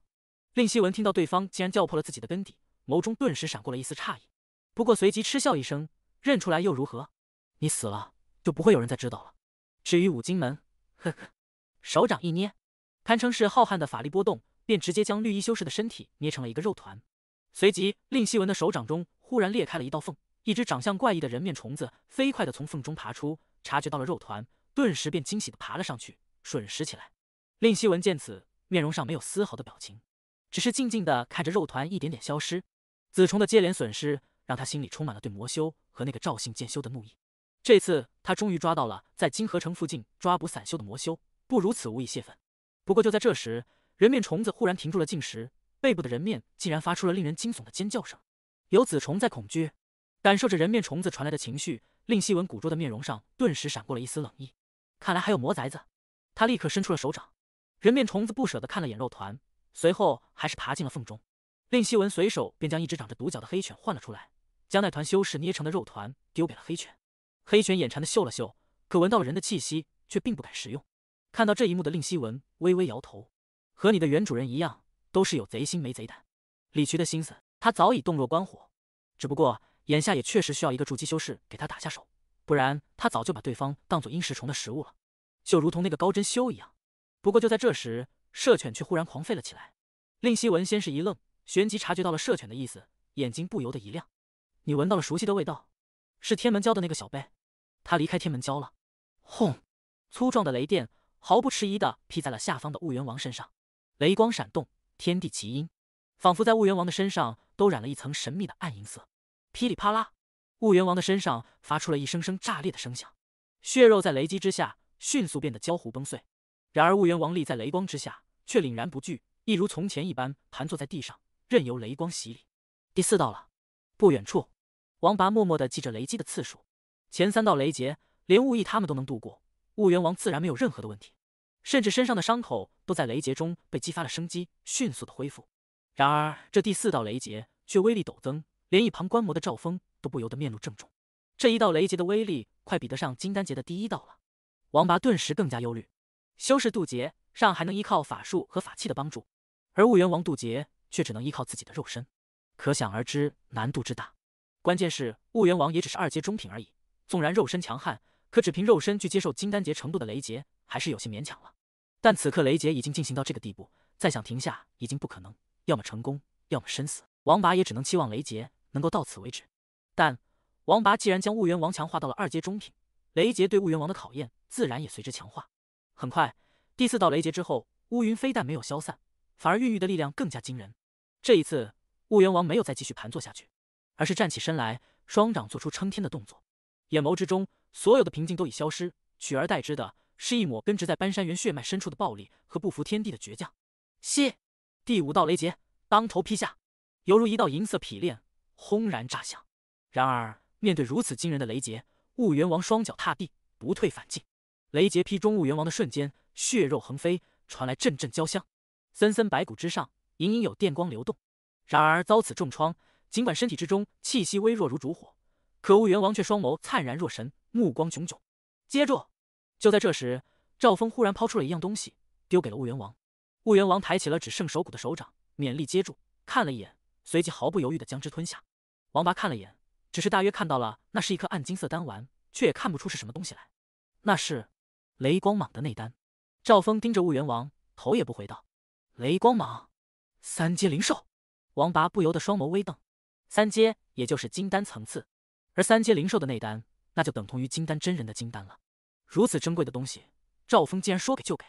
令希文听到对方竟然叫破了自己的根底，眸中顿时闪过了一丝诧异，不过随即嗤笑一声：“认出来又如何？你死了就不会有人再知道了。至于五金门……”呵呵，手掌一捏，堪称是浩瀚的法力波动，便直接将绿衣修士的身体捏成了一个肉团。随即，令希文的手掌中忽然裂开了一道缝，一只长相怪异的人面虫子飞快的从缝中爬出，察觉到了肉团，顿时便惊喜的爬了上去，吮食起来。令希文见此，面容上没有丝毫的表情，只是静静的看着肉团一点点消失。子虫的接连损失，让他心里充满了对魔修和那个赵姓剑修的怒意。这次他终于抓到了在金河城附近抓捕散修的魔修，不如此无以泄愤。不过就在这时，人面虫子忽然停住了进食，背部的人面竟然发出了令人惊悚的尖叫声。有子虫在恐惧，感受着人面虫子传来的情绪，令希文捕捉的面容上顿时闪过了一丝冷意。看来还有魔崽子，他立刻伸出了手掌。人面虫子不舍的看了眼肉团，随后还是爬进了缝中。令希文随手便将一只长着独角的黑犬唤了出来，将那团修士捏成的肉团丢给了黑犬。黑犬眼馋的嗅了嗅，可闻到了人的气息，却并不敢食用。看到这一幕的令希文微微摇头，和你的原主人一样，都是有贼心没贼胆。李渠的心思，他早已洞若观火。只不过眼下也确实需要一个筑基修士给他打下手，不然他早就把对方当做阴食虫的食物了，就如同那个高真修一样。不过就在这时，射犬却忽然狂吠了起来。令希文先是一愣，旋即察觉到了射犬的意思，眼睛不由得一亮。你闻到了熟悉的味道。是天门教的那个小辈，他离开天门教了。轰！粗壮的雷电毫不迟疑地劈在了下方的悟元王身上，雷光闪动，天地奇阴，仿佛在悟元王的身上都染了一层神秘的暗银色。噼里啪啦，悟元王的身上发出了一声声炸裂的声响，血肉在雷击之下迅速变得焦糊崩碎。然而悟元王立在雷光之下，却凛然不惧，一如从前一般盘坐在地上，任由雷光洗礼。第四道了，不远处。王拔默默地记着雷击的次数，前三道雷劫连悟翼他们都能度过，悟元王自然没有任何的问题，甚至身上的伤口都在雷劫中被激发了生机，迅速的恢复。然而这第四道雷劫却威力陡增，连一旁观摩的赵峰都不由得面露郑重。这一道雷劫的威力快比得上金丹劫的第一道了，王拔顿时更加忧虑。修士渡劫尚还能依靠法术和法器的帮助，而雾元王渡劫却只能依靠自己的肉身，可想而知难度之大。关键是婺源王也只是二阶中品而已，纵然肉身强悍，可只凭肉身去接受金丹劫程度的雷劫，还是有些勉强了。但此刻雷劫已经进行到这个地步，再想停下已经不可能，要么成功，要么身死。王拔也只能期望雷劫能够到此为止。但王拔既然将婺源王强化到了二阶中品，雷劫对婺源王的考验自然也随之强化。很快，第四道雷劫之后，乌云非但没有消散，反而孕育的力量更加惊人。这一次，婺源王没有再继续盘坐下去。而是站起身来，双掌做出撑天的动作，眼眸之中所有的平静都已消失，取而代之的是一抹根植在搬山猿血脉深处的暴力和不服天地的倔强。吸，第五道雷劫当头劈下，犹如一道银色劈练，轰然炸响。然而面对如此惊人的雷劫，雾元王双脚踏地，不退反进。雷劫劈中雾元王的瞬间，血肉横飞，传来阵阵焦香。森森白骨之上，隐隐有电光流动。然而遭此重创。尽管身体之中气息微弱如烛火，可婺源王却双眸灿然若神，目光炯炯。接住！就在这时，赵峰忽然抛出了一样东西，丢给了婺源王。婺源王抬起了只剩手骨的手掌，勉力接住，看了一眼，随即毫不犹豫的将之吞下。王拔看了眼，只是大约看到了那是一颗暗金色丹丸，却也看不出是什么东西来。那是雷光蟒的内丹。赵峰盯着婺源王，头也不回道：“雷光蟒，三阶灵兽。”王拔不由得双眸微瞪。三阶，也就是金丹层次，而三阶灵兽的内丹，那就等同于金丹真人的金丹了。如此珍贵的东西，赵峰竟然说给就给。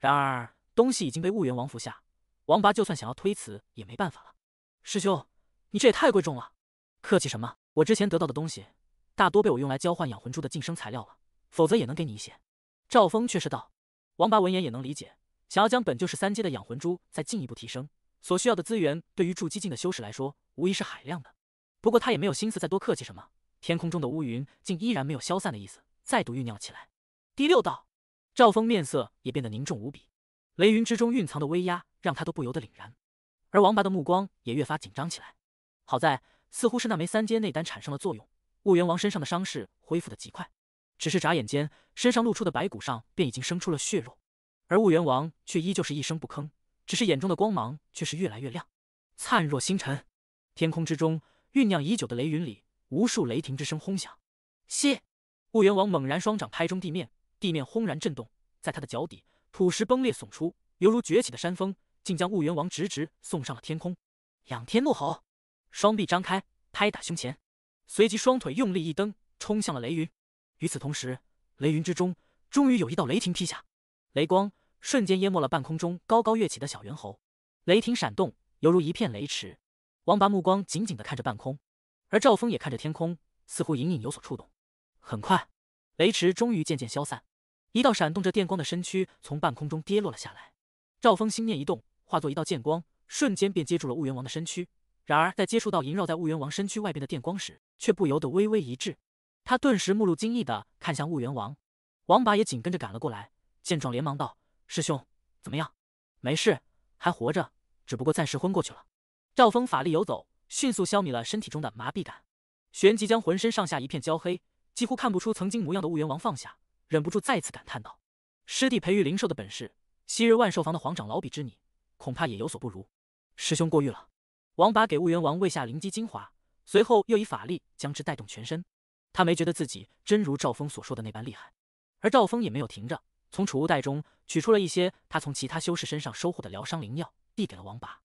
然而，东西已经被婺源王服下，王拔就算想要推辞也没办法了。师兄，你这也太贵重了。客气什么，我之前得到的东西，大多被我用来交换养魂珠的晋升材料了，否则也能给你一些。赵峰却是道。王拔闻言也能理解，想要将本就是三阶的养魂珠再进一步提升，所需要的资源对于筑基境的修士来说。无疑是海量的，不过他也没有心思再多客气什么。天空中的乌云竟依然没有消散的意思，再度酝酿起来。第六道，赵峰面色也变得凝重无比，雷云之中蕴藏的威压让他都不由得凛然。而王拔的目光也越发紧张起来。好在似乎是那枚三阶内丹产生了作用，雾源王身上的伤势恢复的极快，只是眨眼间，身上露出的白骨上便已经生出了血肉。而雾源王却依旧是一声不吭，只是眼中的光芒却是越来越亮，灿若星辰。天空之中酝酿已久的雷云里，无数雷霆之声轰响。西雾元王猛然双掌拍中地面，地面轰然震动，在他的脚底土石崩裂耸出，犹如崛起的山峰，竟将雾元王直直送上了天空。仰天怒吼，双臂张开拍打胸前，随即双腿用力一蹬，冲向了雷云。与此同时，雷云之中终于有一道雷霆劈下，雷光瞬间淹没了半空中高高跃起的小猿猴。雷霆闪动，犹如一片雷池。王拔目光紧紧地看着半空，而赵峰也看着天空，似乎隐隐有所触动。很快，雷池终于渐渐消散，一道闪动着电光的身躯从半空中跌落了下来。赵峰心念一动，化作一道剑光，瞬间便接住了婺源王的身躯。然而在接触到萦绕在婺源王身躯外边的电光时，却不由得微微一滞。他顿时目露惊异地看向婺源王。王拔也紧跟着赶了过来，见状连忙道：“师兄，怎么样？没事，还活着，只不过暂时昏过去了。”赵峰法力游走，迅速消弭了身体中的麻痹感，旋即将浑身上下一片焦黑、几乎看不出曾经模样的雾元王放下，忍不住再次感叹道：“师弟培育灵兽的本事，昔日万寿房的皇长老比之你，恐怕也有所不如。”师兄过誉了。王拔给雾元王喂下灵基精华，随后又以法力将之带动全身。他没觉得自己真如赵峰所说的那般厉害，而赵峰也没有停着，从储物袋中取出了一些他从其他修士身上收获的疗伤灵药，递给了王拔。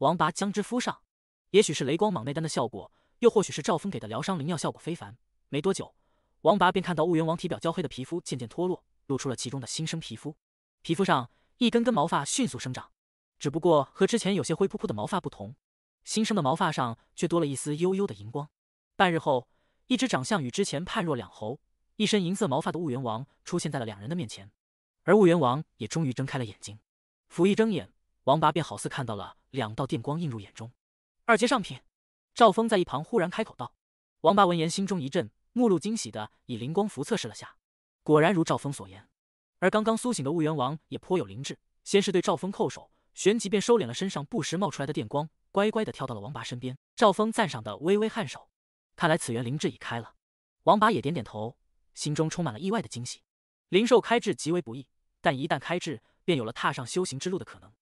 王拔将之敷上，也许是雷光蟒内丹的效果，又或许是赵峰给的疗伤灵药效果非凡。没多久，王拔便看到婺源王体表焦黑的皮肤渐渐脱落，露出了其中的新生皮肤。皮肤上一根根毛发迅速生长，只不过和之前有些灰扑扑的毛发不同，新生的毛发上却多了一丝幽幽的银光。半日后，一只长相与之前判若两猴、一身银色毛发的婺源王出现在了两人的面前，而婺源王也终于睁开了眼睛。甫一睁眼，王拔便好似看到了。两道电光映入眼中，二阶上品。赵峰在一旁忽然开口道：“王八，闻言心中一震，目露惊喜的以灵光符测试了下，果然如赵峰所言。而刚刚苏醒的婺源王也颇有灵智，先是对赵峰叩首，旋即便收敛了身上不时冒出来的电光，乖乖的跳到了王八身边。赵峰赞赏的微微颔首，看来此缘灵智已开了。王八也点点头，心中充满了意外的惊喜。灵兽开智极为不易，但一旦开智，便有了踏上修行之路的可能。”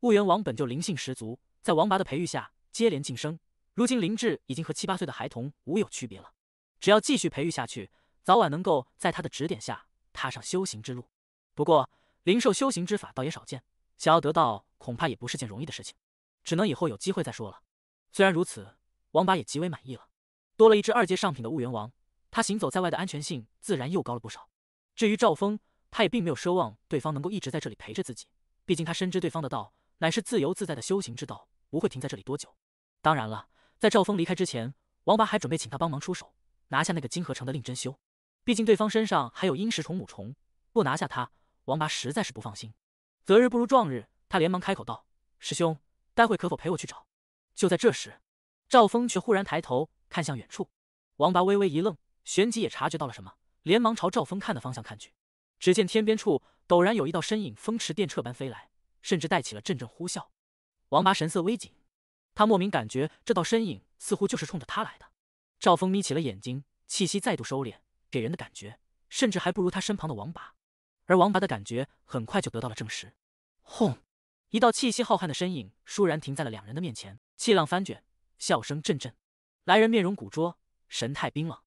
婺源王本就灵性十足，在王拔的培育下接连晋升，如今灵智已经和七八岁的孩童无有区别了。只要继续培育下去，早晚能够在他的指点下踏上修行之路。不过灵兽修行之法倒也少见，想要得到恐怕也不是件容易的事情，只能以后有机会再说了。虽然如此，王拔也极为满意了，多了一只二阶上品的婺源王，他行走在外的安全性自然又高了不少。至于赵峰，他也并没有奢望对方能够一直在这里陪着自己，毕竟他深知对方的道。乃是自由自在的修行之道，不会停在这里多久。当然了，在赵峰离开之前，王八还准备请他帮忙出手，拿下那个金河城的令真修。毕竟对方身上还有阴蚀虫母虫，不拿下他，王八实在是不放心。择日不如撞日，他连忙开口道：“师兄，待会可否陪我去找？”就在这时，赵峰却忽然抬头看向远处，王八微微一愣，旋即也察觉到了什么，连忙朝赵峰看的方向看去。只见天边处陡然有一道身影风驰电掣般飞来。甚至带起了阵阵呼啸，王拔神色微紧，他莫名感觉这道身影似乎就是冲着他来的。赵峰眯起了眼睛，气息再度收敛，给人的感觉甚至还不如他身旁的王拔。而王拔的感觉很快就得到了证实。轰！一道气息浩瀚的身影倏然停在了两人的面前，气浪翻卷，笑声阵阵。来人面容古拙，神态冰冷。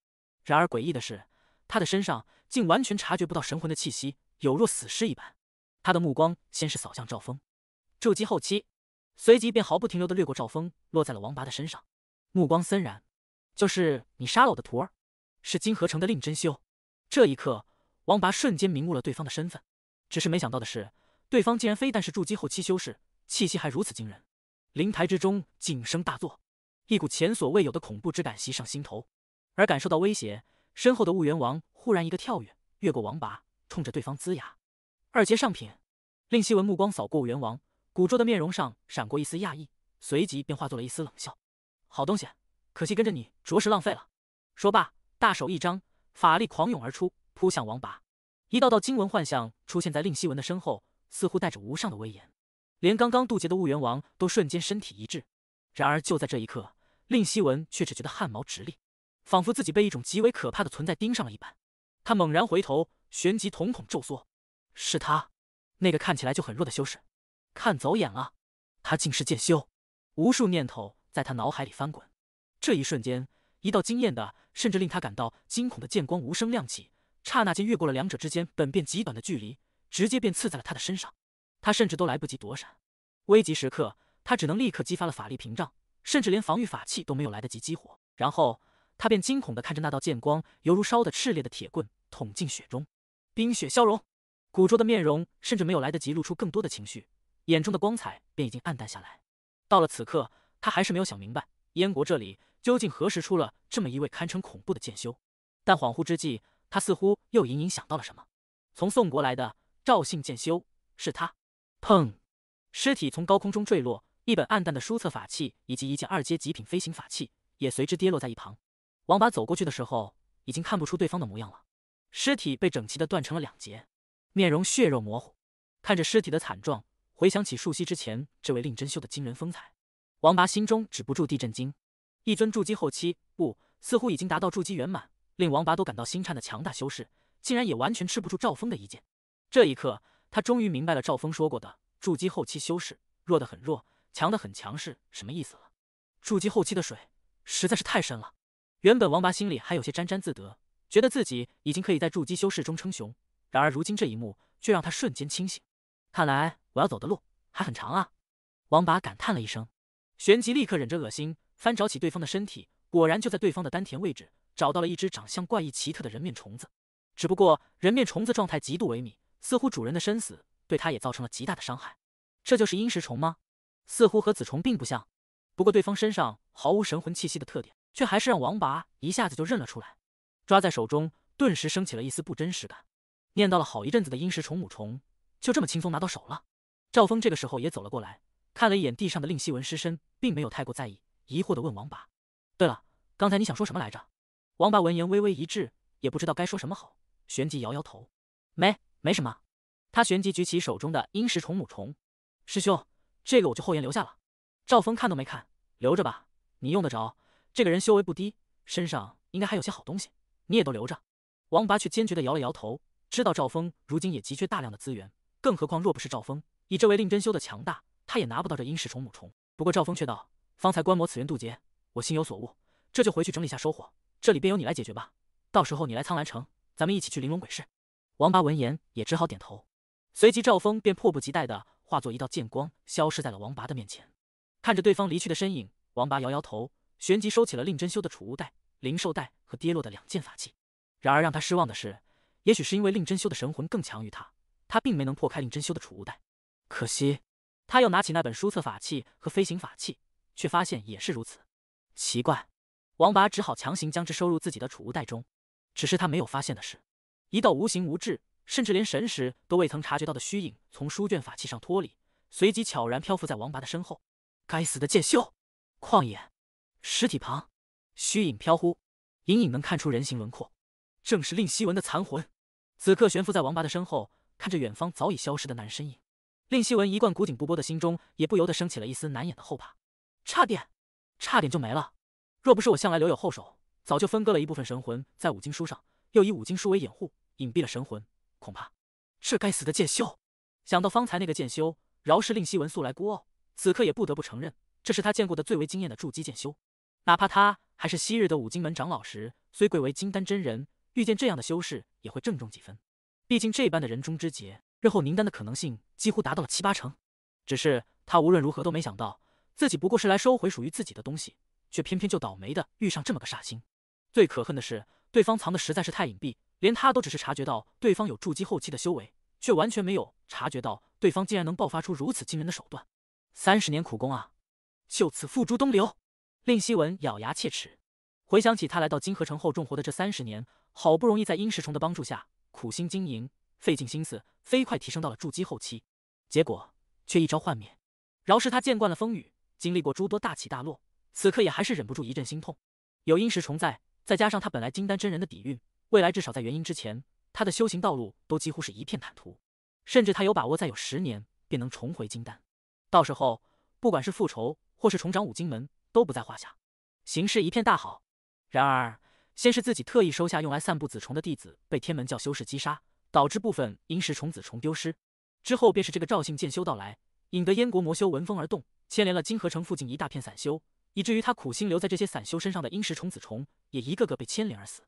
然而诡异的是，他的身上竟完全察觉不到神魂的气息，有若死尸一般。他的目光先是扫向赵峰，筑基后期，随即便毫不停留的掠过赵峰，落在了王拔的身上，目光森然。就是你杀了我的徒儿，是金河城的令真修。这一刻，王拔瞬间明悟了对方的身份，只是没想到的是，对方竟然非但是筑基后期修士，气息还如此惊人。灵台之中警声大作，一股前所未有的恐怖之感袭上心头。而感受到威胁，身后的雾元王忽然一个跳跃，越过王拔，冲着对方龇牙。二阶上品，令希文目光扫过婺元王，古拙的面容上闪过一丝讶异，随即便化作了一丝冷笑。好东西，可惜跟着你着实浪费了。说罢，大手一张，法力狂涌而出，扑向王拔。一道道金文幻象出现在令希文的身后，似乎带着无上的威严，连刚刚渡劫的雾元王都瞬间身体一滞。然而就在这一刻，令希文却只觉得汗毛直立，仿佛自己被一种极为可怕的存在盯上了一般。他猛然回头，旋即瞳孔骤缩。是他，那个看起来就很弱的修士，看走眼了，他竟是剑修。无数念头在他脑海里翻滚。这一瞬间，一道惊艳的，甚至令他感到惊恐的剑光无声亮起，刹那间越过了两者之间本便极短的距离，直接便刺在了他的身上。他甚至都来不及躲闪。危急时刻，他只能立刻激发了法力屏障，甚至连防御法器都没有来得及激活。然后，他便惊恐的看着那道剑光，犹如烧的炽烈的铁棍捅进雪中，冰雪消融。古拙的面容甚至没有来得及露出更多的情绪，眼中的光彩便已经暗淡下来。到了此刻，他还是没有想明白燕国这里究竟何时出了这么一位堪称恐怖的剑修。但恍惚之际，他似乎又隐隐想到了什么。从宋国来的赵姓剑修，是他。砰！尸体从高空中坠落，一本暗淡的书册法器以及一件二阶极品飞行法器也随之跌落在一旁。王八走过去的时候，已经看不出对方的模样了。尸体被整齐的断成了两截。面容血肉模糊，看着尸体的惨状，回想起数息之前这位令真修的惊人风采，王拔心中止不住地震惊。一尊筑基后期，不，似乎已经达到筑基圆满，令王拔都感到心颤的强大修士，竟然也完全吃不住赵峰的一剑。这一刻，他终于明白了赵峰说过的“筑基后期修士弱得很弱，强得很强”是什么意思了。筑基后期的水实在是太深了。原本王拔心里还有些沾沾自得，觉得自己已经可以在筑基修士中称雄。然而，如今这一幕却让他瞬间清醒。看来我要走的路还很长啊！王拔感叹了一声，旋即立刻忍着恶心翻找起对方的身体，果然就在对方的丹田位置找到了一只长相怪异奇特的人面虫子。只不过人面虫子状态极度萎靡，似乎主人的生死对他也造成了极大的伤害。这就是阴食虫吗？似乎和子虫并不像。不过对方身上毫无神魂气息的特点，却还是让王拔一下子就认了出来，抓在手中，顿时升起了一丝不真实感。念叨了好一阵子的阴石虫母虫，就这么轻松拿到手了。赵峰这个时候也走了过来，看了一眼地上的令希文尸身，并没有太过在意，疑惑的问王八：“对了，刚才你想说什么来着？”王八闻言微微一滞，也不知道该说什么好，旋即摇摇头：“没，没什么。”他旋即举起手中的阴石虫母虫：“师兄，这个我就后颜留下了。”赵峰看都没看，留着吧，你用得着。这个人修为不低，身上应该还有些好东西，你也都留着。王八却坚决的摇了摇头。知道赵峰如今也急缺大量的资源，更何况若不是赵峰以这位令真修的强大，他也拿不到这阴蚀虫母虫。不过赵峰却道：“方才观摩此缘渡劫，我心有所悟，这就回去整理下收获，这里便由你来解决吧。到时候你来苍兰城，咱们一起去玲珑鬼市。”王八闻言也只好点头。随即赵峰便迫不及待地化作一道剑光，消失在了王八的面前。看着对方离去的身影，王八摇摇头，旋即收起了令真修的储物袋、灵兽袋和跌落的两件法器。然而让他失望的是。也许是因为令真修的神魂更强于他，他并没能破开令真修的储物袋。可惜，他又拿起那本书册法器和飞行法器，却发现也是如此。奇怪，王拔只好强行将之收入自己的储物袋中。只是他没有发现的是，一道无形无质，甚至连神识都未曾察觉到的虚影，从书卷法器上脱离，随即悄然漂浮在王拔的身后。该死的剑修！旷野，尸体旁，虚影飘忽，隐隐能看出人形轮廓。正是令希文的残魂，此刻悬浮在王八的身后，看着远方早已消失的男身影。令希文一贯古井不波的心中，也不由得升起了一丝难掩的后怕。差点，差点就没了。若不是我向来留有后手，早就分割了一部分神魂在五经书上，又以五经书为掩护，隐蔽了神魂，恐怕这该死的剑修。想到方才那个剑修，饶是令希文素来孤傲，此刻也不得不承认，这是他见过的最为惊艳的筑基剑修。哪怕他还是昔日的五经门长老时，虽贵为金丹真人。遇见这样的修士也会郑重几分，毕竟这般的人中之杰，日后凝丹的可能性几乎达到了七八成。只是他无论如何都没想到，自己不过是来收回属于自己的东西，却偏偏就倒霉的遇上这么个煞星。最可恨的是，对方藏的实在是太隐蔽，连他都只是察觉到对方有筑基后期的修为，却完全没有察觉到对方竟然能爆发出如此惊人的手段。三十年苦功啊，就此付诸东流，令希文咬牙切齿。回想起他来到金河城后种活的这三十年，好不容易在阴石崇的帮助下苦心经营，费尽心思，飞快提升到了筑基后期，结果却一朝幻灭。饶是他见惯了风雨，经历过诸多大起大落，此刻也还是忍不住一阵心痛。有阴石崇在，再加上他本来金丹真人的底蕴，未来至少在元婴之前，他的修行道路都几乎是一片坦途。甚至他有把握再有十年便能重回金丹，到时候不管是复仇或是重掌五金门，都不在话下，形势一片大好。然而，先是自己特意收下用来散布子虫的弟子被天门教修士击杀，导致部分阴石虫子虫丢失；之后便是这个赵姓剑修到来，引得燕国魔修闻风而动，牵连了金河城附近一大片散修，以至于他苦心留在这些散修身上的阴石虫子虫也一个个被牵连而死。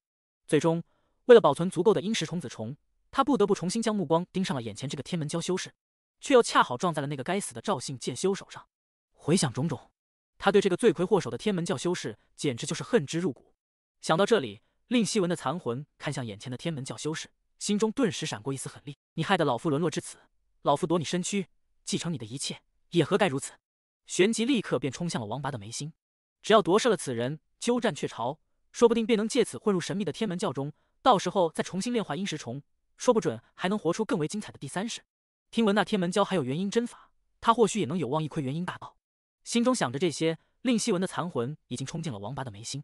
最终，为了保存足够的阴石虫子虫，他不得不重新将目光盯上了眼前这个天门教修士，却又恰好撞在了那个该死的赵姓剑修手上。回想种种，他对这个罪魁祸首的天门教修士简直就是恨之入骨。想到这里，令希文的残魂看向眼前的天门教修士，心中顿时闪过一丝狠厉：你害得老夫沦落至此，老夫夺你身躯，继承你的一切，也何该如此？旋即立刻便冲向了王拔的眉心。只要夺舍了此人，鸠占鹊巢，说不定便能借此混入神秘的天门教中。到时候再重新炼化阴石虫，说不准还能活出更为精彩的第三世。听闻那天门教还有元婴真法，他或许也能有望一窥元婴大道。心中想着这些，令希文的残魂已经冲进了王拔的眉心。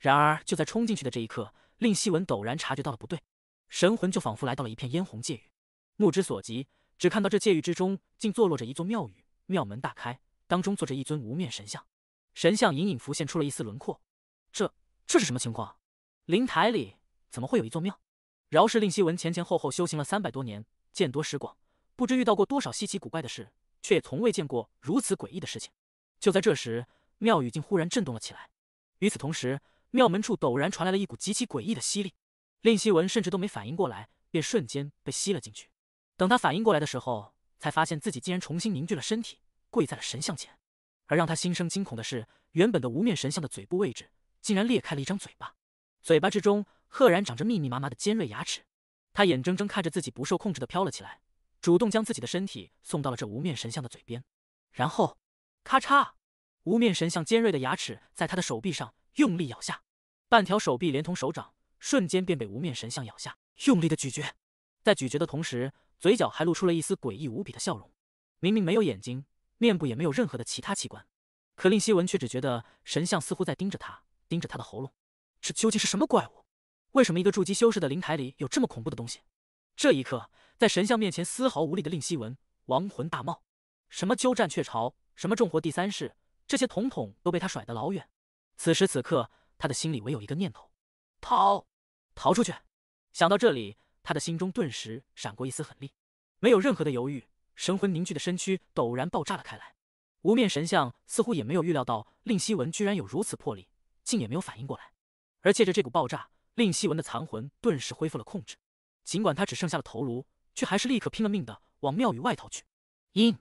然而就在冲进去的这一刻，令希文陡然察觉到了不对，神魂就仿佛来到了一片嫣红界域，目之所及，只看到这界域之中竟坐落着一座庙宇，庙门大开，当中坐着一尊无面神像，神像隐隐浮现出了一丝轮廓。这这是什么情况？灵台里怎么会有一座庙？饶是令希文前前后后修行了三百多年，见多识广，不知遇到过多少稀奇古怪的事，却也从未见过如此诡异的事情。就在这时，庙宇竟忽然震动了起来，与此同时。庙门处陡然传来了一股极其诡异的吸力，令希文甚至都没反应过来，便瞬间被吸了进去。等他反应过来的时候，才发现自己竟然重新凝聚了身体，跪在了神像前。而让他心生惊恐的是，原本的无面神像的嘴部位置竟然裂开了一张嘴巴，嘴巴之中赫然长着密密麻麻的尖锐牙齿。他眼睁睁看着自己不受控制的飘了起来，主动将自己的身体送到了这无面神像的嘴边，然后咔嚓，无面神像尖锐的牙齿在他的手臂上。用力咬下，半条手臂连同手掌瞬间便被无面神像咬下，用力的咀嚼，在咀嚼的同时，嘴角还露出了一丝诡异无比的笑容。明明没有眼睛，面部也没有任何的其他器官，可令希文却只觉得神像似乎在盯着他，盯着他的喉咙。这究竟是什么怪物？为什么一个筑基修士的灵台里有这么恐怖的东西？这一刻，在神像面前丝毫无力的令希文亡魂大冒。什么鸠占鹊巢，什么重活第三世，这些统统都被他甩得老远。此时此刻，他的心里唯有一个念头：逃，逃出去。想到这里，他的心中顿时闪过一丝狠厉，没有任何的犹豫，神魂凝聚的身躯陡然爆炸了开来。无面神像似乎也没有预料到令希文居然有如此魄力，竟也没有反应过来。而借着这股爆炸，令希文的残魂顿时恢复了控制。尽管他只剩下了头颅，却还是立刻拼了命的往庙宇外逃去。因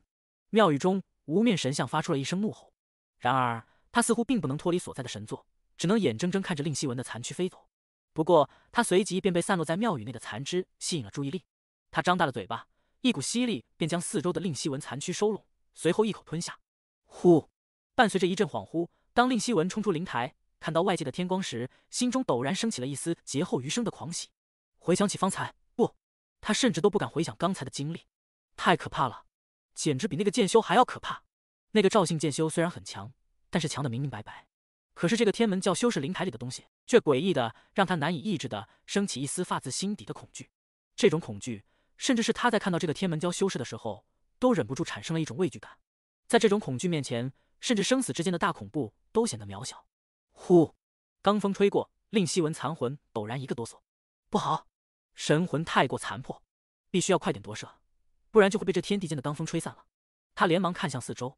庙宇中无面神像发出了一声怒吼。然而。他似乎并不能脱离所在的神座，只能眼睁睁看着令希文的残躯飞走。不过他随即便被散落在庙宇内的残肢吸引了注意力，他张大了嘴巴，一股吸力便将四周的令希文残躯收拢，随后一口吞下。呼，伴随着一阵恍惚，当令希文冲出灵台，看到外界的天光时，心中陡然升起了一丝劫后余生的狂喜。回想起方才不，他甚至都不敢回想刚才的经历，太可怕了，简直比那个剑修还要可怕。那个赵姓剑修虽然很强。但是强的明明白白，可是这个天门教修士灵台里的东西，却诡异的让他难以抑制的升起一丝发自心底的恐惧。这种恐惧，甚至是他在看到这个天门教修士的时候，都忍不住产生了一种畏惧感。在这种恐惧面前，甚至生死之间的大恐怖都显得渺小。呼，罡风吹过，令希文残魂陡然一个哆嗦。不好，神魂太过残破，必须要快点夺舍，不然就会被这天地间的罡风吹散了。他连忙看向四周。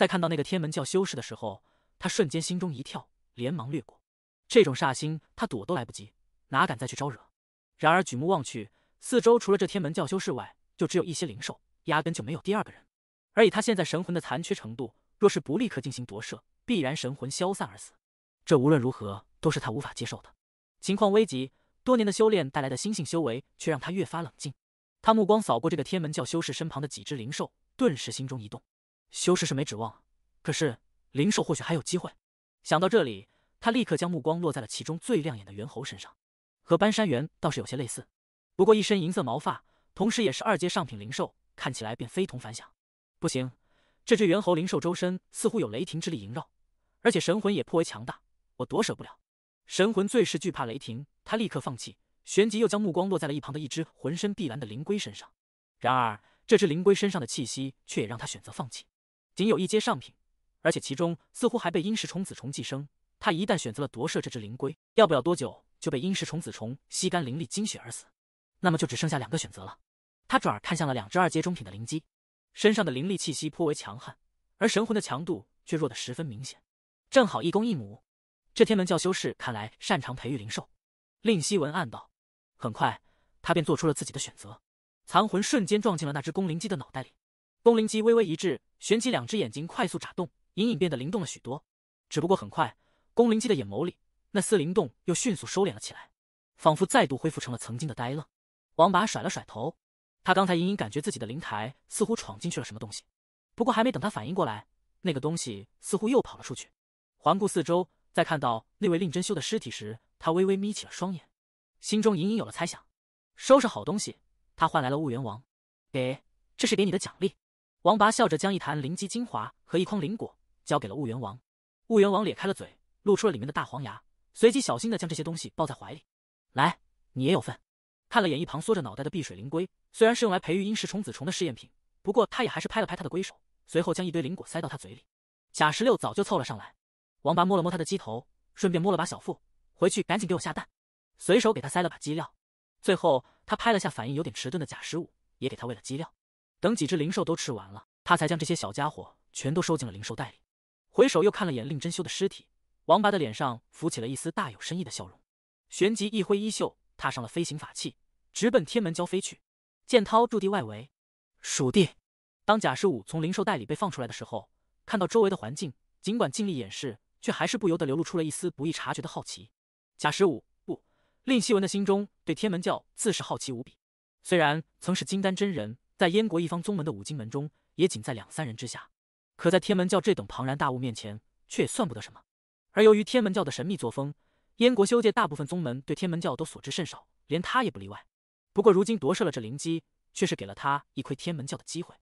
在看到那个天门教修士的时候，他瞬间心中一跳，连忙掠过。这种煞星，他躲都来不及，哪敢再去招惹？然而举目望去，四周除了这天门教修士外，就只有一些灵兽，压根就没有第二个人。而以他现在神魂的残缺程度，若是不立刻进行夺舍，必然神魂消散而死。这无论如何都是他无法接受的。情况危急，多年的修炼带来的心性修为却让他越发冷静。他目光扫过这个天门教修士身旁的几只灵兽，顿时心中一动。修士是没指望，可是灵兽或许还有机会。想到这里，他立刻将目光落在了其中最亮眼的猿猴身上，和搬山猿倒是有些类似，不过一身银色毛发，同时也是二阶上品灵兽，看起来便非同凡响。不行，这只猿猴灵兽周身似乎有雷霆之力萦绕，而且神魂也颇为强大，我夺舍不了。神魂最是惧怕雷霆，他立刻放弃，旋即又将目光落在了一旁的一只浑身碧蓝的灵龟身上。然而这只灵龟身上的气息却也让他选择放弃。仅有一阶上品，而且其中似乎还被阴蚀虫子虫寄生。他一旦选择了夺舍这只灵龟，要不了多久就被阴蚀虫子虫吸干灵力精血而死。那么就只剩下两个选择了。他转而看向了两只二阶中品的灵鸡，身上的灵力气息颇为强悍，而神魂的强度却弱得十分明显。正好一公一母。这天门教修士看来擅长培育灵兽。令希文暗道。很快，他便做出了自己的选择，残魂瞬间撞进了那只公灵鸡的脑袋里。宫灵姬微微一滞，旋即两只眼睛快速眨动，隐隐变得灵动了许多。只不过很快，宫灵姬的眼眸里那丝灵动又迅速收敛了起来，仿佛再度恢复成了曾经的呆愣。王拔甩了甩头，他刚才隐隐感觉自己的灵台似乎闯进去了什么东西，不过还没等他反应过来，那个东西似乎又跑了出去。环顾四周，在看到那位令真修的尸体时，他微微眯起了双眼，心中隐隐有了猜想。收拾好东西，他唤来了悟元王，给，这是给你的奖励。王拔笑着将一坛灵鸡精华和一筐灵果交给了婺源王，婺源王咧开了嘴，露出了里面的大黄牙，随即小心的将这些东西抱在怀里。来，你也有份。看了眼一旁缩着脑袋的碧水灵龟，虽然是用来培育阴蚀虫子虫的试验品，不过他也还是拍了拍它的龟手，随后将一堆灵果塞到它嘴里。贾十六早就凑了上来，王拔摸了摸他的鸡头，顺便摸了把小腹，回去赶紧给我下蛋。随手给他塞了把鸡料，最后他拍了下反应有点迟钝的贾十五，也给他喂了鸡料。等几只灵兽都吃完了，他才将这些小家伙全都收进了灵兽袋里。回首又看了眼令真修的尸体，王八的脸上浮起了一丝大有深意的笑容，旋即一挥衣袖，踏上了飞行法器，直奔天门教飞去。剑涛驻地外围，属地。当贾十五从灵兽袋里被放出来的时候，看到周围的环境，尽管尽力掩饰，却还是不由得流露出了一丝不易察觉的好奇。贾十五不，令希文的心中对天门教自是好奇无比。虽然曾是金丹真人。在燕国一方宗门的五金门中，也仅在两三人之下，可在天门教这等庞然大物面前，却也算不得什么。而由于天门教的神秘作风，燕国修界大部分宗门对天门教都所知甚少，连他也不例外。不过如今夺舍了这灵机，却是给了他一窥天门教的机会。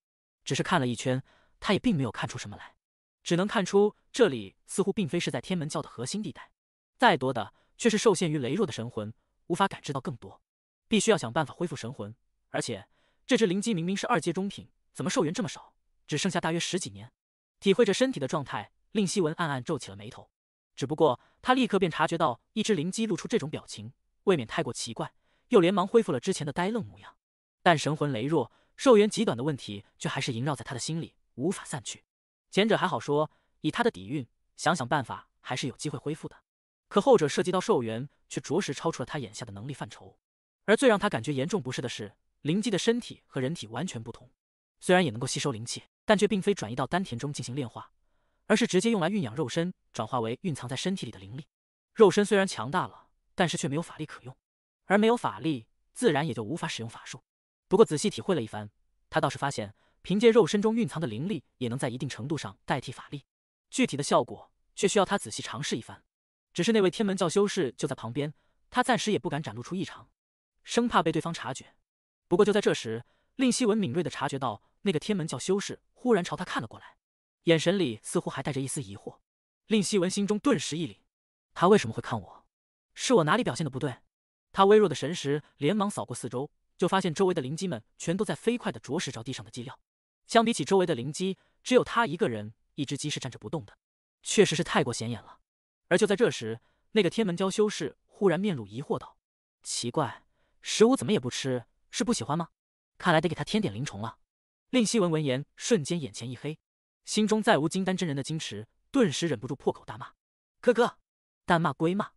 只是看了一圈，他也并没有看出什么来，只能看出这里似乎并非是在天门教的核心地带。再多的，却是受限于羸弱的神魂，无法感知到更多，必须要想办法恢复神魂，而且。这只灵鸡明明是二阶中品，怎么寿元这么少，只剩下大约十几年？体会着身体的状态，令希文暗暗皱起了眉头。只不过他立刻便察觉到，一只灵鸡露出这种表情，未免太过奇怪，又连忙恢复了之前的呆愣模样。但神魂羸弱、寿元极短的问题，却还是萦绕在他的心里，无法散去。前者还好说，以他的底蕴，想想办法还是有机会恢复的。可后者涉及到寿元，却着实超出了他眼下的能力范畴。而最让他感觉严重不适的是。灵机的身体和人体完全不同，虽然也能够吸收灵气，但却并非转移到丹田中进行炼化，而是直接用来蕴养肉身，转化为蕴藏在身体里的灵力。肉身虽然强大了，但是却没有法力可用，而没有法力，自然也就无法使用法术。不过仔细体会了一番，他倒是发现，凭借肉身中蕴藏的灵力，也能在一定程度上代替法力。具体的效果却需要他仔细尝试一番。只是那位天门教修士就在旁边，他暂时也不敢展露出异常，生怕被对方察觉。不过，就在这时，令希文敏锐地察觉到，那个天门教修士忽然朝他看了过来，眼神里似乎还带着一丝疑惑。令希文心中顿时一凛，他为什么会看我？是我哪里表现的不对？他微弱的神识连忙扫过四周，就发现周围的灵鸡们全都在飞快的啄食着地上的鸡料。相比起周围的灵鸡，只有他一个人一只鸡是站着不动的，确实是太过显眼了。而就在这时，那个天门教修士忽然面露疑惑道：“奇怪，食物怎么也不吃？”是不喜欢吗？看来得给他添点灵虫了。令希文闻言，瞬间眼前一黑，心中再无金丹真人的矜持，顿时忍不住破口大骂：“哥哥！”但骂归骂，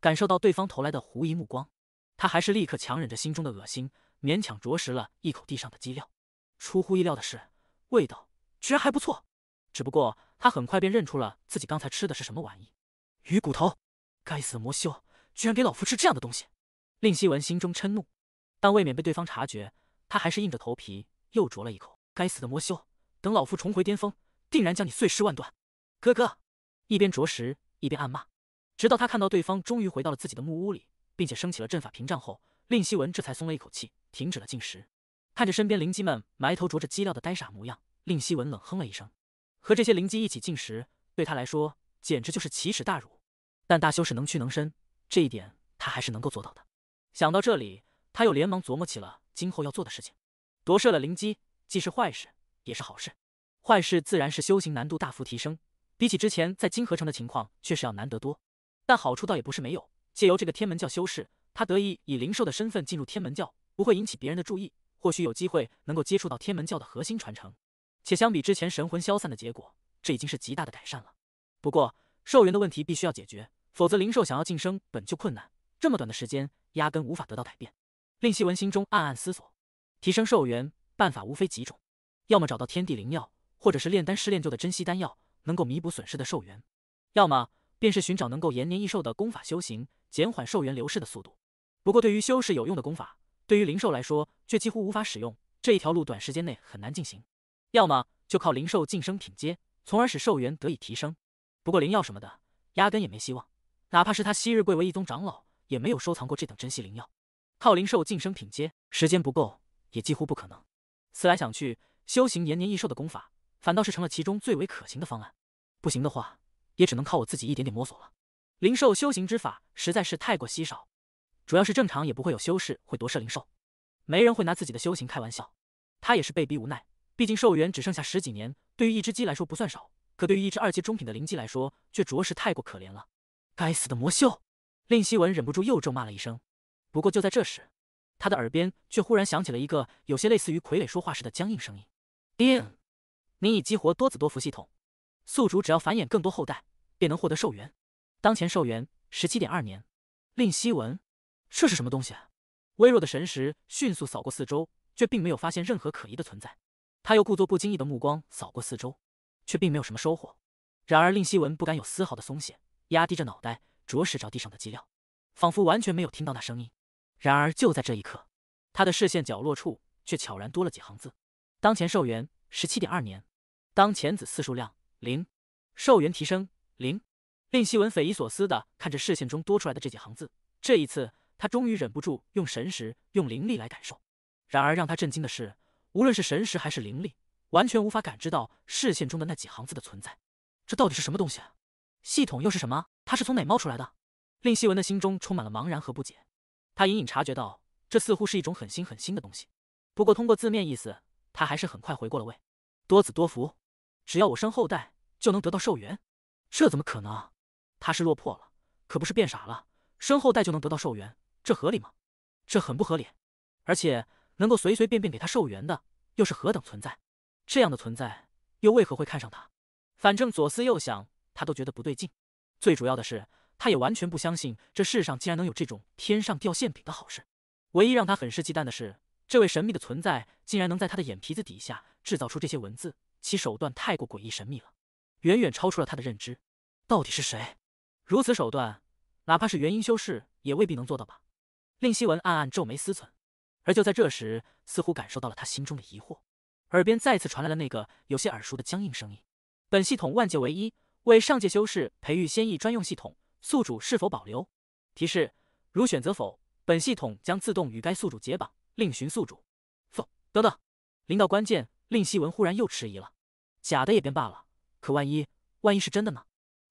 感受到对方投来的狐疑目光，他还是立刻强忍着心中的恶心，勉强啄食了一口地上的鸡料。出乎意料的是，味道居然还不错。只不过他很快便认出了自己刚才吃的是什么玩意——鱼骨头！该死的魔修，居然给老夫吃这样的东西！令希文心中嗔怒。但未免被对方察觉，他还是硬着头皮又啄了一口。该死的魔修，等老夫重回巅峰，定然将你碎尸万段！哥哥，一边啄食一边暗骂。直到他看到对方终于回到了自己的木屋里，并且升起了阵法屏障后，令希文这才松了一口气，停止了进食。看着身边灵鸡们埋头啄着鸡料的呆傻模样，令希文冷哼了一声。和这些灵鸡一起进食，对他来说简直就是奇耻大辱。但大修士能屈能伸，这一点他还是能够做到的。想到这里。他又连忙琢磨起了今后要做的事情。夺舍了灵机，既是坏事，也是好事。坏事自然是修行难度大幅提升，比起之前在金河城的情况，却是要难得多。但好处倒也不是没有。借由这个天门教修士，他得以以灵兽的身份进入天门教，不会引起别人的注意，或许有机会能够接触到天门教的核心传承。且相比之前神魂消散的结果，这已经是极大的改善了。不过兽元的问题必须要解决，否则灵兽想要晋升本就困难，这么短的时间压根无法得到改变。令希文心中暗暗思索，提升寿元办法无非几种，要么找到天地灵药，或者是炼丹师炼就的珍稀丹药，能够弥补损失的寿元；要么便是寻找能够延年益寿的功法修行，减缓寿元流逝的速度。不过对于修士有用的功法，对于灵兽来说却几乎无法使用，这一条路短时间内很难进行。要么就靠灵兽晋升品阶，从而使寿元得以提升。不过灵药什么的，压根也没希望，哪怕是他昔日贵为一宗长老，也没有收藏过这等珍稀灵药。靠灵兽晋升品阶，时间不够也几乎不可能。思来想去，修行延年益寿的功法，反倒是成了其中最为可行的方案。不行的话，也只能靠我自己一点点摸索了。灵兽修行之法实在是太过稀少，主要是正常也不会有修士会夺舍灵兽，没人会拿自己的修行开玩笑。他也是被逼无奈，毕竟寿元只剩下十几年，对于一只鸡来说不算少，可对于一只二阶中品的灵鸡来说，却着实太过可怜了。该死的魔修！令希文忍不住又咒骂了一声。不过，就在这时，他的耳边却忽然响起了一个有些类似于傀儡说话时的僵硬声音：“叮，您已激活多子多福系统，宿主只要繁衍更多后代，便能获得寿元。当前寿元十七点二年。”令希文，这是什么东西？啊？微弱的神识迅速扫过四周，却并没有发现任何可疑的存在。他又故作不经意的目光扫过四周，却并没有什么收获。然而，令希文不敢有丝毫的松懈，压低着脑袋，着实着地上的鸡料，仿佛完全没有听到那声音。然而就在这一刻，他的视线角落处却悄然多了几行字。当前寿元十七点二年，当前子嗣数量零，寿元提升零。令希文匪夷所思的看着视线中多出来的这几行字。这一次，他终于忍不住用神识、用灵力来感受。然而让他震惊的是，无论是神识还是灵力，完全无法感知到视线中的那几行字的存在。这到底是什么东西？系统又是什么？它是从哪冒出来的？令希文的心中充满了茫然和不解。他隐隐察觉到，这似乎是一种很新很新的东西。不过通过字面意思，他还是很快回过了味。多子多福，只要我生后代就能得到寿元？这怎么可能？他是落魄了，可不是变傻了。生后代就能得到寿元，这合理吗？这很不合理。而且能够随随便便给他寿元的，又是何等存在？这样的存在又为何会看上他？反正左思右想，他都觉得不对劲。最主要的是。他也完全不相信这世上竟然能有这种天上掉馅饼的好事。唯一让他很是忌惮的是，这位神秘的存在竟然能在他的眼皮子底下制造出这些文字，其手段太过诡异神秘了，远远超出了他的认知。到底是谁？如此手段，哪怕是元婴修士也未必能做到吧？令希文暗暗皱眉思忖。而就在这时，似乎感受到了他心中的疑惑，耳边再次传来了那个有些耳熟的僵硬声音：“本系统万界唯一，为上界修士培育仙意专用系统。”宿主是否保留？提示：如选择否，本系统将自动与该宿主解绑，另寻宿主。否。等等，临到关键，令希文忽然又迟疑了。假的也便罢了，可万一，万一是真的呢？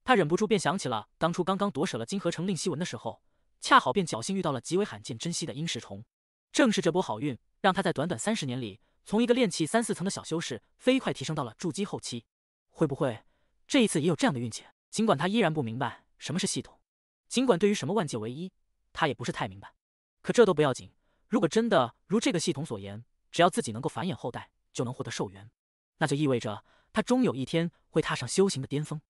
他忍不住便想起了当初刚刚夺舍了金河城令希文的时候，恰好便侥幸遇到了极为罕见珍惜的阴蚀虫，正是这波好运，让他在短短三十年里，从一个炼气三四层的小修士，飞快提升到了筑基后期。会不会这一次也有这样的运气？尽管他依然不明白。什么是系统？尽管对于什么万界唯一，他也不是太明白。可这都不要紧，如果真的如这个系统所言，只要自己能够繁衍后代，就能获得寿元，那就意味着他终有一天会踏上修行的巅峰。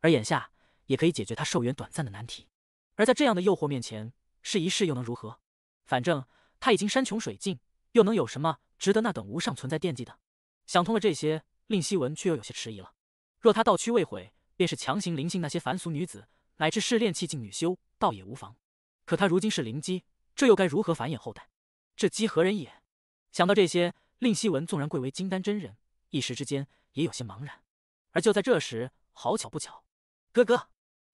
而眼下，也可以解决他寿元短暂的难题。而在这样的诱惑面前，试一试又能如何？反正他已经山穷水尽，又能有什么值得那等无上存在惦记的？想通了这些，令希文却又有些迟疑了。若他道躯未毁，便是强行临幸那些凡俗女子。乃至是炼气境女修，倒也无妨。可她如今是灵鸡，这又该如何繁衍后代？这鸡何人也？想到这些，令希文纵然贵为金丹真人，一时之间也有些茫然。而就在这时，好巧不巧，哥哥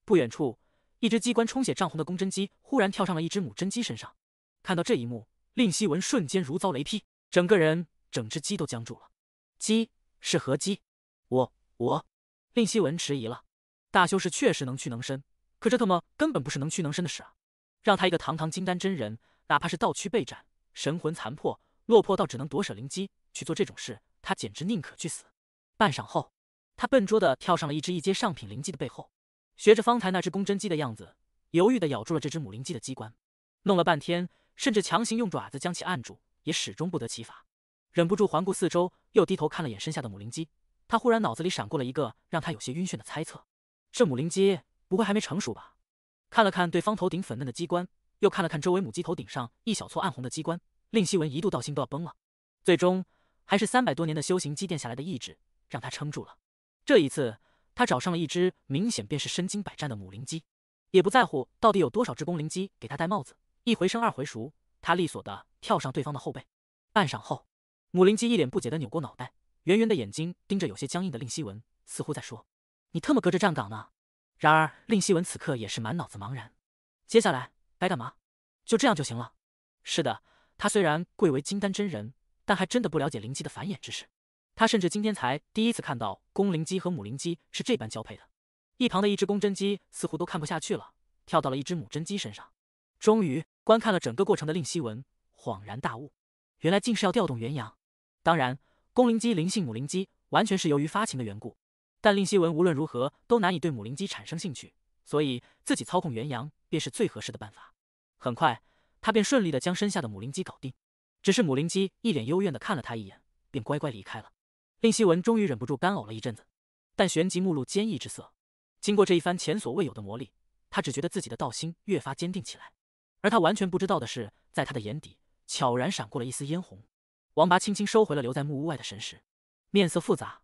不远处，一只机关充血、涨红的公真鸡忽然跳上了一只母真鸡身上。看到这一幕，令希文瞬间如遭雷劈，整个人、整只鸡都僵住了。鸡是何鸡？我我……令希文迟疑了。大修士确实能屈能伸。可这特么根本不是能屈能伸的事啊！让他一个堂堂金丹真人，哪怕是道躯被斩，神魂残破，落魄到只能夺舍灵机去做这种事，他简直宁可去死。半晌后，他笨拙的跳上了一只一阶上品灵鸡的背后，学着方才那只公真鸡的样子，犹豫的咬住了这只母灵鸡的鸡冠，弄了半天，甚至强行用爪子将其按住，也始终不得其法。忍不住环顾四周，又低头看了眼身下的母灵鸡，他忽然脑子里闪过了一个让他有些晕眩的猜测：这母灵鸡。不会还没成熟吧？看了看对方头顶粉嫩的鸡冠，又看了看周围母鸡头顶上一小撮暗红的鸡冠，令希文一度道心都要崩了。最终还是三百多年的修行积淀下来的意志，让他撑住了。这一次，他找上了一只明显便是身经百战的母灵鸡，也不在乎到底有多少只公灵鸡给他戴帽子。一回生二回熟，他利索的跳上对方的后背。半晌后，母灵鸡一脸不解的扭过脑袋，圆圆的眼睛盯着有些僵硬的令希文，似乎在说：“你特么隔着站岗呢？”然而，令希文此刻也是满脑子茫然。接下来该干嘛？就这样就行了？是的，他虽然贵为金丹真人，但还真的不了解灵鸡的繁衍之事。他甚至今天才第一次看到公灵鸡和母灵鸡是这般交配的。一旁的一只公真鸡似乎都看不下去了，跳到了一只母真鸡身上。终于观看了整个过程的令希文恍然大悟，原来竟是要调动元阳。当然，公灵鸡灵性母灵鸡完全是由于发情的缘故。但令希文无论如何都难以对母灵鸡产生兴趣，所以自己操控原羊便是最合适的办法。很快，他便顺利的将身下的母灵鸡搞定。只是母灵鸡一脸幽怨的看了他一眼，便乖乖离开了。令希文终于忍不住干呕了一阵子，但旋即目露坚毅之色。经过这一番前所未有的磨砺，他只觉得自己的道心越发坚定起来。而他完全不知道的是，在他的眼底悄然闪过了一丝嫣红。王拔轻轻收回了留在木屋外的神识，面色复杂。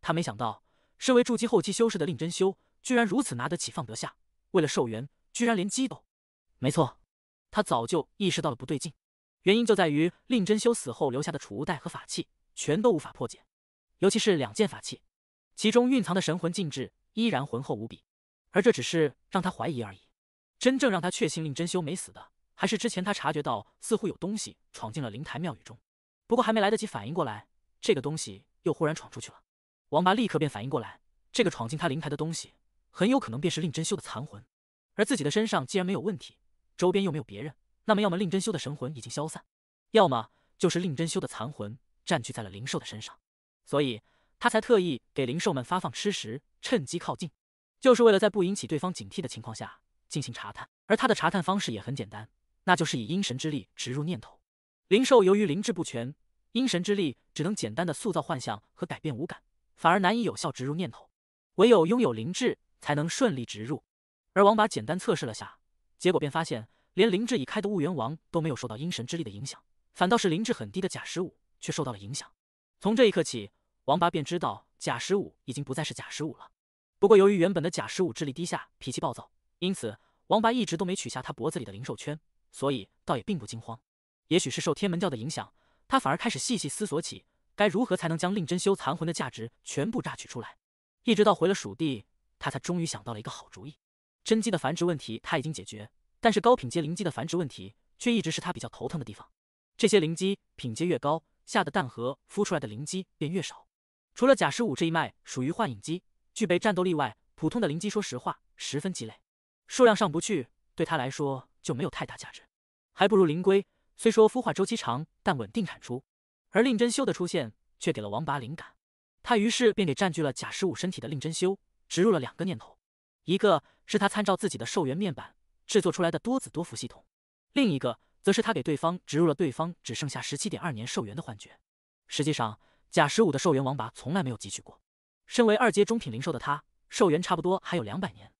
他没想到。身为筑基后期修士的令真修，居然如此拿得起放得下，为了寿元，居然连鸡都……没错，他早就意识到了不对劲，原因就在于令真修死后留下的储物袋和法器全都无法破解，尤其是两件法器，其中蕴藏的神魂禁制依然浑厚无比。而这只是让他怀疑而已，真正让他确信令真修没死的，还是之前他察觉到似乎有东西闯进了灵台庙宇中，不过还没来得及反应过来，这个东西又忽然闯出去了。王八立刻便反应过来，这个闯进他灵台的东西，很有可能便是令真修的残魂。而自己的身上既然没有问题，周边又没有别人，那么要么令真修的神魂已经消散，要么就是令真修的残魂占据在了灵兽的身上，所以他才特意给灵兽们发放吃食，趁机靠近，就是为了在不引起对方警惕的情况下进行查探。而他的查探方式也很简单，那就是以阴神之力植入念头。灵兽由于灵智不全，阴神之力只能简单的塑造幻象和改变五感。反而难以有效植入念头，唯有拥有灵智才能顺利植入。而王八简单测试了下，结果便发现，连灵智已开的雾元王都没有受到阴神之力的影响，反倒是灵智很低的贾十五却受到了影响。从这一刻起，王八便知道贾十五已经不再是贾十五了。不过由于原本的贾十五智力低下，脾气暴躁，因此王八一直都没取下他脖子里的灵兽圈，所以倒也并不惊慌。也许是受天门教的影响，他反而开始细细思索起。该如何才能将令真修残魂的价值全部榨取出来？一直到回了蜀地，他才终于想到了一个好主意。真鸡的繁殖问题他已经解决，但是高品阶灵鸡的繁殖问题却一直是他比较头疼的地方。这些灵鸡品阶越高，下的蛋和孵出来的灵鸡便越少。除了甲十五这一脉属于幻影鸡，具备战斗力外，普通的灵鸡说实话十分鸡肋，数量上不去，对他来说就没有太大价值，还不如灵龟。虽说孵化周期长，但稳定产出。而令真修的出现却给了王拔灵感，他于是便给占据了贾十五身体的令真修植入了两个念头，一个是他参照自己的寿元面板制作出来的多子多福系统，另一个则是他给对方植入了对方只剩下十七点二年寿元的幻觉。实际上，贾十五的寿元王拔从来没有汲取过。身为二阶中品灵兽的他，寿元差不多还有两百年。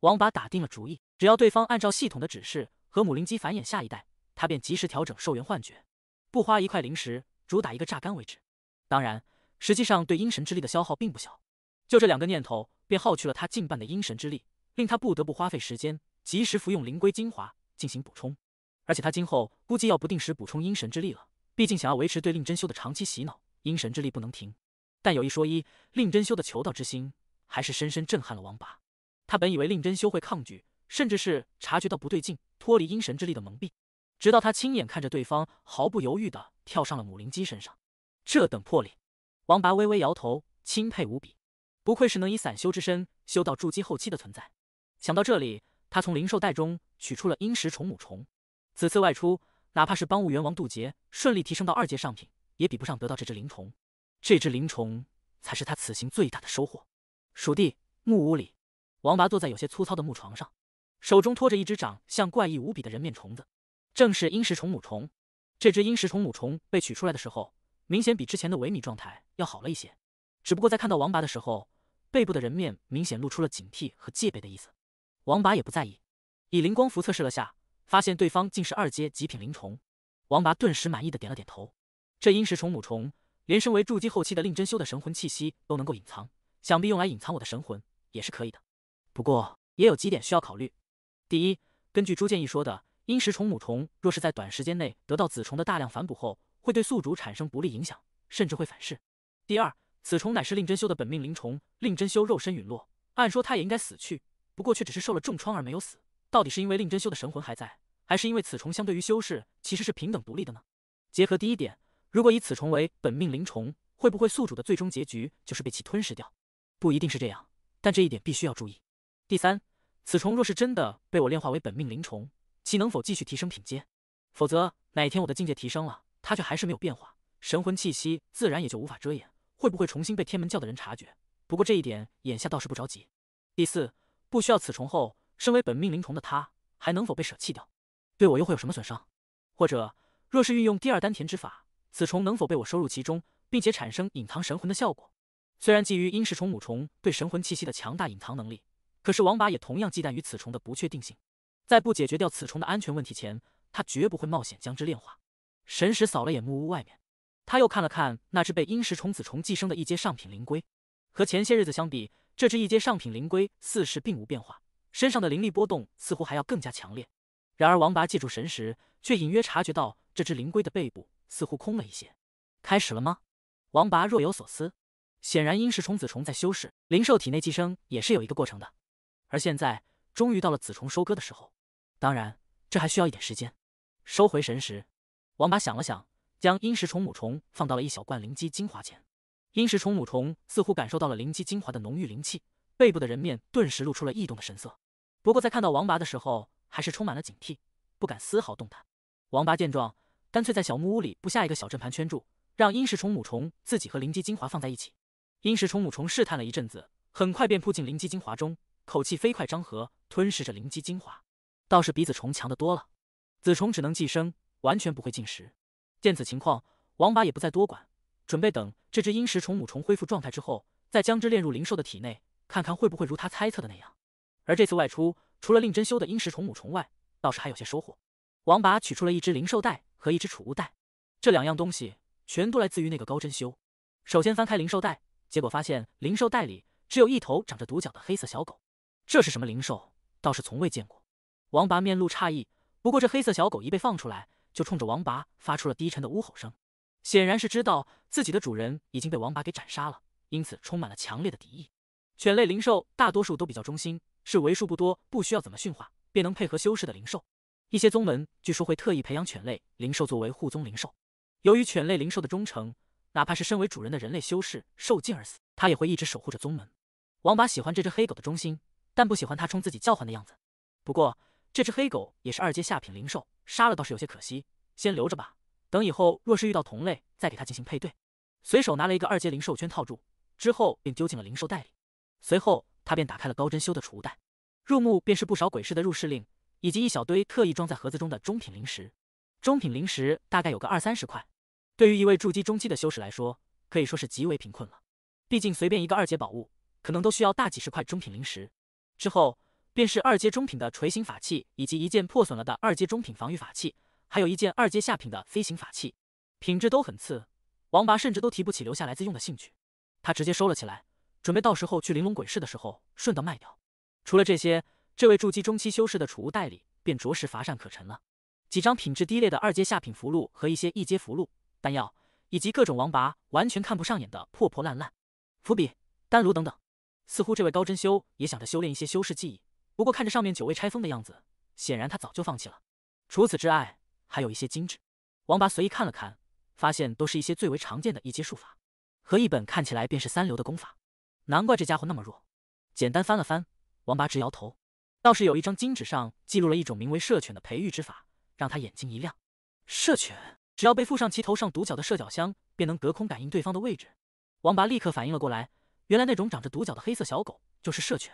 王拔打定了主意，只要对方按照系统的指示和母灵鸡繁衍下一代，他便及时调整寿元幻觉，不花一块灵石。主打一个榨干为止，当然，实际上对阴神之力的消耗并不小，就这两个念头便耗去了他近半的阴神之力，令他不得不花费时间及时服用灵龟精华进行补充。而且他今后估计要不定时补充阴神之力了，毕竟想要维持对令真修的长期洗脑，阴神之力不能停。但有一说一，令真修的求道之心还是深深震撼了王拔。他本以为令真修会抗拒，甚至是察觉到不对劲，脱离阴神之力的蒙蔽。直到他亲眼看着对方毫不犹豫地跳上了母灵鸡身上，这等魄力，王拔微微摇头，钦佩无比，不愧是能以散修之身修到筑基后期的存在。想到这里，他从灵兽袋中取出了阴石虫母虫。此次外出，哪怕是帮务元王渡劫，顺利提升到二阶上品，也比不上得到这只灵虫。这只灵虫才是他此行最大的收获。属地木屋里，王拔坐在有些粗糙的木床上，手中托着一只长相怪异无比的人面虫子。正是阴蚀虫母虫，这只阴蚀虫母虫被取出来的时候，明显比之前的萎靡状态要好了一些。只不过在看到王拔的时候，背部的人面明显露出了警惕和戒备的意思。王拔也不在意，以灵光符测试了下，发现对方竟是二阶极品灵虫。王拔顿时满意的点了点头。这阴蚀虫母虫连身为筑基后期的令真修的神魂气息都能够隐藏，想必用来隐藏我的神魂也是可以的。不过也有几点需要考虑。第一，根据朱建义说的。阴蚀虫母虫若是在短时间内得到子虫的大量反哺后，会对宿主产生不利影响，甚至会反噬。第二，此虫乃是令真修的本命灵虫，令真修肉身陨落，按说他也应该死去，不过却只是受了重创而没有死。到底是因为令真修的神魂还在，还是因为此虫相对于修士其实是平等独立的呢？结合第一点，如果以此虫为本命灵虫，会不会宿主的最终结局就是被其吞噬掉？不一定是这样，但这一点必须要注意。第三，此虫若是真的被我炼化为本命灵虫，其能否继续提升品阶？否则哪天我的境界提升了，它却还是没有变化，神魂气息自然也就无法遮掩，会不会重新被天门教的人察觉？不过这一点眼下倒是不着急。第四，不需要此虫后，身为本命灵虫的它还能否被舍弃掉？对我又会有什么损伤？或者若是运用第二丹田之法，此虫能否被我收入其中，并且产生隐藏神魂的效果？虽然基于阴蚀虫母虫对神魂气息的强大隐藏能力，可是王八也同样忌惮于此虫的不确定性。在不解决掉此虫的安全问题前，他绝不会冒险将之炼化。神识扫了眼木屋外面，他又看了看那只被阴蚀虫子虫寄生的一阶上品灵龟。和前些日子相比，这只一阶上品灵龟似是并无变化，身上的灵力波动似乎还要更加强烈。然而王拔借助神识，却隐约察觉到这只灵龟的背部似乎空了一些。开始了吗？王拔若有所思。显然阴蚀虫子虫在修饰灵兽体内寄生也是有一个过程的，而现在终于到了子虫收割的时候。当然，这还需要一点时间。收回神识，王八想了想，将阴石虫母虫放到了一小罐灵基精华前。阴石虫母虫似乎感受到了灵基精华的浓郁灵气，背部的人面顿时露出了异动的神色。不过，在看到王八的时候，还是充满了警惕，不敢丝毫动弹。王八见状，干脆在小木屋里布下一个小阵盘圈住，让阴石虫母虫自己和灵基精华放在一起。阴石虫母虫试探了一阵子，很快便扑进灵基精华中，口气飞快张合，吞噬着灵基精华。倒是比子虫强得多了，子虫只能寄生，完全不会进食。见此情况，王八也不再多管，准备等这只阴食虫母虫恢复状态之后，再将之炼入灵兽的体内，看看会不会如他猜测的那样。而这次外出，除了令真修的阴食虫母虫外，倒是还有些收获。王八取出了一只灵兽袋和一只储物袋，这两样东西全都来自于那个高真修。首先翻开灵兽袋，结果发现灵兽袋里只有一头长着独角的黑色小狗，这是什么灵兽？倒是从未见过。王拔面露诧异，不过这黑色小狗一被放出来，就冲着王拔发出了低沉的呜吼声，显然是知道自己的主人已经被王拔给斩杀了，因此充满了强烈的敌意。犬类灵兽大多数都比较忠心，是为数不多不需要怎么驯化便能配合修士的灵兽。一些宗门据说会特意培养犬类灵兽作为护宗灵兽。由于犬类灵兽的忠诚，哪怕是身为主人的人类修士受尽而死，它也会一直守护着宗门。王拔喜欢这只黑狗的忠心，但不喜欢它冲自己叫唤的样子。不过。这只黑狗也是二阶下品灵兽，杀了倒是有些可惜，先留着吧。等以后若是遇到同类，再给它进行配对。随手拿了一个二阶灵兽圈套住，之后便丢进了灵兽袋里。随后他便打开了高真修的储物袋，入目便是不少鬼市的入市令，以及一小堆特意装在盒子中的中品灵石。中品灵石大概有个二三十块，对于一位筑基中期的修士来说，可以说是极为贫困了。毕竟随便一个二阶宝物，可能都需要大几十块中品灵石。之后。便是二阶中品的锤形法器，以及一件破损了的二阶中品防御法器，还有一件二阶下品的飞行法器，品质都很次。王拔甚至都提不起留下来自用的兴趣，他直接收了起来，准备到时候去玲珑鬼市的时候顺道卖掉。除了这些，这位筑基中期修士的储物袋里便着实乏善可陈了，几张品质低劣的二阶下品符箓和一些一阶符箓、丹药，以及各种王拔完全看不上眼的破破烂烂，符笔、丹炉等等。似乎这位高真修也想着修炼一些修士技艺。不过看着上面久未拆封的样子，显然他早就放弃了。除此之外，还有一些金纸。王八随意看了看，发现都是一些最为常见的一阶术法和一本看起来便是三流的功法。难怪这家伙那么弱。简单翻了翻，王八直摇头。倒是有一张金纸上记录了一种名为“社犬”的培育之法，让他眼睛一亮。社犬只要被附上其头上独角的社角箱，便能隔空感应对方的位置。王八立刻反应了过来，原来那种长着独角的黑色小狗就是社犬。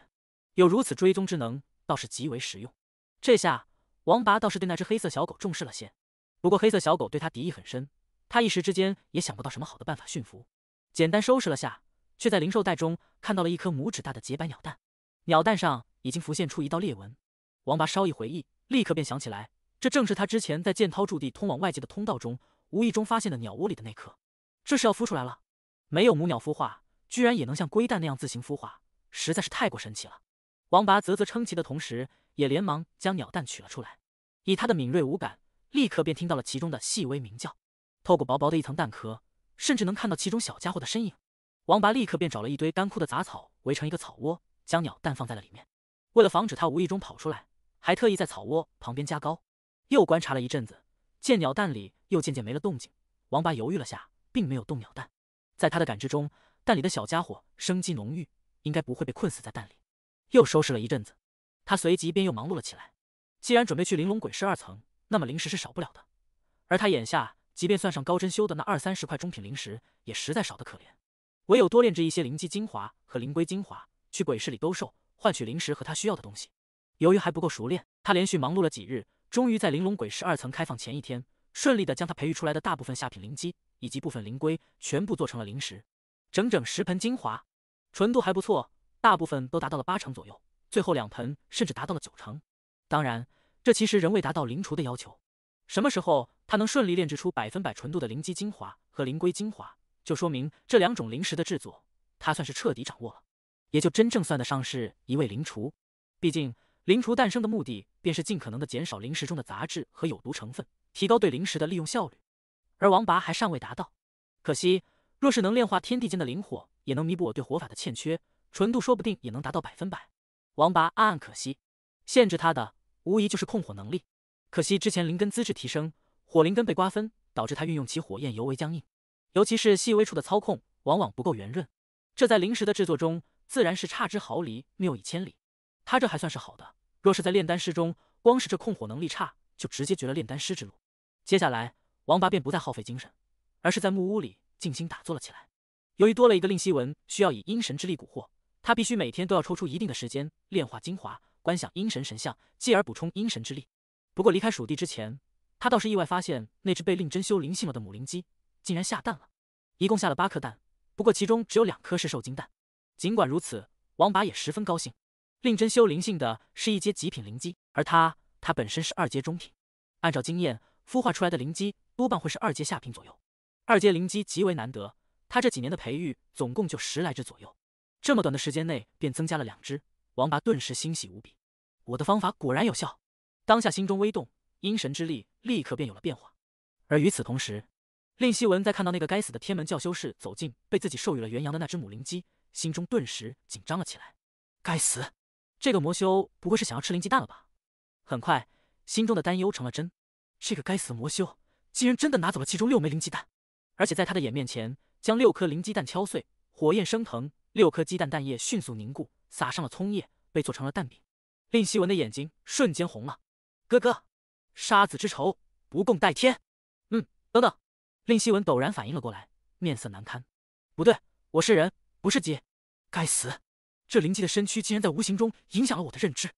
有如此追踪之能，倒是极为实用。这下王拔倒是对那只黑色小狗重视了些，不过黑色小狗对他敌意很深，他一时之间也想不到什么好的办法驯服。简单收拾了下，却在灵兽袋中看到了一颗拇指大的洁白鸟蛋，鸟蛋上已经浮现出一道裂纹。王拔稍一回忆，立刻便想起来，这正是他之前在剑涛驻地通往外界的通道中，无意中发现的鸟窝里的那颗。这是要孵出来了？没有母鸟孵化，居然也能像龟蛋那样自行孵化，实在是太过神奇了。王拔啧啧称奇的同时，也连忙将鸟蛋取了出来。以他的敏锐五感，立刻便听到了其中的细微鸣叫。透过薄薄的一层蛋壳，甚至能看到其中小家伙的身影。王拔立刻便找了一堆干枯的杂草，围成一个草窝，将鸟蛋放在了里面。为了防止它无意中跑出来，还特意在草窝旁边加高。又观察了一阵子，见鸟蛋里又渐渐没了动静，王拔犹豫了下，并没有动鸟蛋。在他的感知中，蛋里的小家伙生机浓郁，应该不会被困死在蛋里。又收拾了一阵子，他随即便又忙碌了起来。既然准备去玲珑鬼市二层，那么灵石是少不了的。而他眼下，即便算上高真修的那二三十块中品灵石，也实在少得可怜。唯有多炼制一些灵基精华和灵龟精华，去鬼市里兜售，换取灵石和他需要的东西。由于还不够熟练，他连续忙碌了几日，终于在玲珑鬼市二层开放前一天，顺利的将他培育出来的大部分下品灵基以及部分灵龟全部做成了灵石，整整十盆精华，纯度还不错。大部分都达到了八成左右，最后两盆甚至达到了九成。当然，这其实仍未达到灵厨的要求。什么时候他能顺利炼制出百分百纯度的灵基精华和灵龟精华，就说明这两种灵石的制作他算是彻底掌握了，也就真正算得上是一位灵厨。毕竟，灵厨诞生的目的便是尽可能的减少灵石中的杂质和有毒成分，提高对灵石的利用效率。而王拔还尚未达到。可惜，若是能炼化天地间的灵火，也能弥补我对火法的欠缺。纯度说不定也能达到百分百，王拔暗暗可惜。限制他的无疑就是控火能力，可惜之前灵根资质提升，火灵根被瓜分，导致他运用其火焰尤为僵硬，尤其是细微处的操控往往不够圆润，这在灵石的制作中自然是差之毫厘谬以千里。他这还算是好的，若是在炼丹师中，光是这控火能力差，就直接绝了炼丹师之路。接下来，王拔便不再耗费精神，而是在木屋里静心打坐了起来。由于多了一个令希文，需要以阴神之力蛊惑。他必须每天都要抽出一定的时间炼化精华，观想阴神神像，继而补充阴神之力。不过离开蜀地之前，他倒是意外发现那只被令真修灵性了的母灵鸡竟然下蛋了，一共下了八颗蛋，不过其中只有两颗是受精蛋。尽管如此，王八也十分高兴。令真修灵性的是一阶极品灵鸡，而他他本身是二阶中品，按照经验，孵化出来的灵鸡多半会是二阶下品左右。二阶灵鸡极为难得，他这几年的培育总共就十来只左右。这么短的时间内便增加了两只，王八顿时欣喜无比。我的方法果然有效，当下心中微动，阴神之力立刻便有了变化。而与此同时，令希文在看到那个该死的天门教修士走近被自己授予了元阳的那只母灵鸡，心中顿时紧张了起来。该死，这个魔修不会是想要吃灵鸡蛋了吧？很快，心中的担忧成了真。这个该死的魔修竟然真的拿走了其中六枚灵鸡蛋，而且在他的眼面前将六颗灵鸡蛋敲碎，火焰升腾。六颗鸡蛋蛋液迅速凝固，撒上了葱叶，被做成了蛋饼。令希文的眼睛瞬间红了，哥哥，杀子之仇不共戴天。嗯，等等，令希文陡然反应了过来，面色难堪。不对，我是人，不是鸡。该死，这灵鸡的身躯竟然在无形中影响了我的认知。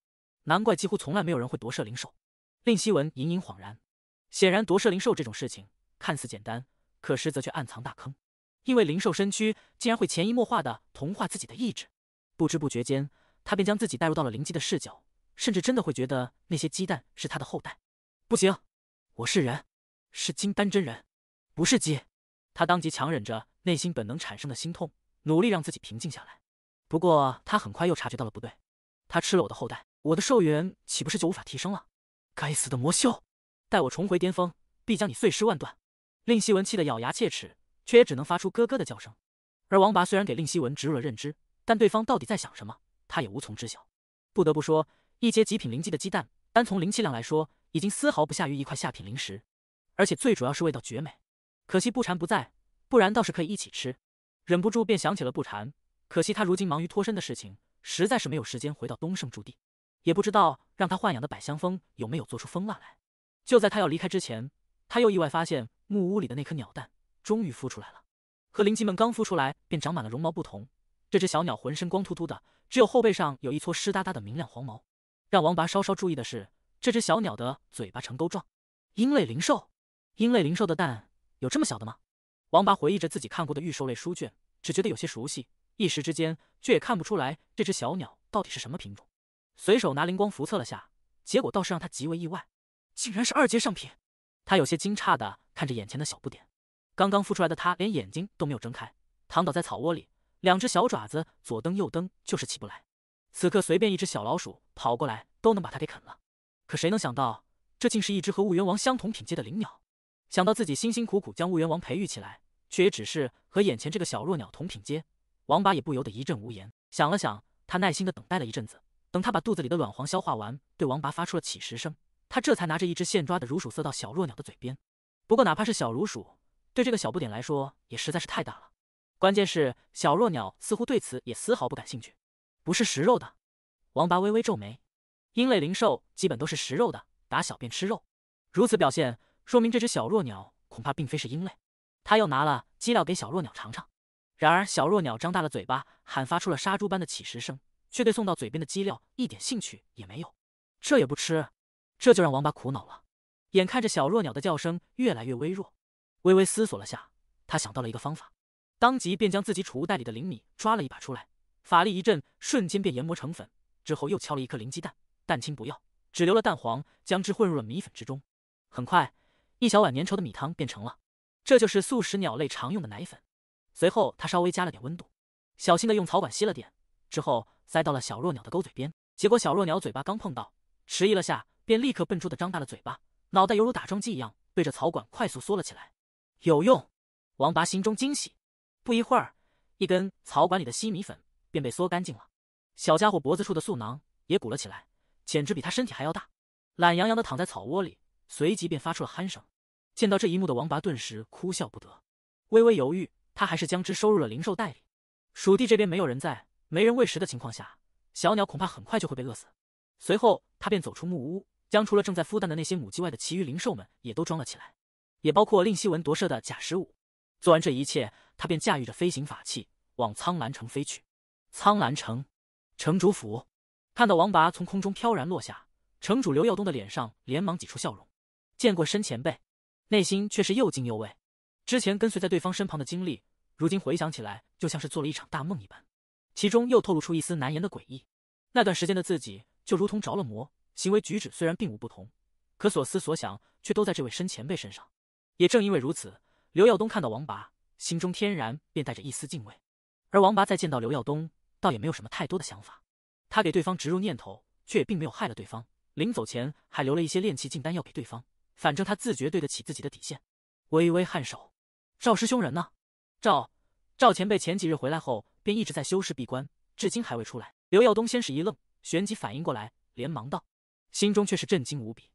难怪几乎从来没有人会夺舍灵兽。令希文隐隐恍然，显然夺舍灵兽这种事情看似简单，可实则却暗藏大坑。因为灵兽身躯竟然会潜移默化地同化自己的意志，不知不觉间，他便将自己带入到了灵鸡的视角，甚至真的会觉得那些鸡蛋是他的后代。不行，我是人，是金丹真人，不是鸡。他当即强忍着内心本能产生的心痛，努力让自己平静下来。不过他很快又察觉到了不对，他吃了我的后代，我的寿元岂不是就无法提升了？该死的魔修，待我重回巅峰，必将你碎尸万段！令希文气得咬牙切齿。却也只能发出咯咯的叫声，而王拔虽然给令希文植入了认知，但对方到底在想什么，他也无从知晓。不得不说，一阶极品灵鸡的鸡蛋，单从灵气量来说，已经丝毫不下于一块下品灵石，而且最主要是味道绝美。可惜不禅不在，不然倒是可以一起吃。忍不住便想起了不禅，可惜他如今忙于脱身的事情，实在是没有时间回到东胜驻地，也不知道让他豢养的百香蜂有没有做出蜂蜡来。就在他要离开之前，他又意外发现木屋里的那颗鸟蛋。终于孵出来了，和灵鸡们刚孵出来便长满了绒毛不同，这只小鸟浑身光秃秃的，只有后背上有一撮湿哒哒的明亮黄毛。让王拔稍稍注意的是，这只小鸟的嘴巴呈钩状。鹰类灵兽，鹰类灵兽的蛋有这么小的吗？王拔回忆着自己看过的御兽类书卷，只觉得有些熟悉，一时之间却也看不出来这只小鸟到底是什么品种。随手拿灵光符测了下，结果倒是让他极为意外，竟然是二阶上品。他有些惊诧的看着眼前的小不点。刚刚孵出来的它连眼睛都没有睁开，躺倒在草窝里，两只小爪子左蹬右蹬就是起不来。此刻随便一只小老鼠跑过来都能把它给啃了。可谁能想到这竟是一只和婺源王相同品阶的灵鸟？想到自己辛辛苦苦将婺源王培育起来，却也只是和眼前这个小弱鸟同品阶，王八也不由得一阵无言。想了想，他耐心的等待了一阵子，等它把肚子里的卵黄消化完，对王八发出了乞食声，他这才拿着一只现抓的如鼠塞到小弱鸟的嘴边。不过哪怕是小如鼠。对这个小不点来说也实在是太大了，关键是小弱鸟似乎对此也丝毫不感兴趣。不是食肉的？王八微微皱眉，鹰类灵兽基本都是食肉的，打小便吃肉。如此表现，说明这只小弱鸟恐怕并非是鹰类。他又拿了鸡料给小弱鸟尝尝，然而小弱鸟张大了嘴巴，喊发出了杀猪般的乞食声，却对送到嘴边的鸡料一点兴趣也没有。这也不吃，这就让王八苦恼了。眼看着小弱鸟的叫声越来越微弱。微微思索了下，他想到了一个方法，当即便将自己储物袋里的灵米抓了一把出来，法力一震，瞬间便研磨成粉。之后又敲了一颗灵鸡蛋，蛋清不要，只留了蛋黄，将之混入了米粉之中。很快，一小碗粘稠的米汤便成了，这就是素食鸟类常用的奶粉。随后，他稍微加了点温度，小心的用草管吸了点，之后塞到了小弱鸟的沟嘴边。结果，小弱鸟嘴巴刚碰到，迟疑了下，便立刻笨拙的张大了嘴巴，脑袋犹如打桩机一样，对着草管快速缩了起来。有用，王拔心中惊喜。不一会儿，一根草管里的稀米粉便被嗦干净了。小家伙脖子处的嗉囊也鼓了起来，简直比他身体还要大。懒洋洋的躺在草窝里，随即便发出了鼾声。见到这一幕的王拔顿时哭笑不得，微微犹豫，他还是将之收入了灵兽袋里。蜀地这边没有人在，没人喂食的情况下，小鸟恐怕很快就会被饿死。随后，他便走出木屋，将除了正在孵蛋的那些母鸡外的其余灵兽们也都装了起来。也包括令希文夺舍的贾十五。做完这一切，他便驾驭着飞行法器往苍兰城飞去。苍兰城，城主府。看到王拔从空中飘然落下，城主刘耀东的脸上连忙挤出笑容，见过申前辈，内心却是又惊又畏。之前跟随在对方身旁的经历，如今回想起来，就像是做了一场大梦一般，其中又透露出一丝难言的诡异。那段时间的自己，就如同着了魔，行为举止虽然并无不同，可所思所想却都在这位申前辈身上。也正因为如此，刘耀东看到王拔，心中天然便带着一丝敬畏。而王拔再见到刘耀东，倒也没有什么太多的想法。他给对方植入念头，却也并没有害了对方。临走前，还留了一些炼气禁丹药给对方。反正他自觉对得起自己的底线。微微颔首，赵师兄人呢？赵赵前辈前几日回来后，便一直在修士闭关，至今还未出来。刘耀东先是一愣，旋即反应过来，连忙道，心中却是震惊无比。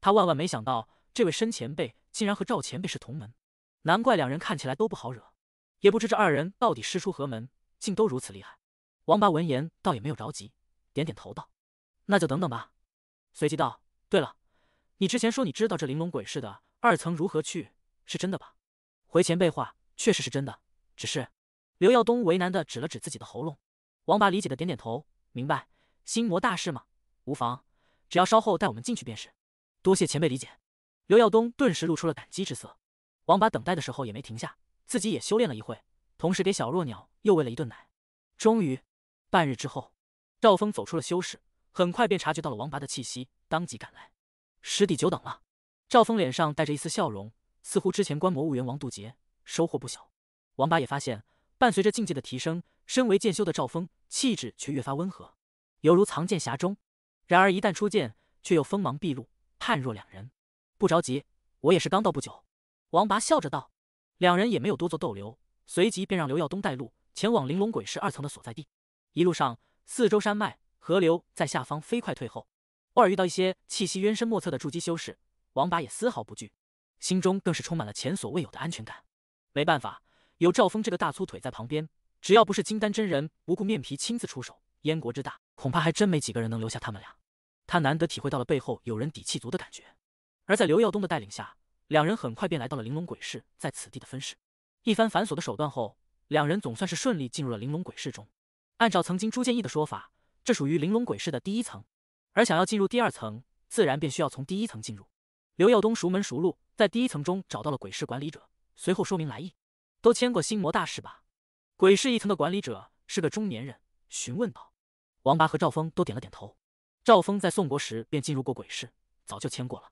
他万万没想到，这位身前辈。竟然和赵前辈是同门，难怪两人看起来都不好惹。也不知这二人到底师出何门，竟都如此厉害。王八闻言倒也没有着急，点点头道：“那就等等吧。”随即道：“对了，你之前说你知道这玲珑鬼市的二层如何去，是真的吧？”回前辈话，确实是真的。只是刘耀东为难的指了指自己的喉咙。王八理解的点点头，明白。心魔大事吗？无妨，只要稍后带我们进去便是。多谢前辈理解。刘耀东顿时露出了感激之色，王八等待的时候也没停下，自己也修炼了一会，同时给小弱鸟又喂了一顿奶。终于，半日之后，赵峰走出了修士，很快便察觉到了王八的气息，当即赶来。师弟久等了。赵峰脸上带着一丝笑容，似乎之前观摩婺源王渡劫收获不小。王八也发现，伴随着境界的提升，身为剑修的赵峰气质却越发温和，犹如藏剑匣中；然而一旦出剑，却又锋芒毕露，判若两人。不着急，我也是刚到不久。”王拔笑着道。两人也没有多做逗留，随即便让刘耀东带路，前往玲珑鬼市二层的所在地。一路上，四周山脉、河流在下方飞快退后，偶尔遇到一些气息渊深莫测的筑基修士，王拔也丝毫不惧，心中更是充满了前所未有的安全感。没办法，有赵峰这个大粗腿在旁边，只要不是金丹真人不顾面皮亲自出手，燕国之大，恐怕还真没几个人能留下他们俩。他难得体会到了背后有人底气足的感觉。而在刘耀东的带领下，两人很快便来到了玲珑鬼市在此地的分市。一番繁琐的手段后，两人总算是顺利进入了玲珑鬼市中。按照曾经朱建义的说法，这属于玲珑鬼市的第一层，而想要进入第二层，自然便需要从第一层进入。刘耀东熟门熟路，在第一层中找到了鬼市管理者，随后说明来意：“都签过心魔大誓吧？”鬼市一层的管理者是个中年人，询问道：“王八和赵峰都点了点头。赵峰在宋国时便进入过鬼市，早就签过了。”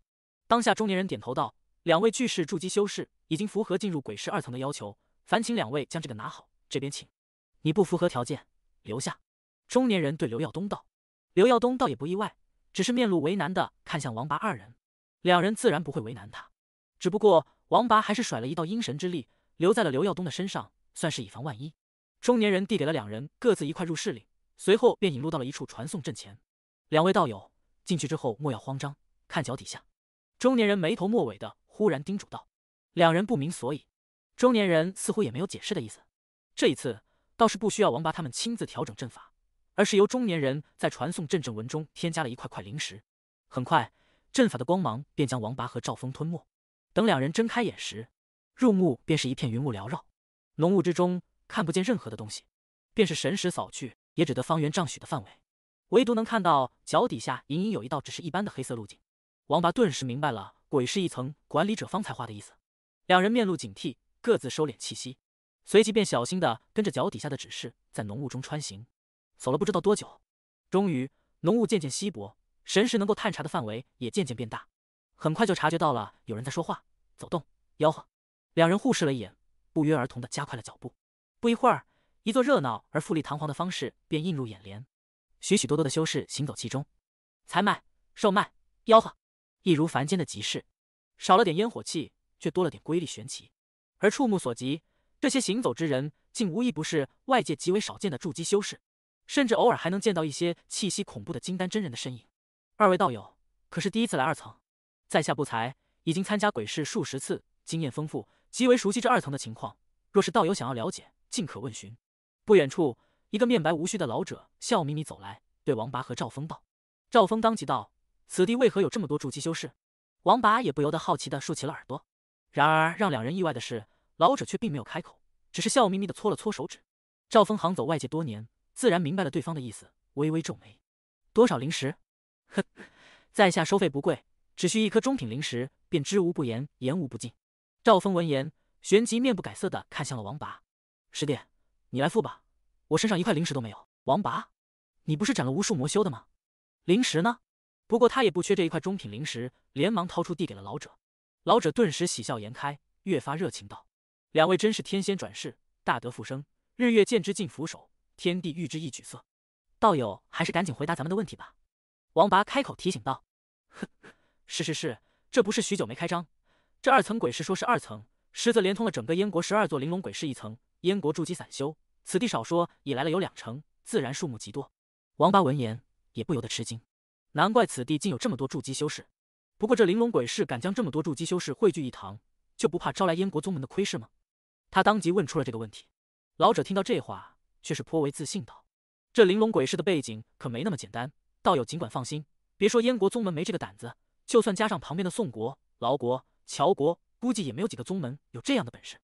当下，中年人点头道：“两位巨士筑基修士已经符合进入鬼市二层的要求，烦请两位将这个拿好。这边请。”你不符合条件，留下。”中年人对刘耀东道。刘耀东倒也不意外，只是面露为难的看向王拔二人。两人自然不会为难他，只不过王拔还是甩了一道阴神之力留在了刘耀东的身上，算是以防万一。中年人递给了两人各自一块入室令，随后便引路到了一处传送阵前。两位道友，进去之后莫要慌张，看脚底下。中年人眉头末尾的忽然叮嘱道：“两人不明所以，中年人似乎也没有解释的意思。这一次倒是不需要王八他们亲自调整阵法，而是由中年人在传送阵阵文中添加了一块块灵石。很快，阵法的光芒便将王八和赵峰吞没。等两人睁开眼时，入目便是一片云雾缭绕，浓雾之中看不见任何的东西，便是神识扫去也只得方圆丈许的范围，唯独能看到脚底下隐隐有一道只是一般的黑色路径。”王八顿时明白了，鬼是一层管理者方才话的意思。两人面露警惕，各自收敛气息，随即便小心的跟着脚底下的指示，在浓雾中穿行。走了不知道多久，终于浓雾渐渐稀薄，神识能够探查的范围也渐渐变大。很快就察觉到了有人在说话、走动、吆喝。两人互视了一眼，不约而同的加快了脚步。不一会儿，一座热闹而富丽堂皇的方式便映入眼帘，许许多多的修士行走其中，采卖、售卖、吆喝。一如凡间的集市，少了点烟火气，却多了点瑰丽玄奇。而触目所及，这些行走之人，竟无一不是外界极为少见的筑基修士，甚至偶尔还能见到一些气息恐怖的金丹真人的身影。二位道友，可是第一次来二层？在下不才，已经参加鬼市数十次，经验丰富，极为熟悉这二层的情况。若是道友想要了解，尽可问询。不远处，一个面白无须的老者笑眯眯走来，对王拔和赵峰道：“赵峰，当即道。”此地为何有这么多筑基修士？王拔也不由得好奇的竖起了耳朵。然而让两人意外的是，老者却并没有开口，只是笑眯眯的搓了搓手指。赵峰行走外界多年，自然明白了对方的意思，微微皱眉：“多少灵石？”“呵，在下收费不贵，只需一颗中品灵石，便知无不言，言无不尽。”赵峰闻言，旋即面不改色的看向了王拔：“师弟，你来付吧，我身上一块灵石都没有。”“王拔，你不是斩了无数魔修的吗？灵石呢？”不过他也不缺这一块中品灵石，连忙掏出递给了老者。老者顿时喜笑颜开，越发热情道：“两位真是天仙转世，大德复生，日月见之尽俯首，天地遇之亦举色。道友还是赶紧回答咱们的问题吧。”王拔开口提醒道：“是是是，这不是许久没开张？这二层鬼市说是二层，实则连通了整个燕国十二座玲珑鬼市一层。燕国筑基散修，此地少说也来了有两成，自然数目极多。”王拔闻言也不由得吃惊。难怪此地竟有这么多筑基修士，不过这玲珑鬼市敢将这么多筑基修士汇聚一堂，就不怕招来燕国宗门的窥视吗？他当即问出了这个问题。老者听到这话，却是颇为自信道：“这玲珑鬼市的背景可没那么简单，道友尽管放心，别说燕国宗门没这个胆子，就算加上旁边的宋国、劳国、乔国，估计也没有几个宗门有这样的本事。”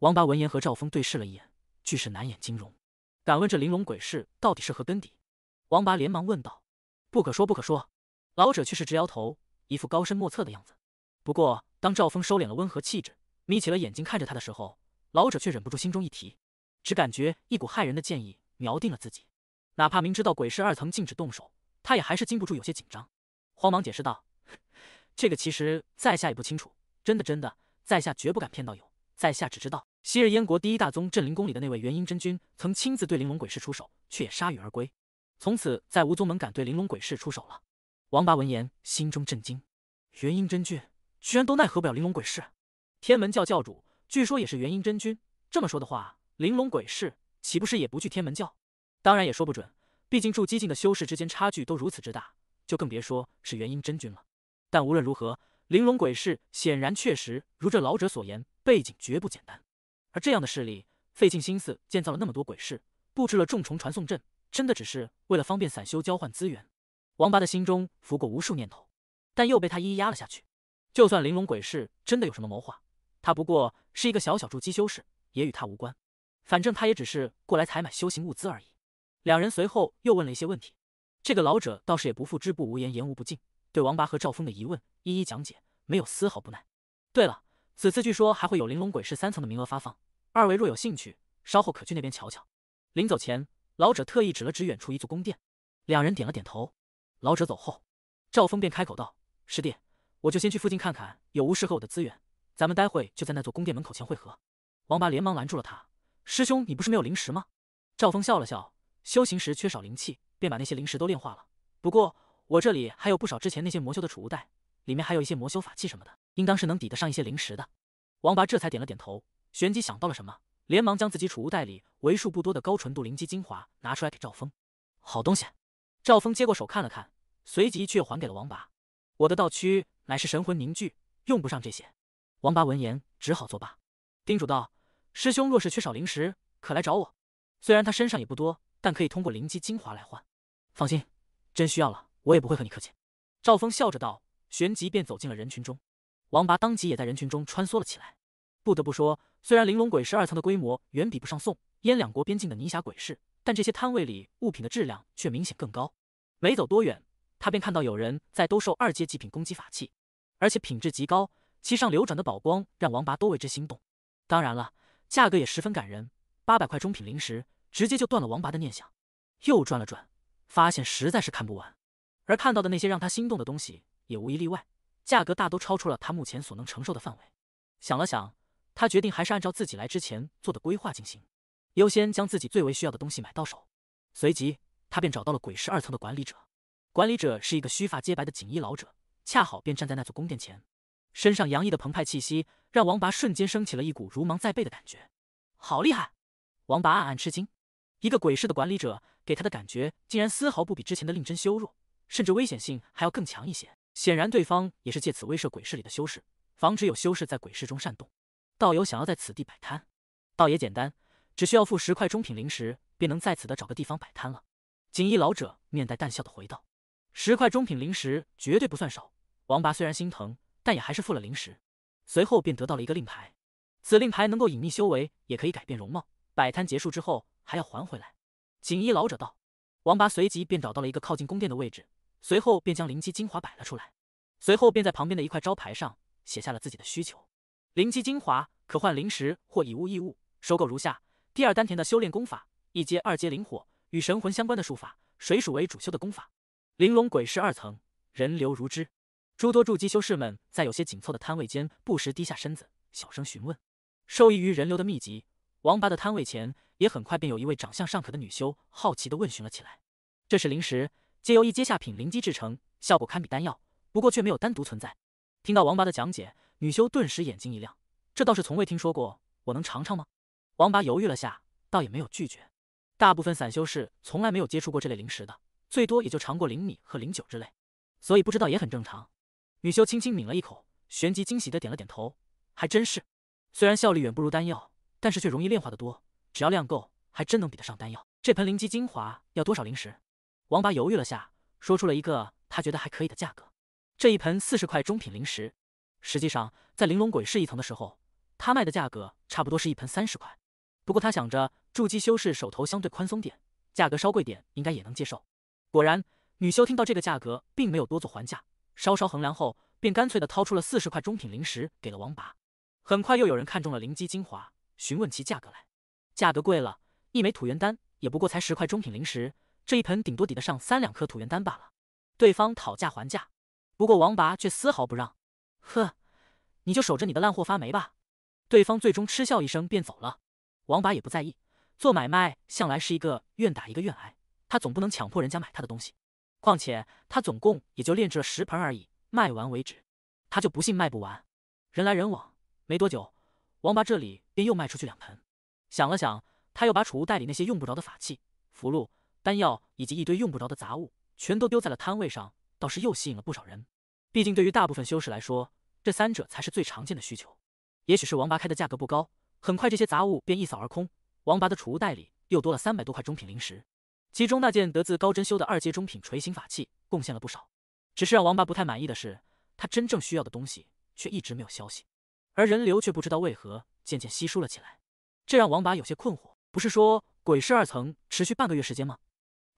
王八闻言和赵峰对视了一眼，俱是难掩惊容。敢问这玲珑鬼市到底是何根底？王八连忙问道。不可说，不可说。老者却是直摇头，一副高深莫测的样子。不过，当赵峰收敛了温和气质，眯起了眼睛看着他的时候，老者却忍不住心中一提，只感觉一股骇人的剑意瞄定了自己。哪怕明知道鬼市二层禁止动手，他也还是禁不住有些紧张，慌忙解释道：“ [LAUGHS] 这个其实在下也不清楚，真的真的，在下绝不敢骗道友。在下只知道昔日燕国第一大宗镇灵宫里的那位元婴真君曾亲自对玲珑鬼市出手，却也铩羽而归。”从此再无宗门敢对玲珑鬼市出手了。王八闻言，心中震惊：元婴真君居然都奈何不了玲珑鬼市。天门教教主据说也是元婴真君，这么说的话，玲珑鬼市岂不是也不惧天门教？当然也说不准，毕竟筑基境的修士之间差距都如此之大，就更别说是元婴真君了。但无论如何，玲珑鬼市显然确实如这老者所言，背景绝不简单。而这样的势力，费尽心思建造了那么多鬼市，布置了重重传送阵。真的只是为了方便散修交换资源，王八的心中浮过无数念头，但又被他一一压了下去。就算玲珑鬼市真的有什么谋划，他不过是一个小小筑基修士，也与他无关。反正他也只是过来采买修行物资而已。两人随后又问了一些问题，这个老者倒是也不负知布无言言无不尽，对王八和赵峰的疑问一一讲解，没有丝毫不耐。对了，此次据说还会有玲珑鬼市三层的名额发放，二位若有兴趣，稍后可去那边瞧瞧。临走前。老者特意指了指远处一座宫殿，两人点了点头。老者走后，赵峰便开口道：“师弟，我就先去附近看看有无适合我的资源，咱们待会就在那座宫殿门口前汇合。”王八连忙拦住了他：“师兄，你不是没有灵石吗？”赵峰笑了笑：“修行时缺少灵气，便把那些灵石都炼化了。不过我这里还有不少之前那些魔修的储物袋，里面还有一些魔修法器什么的，应当是能抵得上一些灵石的。”王八这才点了点头，旋即想到了什么。连忙将自己储物袋里为数不多的高纯度灵基精华拿出来给赵峰，好东西。赵峰接过手看了看，随即却又还给了王八。我的道躯乃是神魂凝聚，用不上这些。王八闻言只好作罢，叮嘱道：“师兄若是缺少灵石，可来找我。虽然他身上也不多，但可以通过灵基精华来换。放心，真需要了，我也不会和你客气。”赵峰笑着道，旋即便走进了人群中。王八当即也在人群中穿梭了起来。不得不说，虽然玲珑鬼市二层的规模远比不上宋燕两国边境的泥霞鬼市，但这些摊位里物品的质量却明显更高。没走多远，他便看到有人在兜售二阶极品攻击法器，而且品质极高，其上流转的宝光让王拔都为之心动。当然了，价格也十分感人，八百块中品灵石直接就断了王拔的念想。又转了转，发现实在是看不完，而看到的那些让他心动的东西也无一例外，价格大都超出了他目前所能承受的范围。想了想。他决定还是按照自己来之前做的规划进行，优先将自己最为需要的东西买到手。随即，他便找到了鬼市二层的管理者。管理者是一个须发皆白的锦衣老者，恰好便站在那座宫殿前，身上洋溢的澎湃气息让王拔瞬间升起了一股如芒在背的感觉。好厉害！王拔暗暗吃惊，一个鬼市的管理者给他的感觉竟然丝毫不比之前的令真修弱，甚至危险性还要更强一些。显然，对方也是借此威慑鬼市里的修士，防止有修士在鬼市中擅动。道友想要在此地摆摊，倒也简单，只需要付十块中品灵石，便能在此的找个地方摆摊了。锦衣老者面带淡笑的回道：“十块中品灵石绝对不算少。”王拔虽然心疼，但也还是付了灵石，随后便得到了一个令牌。此令牌能够隐匿修为，也可以改变容貌。摆摊结束之后还要还回来。”锦衣老者道。王拔随即便找到了一个靠近宫殿的位置，随后便将灵基精华摆了出来，随后便在旁边的一块招牌上写下了自己的需求。灵基精华可换灵石或以物易物收购。如下：第二丹田的修炼功法，一阶、二阶灵火与神魂相关的术法，水属为主修的功法。玲珑鬼市二层人流如织，诸多筑基修士们在有些紧凑的摊位间不时低下身子，小声询问。受益于人流的密集，王八的摊位前也很快便有一位长相尚可的女修好奇地问询了起来：“这是灵石，皆由一阶下品灵基制成，效果堪比丹药，不过却没有单独存在。”听到王八的讲解。女修顿时眼睛一亮，这倒是从未听说过，我能尝尝吗？王八犹豫了下，倒也没有拒绝。大部分散修士从来没有接触过这类零食的，最多也就尝过灵米和灵酒之类，所以不知道也很正常。女修轻轻抿了一口，旋即惊喜的点了点头，还真是，虽然效率远不如丹药，但是却容易炼化的多，只要量够，还真能比得上丹药。这盆灵基精华要多少灵石？王八犹豫了下，说出了一个他觉得还可以的价格，这一盆四十块中品灵石。实际上，在玲珑鬼市一层的时候，他卖的价格差不多是一盆三十块。不过他想着筑基修士手头相对宽松点，价格稍贵点应该也能接受。果然，女修听到这个价格，并没有多做还价，稍稍衡量后，便干脆的掏出了四十块中品灵石给了王拔。很快又有人看中了灵基精华，询问其价格来，价格贵了一枚土元丹也不过才十块中品灵石，这一盆顶多抵得上三两颗土元丹罢了。对方讨价还价，不过王拔却丝毫不让。呵，你就守着你的烂货发霉吧。对方最终嗤笑一声，便走了。王八也不在意，做买卖向来是一个愿打一个愿挨，他总不能强迫人家买他的东西。况且他总共也就炼制了十盆而已，卖完为止。他就不信卖不完。人来人往，没多久，王八这里便又卖出去两盆。想了想，他又把储物袋里那些用不着的法器、符箓、丹药以及一堆用不着的杂物，全都丢在了摊位上，倒是又吸引了不少人。毕竟对于大部分修士来说，这三者才是最常见的需求，也许是王八开的价格不高，很快这些杂物便一扫而空。王八的储物袋里又多了三百多块中品灵石，其中那件得自高真修的二阶中品锤形法器贡献了不少。只是让王八不太满意的是，他真正需要的东西却一直没有消息，而人流却不知道为何渐渐稀疏了起来，这让王八有些困惑。不是说鬼市二层持续半个月时间吗？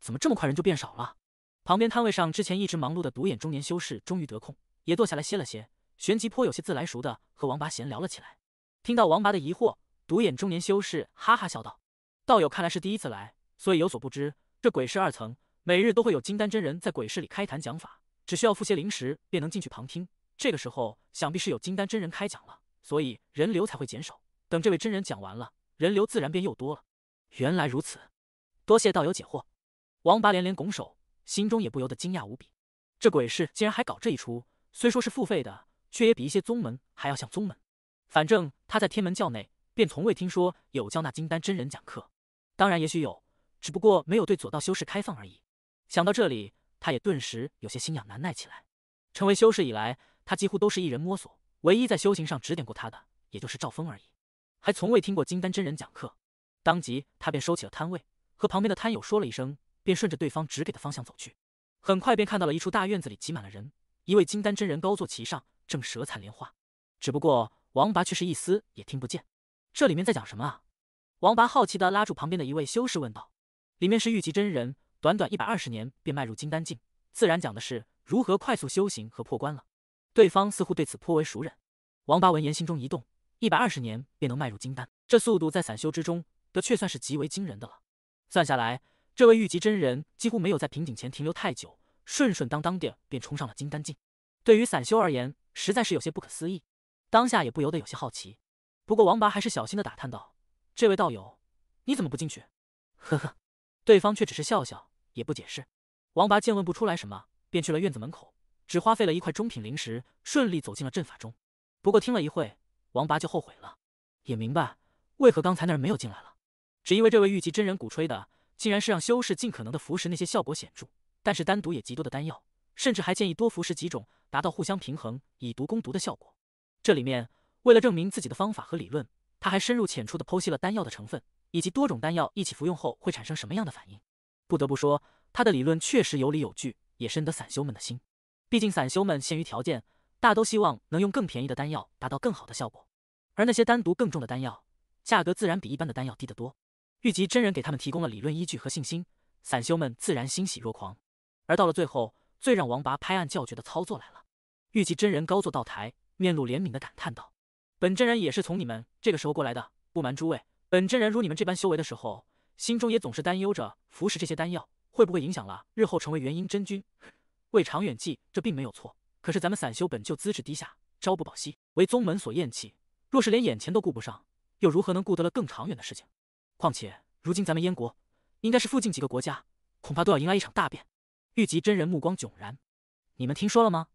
怎么这么快人就变少了？旁边摊位上之前一直忙碌的独眼中年修士终于得空，也坐下来歇了歇。旋即颇有些自来熟的和王八闲聊了起来。听到王八的疑惑，独眼中年修士哈哈笑道：“道友看来是第一次来，所以有所不知。这鬼市二层每日都会有金丹真人，在鬼市里开坛讲法，只需要付些灵石，便能进去旁听。这个时候，想必是有金丹真人开讲了，所以人流才会减少。等这位真人讲完了，人流自然便又多了。”原来如此，多谢道友解惑。”王八连连拱手，心中也不由得惊讶无比。这鬼市竟然还搞这一出，虽说是付费的。却也比一些宗门还要像宗门，反正他在天门教内便从未听说有教那金丹真人讲课，当然也许有，只不过没有对左道修士开放而已。想到这里，他也顿时有些心痒难耐起来。成为修士以来，他几乎都是一人摸索，唯一在修行上指点过他的，也就是赵峰而已，还从未听过金丹真人讲课。当即，他便收起了摊位，和旁边的摊友说了一声，便顺着对方指给的方向走去。很快便看到了一处大院子里挤满了人，一位金丹真人高坐其上。正舌灿莲花，只不过王拔却是一丝也听不见，这里面在讲什么啊？王拔好奇地拉住旁边的一位修士问道：“里面是玉极真人，短短一百二十年便迈入金丹境，自然讲的是如何快速修行和破关了。”对方似乎对此颇为熟人。王拔闻言心中一动，一百二十年便能迈入金丹，这速度在散修之中的确算是极为惊人的了。算下来，这位玉极真人几乎没有在瓶颈前停留太久，顺顺当当地便冲上了金丹境。对于散修而言，实在是有些不可思议。当下也不由得有些好奇。不过王拔还是小心的打探道：“这位道友，你怎么不进去？”呵呵，对方却只是笑笑，也不解释。王拔见问不出来什么，便去了院子门口，只花费了一块中品灵石，顺利走进了阵法中。不过听了一会，王拔就后悔了，也明白为何刚才那人没有进来了。只因为这位玉极真人鼓吹的，竟然是让修士尽可能的服食那些效果显著，但是单独也极多的丹药，甚至还建议多服食几种。达到互相平衡、以毒攻毒的效果。这里面，为了证明自己的方法和理论，他还深入浅出的剖析了丹药的成分，以及多种丹药一起服用后会产生什么样的反应。不得不说，他的理论确实有理有据，也深得散修们的心。毕竟散修们限于条件，大都希望能用更便宜的丹药达到更好的效果，而那些单独更重的丹药，价格自然比一般的丹药低得多。玉吉真人给他们提供了理论依据和信心，散修们自然欣喜若狂。而到了最后，最让王拔拍案叫绝的操作来了。玉极真人高坐道台，面露怜悯的感叹道：“本真人也是从你们这个时候过来的。不瞒诸位，本真人如你们这般修为的时候，心中也总是担忧着服食这些丹药会不会影响了日后成为元婴真君为长远计，这并没有错。可是咱们散修本就资质低下，朝不保夕，为宗门所厌弃。若是连眼前都顾不上，又如何能顾得了更长远的事情？况且如今咱们燕国，应该是附近几个国家，恐怕都要迎来一场大变。”玉极真人目光迥然：“你们听说了吗？”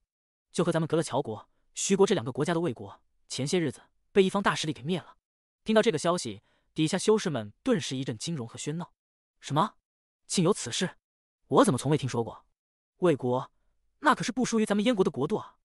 就和咱们隔了乔国、徐国这两个国家的魏国，前些日子被一方大势力给灭了。听到这个消息，底下修士们顿时一阵惊容和喧闹。什么？竟有此事？我怎么从未听说过？魏国，那可是不输于咱们燕国的国度啊！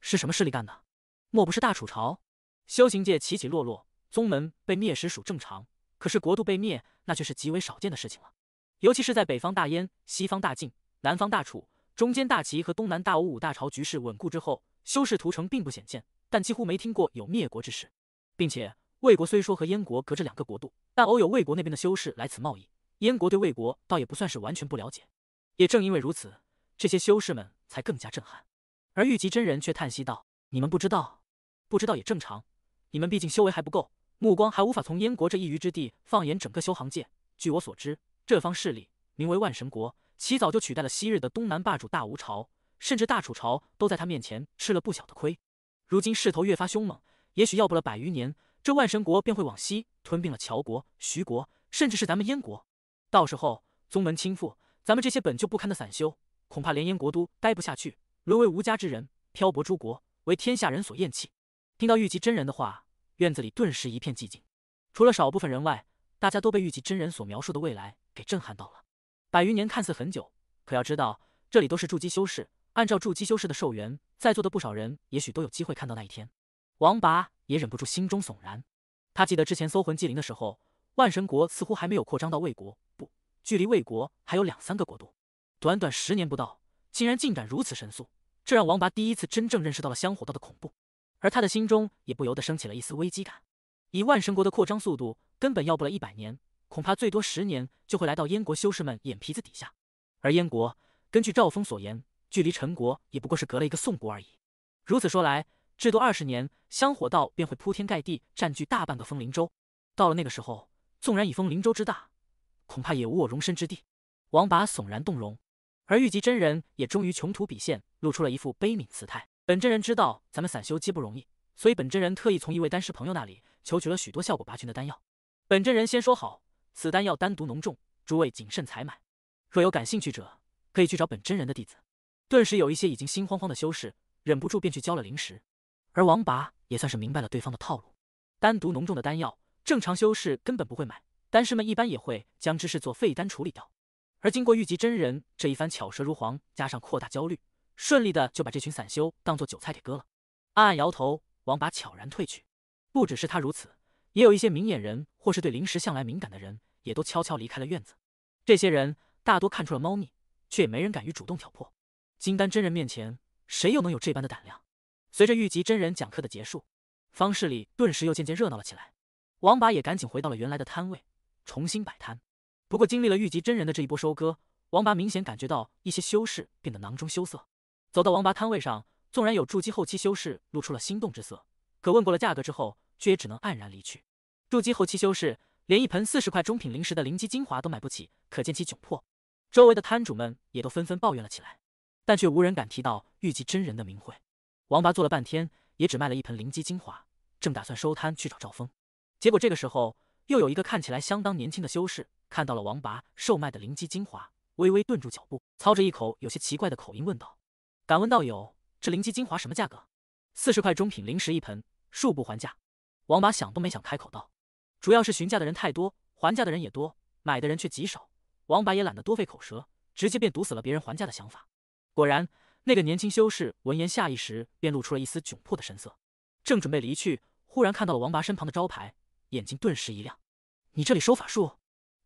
是什么势力干的？莫不是大楚朝？修行界起起落落，宗门被灭实属正常，可是国度被灭，那却是极为少见的事情了。尤其是在北方大燕、西方大晋、南方大楚。中间大齐和东南大吴五大朝局势稳固之后，修士屠城并不鲜见，但几乎没听过有灭国之事。并且魏国虽说和燕国隔着两个国度，但偶有魏国那边的修士来此贸易，燕国对魏国倒也不算是完全不了解。也正因为如此，这些修士们才更加震撼。而玉极真人却叹息道：“你们不知道，不知道也正常。你们毕竟修为还不够，目光还无法从燕国这一隅之地放眼整个修行界。据我所知，这方势力名为万神国。”其早就取代了昔日的东南霸主大吴朝，甚至大楚朝都在他面前吃了不小的亏。如今势头越发凶猛，也许要不了百余年，这万神国便会往西吞并了乔国、徐国，甚至是咱们燕国。到时候宗门倾覆，咱们这些本就不堪的散修，恐怕连燕国都待不下去，沦为无家之人，漂泊诸国，为天下人所厌弃。听到玉极真人的话，院子里顿时一片寂静。除了少部分人外，大家都被玉极真人所描述的未来给震撼到了。百余年看似很久，可要知道这里都是筑基修士，按照筑基修士的寿元，在座的不少人也许都有机会看到那一天。王拔也忍不住心中悚然，他记得之前搜魂祭灵的时候，万神国似乎还没有扩张到魏国，不，距离魏国还有两三个国度。短短十年不到，竟然进展如此神速，这让王拔第一次真正认识到了香火道的恐怖，而他的心中也不由得升起了一丝危机感。以万神国的扩张速度，根本要不了一百年。恐怕最多十年就会来到燕国修士们眼皮子底下，而燕国根据赵峰所言，距离陈国也不过是隔了一个宋国而已。如此说来，至多二十年，香火道便会铺天盖地占据大半个风林州。到了那个时候，纵然以风林州之大，恐怕也无我容身之地。王拔悚然动容，而玉极真人也终于穷途笔现，露出了一副悲悯姿态。本真人知道咱们散修皆不容易，所以本真人特意从一位丹师朋友那里求取了许多效果拔群的丹药。本真人先说好。此丹药单独浓重，诸位谨慎采买。若有感兴趣者，可以去找本真人的弟子。顿时有一些已经心慌慌的修士，忍不住便去交了灵石。而王拔也算是明白了对方的套路，单独浓重的丹药，正常修士根本不会买，丹师们一般也会将之事做废丹处理掉。而经过玉极真人这一番巧舌如簧，加上扩大焦虑，顺利的就把这群散修当做韭菜给割了。暗暗摇头，王拔悄然退去。不只是他如此，也有一些明眼人或是对灵石向来敏感的人。也都悄悄离开了院子。这些人大多看出了猫腻，却也没人敢于主动挑破。金丹真人面前，谁又能有这般的胆量？随着玉吉真人讲课的结束，方室里顿时又渐渐热闹了起来。王八也赶紧回到了原来的摊位，重新摆摊。不过经历了玉吉真人的这一波收割，王八明显感觉到一些修饰变得囊中羞涩。走到王八摊位上，纵然有筑基后期修士露出了心动之色，可问过了价格之后，却也只能黯然离去。筑基后期修士。连一盆四十块中品灵石的灵基精华都买不起，可见其窘迫。周围的摊主们也都纷纷抱怨了起来，但却无人敢提到玉极真人的名讳。王拔做了半天，也只卖了一盆灵基精华，正打算收摊去找赵峰，结果这个时候又有一个看起来相当年轻的修士看到了王拔售卖的灵基精华，微微顿住脚步，操着一口有些奇怪的口音问道：“敢问道友，这灵基精华什么价格？四十块中品灵石一盆，恕不还价。”王拔想都没想，开口道。主要是询价的人太多，还价的人也多，买的人却极少。王白也懒得多费口舌，直接便堵死了别人还价的想法。果然，那个年轻修士闻言，下意识便露出了一丝窘迫的神色，正准备离去，忽然看到了王拔身旁的招牌，眼睛顿时一亮：“你这里收法术？”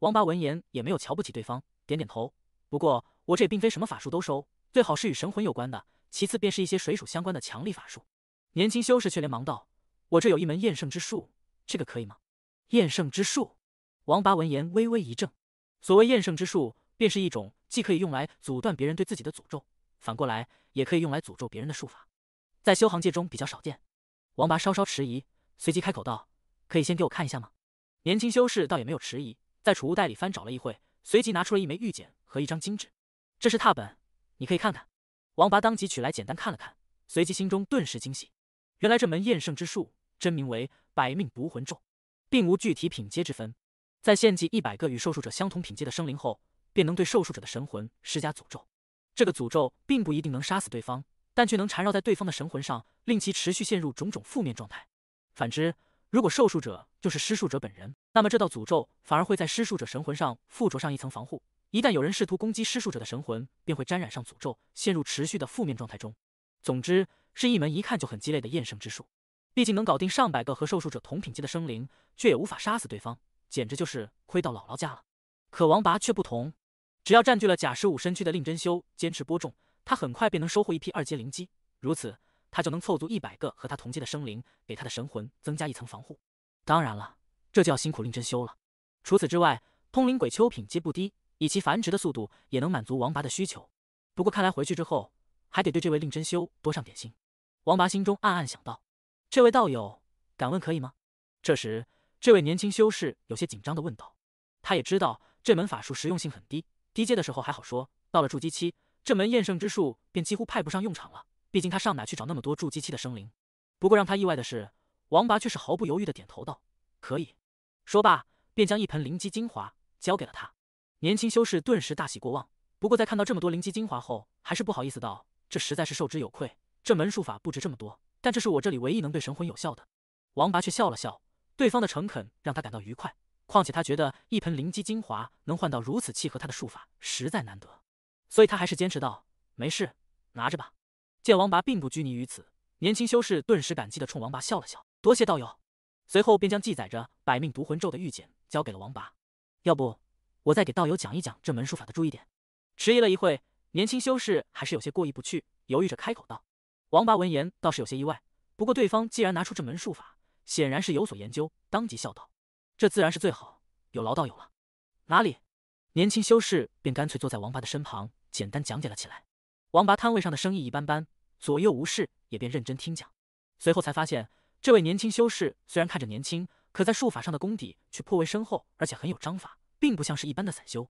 王八闻言也没有瞧不起对方，点点头。不过我这也并非什么法术都收，最好是与神魂有关的，其次便是一些水属相关的强力法术。年轻修士却连忙道：“我这有一门验圣之术，这个可以吗？”厌胜之术，王拔闻言微微一怔。所谓厌胜之术，便是一种既可以用来阻断别人对自己的诅咒，反过来也可以用来诅咒别人的术法，在修行界中比较少见。王拔稍稍迟疑，随即开口道：“可以先给我看一下吗？”年轻修士倒也没有迟疑，在储物袋里翻找了一会，随即拿出了一枚玉简和一张金纸：“这是拓本，你可以看看。”王拔当即取来，简单看了看，随即心中顿时惊喜。原来这门厌胜之术真名为百命独魂咒。并无具体品阶之分，在献祭一百个与受术者相同品阶的生灵后，便能对受术者的神魂施加诅咒。这个诅咒并不一定能杀死对方，但却能缠绕在对方的神魂上，令其持续陷入种种负面状态。反之，如果受术者就是施术者本人，那么这道诅咒反而会在施术者神魂上附着上一层防护。一旦有人试图攻击施术者的神魂，便会沾染上诅咒，陷入持续的负面状态中。总之，是一门一看就很鸡肋的验圣之术。毕竟能搞定上百个和受术者同品阶的生灵，却也无法杀死对方，简直就是亏到姥姥家了。可王拔却不同，只要占据了甲十五身躯的令真修坚持播种，他很快便能收获一批二阶灵基，如此他就能凑足一百个和他同阶的生灵，给他的神魂增加一层防护。当然了，这就要辛苦令真修了。除此之外，通灵鬼丘品阶不低，以其繁殖的速度也能满足王拔的需求。不过看来回去之后还得对这位令真修多上点心。王拔心中暗暗想到。这位道友，敢问可以吗？这时，这位年轻修士有些紧张的问道。他也知道这门法术实用性很低，低阶的时候还好说，到了筑基期，这门验圣之术便几乎派不上用场了。毕竟他上哪去找那么多筑基期的生灵？不过让他意外的是，王八却是毫不犹豫的点头道：“可以。”说罢，便将一盆灵基精华交给了他。年轻修士顿时大喜过望，不过在看到这么多灵基精华后，还是不好意思道：“这实在是受之有愧，这门术法不值这么多。”但这是我这里唯一能对神魂有效的。王拔却笑了笑，对方的诚恳让他感到愉快。况且他觉得一盆灵基精华能换到如此契合他的术法，实在难得，所以他还是坚持道：“没事，拿着吧。”见王拔并不拘泥于此，年轻修士顿时感激地冲王拔笑了笑：“多谢道友。”随后便将记载着百命毒魂咒的玉简交给了王拔。要不，我再给道友讲一讲这门术法的注意点？迟疑了一会，年轻修士还是有些过意不去，犹豫着开口道。王八闻言倒是有些意外，不过对方既然拿出这门术法，显然是有所研究，当即笑道：“这自然是最好，有劳道友了。”哪里？年轻修士便干脆坐在王八的身旁，简单讲解了起来。王八摊位上的生意一般般，左右无事，也便认真听讲。随后才发现，这位年轻修士虽然看着年轻，可在术法上的功底却颇为深厚，而且很有章法，并不像是一般的散修。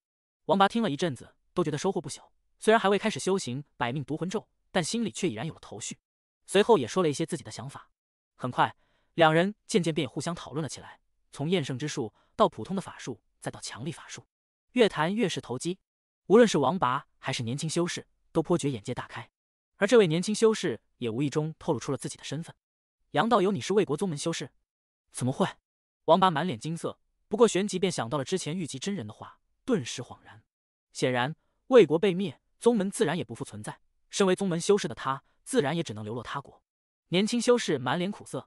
王八听了一阵子，都觉得收获不小，虽然还未开始修行百命毒魂咒。但心里却已然有了头绪，随后也说了一些自己的想法。很快，两人渐渐便也互相讨论了起来，从厌胜之术到普通的法术，再到强力法术，越谈越是投机。无论是王拔还是年轻修士，都颇觉眼界大开。而这位年轻修士也无意中透露出了自己的身份：“杨道友，你是魏国宗门修士？”“怎么会？”王拔满脸惊色，不过旋即便想到了之前玉及真人的话，顿时恍然。显然，魏国被灭，宗门自然也不复存在。身为宗门修士的他，自然也只能流落他国。年轻修士满脸苦涩，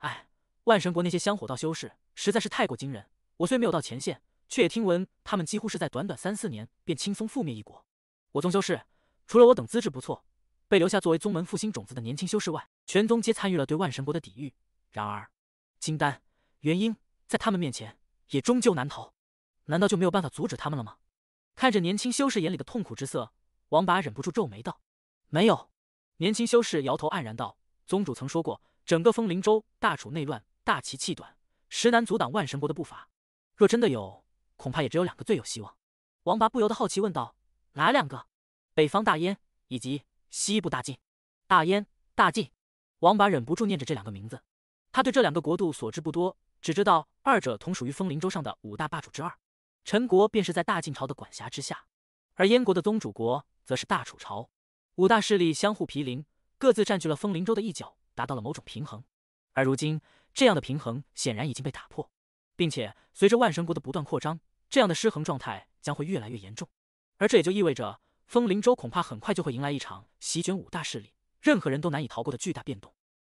哎，万神国那些香火道修士实在是太过惊人。我虽没有到前线，却也听闻他们几乎是在短短三四年便轻松覆灭一国。我宗修士除了我等资质不错，被留下作为宗门复兴种子的年轻修士外，全宗皆参与了对万神国的抵御。然而金丹、元婴在他们面前也终究难逃。难道就没有办法阻止他们了吗？看着年轻修士眼里的痛苦之色，王拔忍不住皱眉道。没有，年轻修士摇头黯然道：“宗主曾说过，整个风灵州大楚内乱，大齐气短，实难阻挡万神国的步伐。若真的有，恐怕也只有两个最有希望。”王拔不由得好奇问道：“哪两个？”“北方大燕，以及西部大晋。”大燕、大晋，王拔忍不住念着这两个名字。他对这两个国度所知不多，只知道二者同属于风灵州上的五大霸主之二。陈国便是在大晋朝的管辖之下，而燕国的宗主国则是大楚朝。五大势力相互毗邻，各自占据了风林州的一角，达到了某种平衡。而如今，这样的平衡显然已经被打破，并且随着万神国的不断扩张，这样的失衡状态将会越来越严重。而这也就意味着，风林州恐怕很快就会迎来一场席卷五大势力、任何人都难以逃过的巨大变动。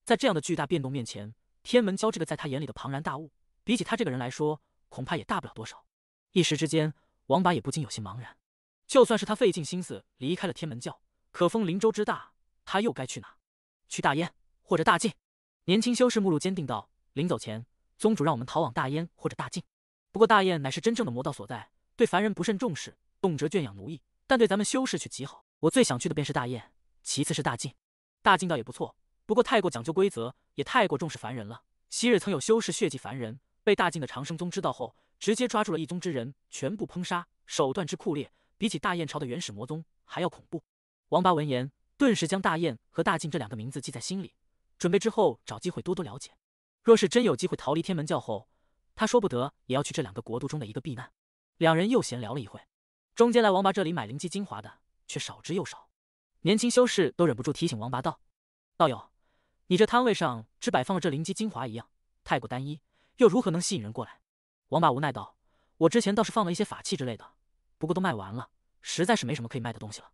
在这样的巨大变动面前，天门教这个在他眼里的庞然大物，比起他这个人来说，恐怕也大不了多少。一时之间，王八也不禁有些茫然。就算是他费尽心思离开了天门教。可封灵州之大，他又该去哪？去大燕或者大晋？年轻修士目露坚定道：“临走前，宗主让我们逃往大燕或者大晋。不过大燕乃是真正的魔道所在，对凡人不甚重视，动辄圈养奴役；但对咱们修士却极好。我最想去的便是大燕，其次是大晋。大晋倒也不错，不过太过讲究规则，也太过重视凡人了。昔日曾有修士血祭凡人，被大晋的长生宗知道后，直接抓住了一宗之人，全部烹杀，手段之酷烈，比起大燕朝的原始魔宗还要恐怖。”王八闻言，顿时将大雁和大靖这两个名字记在心里，准备之后找机会多多了解。若是真有机会逃离天门教后，他说不得也要去这两个国度中的一个避难。两人又闲聊了一会，中间来王八这里买灵基精华的却少之又少，年轻修士都忍不住提醒王八道：“道友，你这摊位上只摆放了这灵基精华一样，太过单一，又如何能吸引人过来？”王八无奈道：“我之前倒是放了一些法器之类的，不过都卖完了，实在是没什么可以卖的东西了。”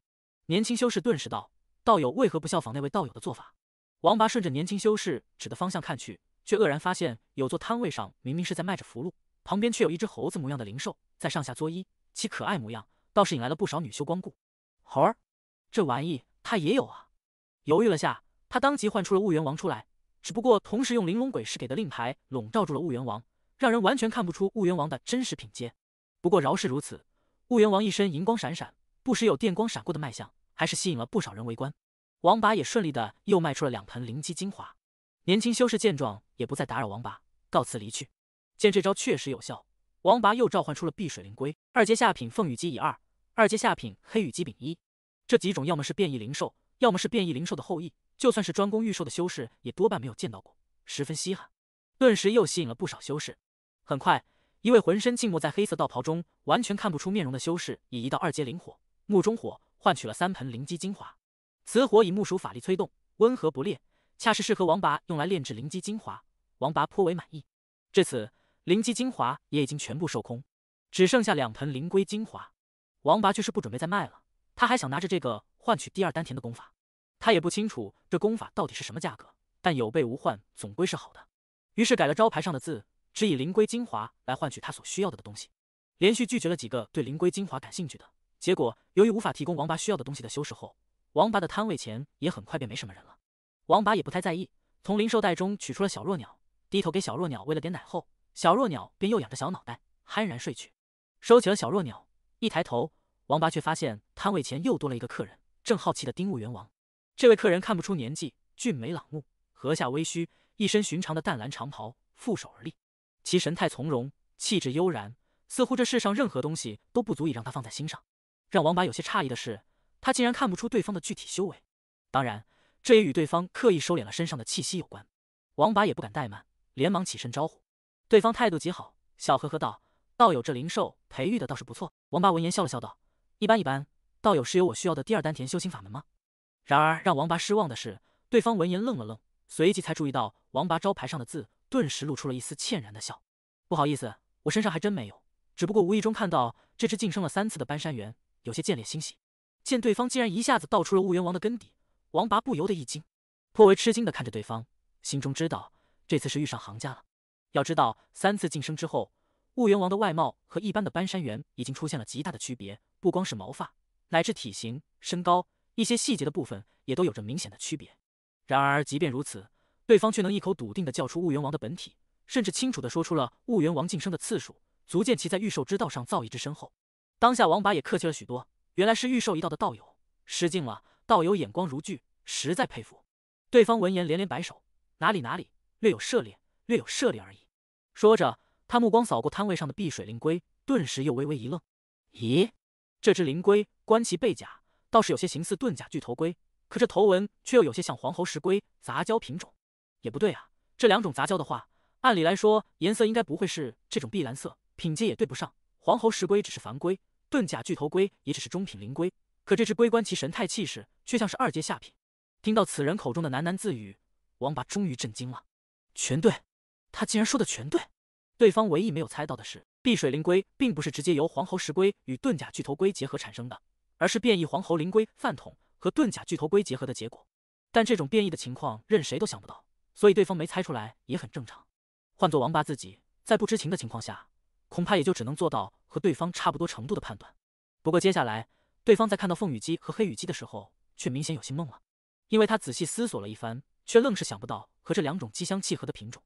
年轻修士顿时道：“道友为何不效仿那位道友的做法？”王八顺着年轻修士指的方向看去，却愕然发现有座摊位上明明是在卖着符箓，旁边却有一只猴子模样的灵兽在上下作揖，其可爱模样倒是引来了不少女修光顾。猴儿，这玩意他也有啊！犹豫了下，他当即唤出了婺元王出来，只不过同时用玲珑鬼师给的令牌笼罩住了婺元王，让人完全看不出婺元王的真实品阶。不过饶是如此，婺元王一身银光闪闪。不时有电光闪过的卖相，还是吸引了不少人围观。王拔也顺利的又卖出了两盆灵鸡精华。年轻修士见状，也不再打扰王拔，告辞离去。见这招确实有效，王拔又召唤出了碧水灵龟、二阶下品凤羽鸡乙二、二阶下品黑羽鸡丙一。这几种要么是变异灵兽，要么是变异灵兽的后裔，就算是专攻御兽的修士，也多半没有见到过，十分稀罕。顿时又吸引了不少修士。很快，一位浑身浸没在黑色道袍中，完全看不出面容的修士，已移到二阶灵火。木中火换取了三盆灵基精华，此火以木属法力催动，温和不烈，恰是适合王拔用来炼制灵基精华。王拔颇为满意。至此，灵基精华也已经全部售空，只剩下两盆灵龟精华。王拔却是不准备再卖了，他还想拿着这个换取第二丹田的功法。他也不清楚这功法到底是什么价格，但有备无患总归是好的。于是改了招牌上的字，只以灵龟精华来换取他所需要的的东西。连续拒绝了几个对灵龟精华感兴趣的。结果，由于无法提供王八需要的东西的修饰后，王八的摊位前也很快便没什么人了。王八也不太在意，从灵兽袋中取出了小弱鸟，低头给小弱鸟喂了点奶后，小弱鸟便又仰着小脑袋酣然睡去。收起了小弱鸟，一抬头，王八却发现摊位前又多了一个客人，正好奇的盯物元王。这位客人看不出年纪，俊美朗目，颌下微须，一身寻常的淡蓝长袍，负手而立，其神态从容，气质悠然，似乎这世上任何东西都不足以让他放在心上。让王八有些诧异的是，他竟然看不出对方的具体修为。当然，这也与对方刻意收敛了身上的气息有关。王八也不敢怠慢，连忙起身招呼。对方态度极好，笑呵呵道：“道友这灵兽培育的倒是不错。”王八闻言笑了笑道：“一般一般。道友是有我需要的第二丹田修行法门吗？”然而让王八失望的是，对方闻言愣了愣，随即才注意到王八招牌上的字，顿时露出了一丝歉然的笑：“不好意思，我身上还真没有。只不过无意中看到这只晋升了三次的搬山猿。”有些见猎欣喜，见对方竟然一下子道出了雾元王的根底，王拔不由得一惊，颇为吃惊的看着对方，心中知道这次是遇上行家了。要知道，三次晋升之后，雾元王的外貌和一般的搬山猿已经出现了极大的区别，不光是毛发，乃至体型、身高一些细节的部分也都有着明显的区别。然而，即便如此，对方却能一口笃定的叫出雾元王的本体，甚至清楚的说出了雾元王晋升的次数，足见其在御兽之道上造诣之深厚。当下王八也客气了许多，原来是预兽一道的道友，失敬了。道友眼光如炬，实在佩服。对方闻言连连摆手，哪里哪里，略有涉猎，略有涉猎而已。说着，他目光扫过摊位上的碧水灵龟，顿时又微微一愣。咦，这只灵龟，观其背甲，倒是有些形似遁甲巨头龟，可这头纹却又有些像黄喉石龟杂交品种，也不对啊。这两种杂交的话，按理来说颜色应该不会是这种碧蓝色，品阶也对不上。黄喉石龟只是凡龟，遁甲巨头龟也只是中品灵龟，可这只龟观其神态气势，却像是二阶下品。听到此人口中的喃喃自语，王八终于震惊了。全对，他竟然说的全对。对方唯一没有猜到的是，碧水灵龟并不是直接由黄喉石龟与遁甲巨头龟结合产生的，而是变异黄喉灵龟饭桶和遁甲巨头龟结合的结果。但这种变异的情况，任谁都想不到，所以对方没猜出来也很正常。换做王八自己，在不知情的情况下。恐怕也就只能做到和对方差不多程度的判断。不过接下来，对方在看到凤羽鸡和黑羽鸡的时候，却明显有些懵了，因为他仔细思索了一番，却愣是想不到和这两种鸡相契合的品种。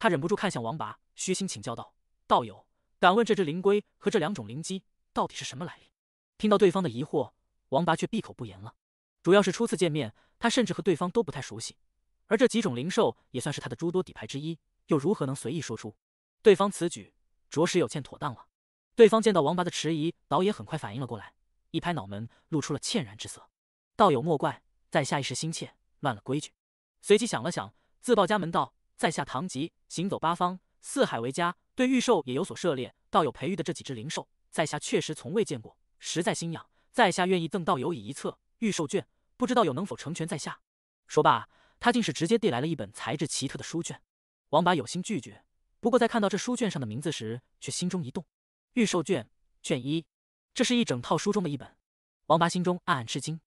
他忍不住看向王拔，虚心请教道：“道友，敢问这只灵龟和这两种灵鸡到底是什么来历？”听到对方的疑惑，王拔却闭口不言了。主要是初次见面，他甚至和对方都不太熟悉，而这几种灵兽也算是他的诸多底牌之一，又如何能随意说出？对方此举。着实有欠妥当了。对方见到王八的迟疑，倒也很快反应了过来，一拍脑门，露出了歉然之色。道友莫怪，在下一时心切，乱了规矩。随即想了想，自报家门道：“在下唐吉，行走八方，四海为家，对御兽也有所涉猎。道友培育的这几只灵兽，在下确实从未见过，实在心痒，在下愿意赠道友以一册御兽卷，不知道有能否成全在下？”说罢，他竟是直接递来了一本材质奇特的书卷。王八有心拒绝。不过在看到这书卷上的名字时，却心中一动。预售卷卷一，这是一整套书中的一本。王拔心中暗暗吃惊。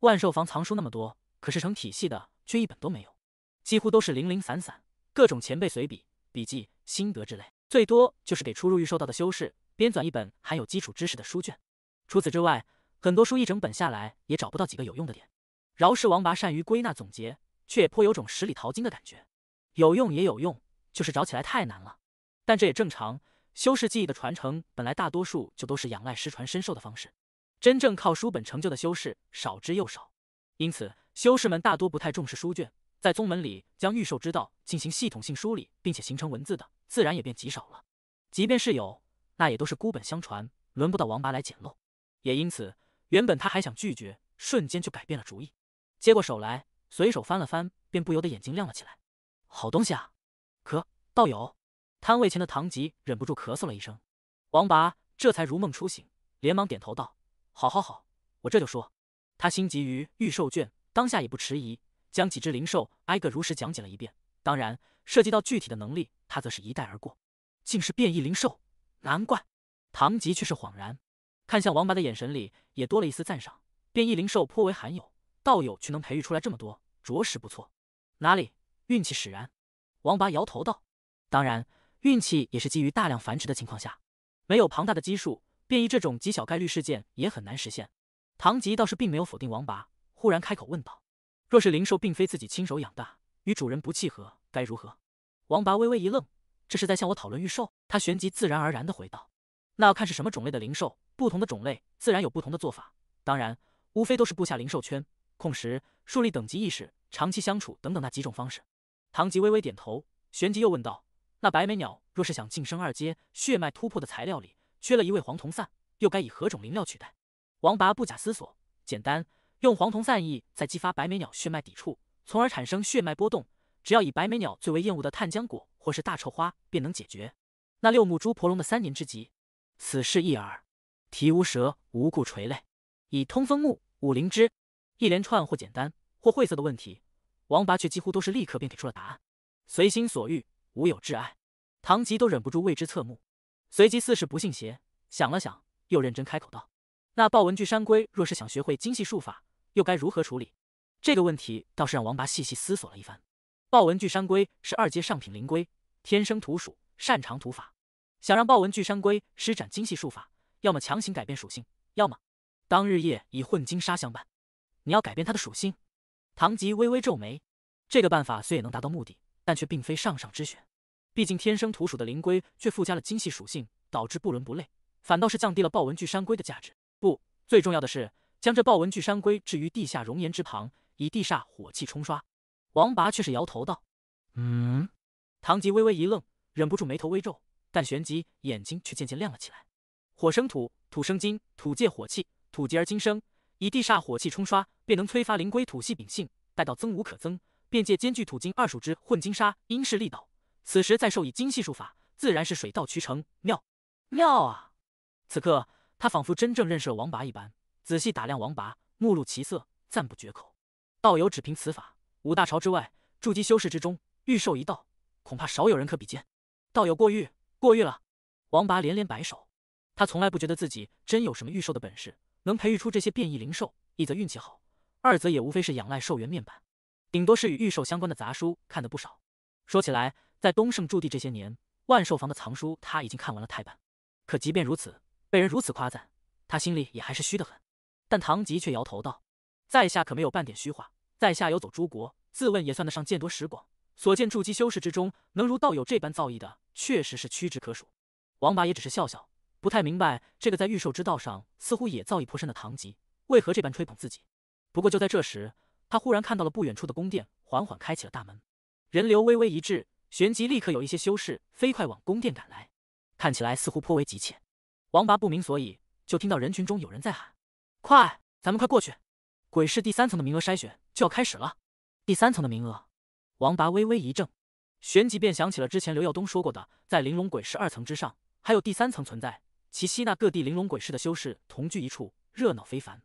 万寿坊藏书那么多，可是成体系的却一本都没有，几乎都是零零散散，各种前辈随笔、笔记、心得之类，最多就是给初入预售道的修士编纂一本含有基础知识的书卷。除此之外，很多书一整本下来也找不到几个有用的点。饶是王拔善于归纳总结，却也颇有种十里淘金的感觉。有用也有用。就是找起来太难了，但这也正常。修士技艺的传承本来大多数就都是仰赖师传身授的方式，真正靠书本成就的修士少之又少，因此修士们大多不太重视书卷。在宗门里将御兽之道进行系统性梳理并且形成文字的，自然也便极少了。即便是有，那也都是孤本相传，轮不到王八来捡漏。也因此，原本他还想拒绝，瞬间就改变了主意，接过手来，随手翻了翻，便不由得眼睛亮了起来。好东西啊！咳，道友，摊位前的唐吉忍不住咳嗽了一声，王拔这才如梦初醒，连忙点头道：“好好好，我这就说。”他心急于预售卷，当下也不迟疑，将几只灵兽挨个如实讲解了一遍。当然，涉及到具体的能力，他则是一带而过。竟是变异灵兽，难怪唐吉却是恍然，看向王拔的眼神里也多了一丝赞赏。变异灵兽颇为罕有，道友却能培育出来这么多，着实不错。哪里，运气使然。王拔摇头道：“当然，运气也是基于大量繁殖的情况下，没有庞大的基数，变异这种极小概率事件也很难实现。”唐吉倒是并没有否定王拔，忽然开口问道：“若是灵兽并非自己亲手养大，与主人不契合，该如何？”王拔微微一愣，这是在向我讨论预兽？他旋即自然而然的回道：“那要看是什么种类的灵兽，不同的种类自然有不同的做法，当然，无非都是布下灵兽圈、控时、树立等级意识、长期相处等等那几种方式。”唐吉微微点头，旋即又问道：“那白眉鸟若是想晋升二阶，血脉突破的材料里缺了一味黄铜散，又该以何种灵料取代？”王拔不假思索，简单用黄铜散意再激发白眉鸟血脉抵触，从而产生血脉波动。只要以白眉鸟最为厌恶的炭浆果或是大臭花便能解决。那六目猪婆龙的三年之疾，此事一耳。提乌蛇无故垂泪，以通风木、五灵芝。一连串或简单或晦涩的问题。王拔却几乎都是立刻便给出了答案，随心所欲，无有挚爱。唐吉都忍不住为之侧目，随即似是不信邪，想了想，又认真开口道：“那豹纹巨山龟若是想学会精细术法，又该如何处理？”这个问题倒是让王拔细细思索了一番。豹纹巨山龟是二阶上品灵龟，天生土属，擅长土法。想让豹纹巨山龟施展精细术法，要么强行改变属性，要么当日夜以混金沙相伴。你要改变它的属性？唐吉微微皱眉，这个办法虽也能达到目的，但却并非上上之选。毕竟天生土属的灵龟，却附加了精细属性，导致不伦不类，反倒是降低了豹纹巨山龟的价值。不，最重要的是，将这豹纹巨山龟置于地下熔岩之旁，以地煞火气冲刷。王拔却是摇头道：“嗯。”唐吉微微一愣，忍不住眉头微皱，但旋即眼睛却渐渐亮了起来。火生土，土生金，土借火气，土极而金生。以地煞火气冲刷，便能催发灵龟土系秉性。待到增无可增，便借兼具土金二属之混金砂，因势利导。此时再授以金系术法，自然是水到渠成。妙，妙啊！此刻他仿佛真正认识了王拔一般，仔细打量王拔，目露奇色，赞不绝口。道友只凭此法，五大朝之外，筑基修士之中，御兽一道，恐怕少有人可比肩。道友过誉，过誉了。王拔连连摆手，他从来不觉得自己真有什么御兽的本事。能培育出这些变异灵兽，一则运气好，二则也无非是仰赖兽元面板，顶多是与御兽相关的杂书看得不少。说起来，在东胜驻地这些年，万寿坊的藏书他已经看完了太半，可即便如此，被人如此夸赞，他心里也还是虚得很。但唐吉却摇头道：“在下可没有半点虚话，在下游走诸国，自问也算得上见多识广，所见筑基修士之中，能如道友这般造诣的，确实是屈指可数。”王八也只是笑笑。不太明白这个在预售之道上似乎也造诣颇深的唐吉为何这般吹捧自己。不过就在这时，他忽然看到了不远处的宫殿缓缓开启了大门，人流微微一滞，旋即立刻有一些修士飞快往宫殿赶来，看起来似乎颇为急切。王拔不明所以，就听到人群中有人在喊：“快，咱们快过去！鬼市第三层的名额筛选就要开始了。”第三层的名额，王拔微微一怔，旋即便想起了之前刘耀东说过的，在玲珑鬼市二层之上还有第三层存在。其吸纳各地玲珑鬼市的修士同聚一处，热闹非凡。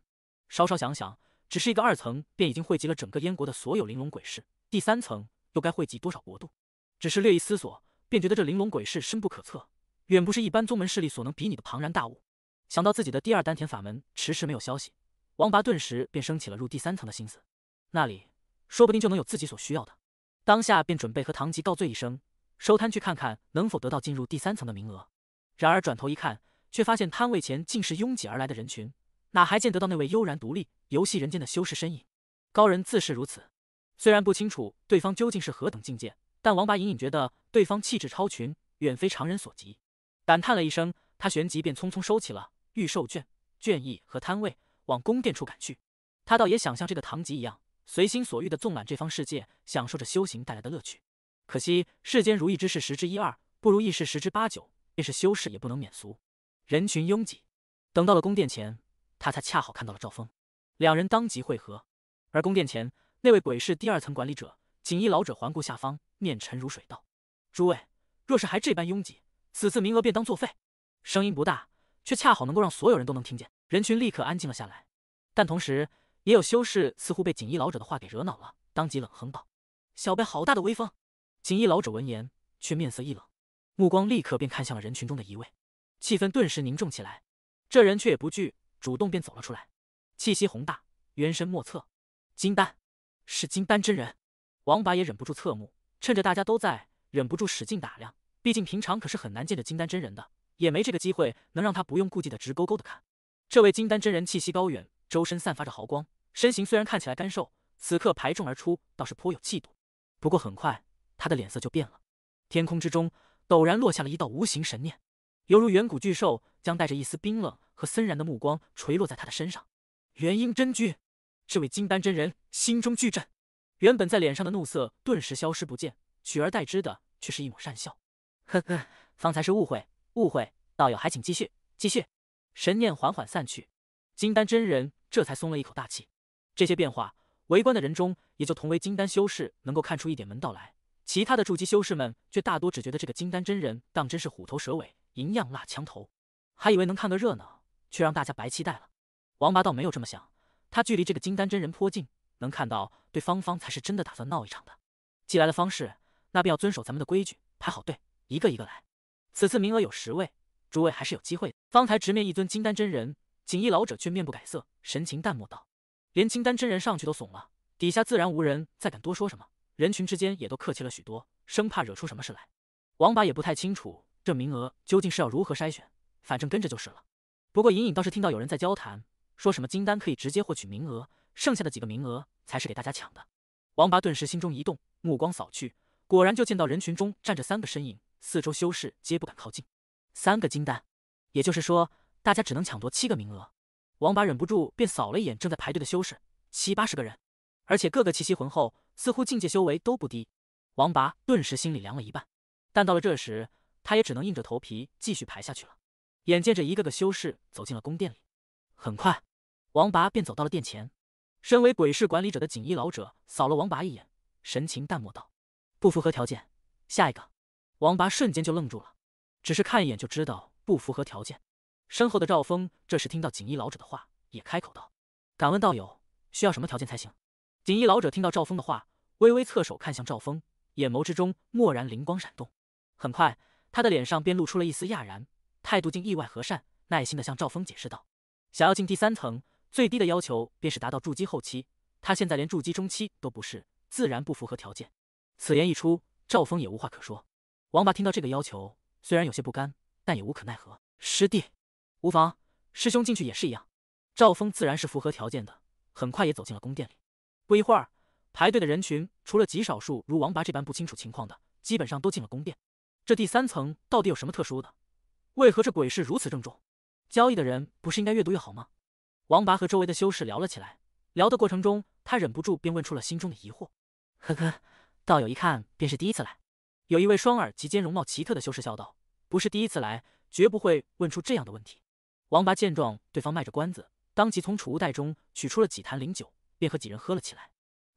稍稍想想，只是一个二层便已经汇集了整个燕国的所有玲珑鬼市，第三层又该汇集多少国度？只是略一思索，便觉得这玲珑鬼市深不可测，远不是一般宗门势力所能比拟的庞然大物。想到自己的第二丹田法门迟迟没有消息，王拔顿时便升起了入第三层的心思，那里说不定就能有自己所需要的。当下便准备和唐吉告罪一声，收摊去看看能否得到进入第三层的名额。然而转头一看，却发现摊位前竟是拥挤而来的人群，哪还见得到那位悠然独立、游戏人间的修士身影？高人自是如此。虽然不清楚对方究竟是何等境界，但王八隐隐觉得对方气质超群，远非常人所及。感叹了一声，他旋即便匆匆收起了预售卷、倦意和摊位，往宫殿处赶去。他倒也想像这个唐吉一样，随心所欲地纵览这方世界，享受着修行带来的乐趣。可惜世间如意之事十之一二，不如意事十之八九，便是修士也不能免俗。人群拥挤，等到了宫殿前，他才恰好看到了赵峰，两人当即会合。而宫殿前那位鬼市第二层管理者锦衣老者环顾下方，面沉如水道：“诸位若是还这般拥挤，此次名额便当作废。”声音不大，却恰好能够让所有人都能听见。人群立刻安静了下来，但同时也有修士似乎被锦衣老者的话给惹恼了，当即冷哼道：“小辈，好大的威风！”锦衣老者闻言却面色一冷，目光立刻便看向了人群中的一位。气氛顿时凝重起来，这人却也不惧，主动便走了出来，气息宏大，渊深莫测。金丹，是金丹真人。王白也忍不住侧目，趁着大家都在，忍不住使劲打量。毕竟平常可是很难见着金丹真人的，也没这个机会能让他不用顾忌的直勾勾的看。这位金丹真人气息高远，周身散发着豪光，身形虽然看起来干瘦，此刻排众而出，倒是颇有气度。不过很快，他的脸色就变了。天空之中，陡然落下了一道无形神念。犹如远古巨兽，将带着一丝冰冷和森然的目光垂落在他的身上。元婴真君，这位金丹真人心中巨震，原本在脸上的怒色顿时消失不见，取而代之的却是一抹善笑。呵呵，方才是误会，误会，道友还请继续，继续。神念缓缓散去，金丹真人这才松了一口大气。这些变化，围观的人中也就同为金丹修士能够看出一点门道来，其他的筑基修士们却大多只觉得这个金丹真人当真是虎头蛇尾。银样蜡枪头，还以为能看个热闹，却让大家白期待了。王八倒没有这么想，他距离这个金丹真人颇近，能看到对方方才是真的打算闹一场的。既来了方氏，那便要遵守咱们的规矩，排好队，一个一个来。此次名额有十位，诸位还是有机会。方才直面一尊金丹真人，锦衣老者却面不改色，神情淡漠道：“连金丹真人上去都怂了，底下自然无人再敢多说什么。人群之间也都客气了许多，生怕惹出什么事来。”王八也不太清楚。这名额究竟是要如何筛选？反正跟着就是了。不过隐隐倒是听到有人在交谈，说什么金丹可以直接获取名额，剩下的几个名额才是给大家抢的。王八顿时心中一动，目光扫去，果然就见到人群中站着三个身影，四周修士皆不敢靠近。三个金丹，也就是说大家只能抢夺七个名额。王八忍不住便扫了一眼正在排队的修士，七八十个人，而且各个气息浑厚，似乎境界修为都不低。王八顿时心里凉了一半，但到了这时。他也只能硬着头皮继续排下去了。眼见着一个个修士走进了宫殿里，很快，王拔便走到了殿前。身为鬼市管理者的锦衣老者扫了王拔一眼，神情淡漠道：“不符合条件，下一个。”王拔瞬间就愣住了，只是看一眼就知道不符合条件。身后的赵峰这时听到锦衣老者的话，也开口道：“敢问道友，需要什么条件才行？”锦衣老者听到赵峰的话，微微侧首看向赵峰，眼眸之中蓦然灵光闪动，很快。他的脸上便露出了一丝讶然，态度竟意外和善，耐心的向赵峰解释道：“想要进第三层，最低的要求便是达到筑基后期。他现在连筑基中期都不是，自然不符合条件。”此言一出，赵峰也无话可说。王八听到这个要求，虽然有些不甘，但也无可奈何。师弟，无妨，师兄进去也是一样。赵峰自然是符合条件的，很快也走进了宫殿里。不一会儿，排队的人群除了极少数如王八这般不清楚情况的，基本上都进了宫殿。这第三层到底有什么特殊的？为何这鬼事如此郑重？交易的人不是应该越多越好吗？王拔和周围的修士聊了起来，聊的过程中，他忍不住便问出了心中的疑惑。呵呵，道友一看便是第一次来。有一位双耳及肩、容貌奇特的修士笑道：“不是第一次来，绝不会问出这样的问题。”王拔见状，对方卖着关子，当即从储物袋中取出了几坛灵酒，便和几人喝了起来。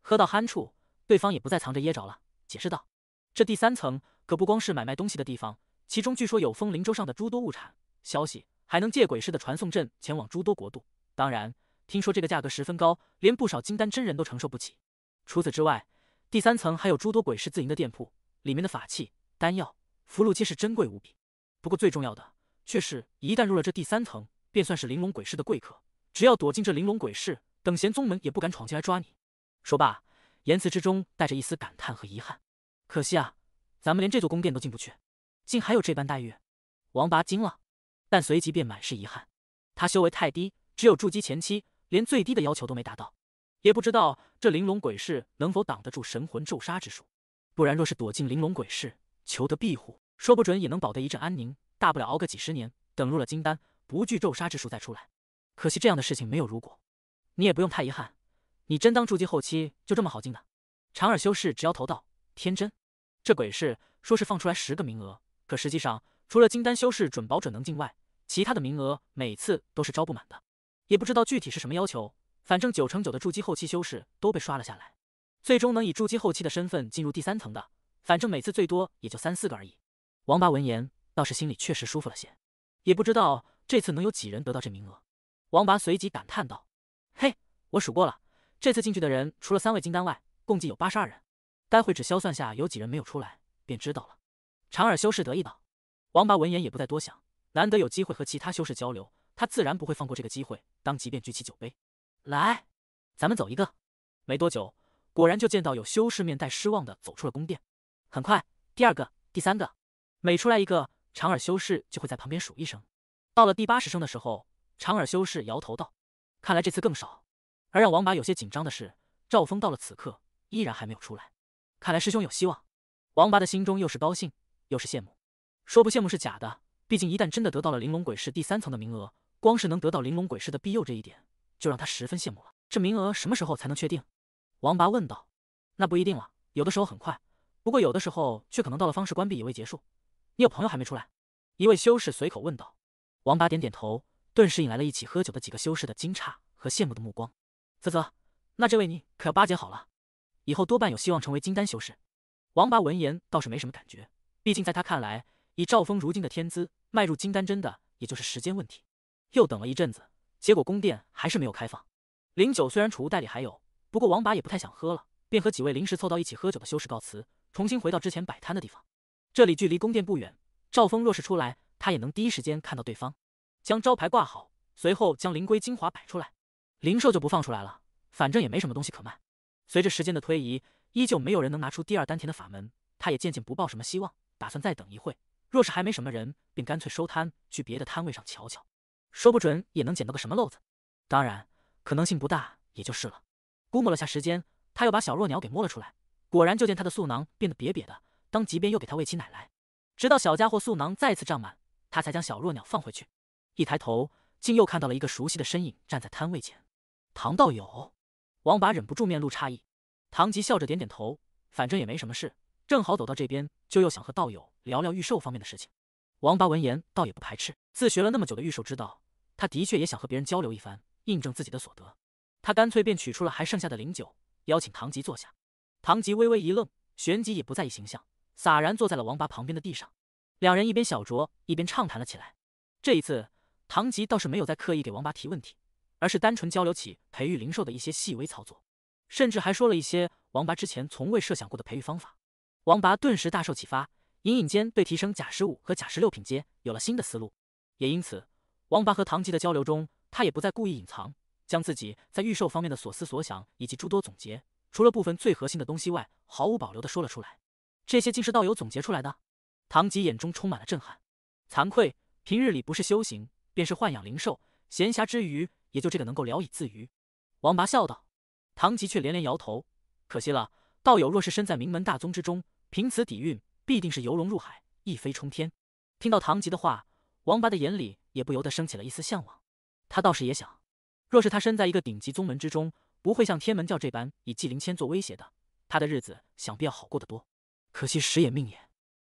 喝到酣处，对方也不再藏着掖着了，解释道：“这第三层……”可不光是买卖东西的地方，其中据说有风灵洲上的诸多物产消息，还能借鬼市的传送阵前往诸多国度。当然，听说这个价格十分高，连不少金丹真人都承受不起。除此之外，第三层还有诸多鬼市自营的店铺，里面的法器、丹药、符禄皆是珍贵无比。不过最重要的，却是一旦入了这第三层，便算是玲珑鬼市的贵客。只要躲进这玲珑鬼市，等闲宗门也不敢闯进来抓你。说罢，言辞之中带着一丝感叹和遗憾，可惜啊。咱们连这座宫殿都进不去，竟还有这般待遇，王拔惊了！但随即便满是遗憾，他修为太低，只有筑基前期，连最低的要求都没达到，也不知道这玲珑鬼市能否挡得住神魂咒杀之术。不然若是躲进玲珑鬼市，求得庇护，说不准也能保得一阵安宁，大不了熬个几十年，等入了金丹，不惧咒杀之术再出来。可惜这样的事情没有如果，你也不用太遗憾，你真当筑基后期就这么好进的？长耳修士直摇头道：天真。这鬼市说是放出来十个名额，可实际上除了金丹修士准保准能进外，其他的名额每次都是招不满的。也不知道具体是什么要求，反正九成九的筑基后期修士都被刷了下来。最终能以筑基后期的身份进入第三层的，反正每次最多也就三四个而已。王八闻言倒是心里确实舒服了些，也不知道这次能有几人得到这名额。王八随即感叹道：“嘿，我数过了，这次进去的人除了三位金丹外，共计有八十二人。”待会只消算下有几人没有出来，便知道了。长耳修士得意道：“王八闻言也不再多想，难得有机会和其他修士交流，他自然不会放过这个机会，当即便举起酒杯，来，咱们走一个。”没多久，果然就见到有修士面带失望的走出了宫殿。很快，第二个、第三个，每出来一个，长耳修士就会在旁边数一声。到了第八十声的时候，长耳修士摇头道：“看来这次更少。”而让王八有些紧张的是，赵峰到了此刻依然还没有出来。看来师兄有希望，王八的心中又是高兴又是羡慕，说不羡慕是假的，毕竟一旦真的得到了玲珑鬼市第三层的名额，光是能得到玲珑鬼市的庇佑这一点，就让他十分羡慕了。这名额什么时候才能确定？王八问道。那不一定了，有的时候很快，不过有的时候却可能到了方式关闭也未结束。你有朋友还没出来？一位修士随口问道。王八点点头，顿时引来了一起喝酒的几个修士的惊诧和羡慕的目光。啧啧，那这位你可要巴结好了。以后多半有希望成为金丹修士。王拔闻言倒是没什么感觉，毕竟在他看来，以赵峰如今的天资，迈入金丹真的也就是时间问题。又等了一阵子，结果宫殿还是没有开放。灵酒虽然储物袋里还有，不过王八也不太想喝了，便和几位临时凑到一起喝酒的修士告辞，重新回到之前摆摊的地方。这里距离宫殿不远，赵峰若是出来，他也能第一时间看到对方。将招牌挂好，随后将灵龟精华摆出来，灵兽就不放出来了，反正也没什么东西可卖。随着时间的推移，依旧没有人能拿出第二丹田的法门，他也渐渐不抱什么希望，打算再等一会若是还没什么人，便干脆收摊去别的摊位上瞧瞧，说不准也能捡到个什么漏子。当然，可能性不大，也就是了。估摸了下时间，他又把小弱鸟给摸了出来，果然就见他的素囊变得瘪瘪的，当即便又给他喂起奶来，直到小家伙素囊再次胀满，他才将小弱鸟放回去。一抬头，竟又看到了一个熟悉的身影站在摊位前，唐道友。王八忍不住面露诧异，唐吉笑着点点头，反正也没什么事，正好走到这边，就又想和道友聊聊御兽方面的事情。王八闻言倒也不排斥，自学了那么久的御兽之道，他的确也想和别人交流一番，印证自己的所得。他干脆便取出了还剩下的灵酒，邀请唐吉坐下。唐吉微微一愣，旋即也不在意形象，洒然坐在了王八旁边的地上。两人一边小酌，一边畅谈了起来。这一次，唐吉倒是没有再刻意给王八提问题。而是单纯交流起培育灵兽的一些细微操作，甚至还说了一些王拔之前从未设想过的培育方法。王拔顿时大受启发，隐隐间对提升甲十五和甲十六品阶有了新的思路。也因此，王拔和唐吉的交流中，他也不再故意隐藏，将自己在预兽方面的所思所想以及诸多总结，除了部分最核心的东西外，毫无保留的说了出来。这些竟是道友总结出来的？唐吉眼中充满了震撼。惭愧，平日里不是修行便是豢养灵兽，闲暇之余。也就这个能够聊以自娱，王拔笑道。唐吉却连连摇头，可惜了，道友若是身在名门大宗之中，凭此底蕴，必定是游龙入海，一飞冲天。听到唐吉的话，王八的眼里也不由得升起了一丝向往。他倒是也想，若是他身在一个顶级宗门之中，不会像天门教这般以纪灵千做威胁的，他的日子想必要好过得多。可惜时也命也。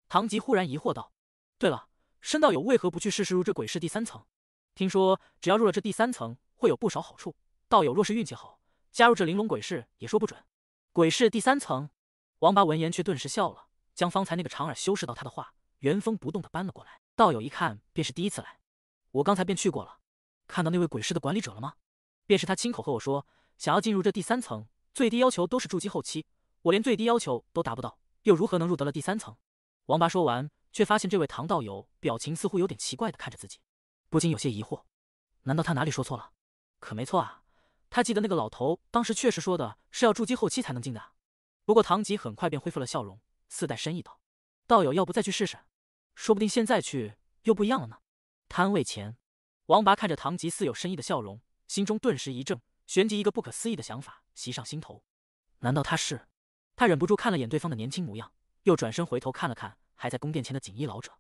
唐吉忽然疑惑道：“对了，申道友为何不去试试入这鬼市第三层？听说只要入了这第三层。”会有不少好处，道友若是运气好，加入这玲珑鬼市也说不准。鬼市第三层，王八闻言却顿时笑了，将方才那个长耳修饰到他的话原封不动的搬了过来。道友一看便是第一次来，我刚才便去过了，看到那位鬼市的管理者了吗？便是他亲口和我说，想要进入这第三层，最低要求都是筑基后期，我连最低要求都达不到，又如何能入得了第三层？王八说完，却发现这位唐道友表情似乎有点奇怪的看着自己，不禁有些疑惑，难道他哪里说错了？可没错啊，他记得那个老头当时确实说的是要筑基后期才能进的。不过唐吉很快便恢复了笑容，似带深意道：“道友要不再去试试？说不定现在去又不一样了呢。”摊位前，王拔看着唐吉似有深意的笑容，心中顿时一怔，旋即一个不可思议的想法袭上心头：难道他是？他忍不住看了眼对方的年轻模样，又转身回头看了看还在宫殿前的锦衣老者。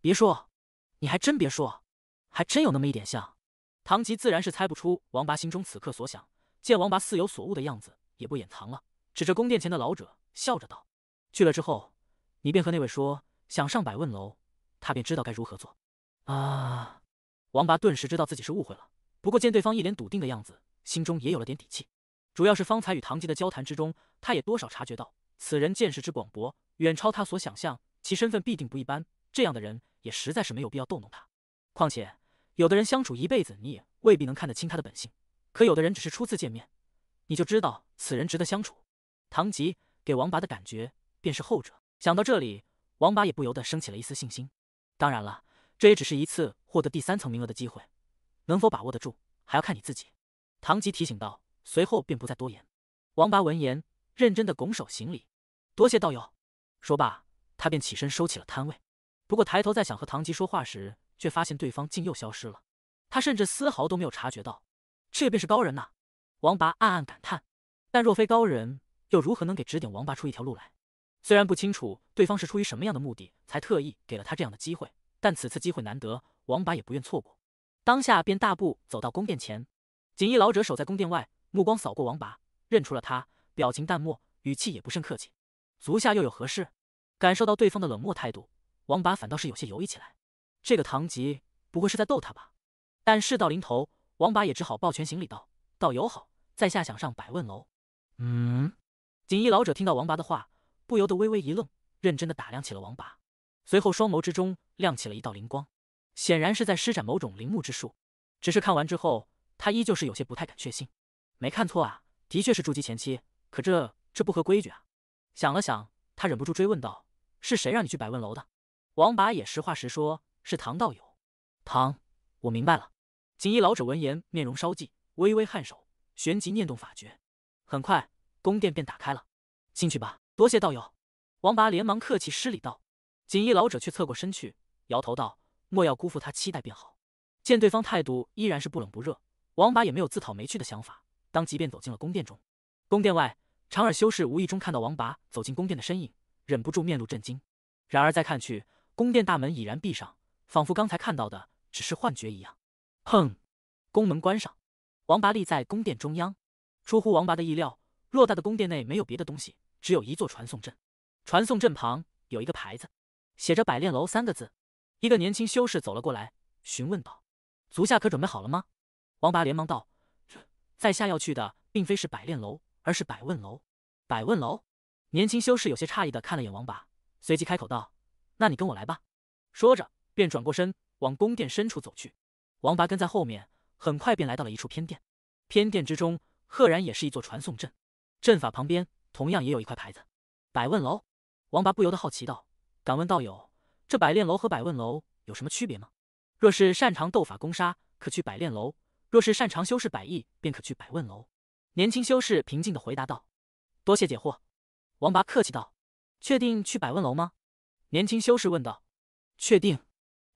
别说，你还真别说，还真有那么一点像。唐吉自然是猜不出王拔心中此刻所想，见王拔似有所悟的样子，也不掩藏了，指着宫殿前的老者，笑着道：“去了之后，你便和那位说想上百问楼，他便知道该如何做。”啊！王拔顿时知道自己是误会了，不过见对方一脸笃定的样子，心中也有了点底气。主要是方才与唐吉的交谈之中，他也多少察觉到此人见识之广博，远超他所想象，其身份必定不一般。这样的人也实在是没有必要逗弄他，况且。有的人相处一辈子，你也未必能看得清他的本性；可有的人只是初次见面，你就知道此人值得相处。唐吉给王拔的感觉便是后者。想到这里，王拔也不由得升起了一丝信心。当然了，这也只是一次获得第三层名额的机会，能否把握得住，还要看你自己。唐吉提醒道，随后便不再多言。王拔闻言，认真的拱手行礼：“多谢道友。”说罢，他便起身收起了摊位。不过抬头再想和唐吉说话时，却发现对方竟又消失了，他甚至丝毫都没有察觉到，这便是高人呐！王拔暗暗感叹，但若非高人，又如何能给指点王拔出一条路来？虽然不清楚对方是出于什么样的目的才特意给了他这样的机会，但此次机会难得，王拔也不愿错过，当下便大步走到宫殿前。锦衣老者守在宫殿外，目光扫过王拔，认出了他，表情淡漠，语气也不甚客气：“足下又有何事？”感受到对方的冷漠态度，王拔反倒是有些犹疑起来。这个唐吉不会是在逗他吧？但事到临头，王拔也只好抱拳行礼道：“道友好，在下想上百问楼。”嗯，锦衣老者听到王拔的话，不由得微微一愣，认真的打量起了王拔，随后双眸之中亮起了一道灵光，显然是在施展某种灵目之术。只是看完之后，他依旧是有些不太敢确信，没看错啊，的确是筑基前期，可这这不合规矩啊！想了想，他忍不住追问道：“是谁让你去百问楼的？”王拔也实话实说。是唐道友，唐，我明白了。锦衣老者闻言，面容稍霁，微微颔首，旋即念动法诀，很快宫殿便打开了。进去吧，多谢道友。王拔连忙客气施礼道。锦衣老者却侧过身去，摇头道：“莫要辜负他期待便好。”见对方态度依然是不冷不热，王拔也没有自讨没趣的想法，当即便走进了宫殿中。宫殿外，长耳修士无意中看到王拔走进宫殿的身影，忍不住面露震惊。然而再看去，宫殿大门已然闭上。仿佛刚才看到的只是幻觉一样。砰，宫门关上。王拔立在宫殿中央，出乎王拔的意料，偌大的宫殿内没有别的东西，只有一座传送阵。传送阵旁有一个牌子，写着“百炼楼”三个字。一个年轻修士走了过来，询问道：“足下可准备好了吗？”王拔连忙道：“在下要去的并非是百炼楼，而是百问楼。”百问楼，年轻修士有些诧异的看了眼王拔，随即开口道：“那你跟我来吧。”说着。便转过身往宫殿深处走去，王拔跟在后面，很快便来到了一处偏殿。偏殿之中赫然也是一座传送阵，阵法旁边同样也有一块牌子：“百问楼。”王拔不由得好奇道：“敢问道友，这百炼楼和百问楼有什么区别吗？”“若是擅长斗法攻杀，可去百炼楼；若是擅长修饰百艺，便可去百问楼。”年轻修士平静的回答道：“多谢解惑。”王拔客气道：“确定去百问楼吗？”年轻修士问道：“确定。”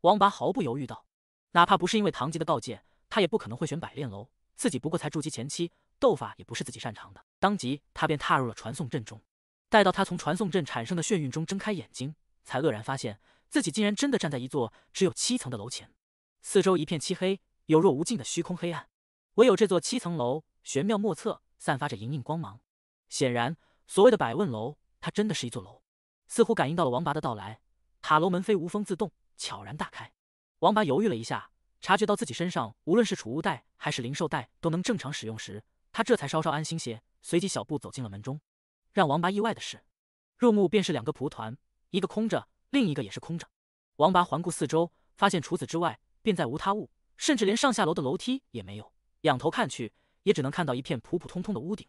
王拔毫不犹豫道：“哪怕不是因为唐吉的告诫，他也不可能会选百炼楼。自己不过才筑基前期，斗法也不是自己擅长的。”当即，他便踏入了传送阵中。待到他从传送阵产生的眩晕中睁开眼睛，才愕然发现自己竟然真的站在一座只有七层的楼前，四周一片漆黑，有若无尽的虚空黑暗，唯有这座七层楼玄妙莫测，散发着莹莹光芒。显然，所谓的百问楼，它真的是一座楼。似乎感应到了王拔的到来，塔楼门扉无风自动。悄然大开，王八犹豫了一下，察觉到自己身上无论是储物袋还是灵兽袋都能正常使用时，他这才稍稍安心些，随即小步走进了门中。让王八意外的是，入目便是两个蒲团，一个空着，另一个也是空着。王八环顾四周，发现除此之外便再无他物，甚至连上下楼的楼梯也没有。仰头看去，也只能看到一片普普通通的屋顶。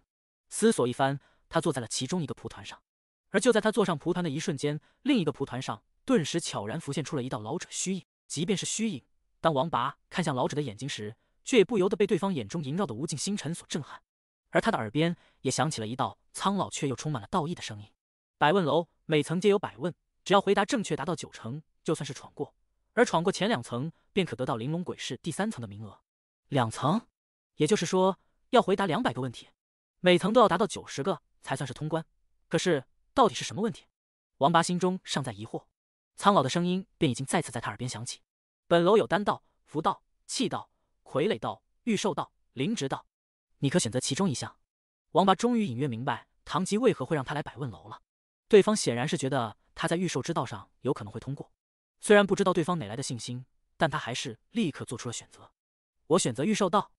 思索一番，他坐在了其中一个蒲团上。而就在他坐上蒲团的一瞬间，另一个蒲团上。顿时悄然浮现出了一道老者虚影，即便是虚影，当王拔看向老者的眼睛时，却也不由得被对方眼中萦绕的无尽星辰所震撼。而他的耳边也响起了一道苍老却又充满了道义的声音：“百问楼每层皆有百问，只要回答正确达到九成，就算是闯过。而闯过前两层，便可得到玲珑鬼市第三层的名额。两层，也就是说要回答两百个问题，每层都要达到九十个才算是通关。可是到底是什么问题？”王拔心中尚在疑惑。苍老的声音便已经再次在他耳边响起：“本楼有丹道、符道、气道、傀儡道、御兽道、灵植道，你可选择其中一项。”王八终于隐约明白唐吉为何会让他来百问楼了。对方显然是觉得他在御兽之道上有可能会通过。虽然不知道对方哪来的信心，但他还是立刻做出了选择：“我选择御兽道。”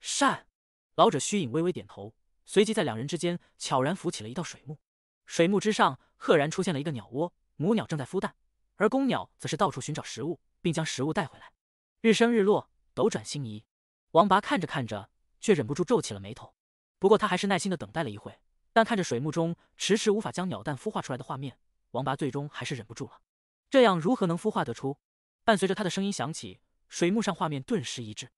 善。老者虚影微微点头，随即在两人之间悄然浮起了一道水幕，水幕之上赫然出现了一个鸟窝，母鸟正在孵蛋。而公鸟则是到处寻找食物，并将食物带回来。日升日落，斗转星移。王拔看着看着，却忍不住皱起了眉头。不过他还是耐心的等待了一会，但看着水幕中迟迟无法将鸟蛋孵化出来的画面，王拔最终还是忍不住了。这样如何能孵化得出？伴随着他的声音响起，水幕上画面顿时一滞。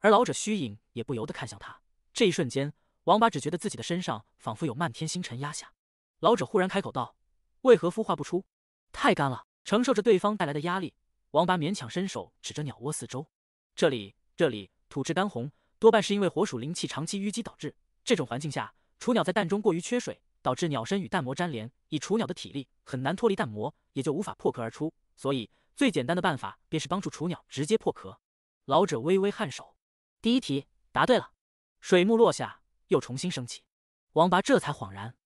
而老者虚影也不由得看向他。这一瞬间，王拔只觉得自己的身上仿佛有漫天星辰压下。老者忽然开口道：“为何孵化不出？太干了。”承受着对方带来的压力，王八勉强伸手指着鸟窝四周，这里，这里，土质干红，多半是因为火属灵气长期淤积导致。这种环境下，雏鸟在蛋中过于缺水，导致鸟身与蛋膜粘连，以雏鸟的体力很难脱离蛋膜，也就无法破壳而出。所以，最简单的办法便是帮助雏鸟直接破壳。老者微微颔首，第一题答对了。水幕落下，又重新升起，王八这才恍然，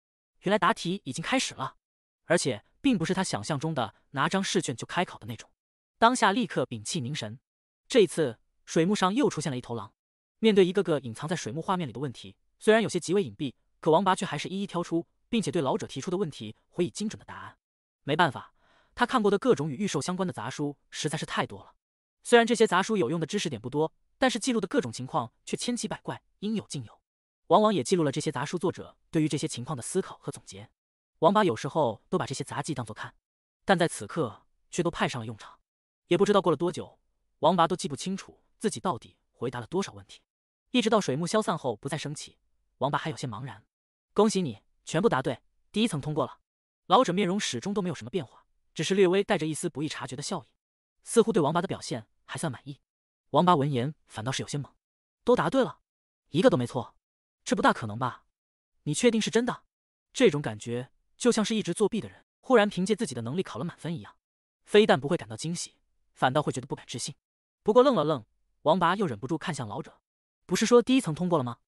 原来答题已经开始了，而且。并不是他想象中的拿张试卷就开考的那种，当下立刻屏气凝神。这一次，水幕上又出现了一头狼。面对一个个隐藏在水幕画面里的问题，虽然有些极为隐蔽，可王拔却还是一一挑出，并且对老者提出的问题回以精准的答案。没办法，他看过的各种与预售相关的杂书实在是太多了。虽然这些杂书有用的知识点不多，但是记录的各种情况却千奇百怪，应有尽有，往往也记录了这些杂书作者对于这些情况的思考和总结。王八有时候都把这些杂技当做看，但在此刻却都派上了用场。也不知道过了多久，王八都记不清楚自己到底回答了多少问题。一直到水幕消散后不再升起，王八还有些茫然。恭喜你，全部答对，第一层通过了。老者面容始终都没有什么变化，只是略微带着一丝不易察觉的笑意，似乎对王八的表现还算满意。王八闻言反倒是有些懵：都答对了，一个都没错，这不大可能吧？你确定是真的？这种感觉。就像是一直作弊的人忽然凭借自己的能力考了满分一样，非但不会感到惊喜，反倒会觉得不敢置信。不过愣了愣，王拔又忍不住看向老者：“不是说第一层通过了吗？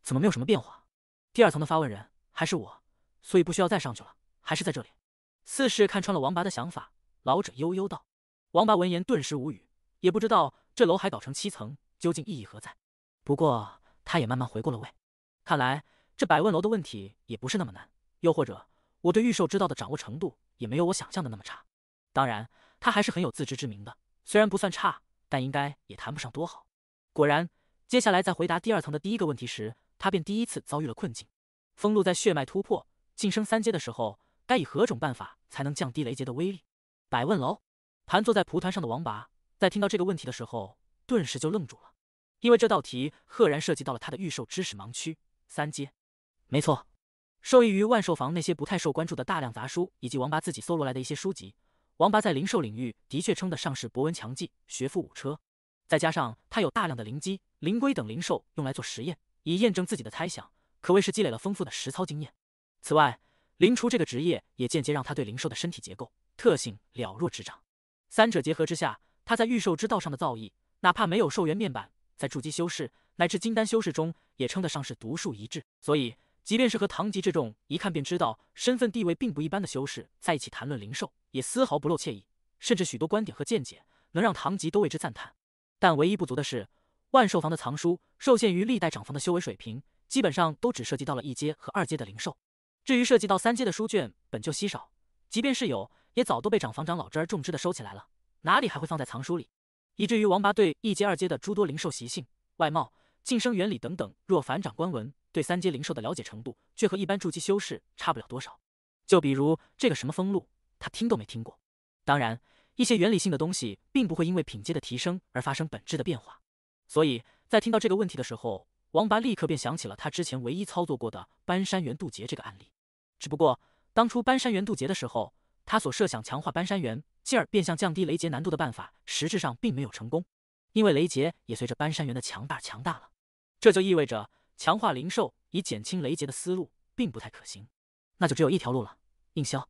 怎么没有什么变化？第二层的发问人还是我，所以不需要再上去了，还是在这里。”似是看穿了王拔的想法，老者悠悠道：“王拔闻言顿时无语，也不知道这楼还搞成七层究竟意义何在。不过他也慢慢回过了味，看来这百问楼的问题也不是那么难，又或者……”我对预售之道的掌握程度也没有我想象的那么差，当然，他还是很有自知之明的。虽然不算差，但应该也谈不上多好。果然，接下来在回答第二层的第一个问题时，他便第一次遭遇了困境。封路在血脉突破晋升三阶的时候，该以何种办法才能降低雷劫的威力？百问楼，盘坐在蒲团上的王拔在听到这个问题的时候，顿时就愣住了，因为这道题赫然涉及到了他的预售知识盲区。三阶，没错。受益于万寿坊那些不太受关注的大量杂书，以及王八自己搜罗来的一些书籍，王八在灵兽领域的确称得上是博闻强记、学富五车。再加上他有大量的灵机、灵龟等灵兽用来做实验，以验证自己的猜想，可谓是积累了丰富的实操经验。此外，灵厨这个职业也间接让他对灵兽的身体结构、特性了若指掌。三者结合之下，他在御兽之道上的造诣，哪怕没有兽元面板，在筑基修士乃至金丹修士中，也称得上是独树一帜。所以。即便是和唐吉这种一看便知道身份地位并不一般的修士在一起谈论灵兽，也丝毫不露怯意，甚至许多观点和见解能让唐吉都为之赞叹。但唯一不足的是，万寿房的藏书受限于历代长房的修为水平，基本上都只涉及到了一阶和二阶的灵兽。至于涉及到三阶的书卷，本就稀少，即便是有，也早都被长房长老之而重之的收起来了，哪里还会放在藏书里？以至于王八对一阶、二阶的诸多灵兽习性、外貌、晋升原理等等，若凡长官文。对三阶灵兽的了解程度，却和一般筑基修士差不了多少。就比如这个什么封路，他听都没听过。当然，一些原理性的东西，并不会因为品阶的提升而发生本质的变化。所以在听到这个问题的时候，王八立刻便想起了他之前唯一操作过的搬山猿渡劫这个案例。只不过当初搬山猿渡劫的时候，他所设想强化搬山猿，进而变相降低雷劫难度的办法，实质上并没有成功，因为雷劫也随着搬山猿的强大强大了。这就意味着。强化灵兽以减轻雷劫的思路并不太可行，那就只有一条路了。应销。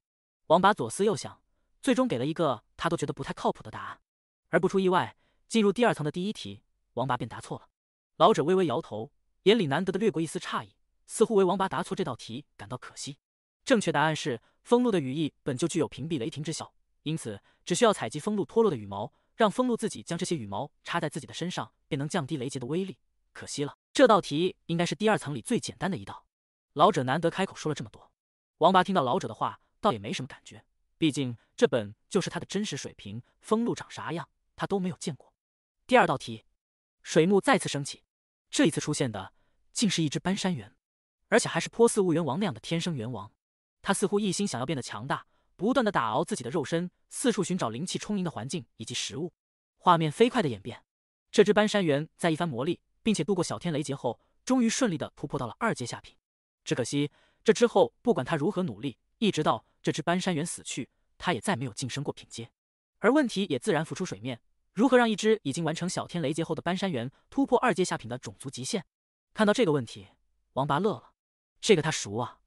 王拔左思右想，最终给了一个他都觉得不太靠谱的答案。而不出意外，进入第二层的第一题，王拔便答错了。老者微微摇头，眼里难得的掠过一丝诧异，似乎为王拔答错这道题感到可惜。正确答案是，风露的羽翼本就具有屏蔽雷霆之效，因此只需要采集风露脱落的羽毛，让风露自己将这些羽毛插在自己的身上，便能降低雷劫的威力。可惜了，这道题应该是第二层里最简单的一道。老者难得开口说了这么多。王八听到老者的话，倒也没什么感觉，毕竟这本就是他的真实水平。封路长啥样，他都没有见过。第二道题，水幕再次升起，这一次出现的竟是一只搬山猿，而且还是颇似雾猿王那样的天生猿王。他似乎一心想要变得强大，不断的打熬自己的肉身，四处寻找灵气充盈的环境以及食物。画面飞快的演变，这只搬山猿在一番磨砺。并且度过小天雷劫后，终于顺利的突破到了二阶下品。只可惜这之后，不管他如何努力，一直到这只搬山猿死去，他也再没有晋升过品阶。而问题也自然浮出水面：如何让一只已经完成小天雷劫后的搬山猿突破二阶下品的种族极限？看到这个问题，王八乐了，这个他熟啊。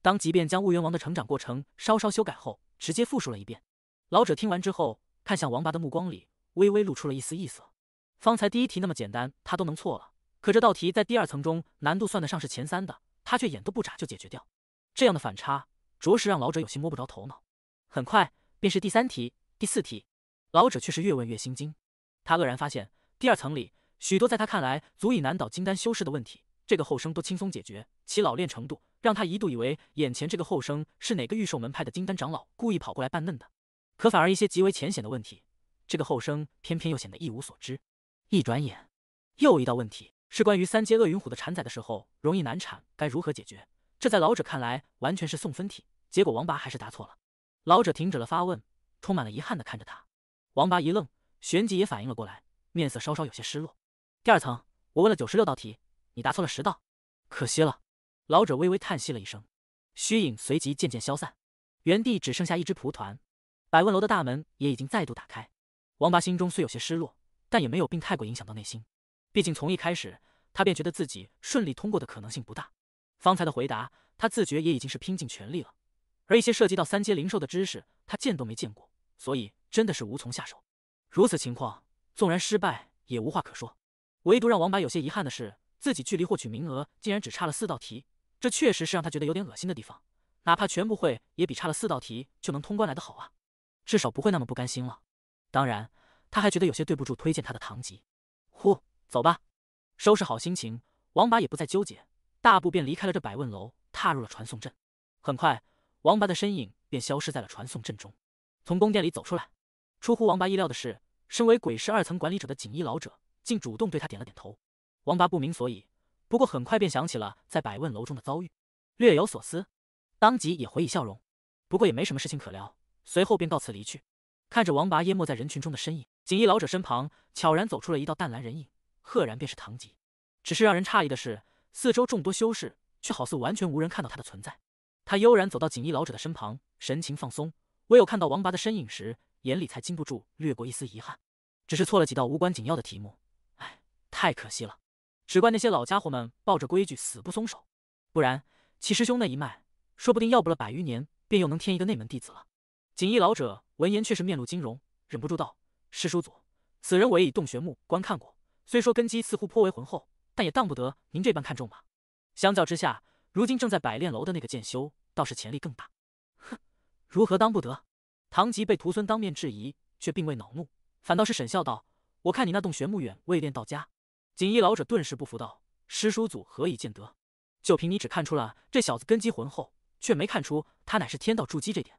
当即便将雾元王的成长过程稍稍修改后，直接复述了一遍。老者听完之后，看向王八的目光里微微露出了一丝异色。方才第一题那么简单，他都能错了，可这道题在第二层中难度算得上是前三的，他却眼都不眨就解决掉，这样的反差着实让老者有些摸不着头脑。很快便是第三题、第四题，老者却是越问越心惊，他愕然发现第二层里许多在他看来足以难倒金丹修士的问题，这个后生都轻松解决，其老练程度让他一度以为眼前这个后生是哪个御兽门派的金丹长老故意跑过来扮嫩的，可反而一些极为浅显的问题，这个后生偏偏又显得一无所知。一转眼，又一道问题是关于三阶恶云虎的产崽的时候容易难产，该如何解决？这在老者看来完全是送分题。结果王八还是答错了。老者停止了发问，充满了遗憾的看着他。王八一愣，旋即也反应了过来，面色稍稍有些失落。第二层，我问了九十六道题，你答错了十道，可惜了。老者微微叹息了一声，虚影随即渐渐消散，原地只剩下一只蒲团。百问楼的大门也已经再度打开。王八心中虽有些失落。但也没有病太过影响到内心，毕竟从一开始他便觉得自己顺利通过的可能性不大。方才的回答，他自觉也已经是拼尽全力了，而一些涉及到三阶灵兽的知识，他见都没见过，所以真的是无从下手。如此情况，纵然失败也无话可说。唯独让王白有些遗憾的是，自己距离获取名额竟然只差了四道题，这确实是让他觉得有点恶心的地方。哪怕全不会，也比差了四道题就能通关来的好啊，至少不会那么不甘心了。当然。他还觉得有些对不住推荐他的堂吉。呼，走吧。收拾好心情，王八也不再纠结，大步便离开了这百问楼，踏入了传送阵。很快，王八的身影便消失在了传送阵中。从宫殿里走出来，出乎王八意料的是，身为鬼市二层管理者的锦衣老者竟主动对他点了点头。王八不明所以，不过很快便想起了在百问楼中的遭遇，略有所思，当即也回以笑容。不过也没什么事情可聊，随后便告辞离去。看着王拔淹没在人群中的身影，锦衣老者身旁悄然走出了一道淡蓝人影，赫然便是唐吉。只是让人诧异的是，四周众多修士却好似完全无人看到他的存在。他悠然走到锦衣老者的身旁，神情放松，唯有看到王拔的身影时，眼里才禁不住掠过一丝遗憾。只是错了几道无关紧要的题目，唉，太可惜了。只怪那些老家伙们抱着规矩死不松手，不然齐师兄那一脉，说不定要不了百余年，便又能添一个内门弟子了。锦衣老者。闻言却是面露惊容，忍不住道：“师叔祖，此人我也以洞玄目观看过，虽说根基似乎颇为浑厚，但也当不得您这般看重吧。相较之下，如今正在百炼楼的那个剑修倒是潜力更大。”哼，如何当不得？唐吉被徒孙当面质疑，却并未恼怒，反倒是沈笑道：“我看你那洞玄目远未练到家。”锦衣老者顿时不服道：“师叔祖何以见得？就凭你只看出了这小子根基浑厚，却没看出他乃是天道筑基这点。”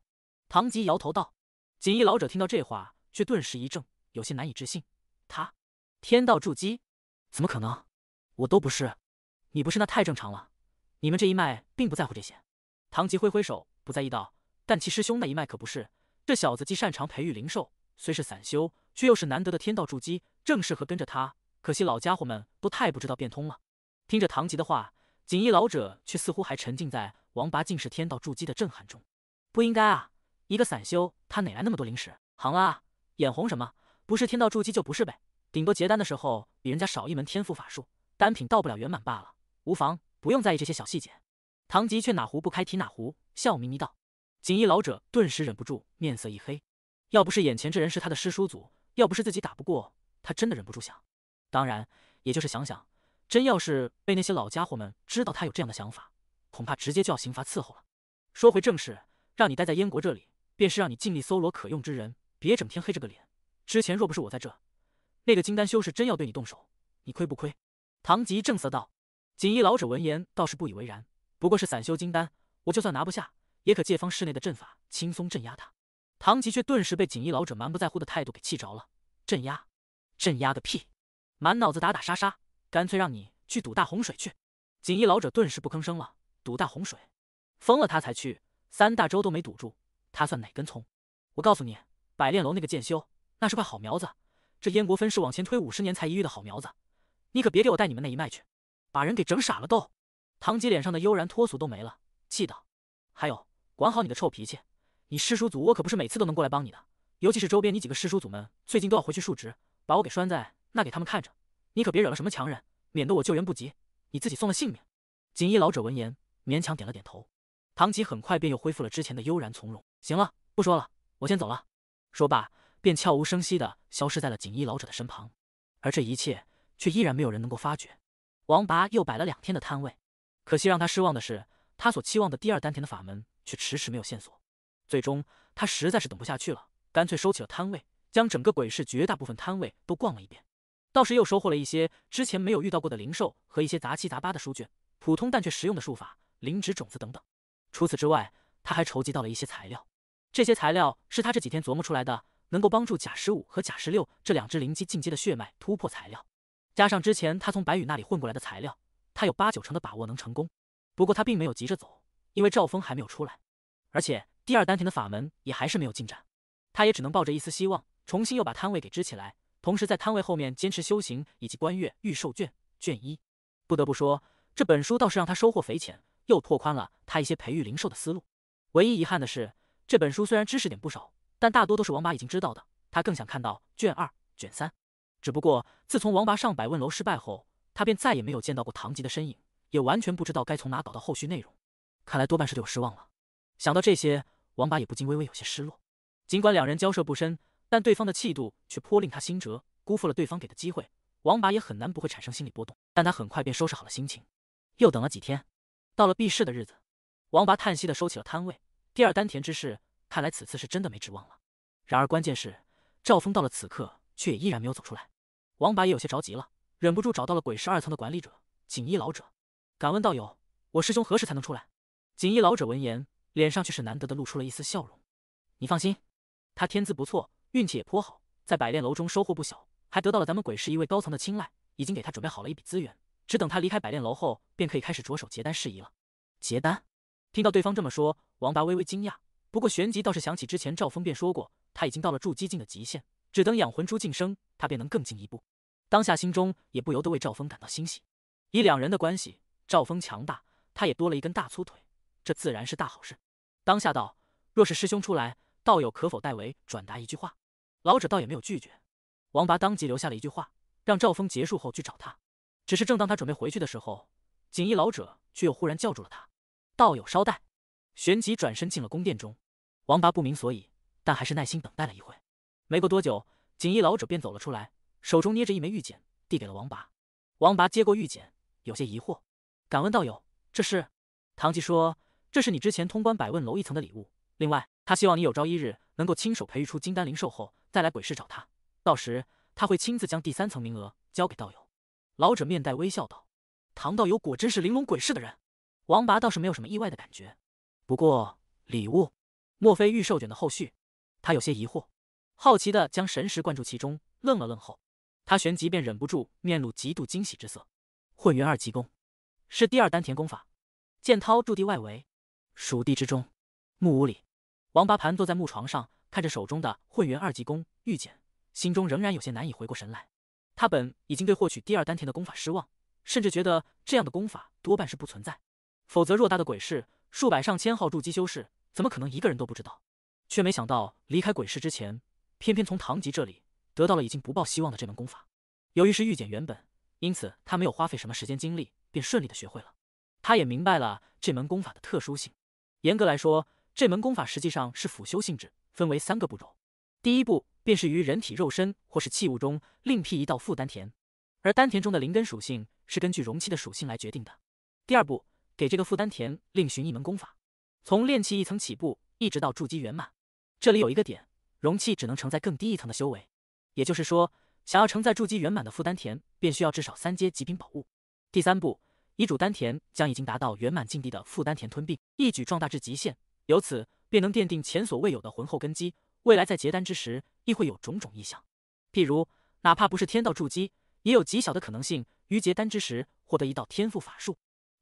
唐吉摇头道。锦衣老者听到这话，却顿时一怔，有些难以置信。他，天道筑基？怎么可能？我都不是，你不是那太正常了。你们这一脉并不在乎这些。唐吉挥挥手，不在意道：“但其师兄那一脉可不是。这小子既擅长培育灵兽，虽是散修，却又是难得的天道筑基，正适合跟着他。可惜老家伙们都太不知道变通了。”听着唐吉的话，锦衣老者却似乎还沉浸在王拔竟是天道筑基的震撼中。不应该啊！一个散修，他哪来那么多灵石？行啦，眼红什么？不是天道筑基就不是呗，顶多结丹的时候比人家少一门天赋法术，单品到不了圆满罢了，无妨，不用在意这些小细节。唐吉却哪壶不开提哪壶，笑眯眯道。锦衣老者顿时忍不住面色一黑，要不是眼前这人是他的师叔祖，要不是自己打不过，他真的忍不住想。当然，也就是想想，真要是被那些老家伙们知道他有这样的想法，恐怕直接就要刑罚伺候了。说回正事，让你待在燕国这里。便是让你尽力搜罗可用之人，别整天黑着个脸。之前若不是我在这，那个金丹修士真要对你动手，你亏不亏？唐吉正色道。锦衣老者闻言倒是不以为然，不过是散修金丹，我就算拿不下，也可借方室内的阵法轻松镇压他。唐吉却顿时被锦衣老者蛮不在乎的态度给气着了。镇压？镇压个屁！满脑子打打杀杀，干脆让你去堵大洪水去。锦衣老者顿时不吭声了。堵大洪水？疯了他才去，三大洲都没堵住。他算哪根葱？我告诉你，百炼楼那个剑修，那是块好苗子。这燕国分是往前推五十年才一遇的好苗子，你可别给我带你们那一脉去，把人给整傻了都。唐吉脸上的悠然脱俗都没了，气道：“还有，管好你的臭脾气！你师叔祖我可不是每次都能过来帮你的，尤其是周边你几个师叔祖们最近都要回去述职，把我给拴在那给他们看着，你可别惹了什么强人，免得我救援不及，你自己送了性命。”锦衣老者闻言，勉强点了点头。唐吉很快便又恢复了之前的悠然从容。行了，不说了，我先走了。说罢，便悄无声息地消失在了锦衣老者的身旁。而这一切却依然没有人能够发觉。王拔又摆了两天的摊位，可惜让他失望的是，他所期望的第二丹田的法门却迟迟没有线索。最终，他实在是等不下去了，干脆收起了摊位，将整个鬼市绝大部分摊位都逛了一遍，倒是又收获了一些之前没有遇到过的灵兽和一些杂七杂八的书卷、普通但却实用的术法、灵植种子等等。除此之外，他还筹集到了一些材料。这些材料是他这几天琢磨出来的，能够帮助贾十五和贾十六这两只灵鸡进阶的血脉突破材料，加上之前他从白羽那里混过来的材料，他有八九成的把握能成功。不过他并没有急着走，因为赵峰还没有出来，而且第二丹田的法门也还是没有进展，他也只能抱着一丝希望，重新又把摊位给支起来，同时在摊位后面坚持修行以及观月预售卷卷一。不得不说，这本书倒是让他收获匪浅，又拓宽了他一些培育灵兽的思路。唯一遗憾的是。这本书虽然知识点不少，但大多都是王八已经知道的。他更想看到卷二、卷三。只不过自从王八上百问楼失败后，他便再也没有见到过唐吉的身影，也完全不知道该从哪搞到后续内容。看来多半是对我失望了。想到这些，王八也不禁微微有些失落。尽管两人交涉不深，但对方的气度却颇令他心折。辜负了对方给的机会，王八也很难不会产生心理波动。但他很快便收拾好了心情。又等了几天，到了闭市的日子，王八叹息的收起了摊位。第二丹田之事，看来此次是真的没指望了。然而关键是，赵峰到了此刻，却也依然没有走出来。王白也有些着急了，忍不住找到了鬼市二层的管理者锦衣老者：“敢问道友，我师兄何时才能出来？”锦衣老者闻言，脸上却是难得的露出了一丝笑容：“你放心，他天资不错，运气也颇好，在百炼楼中收获不小，还得到了咱们鬼市一位高层的青睐，已经给他准备好了一笔资源，只等他离开百炼楼后，便可以开始着手结丹事宜了。”结丹。听到对方这么说，王拔微微惊讶，不过旋即倒是想起之前赵峰便说过，他已经到了筑基境的极限，只等养魂珠晋升，他便能更进一步。当下心中也不由得为赵峰感到欣喜。以两人的关系，赵峰强大，他也多了一根大粗腿，这自然是大好事。当下道：“若是师兄出来，道友可否代为转达一句话？”老者倒也没有拒绝。王拔当即留下了一句话，让赵峰结束后去找他。只是正当他准备回去的时候，锦衣老者却又忽然叫住了他。道友稍待，旋即转身进了宫殿中。王拔不明所以，但还是耐心等待了一会。没过多久，锦衣老者便走了出来，手中捏着一枚玉简，递给了王拔。王拔接过玉简，有些疑惑：“敢问道友，这是？”唐吉说：“这是你之前通关百问楼一层的礼物。另外，他希望你有朝一日能够亲手培育出金丹灵兽后，再来鬼市找他，到时他会亲自将第三层名额交给道友。”老者面带微笑道：“唐道友果真是玲珑鬼市的人。”王拔倒是没有什么意外的感觉，不过礼物，莫非预售卷的后续？他有些疑惑，好奇的将神识灌注其中，愣了愣后，他旋即便忍不住面露极度惊喜之色。混元二极功，是第二丹田功法。剑涛驻地外围，蜀地之中，木屋里，王八盘坐在木床上，看着手中的混元二极功玉简，心中仍然有些难以回过神来。他本已经对获取第二丹田的功法失望，甚至觉得这样的功法多半是不存在。否则，偌大的鬼市，数百上千号筑基修士，怎么可能一个人都不知道？却没想到，离开鬼市之前，偏偏从唐吉这里得到了已经不抱希望的这门功法。由于是御简原本，因此他没有花费什么时间精力，便顺利的学会了。他也明白了这门功法的特殊性。严格来说，这门功法实际上是辅修性质，分为三个步骤。第一步便是于人体肉身或是器物中另辟一道副丹田，而丹田中的灵根属性是根据容器的属性来决定的。第二步。给这个负丹田另寻一门功法，从炼气一层起步，一直到筑基圆满。这里有一个点，容器只能承载更低一层的修为，也就是说，想要承载筑基圆满的负丹田，便需要至少三阶极品宝物。第三步，以主丹田将已经达到圆满境地的负丹田吞并，一举壮大至极限，由此便能奠定前所未有的浑厚根基，未来在结丹之时亦会有种种异象。譬如，哪怕不是天道筑基，也有极小的可能性于结丹之时获得一道天赋法术。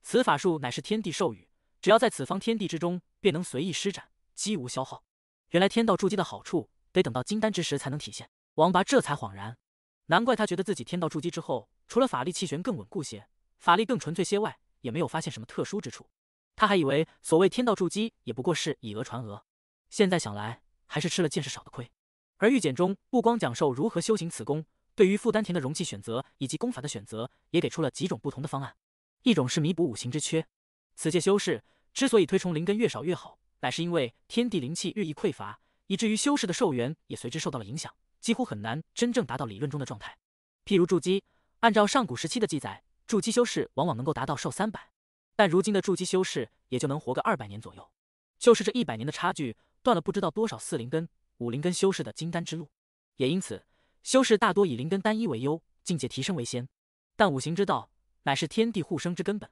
此法术乃是天地授予，只要在此方天地之中，便能随意施展，机无消耗。原来天道筑基的好处，得等到金丹之时才能体现。王八这才恍然，难怪他觉得自己天道筑基之后，除了法力气旋更稳固些，法力更纯粹些外，也没有发现什么特殊之处。他还以为所谓天道筑基，也不过是以讹传讹。现在想来，还是吃了见识少的亏。而玉简中不光讲授如何修行此功，对于傅丹田的容器选择以及功法的选择，也给出了几种不同的方案。一种是弥补五行之缺，此界修士之所以推崇灵根越少越好，乃是因为天地灵气日益匮乏，以至于修士的寿元也随之受到了影响，几乎很难真正达到理论中的状态。譬如筑基，按照上古时期的记载，筑基修士往往能够达到寿三百，但如今的筑基修士也就能活个二百年左右，就是这一百年的差距，断了不知道多少四灵根、五灵根修士的金丹之路。也因此，修士大多以灵根单一为优，境界提升为先，但五行之道。乃是天地护生之根本，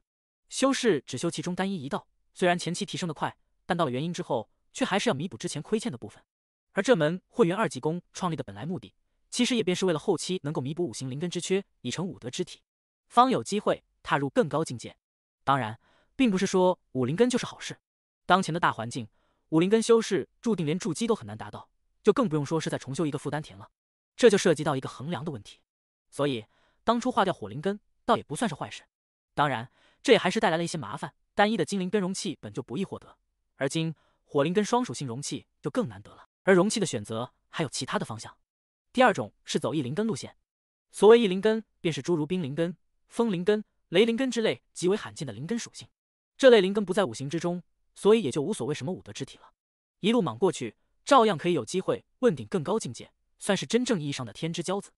修士只修其中单一一道，虽然前期提升的快，但到了元婴之后，却还是要弥补之前亏欠的部分。而这门混元二级功创立的本来目的，其实也便是为了后期能够弥补五行灵根之缺，以成五德之体，方有机会踏入更高境界。当然，并不是说五灵根就是好事。当前的大环境，五灵根修士注定连筑基都很难达到，就更不用说是在重修一个负丹田了。这就涉及到一个衡量的问题。所以当初化掉火灵根。倒也不算是坏事，当然这也还是带来了一些麻烦。单一的精灵根容器本就不易获得，而今火灵根双属性容器就更难得了。而容器的选择还有其他的方向。第二种是走异灵根路线，所谓异灵根，便是诸如冰灵根、风灵根、雷灵根之类极为罕见的灵根属性。这类灵根不在五行之中，所以也就无所谓什么五德之体了。一路莽过去，照样可以有机会问鼎更高境界，算是真正意义上的天之骄子。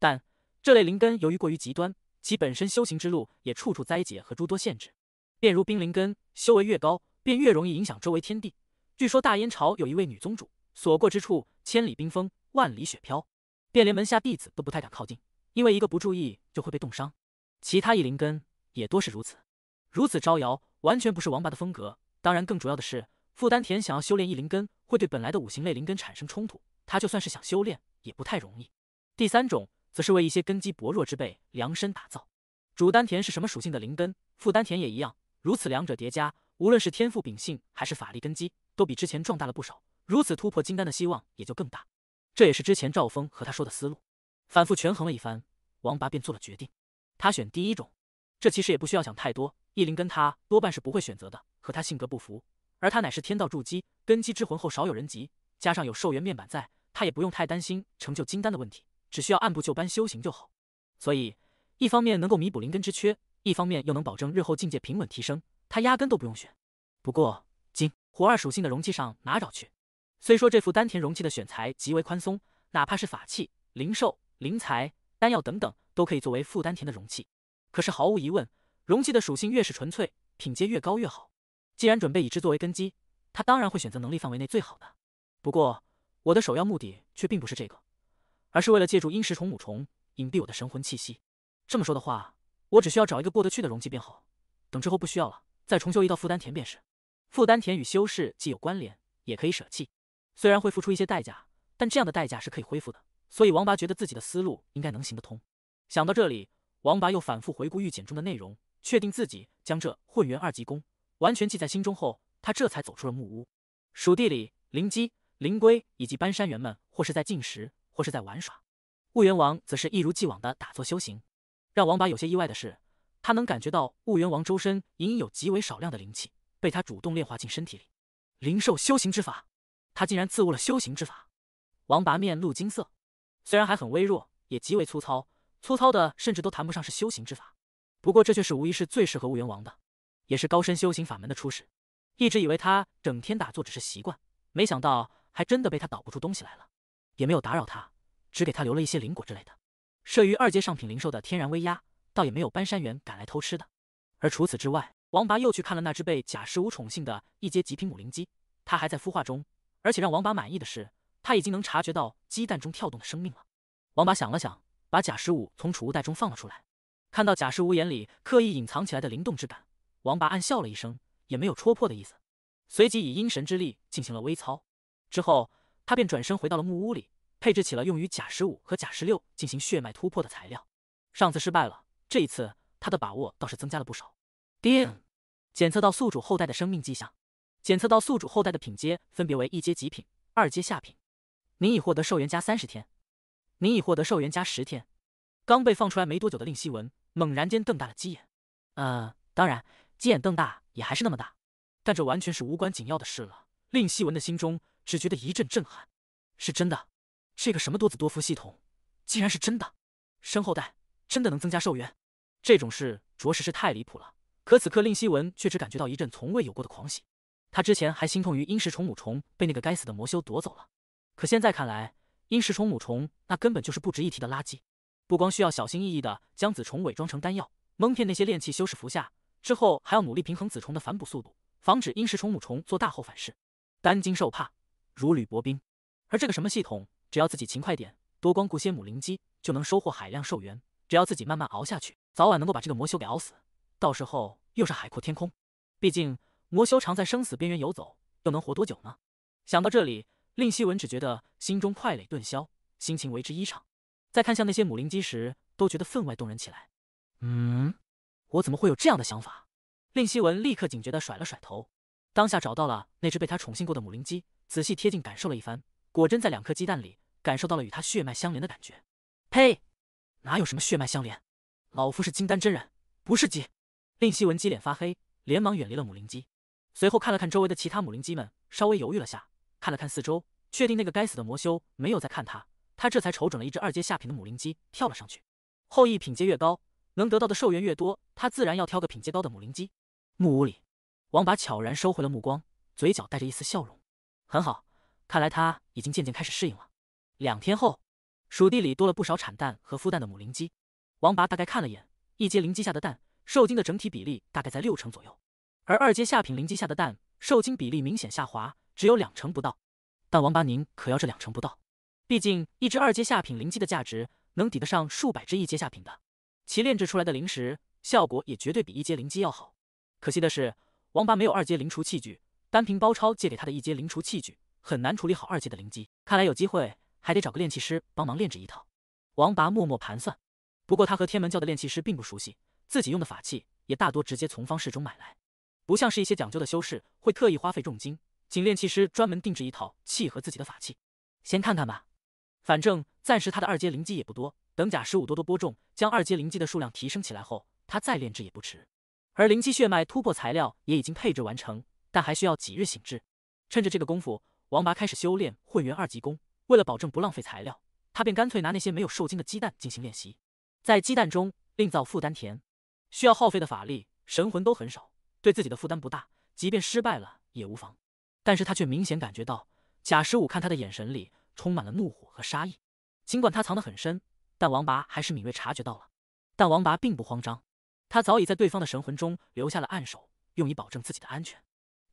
但这类灵根由于过于极端。其本身修行之路也处处灾劫和诸多限制，便如冰灵根，修为越高，便越容易影响周围天地。据说大燕朝有一位女宗主，所过之处千里冰封，万里雪飘，便连门下弟子都不太敢靠近，因为一个不注意就会被冻伤。其他异灵根也多是如此，如此招摇，完全不是王八的风格。当然，更主要的是，傅丹田想要修炼异灵根，会对本来的五行类灵根产生冲突，他就算是想修炼，也不太容易。第三种。则是为一些根基薄弱之辈量身打造。主丹田是什么属性的灵根？副丹田也一样。如此两者叠加，无论是天赋秉性还是法力根基，都比之前壮大了不少。如此突破金丹的希望也就更大。这也是之前赵峰和他说的思路。反复权衡了一番，王八便做了决定。他选第一种。这其实也不需要想太多。易灵根他多半是不会选择的，和他性格不符。而他乃是天道筑基，根基之浑厚少有人及，加上有寿元面板在，他也不用太担心成就金丹的问题。只需要按部就班修行就好，所以一方面能够弥补灵根之缺，一方面又能保证日后境界平稳提升，他压根都不用选。不过，金火二属性的容器上哪找去？虽说这副丹田容器的选材极为宽松，哪怕是法器、灵兽、灵材、丹药等等都可以作为副丹田的容器，可是毫无疑问，容器的属性越是纯粹，品阶越高越好。既然准备以之作为根基，他当然会选择能力范围内最好的。不过，我的首要目的却并不是这个。而是为了借助阴蚀虫母虫隐蔽我的神魂气息。这么说的话，我只需要找一个过得去的容器便好。等之后不需要了，再重修一道负担田便是。负担田与修士既有关联，也可以舍弃，虽然会付出一些代价，但这样的代价是可以恢复的。所以王拔觉得自己的思路应该能行得通。想到这里，王拔又反复回顾预检中的内容，确定自己将这混元二级功完全记在心中后，他这才走出了木屋。蜀地里，灵鸡、灵龟以及搬山猿们或是在进食。或是在玩耍，婺源王则是一如既往的打坐修行。让王拔有些意外的是，他能感觉到婺源王周身隐隐有极为少量的灵气被他主动炼化进身体里。灵兽修行之法，他竟然自悟了修行之法。王拔面露金色，虽然还很微弱，也极为粗糙，粗糙的甚至都谈不上是修行之法。不过这却是无疑是最适合婺源王的，也是高深修行法门的初始。一直以为他整天打坐只是习惯，没想到还真的被他捣不出东西来了。也没有打扰他，只给他留了一些灵果之类的。摄于二阶上品灵兽的天然威压，倒也没有搬山猿赶来偷吃的。而除此之外，王拔又去看了那只被贾十五宠幸的一阶极品母灵鸡，它还在孵化中。而且让王拔满意的是，他已经能察觉到鸡蛋中跳动的生命了。王拔想了想，把贾十五从储物袋中放了出来。看到贾十五眼里刻意隐藏起来的灵动之感，王拔暗笑了一声，也没有戳破的意思。随即以阴神之力进行了微操，之后。他便转身回到了木屋里，配置起了用于甲十五和甲十六进行血脉突破的材料。上次失败了，这一次他的把握倒是增加了不少。叮，检测到宿主后代的生命迹象，检测到宿主后代的品阶分别为一阶极品、二阶下品。您已获得寿元加三十天，您已获得寿元加十天。刚被放出来没多久的令希文猛然间瞪大了鸡眼，呃，当然，鸡眼瞪大也还是那么大，但这完全是无关紧要的事了。令希文的心中。只觉得一阵震撼，是真的，这个什么多子多福系统竟然是真的，生后代真的能增加寿元？这种事着实是太离谱了。可此刻令希文却只感觉到一阵从未有过的狂喜。他之前还心痛于阴石虫母虫被那个该死的魔修夺走了，可现在看来，阴石虫母虫那根本就是不值一提的垃圾。不光需要小心翼翼的将子虫伪装成丹药，蒙骗那些炼气修士服下，之后还要努力平衡子虫的反哺速度，防止阴石虫母虫做大后反噬，担惊受怕。如履薄冰，而这个什么系统，只要自己勤快点，多光顾些母灵鸡，就能收获海量寿元。只要自己慢慢熬下去，早晚能够把这个魔修给熬死。到时候又是海阔天空。毕竟魔修常在生死边缘游走，又能活多久呢？想到这里，令希文只觉得心中快垒顿消，心情为之一畅。在看向那些母灵鸡时，都觉得分外动人起来。嗯，我怎么会有这样的想法？令希文立刻警觉地甩了甩头，当下找到了那只被他宠幸过的母灵鸡。仔细贴近感受了一番，果真在两颗鸡蛋里感受到了与他血脉相连的感觉。呸！哪有什么血脉相连？老夫是金丹真人，不是鸡。令希文鸡脸发黑，连忙远离了母灵鸡。随后看了看周围的其他母灵鸡们，稍微犹豫了下，看了看四周，确定那个该死的魔修没有在看他，他这才瞅准了一只二阶下品的母灵鸡，跳了上去。后羿品阶越高，能得到的寿元越多，他自然要挑个品阶高的母灵鸡。木屋里，王把悄然收回了目光，嘴角带着一丝笑容。很好，看来他已经渐渐开始适应了。两天后，鼠地里多了不少产蛋和孵蛋的母灵鸡。王八大概看了眼，一阶灵鸡下的蛋受精的整体比例大概在六成左右，而二阶下品灵鸡下的蛋受精比例明显下滑，只有两成不到。但王八您可要这两成不到，毕竟一只二阶下品灵鸡的价值能抵得上数百只一阶下品的，其炼制出来的灵石效果也绝对比一阶灵鸡要好。可惜的是，王八没有二阶灵厨器具。单凭包超借给他的一阶灵厨器具，很难处理好二阶的灵机。看来有机会还得找个炼器师帮忙炼制一套。王拔默默盘算。不过他和天门教的炼器师并不熟悉，自己用的法器也大多直接从方式中买来，不像是一些讲究的修士会特意花费重金，请炼器师专门定制一套契合自己的法器。先看看吧，反正暂时他的二阶灵机也不多，等甲十五多多播种，将二阶灵机的数量提升起来后，他再炼制也不迟。而灵机血脉突破材料也已经配置完成。但还需要几日醒智。趁着这个功夫，王拔开始修炼混元二级功。为了保证不浪费材料，他便干脆拿那些没有受精的鸡蛋进行练习，在鸡蛋中另造负丹田，需要耗费的法力、神魂都很少，对自己的负担不大。即便失败了也无妨。但是他却明显感觉到贾十五看他的眼神里充满了怒火和杀意。尽管他藏得很深，但王拔还是敏锐察觉到了。但王拔并不慌张，他早已在对方的神魂中留下了暗手，用以保证自己的安全。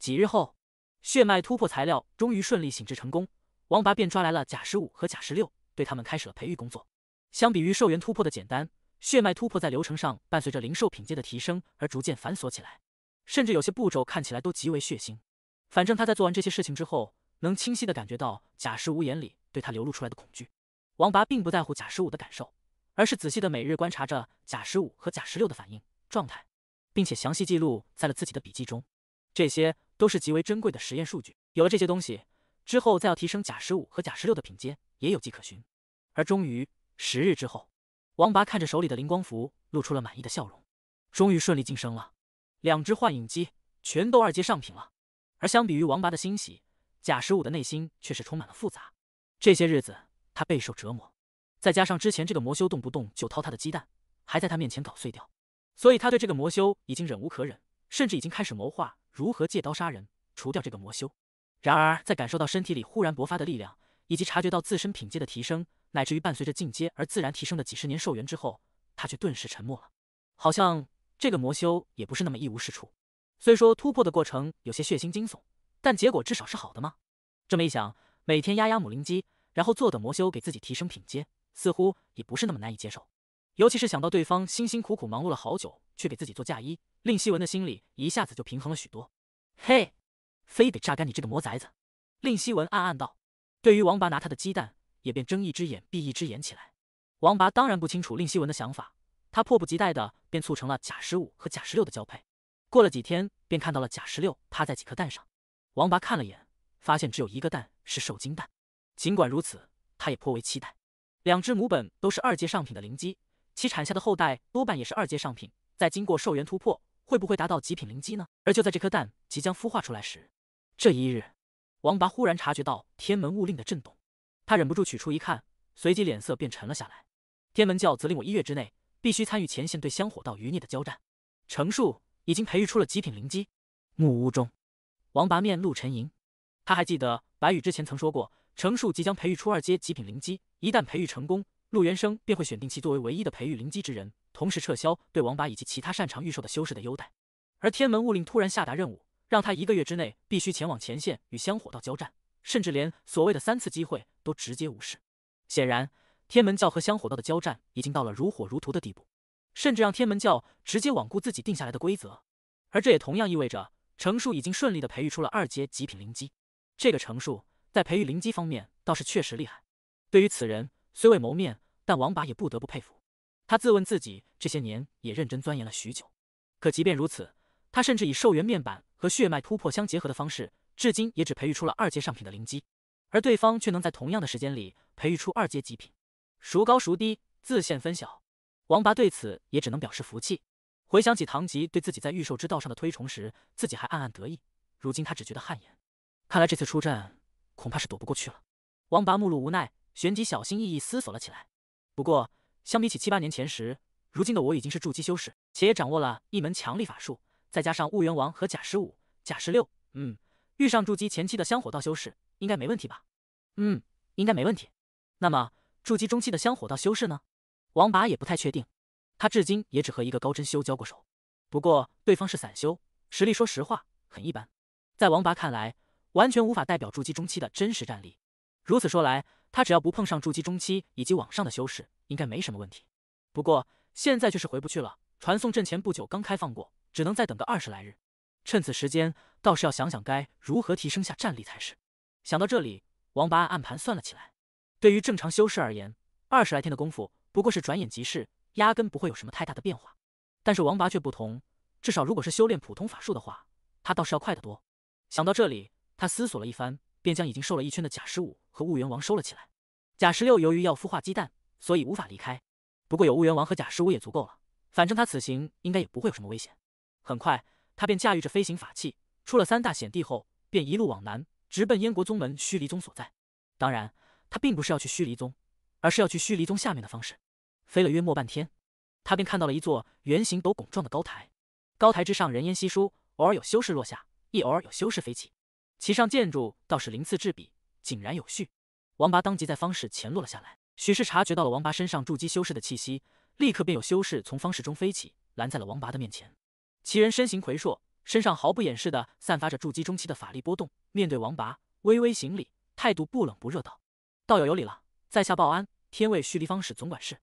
几日后，血脉突破材料终于顺利醒制成功。王拔便抓来了贾十五和贾十六，对他们开始了培育工作。相比于兽元突破的简单，血脉突破在流程上伴随着灵兽品阶的提升而逐渐繁琐起来，甚至有些步骤看起来都极为血腥。反正他在做完这些事情之后，能清晰的感觉到贾十五眼里对他流露出来的恐惧。王拔并不在乎贾十五的感受，而是仔细的每日观察着贾十五和贾十六的反应状态，并且详细记录在了自己的笔记中。这些。都是极为珍贵的实验数据。有了这些东西之后，再要提升甲十五和甲十六的品阶，也有迹可循。而终于十日之后，王拔看着手里的灵光符，露出了满意的笑容。终于顺利晋升了，两只幻影机全都二阶上品了。而相比于王拔的欣喜，贾十五的内心却是充满了复杂。这些日子他备受折磨，再加上之前这个魔修动不动就掏他的鸡蛋，还在他面前搞碎掉，所以他对这个魔修已经忍无可忍，甚至已经开始谋划。如何借刀杀人，除掉这个魔修？然而，在感受到身体里忽然勃发的力量，以及察觉到自身品阶的提升，乃至于伴随着进阶而自然提升的几十年寿元之后，他却顿时沉默了。好像这个魔修也不是那么一无是处。虽说突破的过程有些血腥惊悚，但结果至少是好的吗？这么一想，每天压压母灵机，然后坐等魔修给自己提升品阶，似乎也不是那么难以接受。尤其是想到对方辛辛苦苦忙碌了好久。却给自己做嫁衣，令希文的心里一下子就平衡了许多。嘿，非得榨干你这个魔崽子！令希文暗暗道。对于王拔拿他的鸡蛋，也便睁一只眼闭一只眼起来。王拔当然不清楚令希文的想法，他迫不及待的便促成了贾十五和贾十六的交配。过了几天，便看到了贾十六趴在几颗蛋上。王拔看了眼，发现只有一个蛋是受精蛋。尽管如此，他也颇为期待。两只母本都是二阶上品的灵鸡，其产下的后代多半也是二阶上品。在经过兽元突破，会不会达到极品灵基呢？而就在这颗蛋即将孵化出来时，这一日，王拔忽然察觉到天门物令的震动，他忍不住取出一看，随即脸色便沉了下来。天门教责令我一月之内必须参与前线对香火道余孽的交战。程树已经培育出了极品灵基。木屋中，王拔面露沉吟，他还记得白羽之前曾说过，程树即将培育出二阶极品灵基，一旦培育成功。陆元生便会选定其作为唯一的培育灵基之人，同时撤销对王八以及其他擅长御兽的修士的优待。而天门物令突然下达任务，让他一个月之内必须前往前线与香火道交战，甚至连所谓的三次机会都直接无视。显然，天门教和香火道的交战已经到了如火如荼的地步，甚至让天门教直接罔顾自己定下来的规则。而这也同样意味着，程树已经顺利的培育出了二阶极品灵基。这个程树在培育灵基方面倒是确实厉害，对于此人。虽未谋面，但王拔也不得不佩服。他自问自己这些年也认真钻研了许久，可即便如此，他甚至以寿元面板和血脉突破相结合的方式，至今也只培育出了二阶上品的灵基，而对方却能在同样的时间里培育出二阶极品。孰高孰低，自现分晓。王拔对此也只能表示服气。回想起唐吉对自己在御兽之道上的推崇时，自己还暗暗得意，如今他只觉得汗颜。看来这次出战恐怕是躲不过去了。王拔目露无奈。旋即小心翼翼思索了起来。不过，相比起七八年前时，如今的我已经是筑基修士，且也掌握了一门强力法术。再加上婺源王和贾十五、贾十六，嗯，遇上筑基前期的香火道修士，应该没问题吧？嗯，应该没问题。那么，筑基中期的香火道修士呢？王拔也不太确定。他至今也只和一个高真修交过手，不过对方是散修，实力说实话很一般。在王拔看来，完全无法代表筑基中期的真实战力。如此说来。他只要不碰上筑基中期以及往上的修士，应该没什么问题。不过现在却是回不去了，传送阵前不久刚开放过，只能再等个二十来日。趁此时间，倒是要想想该如何提升下战力才是。想到这里，王八按盘算了起来。对于正常修士而言，二十来天的功夫不过是转眼即逝，压根不会有什么太大的变化。但是王八却不同，至少如果是修炼普通法术的话，他倒是要快得多。想到这里，他思索了一番。便将已经瘦了一圈的贾十五和婺元王收了起来。贾十六由于要孵化鸡蛋，所以无法离开。不过有婺元王和贾十五也足够了，反正他此行应该也不会有什么危险。很快，他便驾驭着飞行法器出了三大险地后，便一路往南，直奔燕国宗门虚离宗所在。当然，他并不是要去虚离宗，而是要去虚离宗下面的方式。飞了约莫半天，他便看到了一座圆形斗拱状的高台，高台之上人烟稀疏，偶尔有修士落下，亦偶尔有修士飞起。其上建筑倒是鳞次栉比，井然有序。王拔当即在方室前落了下来。许是察觉到了王拔身上筑基修士的气息，立刻便有修士从方室中飞起，拦在了王拔的面前。其人身形魁硕，身上毫不掩饰的散发着筑基中期的法力波动。面对王拔，微微行礼，态度不冷不热道：“道友有礼了，在下报安天位蓄离方室总管事。”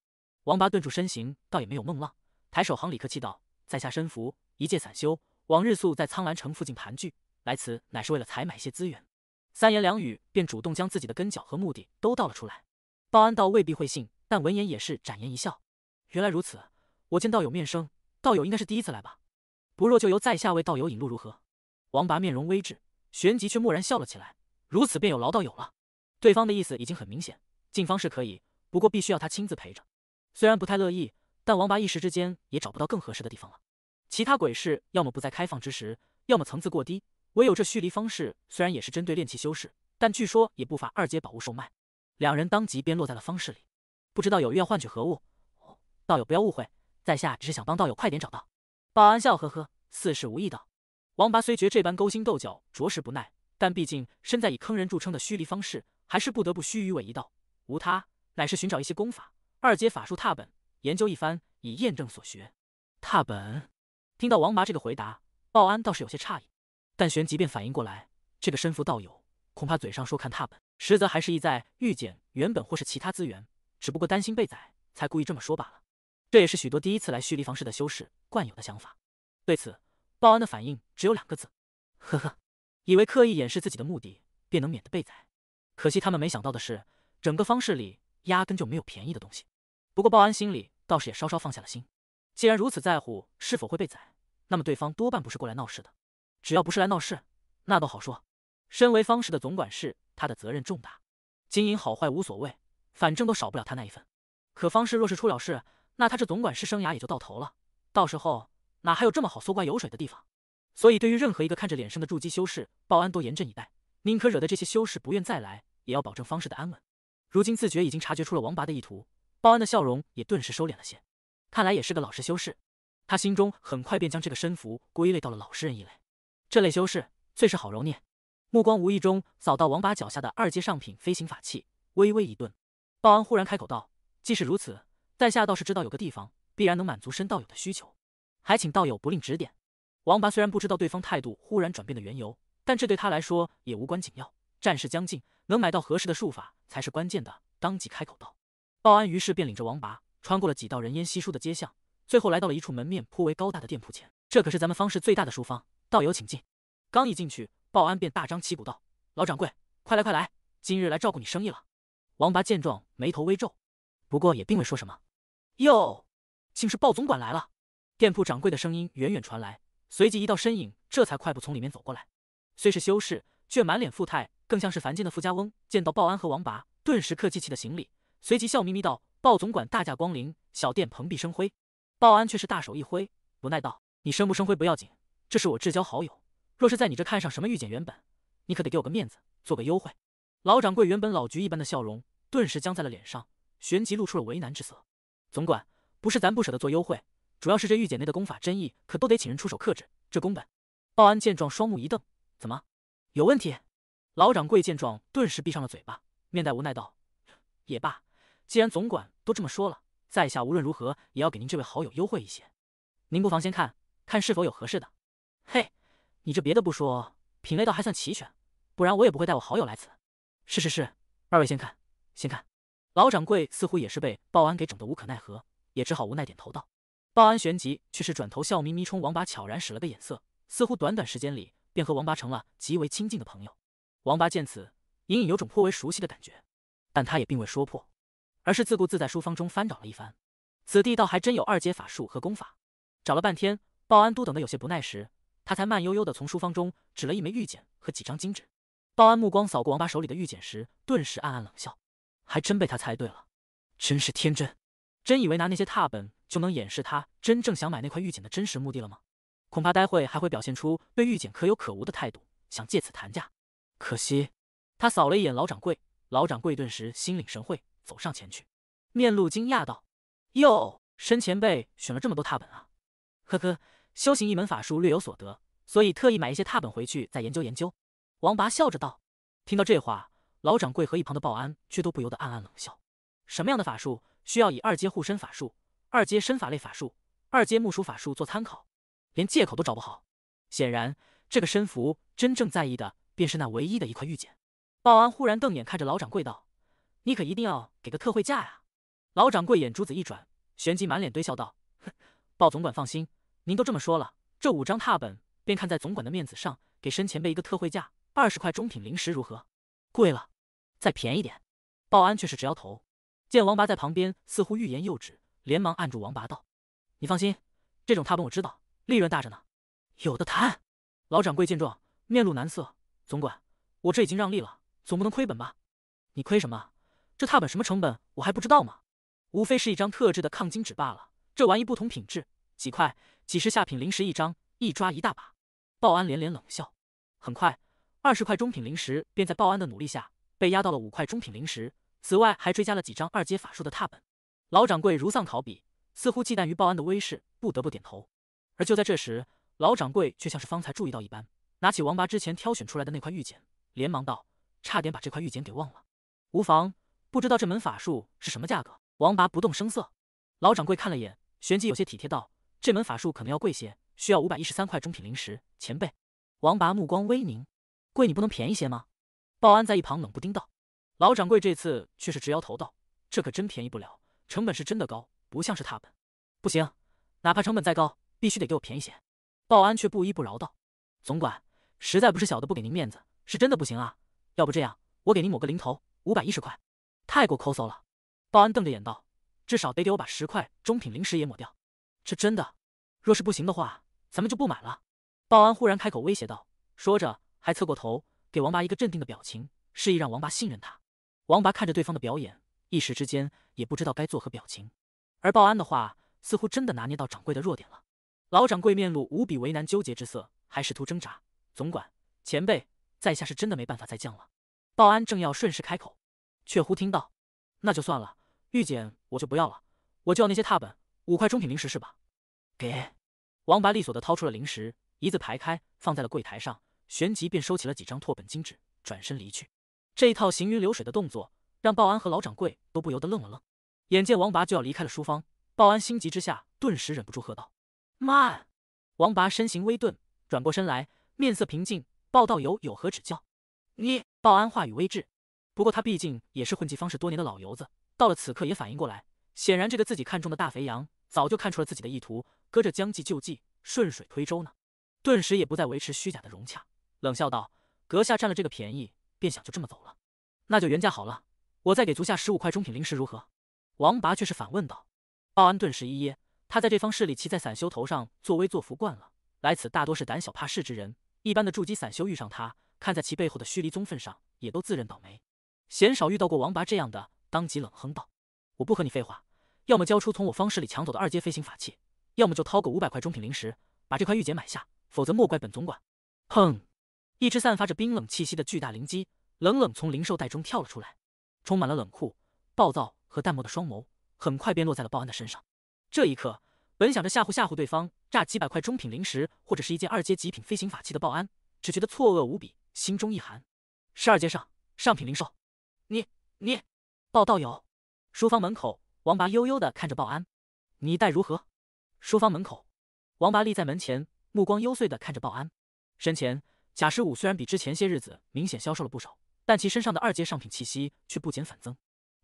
王拔顿住身形，倒也没有孟浪，抬手行礼客气道：“在下申福，一介散修，往日宿在苍兰城附近盘踞。”来此乃是为了采买一些资源，三言两语便主动将自己的跟脚和目的都道了出来。报安道未必会信，但闻言也是展颜一笑。原来如此，我见道友面生，道友应该是第一次来吧？不若就由在下为道友引路如何？王拔面容微滞，旋即却蓦然笑了起来。如此便有劳道友了。对方的意思已经很明显，进方是可以，不过必须要他亲自陪着。虽然不太乐意，但王拔一时之间也找不到更合适的地方了。其他鬼市要么不在开放之时，要么层次过低。唯有这蓄力方式虽然也是针对炼器修士，但据说也不乏二阶宝物售卖。两人当即便落在了方式里，不知道有欲要换取何物。道友不要误会，在下只是想帮道友快点找到。保安笑呵呵，似是无意道：“王八虽觉这般勾心斗角着实不耐，但毕竟身在以坑人著称的虚离方式，还是不得不虚与委蛇道。无他，乃是寻找一些功法、二阶法术踏本，研究一番，以验证所学。”踏本。听到王麻这个回答，报安倒是有些诧异。但玄即便反应过来，这个身负道友恐怕嘴上说看踏本，实则还是意在御检原本或是其他资源，只不过担心被宰才故意这么说罢了。这也是许多第一次来蓄力房市的修士惯有的想法。对此，报安的反应只有两个字：呵呵。以为刻意掩饰自己的目的便能免得被宰，可惜他们没想到的是，整个方式里压根就没有便宜的东西。不过报安心里倒是也稍稍放下了心，既然如此在乎是否会被宰，那么对方多半不是过来闹事的。只要不是来闹事，那都好说。身为方氏的总管事，他的责任重大，经营好坏无所谓，反正都少不了他那一份。可方氏若是出了事，那他这总管事生涯也就到头了。到时候哪还有这么好搜刮油水的地方？所以对于任何一个看着脸生的筑基修士，报安都严阵以待，宁可惹得这些修士不愿再来，也要保证方氏的安稳。如今自觉已经察觉出了王拔的意图，报安的笑容也顿时收敛了些。看来也是个老实修士，他心中很快便将这个身符归类到了老实人一类。这类修士最是好揉捏，目光无意中扫到王拔脚下的二阶上品飞行法器，微微一顿。报安忽然开口道：“既是如此，在下倒是知道有个地方必然能满足申道友的需求，还请道友不吝指点。”王拔虽然不知道对方态度忽然转变的缘由，但这对他来说也无关紧要。战事将近，能买到合适的术法才是关键的。当即开口道。报安于是便领着王拔穿过了几道人烟稀疏的街巷，最后来到了一处门面颇为高大的店铺前。这可是咱们方氏最大的书坊。道友请进。刚一进去，报安便大张旗鼓道：“老掌柜，快来快来，今日来照顾你生意了。”王拔见状，眉头微皱，不过也并未说什么。哟，竟是鲍总管来了！店铺掌柜的声音远远传来，随即一道身影这才快步从里面走过来。虽是修士，却满脸富态，更像是凡间的富家翁。见到鲍安和王拔，顿时客气气的行礼，随即笑眯眯道：“鲍总管大驾光临，小店蓬荜生辉。”鲍安却是大手一挥，不奈道：“你生不生辉不要紧。”这是我至交好友，若是在你这看上什么御姐，原本，你可得给我个面子，做个优惠。老掌柜原本老菊一般的笑容顿时僵在了脸上，旋即露出了为难之色。总管，不是咱不舍得做优惠，主要是这御姐内的功法真意可都得请人出手克制，这宫本。报安见状，双目一瞪：“怎么有问题？”老掌柜见状，顿时闭上了嘴巴，面带无奈道：“也罢，既然总管都这么说了，在下无论如何也要给您这位好友优惠一些。您不妨先看看是否有合适的。”嘿，你这别的不说，品类倒还算齐全，不然我也不会带我好友来此。是是是，二位先看，先看。老掌柜似乎也是被报安给整得无可奈何，也只好无奈点头道。报安旋即却是转头笑眯眯冲王八悄然使了个眼色，似乎短短时间里便和王八成了极为亲近的朋友。王八见此，隐隐有种颇为熟悉的感觉，但他也并未说破，而是自顾自在书房中翻找了一番。此地倒还真有二阶法术和功法，找了半天，报安都等得有些不耐时。他才慢悠悠地从书房中指了一枚玉简和几张金纸，报安目光扫过王八手里的玉简时，顿时暗暗冷笑，还真被他猜对了，真是天真，真以为拿那些拓本就能掩饰他真正想买那块玉简的真实目的了吗？恐怕待会还会表现出对玉简可有可无的态度，想借此谈价。可惜，他扫了一眼老掌柜，老掌柜顿时心领神会，走上前去，面露惊讶道：“哟，申前辈选了这么多拓本啊？”呵呵。修行一门法术略有所得，所以特意买一些踏本回去再研究研究。王拔笑着道。听到这话，老掌柜和一旁的保安却都不由得暗暗冷笑。什么样的法术需要以二阶护身法术、二阶身法类法术、二阶木属法术做参考，连借口都找不好。显然，这个身符真正在意的便是那唯一的一块玉简。保安忽然瞪眼看着老掌柜道：“你可一定要给个特惠价呀！”老掌柜眼珠子一转，旋即满脸堆笑道：“哼，鲍总管放心。”您都这么说了，这五张踏本便看在总管的面子上，给身前辈一个特惠价，二十块中品灵石如何？贵了，再便宜点。报安却是直摇头，见王拔在旁边似乎欲言又止，连忙按住王拔道：“你放心，这种踏本我知道，利润大着呢，有的谈。”老掌柜见状，面露难色：“总管，我这已经让利了，总不能亏本吧？你亏什么？这踏本什么成本，我还不知道吗？无非是一张特制的抗金纸罢了，这玩意不同品质，几块。”几十下品灵石一张，一抓一大把。报安连连冷笑。很快，二十块中品灵石便在报安的努力下被压到了五块中品灵石。此外，还追加了几张二阶法术的踏本。老掌柜如丧考妣，似乎忌惮于报安的威势，不得不点头。而就在这时，老掌柜却像是方才注意到一般，拿起王拔之前挑选出来的那块玉简，连忙道：“差点把这块玉简给忘了。”“无妨，不知道这门法术是什么价格？”王拔不动声色。老掌柜看了眼，旋即有些体贴道。这门法术可能要贵些，需要五百一十三块中品灵石，前辈。王拔目光微凝，贵你不能便宜些吗？报安在一旁冷不丁道。老掌柜这次却是直摇头道，这可真便宜不了，成本是真的高，不像是踏本。不行，哪怕成本再高，必须得给我便宜些。报安却不依不饶道，总管，实在不是小的不给您面子，是真的不行啊。要不这样，我给您抹个零头，五百一十块，太过抠搜了。报安瞪着眼道，至少得给我把十块中品灵石也抹掉。是真的，若是不行的话，咱们就不买了。鲍安忽然开口威胁道，说着还侧过头给王八一个镇定的表情，示意让王八信任他。王八看着对方的表演，一时之间也不知道该作何表情。而鲍安的话似乎真的拿捏到掌柜的弱点了。老掌柜面露无比为难纠结之色，还试图挣扎。总管前辈，在下是真的没办法再降了。鲍安正要顺势开口，却忽听到：“那就算了，玉简我就不要了，我就要那些踏本，五块中品零食是吧？”给王拔利索的掏出了灵石，一字排开放在了柜台上，旋即便收起了几张拓本金纸，转身离去。这一套行云流水的动作，让鲍安和老掌柜都不由得愣了愣。眼见王拔就要离开了书房，鲍安心急之下，顿时忍不住喝道：“慢！”王拔身形微顿，转过身来，面色平静：“报道友有何指教？”你鲍安话语微滞，不过他毕竟也是混迹方士多年的老油子，到了此刻也反应过来，显然这个自己看中的大肥羊。早就看出了自己的意图，搁着将计就计，顺水推舟呢。顿时也不再维持虚假的融洽，冷笑道：“阁下占了这个便宜，便想就这么走了？那就原价好了，我再给足下十五块中品灵石如何？”王拔却是反问道。奥安顿时一噎，他在这方势力骑在散修头上作威作福惯了，来此大多是胆小怕事之人，一般的筑基散修遇上他，看在其背后的虚离宗分上，也都自认倒霉，鲜少遇到过王拔这样的，当即冷哼道：“我不和你废话。”要么交出从我方室里抢走的二阶飞行法器，要么就掏个五百块中品灵石把这块玉简买下，否则莫怪本总管。砰！一只散发着冰冷气息的巨大灵鸡冷冷从灵兽袋中跳了出来，充满了冷酷、暴躁和淡漠的双眸很快便落在了报安的身上。这一刻，本想着吓唬吓唬对方，炸几百块中品灵石或者是一件二阶极品飞行法器的报安，只觉得错愕无比，心中一寒。十二阶上上品灵兽，你你，报道友，书房门口。王拔悠悠的看着报安，你待如何？书房门口，王拔立在门前，目光幽邃的看着报安。身前，贾十五虽然比之前些日子明显消瘦了不少，但其身上的二阶上品气息却不减反增，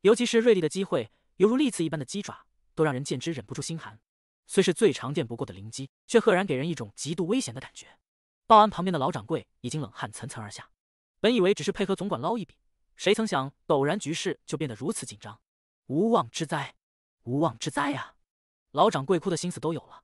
尤其是锐利的机会，犹如利刺一般的鸡爪，都让人见之忍不住心寒。虽是最常见不过的灵鸡，却赫然给人一种极度危险的感觉。报安旁边的老掌柜已经冷汗涔涔而下，本以为只是配合总管捞一笔，谁曾想陡然局势就变得如此紧张。无妄之灾，无妄之灾啊！老掌柜哭的心思都有了。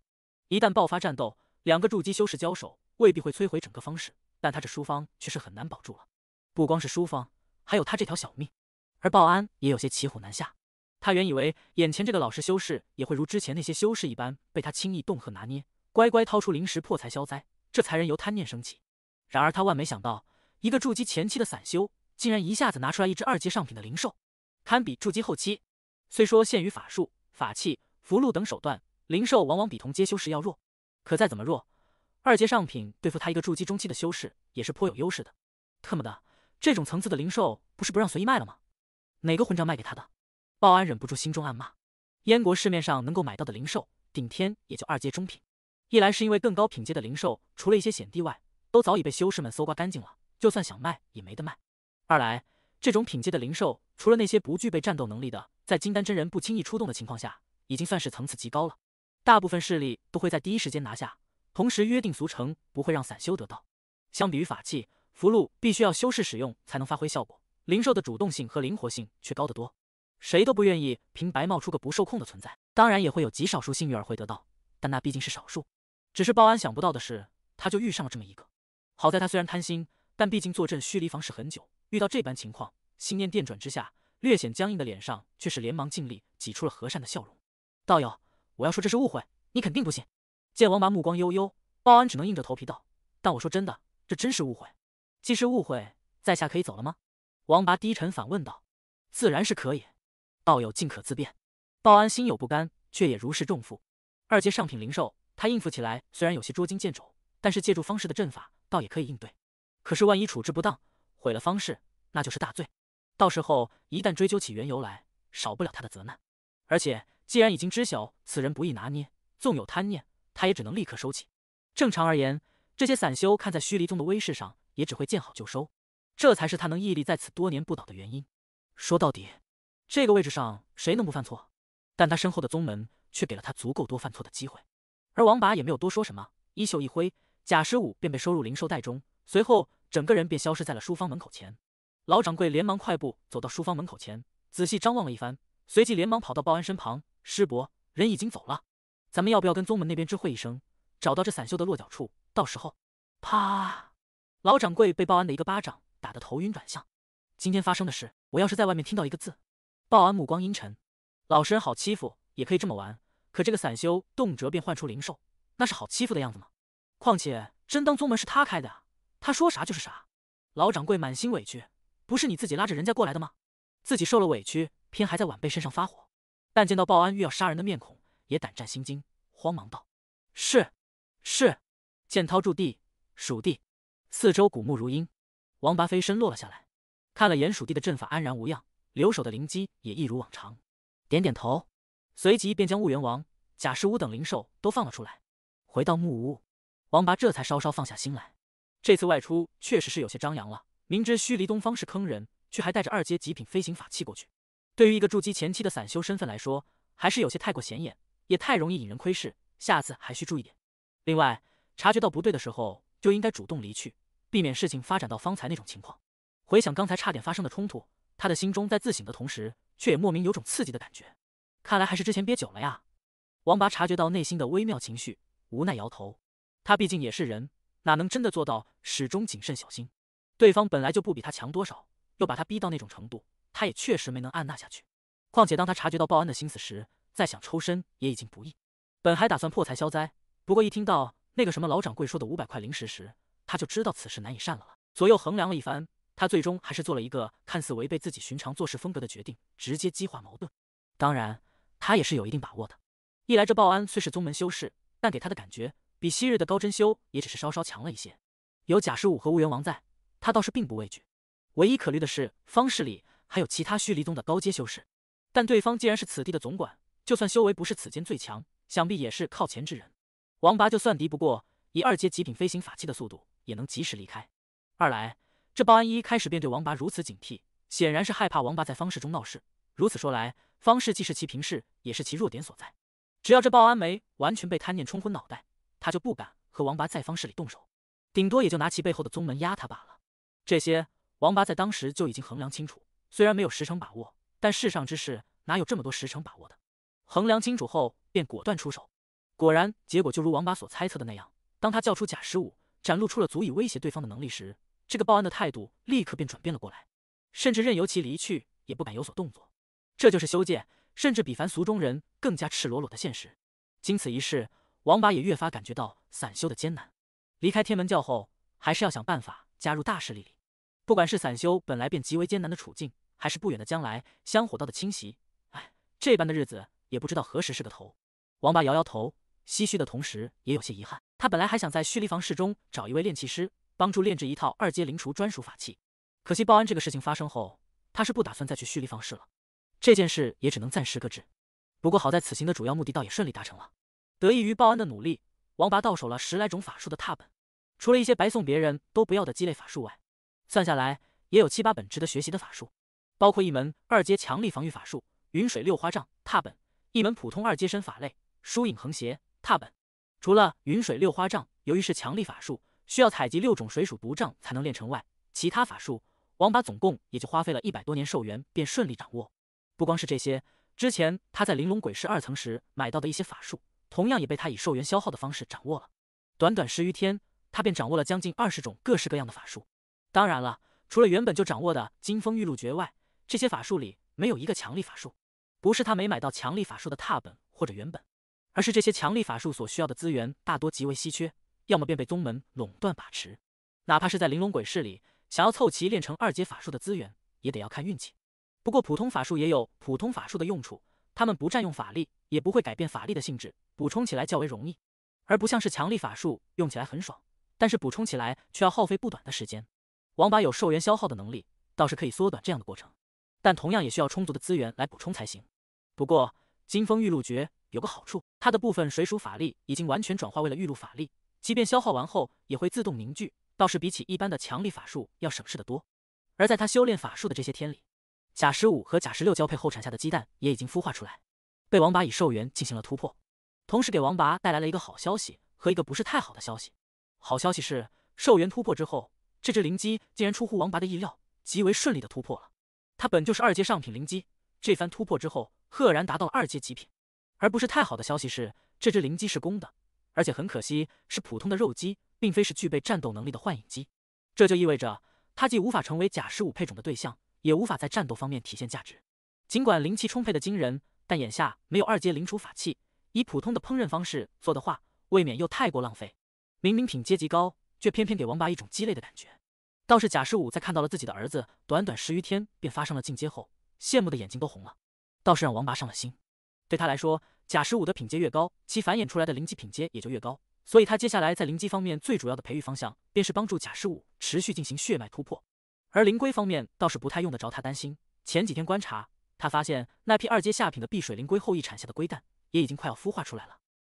一旦爆发战斗，两个筑基修士交手，未必会摧毁整个方市，但他这书方却是很难保住了。不光是书方，还有他这条小命。而报安也有些骑虎难下。他原以为眼前这个老实修士，也会如之前那些修士一般，被他轻易动吓拿捏，乖乖掏出灵石破财消灾。这才人由贪念升起，然而他万没想到，一个筑基前期的散修，竟然一下子拿出来一只二阶上品的灵兽，堪比筑基后期。虽说限于法术、法器、符箓等手段，灵兽往往比同阶修士要弱，可再怎么弱，二阶上品对付他一个筑基中期的修士也是颇有优势的。特么的，这种层次的灵兽不是不让随意卖了吗？哪个混账卖给他的？鲍安忍不住心中暗骂。燕国市面上能够买到的灵兽，顶天也就二阶中品。一来是因为更高品阶的灵兽，除了一些险地外，都早已被修士们搜刮干净了，就算想卖也没得卖；二来这种品阶的灵兽。除了那些不具备战斗能力的，在金丹真人不轻易出动的情况下，已经算是层次极高了。大部分势力都会在第一时间拿下，同时约定俗成不会让散修得到。相比于法器符箓，必须要修饰使用才能发挥效果，灵兽的主动性和灵活性却高得多。谁都不愿意凭白冒出个不受控的存在，当然也会有极少数幸运儿会得到，但那毕竟是少数。只是鲍安想不到的是，他就遇上了这么一个。好在他虽然贪心，但毕竟坐镇虚离房室很久，遇到这般情况。心念电转之下，略显僵硬的脸上却是连忙尽力挤出了和善的笑容。道友，我要说这是误会，你肯定不信。见王拔目光悠悠，报安只能硬着头皮道：“但我说真的，这真是误会。既是误会，在下可以走了吗？”王拔低沉反问道：“自然是可以，道友尽可自便。”报安心有不甘，却也如释重负。二阶上品灵兽，他应付起来虽然有些捉襟见肘，但是借助方式的阵法，倒也可以应对。可是万一处置不当，毁了方式，那就是大罪。到时候一旦追究起缘由来，少不了他的责难。而且既然已经知晓此人不易拿捏，纵有贪念，他也只能立刻收起。正常而言，这些散修看在虚离宗的威势上，也只会见好就收。这才是他能屹立在此多年不倒的原因。说到底，这个位置上谁能不犯错？但他身后的宗门却给了他足够多犯错的机会。而王拔也没有多说什么，衣袖一挥，贾十五便被收入灵兽袋中，随后整个人便消失在了书房门口前。老掌柜连忙快步走到书房门口前，仔细张望了一番，随即连忙跑到报安身旁：“师伯，人已经走了，咱们要不要跟宗门那边知会一声，找到这散修的落脚处？到时候……”啪！老掌柜被报安的一个巴掌打得头晕转向。今天发生的事，我要是在外面听到一个字……报安目光阴沉。老实人好欺负，也可以这么玩。可这个散修动辄便唤出灵兽，那是好欺负的样子吗？况且，真当宗门是他开的啊？他说啥就是啥。老掌柜满心委屈。不是你自己拉着人家过来的吗？自己受了委屈，偏还在晚辈身上发火。但见到报安欲要杀人的面孔，也胆战心惊，慌忙道：“是，是。”剑涛驻地蜀地四周古木如茵。王拔飞身落了下来，看了眼蜀地的阵法安然无恙，留守的灵机也一如往常，点点头，随即便将雾元王、贾世屋等灵兽都放了出来。回到木屋，王拔这才稍稍放下心来。这次外出确实是有些张扬了。明知虚离东方是坑人，却还带着二阶极品飞行法器过去。对于一个筑基前期的散修身份来说，还是有些太过显眼，也太容易引人窥视。下次还需注意点。另外，察觉到不对的时候，就应该主动离去，避免事情发展到方才那种情况。回想刚才差点发生的冲突，他的心中在自省的同时，却也莫名有种刺激的感觉。看来还是之前憋久了呀。王拔察觉到内心的微妙情绪，无奈摇头。他毕竟也是人，哪能真的做到始终谨慎小心？对方本来就不比他强多少，又把他逼到那种程度，他也确实没能按捺下去。况且当他察觉到报恩的心思时，再想抽身也已经不易。本还打算破财消灾，不过一听到那个什么老掌柜说的五百块灵石时，他就知道此事难以善了了。左右衡量了一番，他最终还是做了一个看似违背自己寻常做事风格的决定，直接激化矛盾。当然，他也是有一定把握的。一来这报安虽是宗门修士，但给他的感觉比昔日的高真修也只是稍稍强了一些。有贾十五和乌元王在。他倒是并不畏惧，唯一可虑的是方氏里还有其他虚离宗的高阶修士。但对方既然是此地的总管，就算修为不是此间最强，想必也是靠前之人。王拔就算敌不过，以二阶极品飞行法器的速度，也能及时离开。二来，这鲍安一开始便对王拔如此警惕，显然是害怕王拔在方氏中闹事。如此说来，方氏既是其平事，也是其弱点所在。只要这鲍安没完全被贪念冲昏脑袋，他就不敢和王拔在方氏里动手，顶多也就拿其背后的宗门压他罢了。这些王八在当时就已经衡量清楚，虽然没有十成把握，但世上之事哪有这么多十成把握的？衡量清楚后便果断出手。果然，结果就如王八所猜测的那样。当他叫出假十五，展露出了足以威胁对方的能力时，这个报案的态度立刻便转变了过来，甚至任由其离去也不敢有所动作。这就是修建，甚至比凡俗中人更加赤裸裸的现实。经此一事，王八也越发感觉到散修的艰难。离开天门教后，还是要想办法加入大势力里。不管是散修本来便极为艰难的处境，还是不远的将来香火道的侵袭，哎，这般的日子也不知道何时是个头。王八摇摇头，唏嘘的同时也有些遗憾。他本来还想在虚离房室中找一位炼器师，帮助炼制一套二阶灵厨专属法器，可惜报恩这个事情发生后，他是不打算再去虚离房室了。这件事也只能暂时搁置。不过好在此行的主要目的倒也顺利达成了，得益于报恩的努力，王八到手了十来种法术的踏本，除了一些白送别人都不要的鸡肋法术外。算下来也有七八本值得学习的法术，包括一门二阶强力防御法术云水六花杖踏本，一门普通二阶身法类疏影横斜踏本。除了云水六花杖，由于是强力法术，需要采集六种水属毒杖才能练成外，其他法术王八总共也就花费了一百多年寿元便顺利掌握。不光是这些，之前他在玲珑鬼市二层时买到的一些法术，同样也被他以寿元消耗的方式掌握了。短短十余天，他便掌握了将近二十种各式各样的法术。当然了，除了原本就掌握的金风玉露诀外，这些法术里没有一个强力法术。不是他没买到强力法术的拓本或者原本，而是这些强力法术所需要的资源大多极为稀缺，要么便被宗门垄断把持。哪怕是在玲珑鬼市里，想要凑齐练成二阶法术的资源，也得要看运气。不过普通法术也有普通法术的用处，他们不占用法力，也不会改变法力的性质，补充起来较为容易，而不像是强力法术用起来很爽，但是补充起来却要耗费不短的时间。王拔有兽元消耗的能力，倒是可以缩短这样的过程，但同样也需要充足的资源来补充才行。不过，金风玉露诀有个好处，它的部分水属法力已经完全转化为了玉露法力，即便消耗完后也会自动凝聚，倒是比起一般的强力法术要省事得多。而在他修炼法术的这些天里，贾十五和贾十六交配后产下的鸡蛋也已经孵化出来，被王拔以兽元进行了突破，同时给王拔带来了一个好消息和一个不是太好的消息。好消息是兽元突破之后。这只灵鸡竟然出乎王拔的意料，极为顺利的突破了。它本就是二阶上品灵鸡，这番突破之后，赫然达到了二阶极品。而不是太好的消息是，这只灵鸡是公的，而且很可惜是普通的肉鸡，并非是具备战斗能力的幻影鸡。这就意味着它既无法成为甲十五配种的对象，也无法在战斗方面体现价值。尽管灵气充沛的惊人，但眼下没有二阶灵储法器，以普通的烹饪方式做的话，未免又太过浪费。明明品阶极高。却偏偏给王八一种鸡肋的感觉。倒是贾十五在看到了自己的儿子短短十余天便发生了进阶后，羡慕的眼睛都红了。倒是让王八上了心。对他来说，贾十五的品阶越高，其繁衍出来的灵级品阶也就越高。所以他接下来在灵级方面最主要的培育方向，便是帮助贾十五持续进行血脉突破。而灵龟方面倒是不太用得着他担心。前几天观察，他发现那批二阶下品的碧水灵龟后裔产下的龟蛋，也已经快要孵化出来了。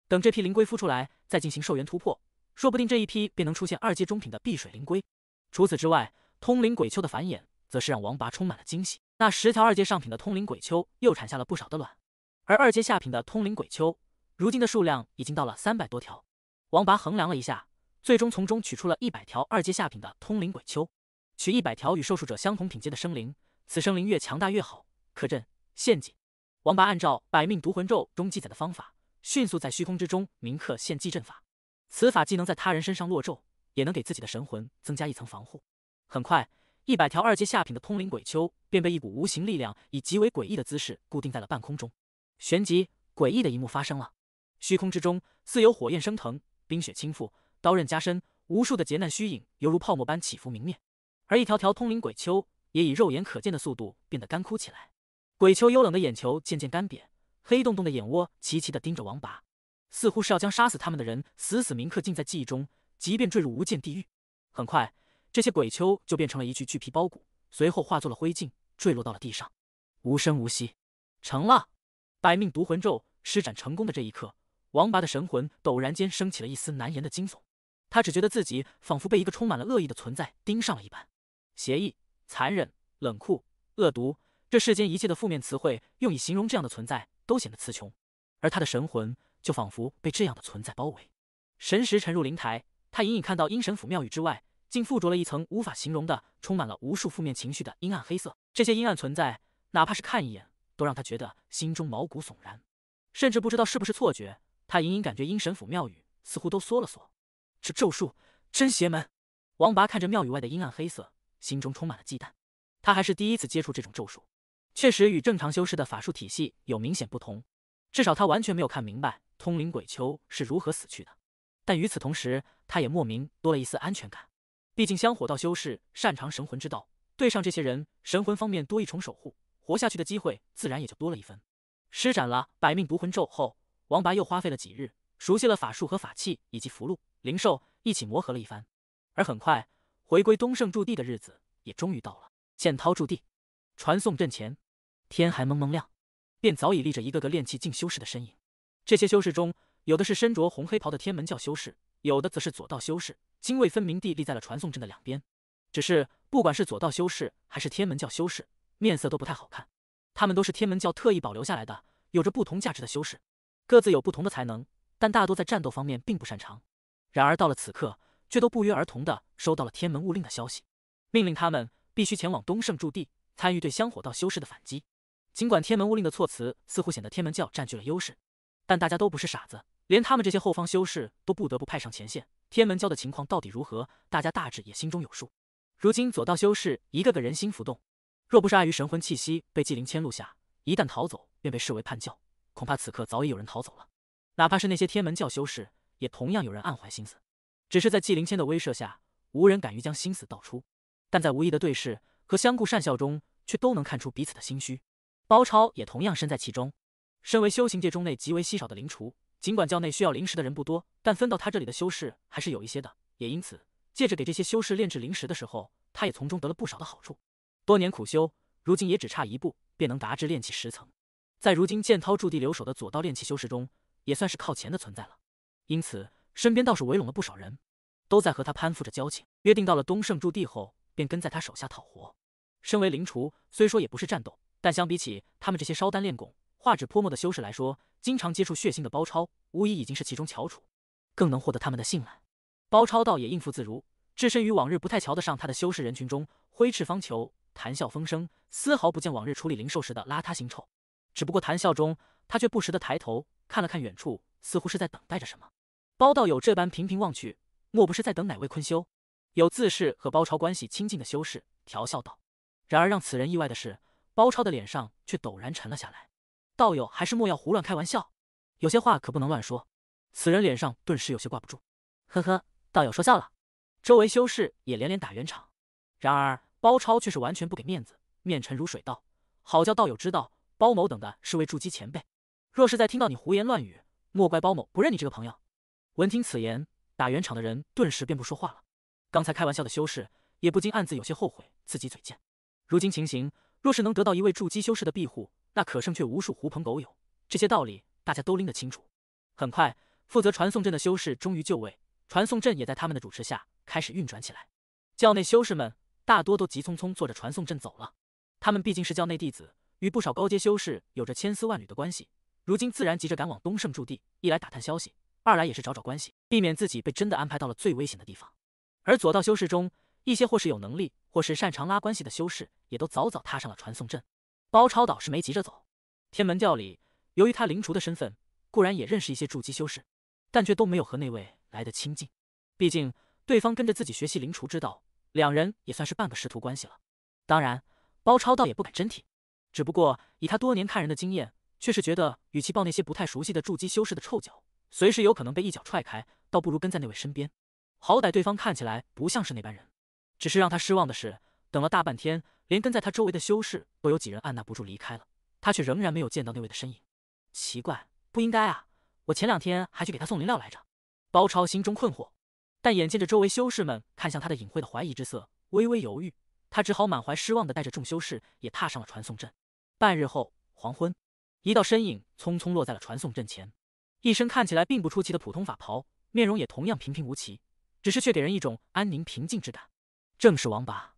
等这批灵龟孵出来，再进行寿元突破。说不定这一批便能出现二阶中品的碧水灵龟。除此之外，通灵鬼丘的繁衍则是让王拔充满了惊喜。那十条二阶上品的通灵鬼丘又产下了不少的卵，而二阶下品的通灵鬼丘，如今的数量已经到了三百多条。王拔衡量了一下，最终从中取出了一百条二阶下品的通灵鬼丘。取一百条与受术者相同品阶的生灵，此生灵越强大越好。可阵献祭。王拔按照《百命毒魂咒》中记载的方法，迅速在虚空之中铭刻献祭阵法。此法既能在他人身上落咒，也能给自己的神魂增加一层防护。很快，一百条二阶下品的通灵鬼丘便被一股无形力量以极为诡异的姿势固定在了半空中。旋即，诡异的一幕发生了：虚空之中似有火焰升腾，冰雪倾覆，刀刃加深，无数的劫难虚影犹如泡沫般起伏明灭。而一条条通灵鬼丘也以肉眼可见的速度变得干枯起来，鬼丘幽冷的眼球渐渐干瘪，黑洞洞的眼窝齐齐地盯着王拔。似乎是要将杀死他们的人死死铭刻进在记忆中，即便坠入无间地狱。很快，这些鬼丘就变成了一具巨皮包骨，随后化作了灰烬，坠落到了地上，无声无息。成了百命毒魂咒施展成功的这一刻，王拔的神魂陡然间升起了一丝难言的惊悚。他只觉得自己仿佛被一个充满了恶意的存在盯上了一般，邪异、残忍、冷酷、恶毒，这世间一切的负面词汇用以形容这样的存在都显得词穷。而他的神魂。就仿佛被这样的存在包围，神识沉入灵台，他隐隐看到阴神府庙宇之外，竟附着了一层无法形容的、充满了无数负面情绪的阴暗黑色。这些阴暗存在，哪怕是看一眼，都让他觉得心中毛骨悚然。甚至不知道是不是错觉，他隐隐感觉阴神府庙宇似乎都缩了缩。这咒术真邪门！王拔看着庙宇外的阴暗黑色，心中充满了忌惮。他还是第一次接触这种咒术，确实与正常修士的法术体系有明显不同，至少他完全没有看明白。通灵鬼丘是如何死去的？但与此同时，他也莫名多了一丝安全感。毕竟香火道修士擅长神魂之道，对上这些人，神魂方面多一重守护，活下去的机会自然也就多了一分。施展了百命毒魂咒后，王拔又花费了几日，熟悉了法术和法器以及符箓、灵兽，一起磨合了一番。而很快回归东胜驻地的日子也终于到了。剑涛驻地传送阵前，天还蒙蒙亮，便早已立着一个个炼气境修士的身影。这些修士中，有的是身着红黑袍的天门教修士，有的则是左道修士，泾渭分明地立在了传送阵的两边。只是，不管是左道修士还是天门教修士，面色都不太好看。他们都是天门教特意保留下来的，有着不同价值的修士，各自有不同的才能，但大多在战斗方面并不擅长。然而到了此刻，却都不约而同的收到了天门物令的消息，命令他们必须前往东胜驻地，参与对香火道修士的反击。尽管天门物令的措辞似乎显得天门教占据了优势。但大家都不是傻子，连他们这些后方修士都不得不派上前线。天门教的情况到底如何，大家大致也心中有数。如今左道修士一个个人心浮动，若不是碍于神魂气息被纪灵牵录下，一旦逃走便被视为叛教，恐怕此刻早已有人逃走了。哪怕是那些天门教修士，也同样有人暗怀心思，只是在纪灵千的威慑下，无人敢于将心思道出。但在无意的对视和相顾善笑中，却都能看出彼此的心虚。包超也同样身在其中。身为修行界中内极为稀少的灵厨，尽管教内需要灵石的人不多，但分到他这里的修士还是有一些的。也因此，借着给这些修士炼制灵石的时候，他也从中得了不少的好处。多年苦修，如今也只差一步便能达至炼气十层，在如今剑涛驻地留守的左道炼气修士中，也算是靠前的存在了。因此，身边倒是围拢了不少人，都在和他攀附着交情，约定到了东胜驻地后，便跟在他手下讨活。身为灵厨，虽说也不是战斗，但相比起他们这些烧丹炼汞。画纸泼墨的修士来说，经常接触血腥的包超无疑已经是其中翘楚，更能获得他们的信赖。包超倒也应付自如，置身于往日不太瞧得上他的修士人群中，挥斥方遒，谈笑风生，丝毫不见往日处理灵兽时的邋遢腥臭。只不过谈笑中，他却不时的抬头看了看远处，似乎是在等待着什么。包道友这般频频望去，莫不是在等哪位坤修？有自视和包超关系亲近的修士调笑道。然而让此人意外的是，包超的脸上却陡然沉了下来。道友还是莫要胡乱开玩笑，有些话可不能乱说。此人脸上顿时有些挂不住，呵呵，道友说笑了。周围修士也连连打圆场，然而包超却是完全不给面子，面沉如水道：“好叫道友知道，包某等的是位筑基前辈，若是再听到你胡言乱语，莫怪包某不认你这个朋友。”闻听此言，打圆场的人顿时便不说话了。刚才开玩笑的修士也不禁暗自有些后悔自己嘴贱。如今情形，若是能得到一位筑基修士的庇护。那可胜却无数狐朋狗友，这些道理大家都拎得清楚。很快，负责传送阵的修士终于就位，传送阵也在他们的主持下开始运转起来。教内修士们大多都急匆匆坐着传送阵走了，他们毕竟是教内弟子，与不少高阶修士有着千丝万缕的关系，如今自然急着赶往东胜驻地，一来打探消息，二来也是找找关系，避免自己被真的安排到了最危险的地方。而左道修士中，一些或是有能力，或是擅长拉关系的修士，也都早早踏上了传送阵。包超倒是没急着走，天门教里，由于他灵厨的身份，固然也认识一些筑基修士，但却都没有和那位来得亲近。毕竟对方跟着自己学习灵厨之道，两人也算是半个师徒关系了。当然，包超倒也不敢真提，只不过以他多年看人的经验，却是觉得与其抱那些不太熟悉的筑基修士的臭脚，随时有可能被一脚踹开，倒不如跟在那位身边，好歹对方看起来不像是那般人。只是让他失望的是，等了大半天。连跟在他周围的修士都有几人按捺不住离开了，他却仍然没有见到那位的身影。奇怪，不应该啊！我前两天还去给他送灵料来着。包超心中困惑，但眼见着周围修士们看向他的隐晦的怀疑之色，微微犹豫，他只好满怀失望的带着众修士也踏上了传送阵。半日后黄昏，一道身影匆匆落在了传送阵前，一身看起来并不出奇的普通法袍，面容也同样平平无奇，只是却给人一种安宁平静之感，正是王拔。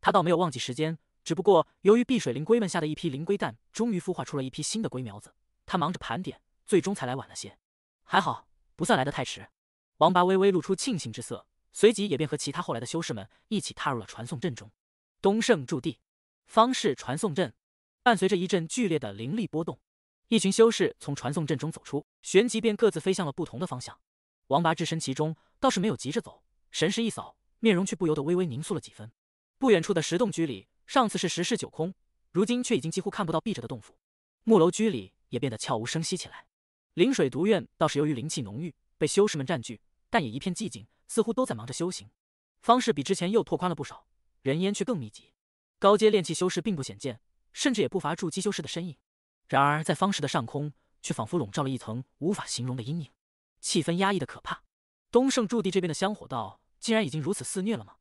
他倒没有忘记时间，只不过由于碧水灵龟们下的一批灵龟蛋终于孵化出了一批新的龟苗子，他忙着盘点，最终才来晚了些。还好，不算来得太迟。王拔微微露出庆幸之色，随即也便和其他后来的修士们一起踏入了传送阵中。东胜驻地，方氏传送阵，伴随着一阵剧烈的灵力波动，一群修士从传送阵中走出，旋即便各自飞向了不同的方向。王拔置身其中，倒是没有急着走，神识一扫，面容却不由得微微凝肃了几分。不远处的石洞居里，上次是十室九空，如今却已经几乎看不到闭着的洞府。木楼居里也变得悄无声息起来。临水独院倒是由于灵气浓郁，被修士们占据，但也一片寂静，似乎都在忙着修行。方式比之前又拓宽了不少，人烟却更密集。高阶炼气修士并不显见，甚至也不乏筑基修士的身影。然而在方氏的上空，却仿佛笼罩了一层无法形容的阴影，气氛压抑的可怕。东胜驻地这边的香火道竟然已经如此肆虐了吗？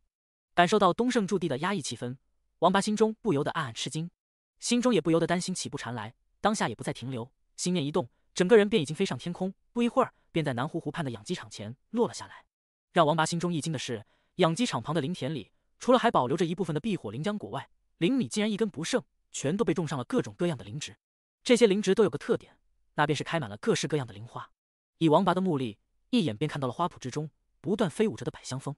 感受到东胜驻地的压抑气氛，王八心中不由得暗暗吃惊，心中也不由得担心起步禅来。当下也不再停留，心念一动，整个人便已经飞上天空。不一会儿，便在南湖湖畔的养鸡场前落了下来。让王八心中一惊的是，养鸡场旁的林田里，除了还保留着一部分的避火灵浆果外，灵米竟然一根不剩，全都被种上了各种各样的灵植。这些灵植都有个特点，那便是开满了各式各样的灵花。以王八的目力，一眼便看到了花圃之中不断飞舞着的百香蜂。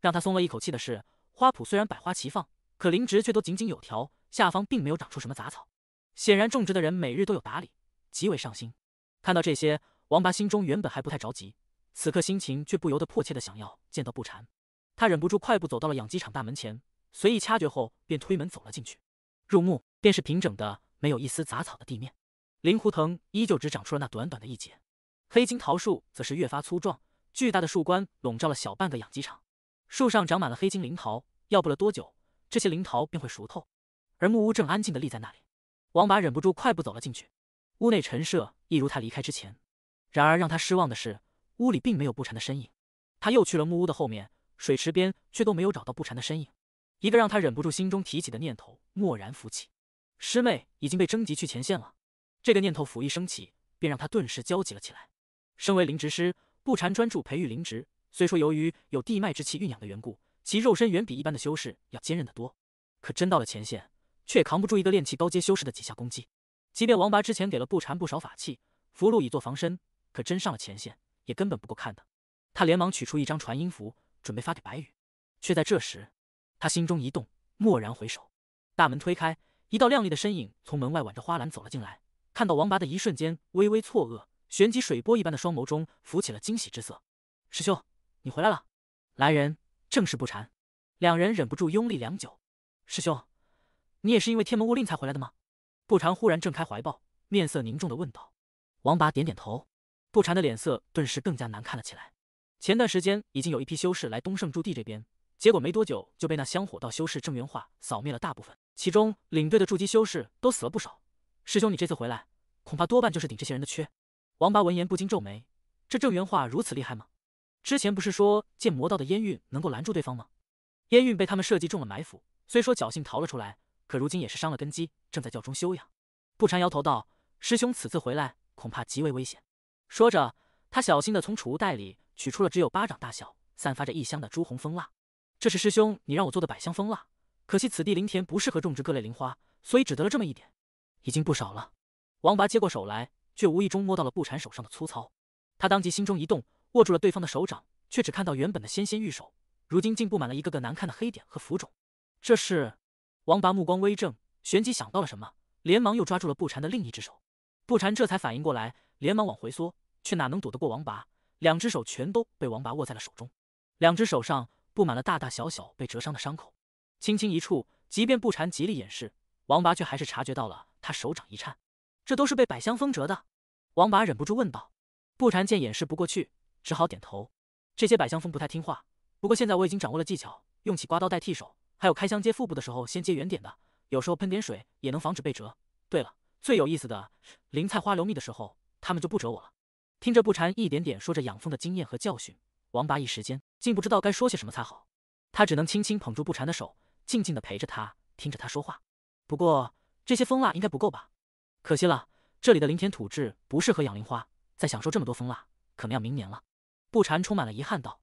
让他松了一口气的是。花圃虽然百花齐放，可灵植却都井井有条，下方并没有长出什么杂草，显然种植的人每日都有打理，极为上心。看到这些，王八心中原本还不太着急，此刻心情却不由得迫切的想要见到不禅。他忍不住快步走到了养鸡场大门前，随意掐诀后便推门走了进去。入目便是平整的、没有一丝杂草的地面，灵胡藤依旧只长出了那短短的一截，黑金桃树则是越发粗壮，巨大的树冠笼罩了小半个养鸡场。树上长满了黑精灵桃，要不了多久，这些灵桃便会熟透。而木屋正安静地立在那里，王八忍不住快步走了进去。屋内陈设一如他离开之前。然而让他失望的是，屋里并没有不禅的身影。他又去了木屋的后面，水池边，却都没有找到不禅的身影。一个让他忍不住心中提起的念头蓦然浮起：师妹已经被征集去前线了。这个念头甫一升起，便让他顿时焦急了起来。身为灵植师，不禅专注培育灵植。虽说由于有地脉之气蕴养的缘故，其肉身远比一般的修士要坚韧得多，可真到了前线，却扛不住一个炼气高阶修士的几下攻击。即便王拔之前给了不缠不少法器、符箓以作防身，可真上了前线，也根本不够看的。他连忙取出一张传音符，准备发给白羽，却在这时，他心中一动，蓦然回首，大门推开，一道亮丽的身影从门外挽着花篮走了进来。看到王拔的一瞬间，微微错愕，旋即水波一般的双眸中浮起了惊喜之色。师兄。你回来了，来人正是不禅。两人忍不住拥立良久。师兄，你也是因为天门物令才回来的吗？不禅忽然挣开怀抱，面色凝重的问道。王拔点点头，不禅的脸色顿时更加难看了起来。前段时间已经有一批修士来东胜驻地这边，结果没多久就被那香火道修士郑元化扫灭了大部分，其中领队的筑基修士都死了不少。师兄，你这次回来，恐怕多半就是顶这些人的缺。王八闻言不禁皱眉，这郑元化如此厉害吗？之前不是说剑魔道的烟韵能够拦住对方吗？烟韵被他们设计中了埋伏，虽说侥幸逃了出来，可如今也是伤了根基，正在教中休养。不禅摇头道：“师兄此次回来恐怕极为危险。”说着，他小心的从储物袋里取出了只有巴掌大小、散发着异香的朱红蜂蜡。这是师兄你让我做的百香蜂蜡，可惜此地林田不适合种植各类灵花，所以只得了这么一点，已经不少了。王拔接过手来，却无意中摸到了不禅手上的粗糙，他当即心中一动。握住了对方的手掌，却只看到原本的纤纤玉手，如今竟布满了一个个难看的黑点和浮肿。这是王拔目光微怔，旋即想到了什么，连忙又抓住了不禅的另一只手。不禅这才反应过来，连忙往回缩，却哪能躲得过王拔？两只手全都被王拔握在了手中，两只手上布满了大大小小被折伤的伤口。轻轻一触，即便不禅极力掩饰，王拔却还是察觉到了他手掌一颤。这都是被百香风折的？王拔忍不住问道。不禅见掩饰不过去。只好点头。这些百香蜂不太听话，不过现在我已经掌握了技巧，用起刮刀代替手，还有开箱接腹部的时候先接远点的，有时候喷点水也能防止被蛰。对了，最有意思的，灵菜花流蜜的时候，他们就不蛰我了。听着不缠一点点说着养蜂的经验和教训，王八一时间竟不知道该说些什么才好，他只能轻轻捧住不缠的手，静静的陪着他，听着他说话。不过这些蜂蜡应该不够吧？可惜了，这里的林田土质不适合养灵花，再享受这么多蜂蜡，可能要明年了。不禅充满了遗憾道：“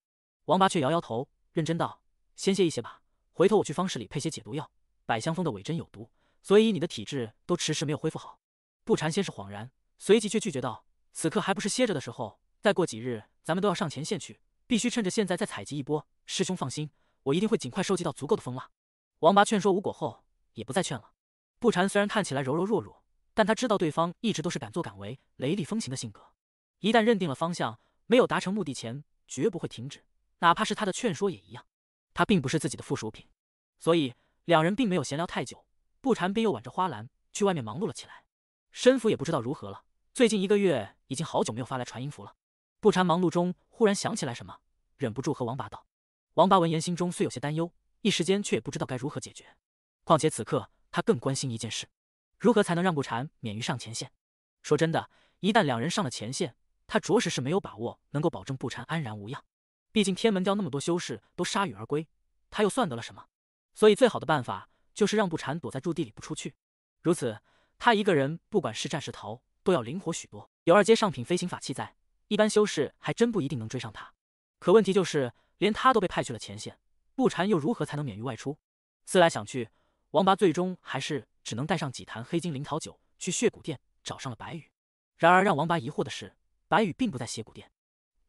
王八却摇摇头，认真道：‘先歇一歇吧，回头我去方室里配些解毒药。百香蜂的尾针有毒，所以以你的体质都迟迟没有恢复好。’不禅先是恍然，随即却拒绝道：‘此刻还不是歇着的时候，再过几日咱们都要上前线去，必须趁着现在再采集一波。师兄放心，我一定会尽快收集到足够的蜂蜡。’王八劝说无果后，也不再劝了。不禅虽然看起来柔柔弱弱，但他知道对方一直都是敢作敢为、雷厉风行的性格，一旦认定了方向。”没有达成目的前，绝不会停止。哪怕是他的劝说也一样。他并不是自己的附属品，所以两人并没有闲聊太久。不缠便又挽着花篮去外面忙碌了起来。申福也不知道如何了，最近一个月已经好久没有发来传音符了。不缠忙碌中忽然想起来什么，忍不住和王八道。王八闻言，心中虽有些担忧，一时间却也不知道该如何解决。况且此刻他更关心一件事：如何才能让不缠免于上前线？说真的，一旦两人上了前线，他着实是没有把握能够保证不禅安然无恙，毕竟天门教那么多修士都铩羽而归，他又算得了什么？所以最好的办法就是让不禅躲在驻地里不出去，如此他一个人不管是战是逃都要灵活许多。有二阶上品飞行法器在，一般修士还真不一定能追上他。可问题就是，连他都被派去了前线，不禅又如何才能免于外出？思来想去，王八最终还是只能带上几坛黑金灵桃酒去血骨殿找上了白羽。然而让王八疑惑的是。白羽并不在血骨殿，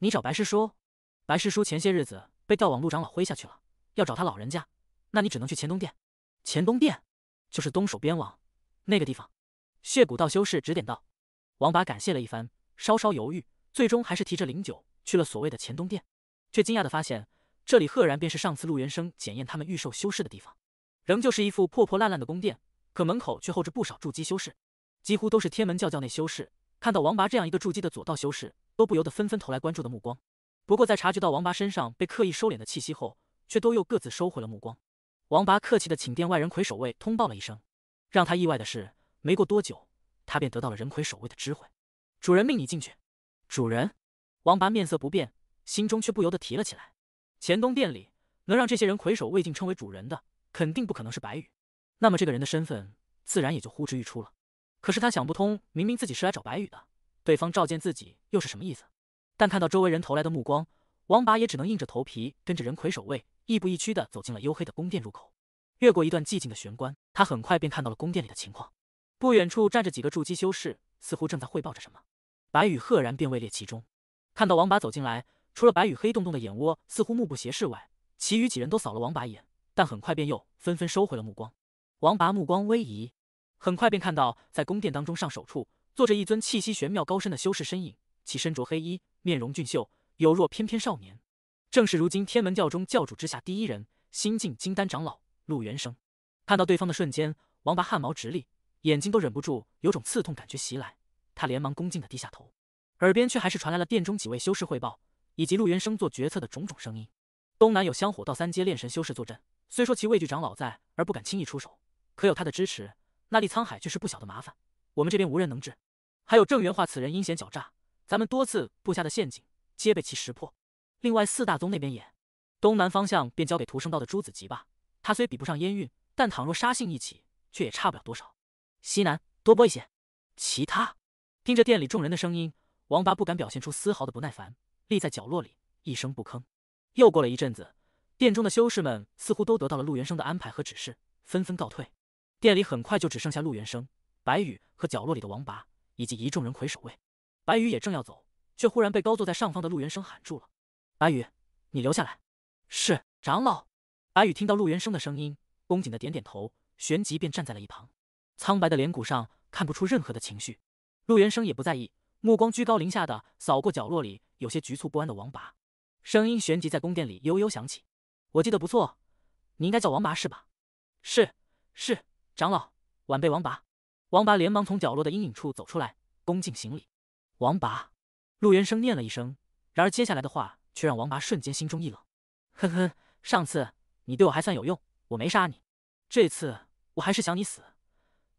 你找白师叔？白师叔前些日子被调往陆长老麾下去了，要找他老人家，那你只能去乾东殿。乾东殿就是东守边王那个地方。血骨道修士指点道。王拔感谢了一番，稍稍犹豫，最终还是提着灵酒去了所谓的乾东殿，却惊讶的发现，这里赫然便是上次陆元生检验他们御兽修士的地方，仍旧是一副破破烂烂的宫殿，可门口却候着不少筑基修士，几乎都是天门教教内修士。看到王拔这样一个筑基的左道修士，都不由得纷纷投来关注的目光。不过在察觉到王拔身上被刻意收敛的气息后，却都又各自收回了目光。王拔客气的请殿外人魁守卫通报了一声。让他意外的是，没过多久，他便得到了人魁守卫的知会：“主人命你进去。”主人？王拔面色不变，心中却不由得提了起来。乾东殿里能让这些人魁守卫竟称为主人的，肯定不可能是白羽。那么这个人的身份，自然也就呼之欲出了。可是他想不通，明明自己是来找白羽的，对方召见自己又是什么意思？但看到周围人投来的目光，王拔也只能硬着头皮跟着人魁守卫，亦步亦趋的走进了幽黑的宫殿入口。越过一段寂静的玄关，他很快便看到了宫殿里的情况。不远处站着几个筑基修士，似乎正在汇报着什么。白羽赫然便位列其中。看到王拔走进来，除了白羽黑洞洞的眼窝似乎目不斜视外，其余几人都扫了王拔一眼，但很快便又纷纷收回了目光。王拔目光微移。很快便看到，在宫殿当中上首处坐着一尊气息玄妙高深的修士身影，其身着黑衣，面容俊秀，有若翩翩少年，正是如今天门教中教主之下第一人，新晋金丹长老陆元生。看到对方的瞬间，王八汗毛直立，眼睛都忍不住有种刺痛感觉袭来，他连忙恭敬的低下头，耳边却还是传来了殿中几位修士汇报以及陆元生做决策的种种声音。东南有香火道三阶炼神修士坐镇，虽说其畏惧长老在而不敢轻易出手，可有他的支持。那李沧海却是不小的麻烦，我们这边无人能治。还有郑元化此人阴险狡诈，咱们多次布下的陷阱皆被其识破。另外四大宗那边也，东南方向便交给徒生道的朱子集吧，他虽比不上烟韵，但倘若杀性一起，却也差不了多少。西南多拨一些，其他听着店里众人的声音，王八不敢表现出丝毫的不耐烦，立在角落里一声不吭。又过了一阵子，店中的修士们似乎都得到了陆元生的安排和指示，纷纷告退。店里很快就只剩下陆元生、白羽和角落里的王拔以及一众人魁守卫。白羽也正要走，却忽然被高坐在上方的陆元生喊住了：“白羽，你留下来。”“是长老。”白羽听到陆元生的声音，恭敬的点点头，旋即便站在了一旁。苍白的脸骨上看不出任何的情绪。陆元生也不在意，目光居高临下的扫过角落里有些局促不安的王拔，声音旋即在宫殿里悠悠响起：“我记得不错，你应该叫王拔是吧？”“是，是。”长老，晚辈王拔。王拔连忙从角落的阴影处走出来，恭敬行礼。王拔，陆元生念了一声，然而接下来的话却让王拔瞬间心中一冷。哼哼，上次你对我还算有用，我没杀你。这次我还是想你死，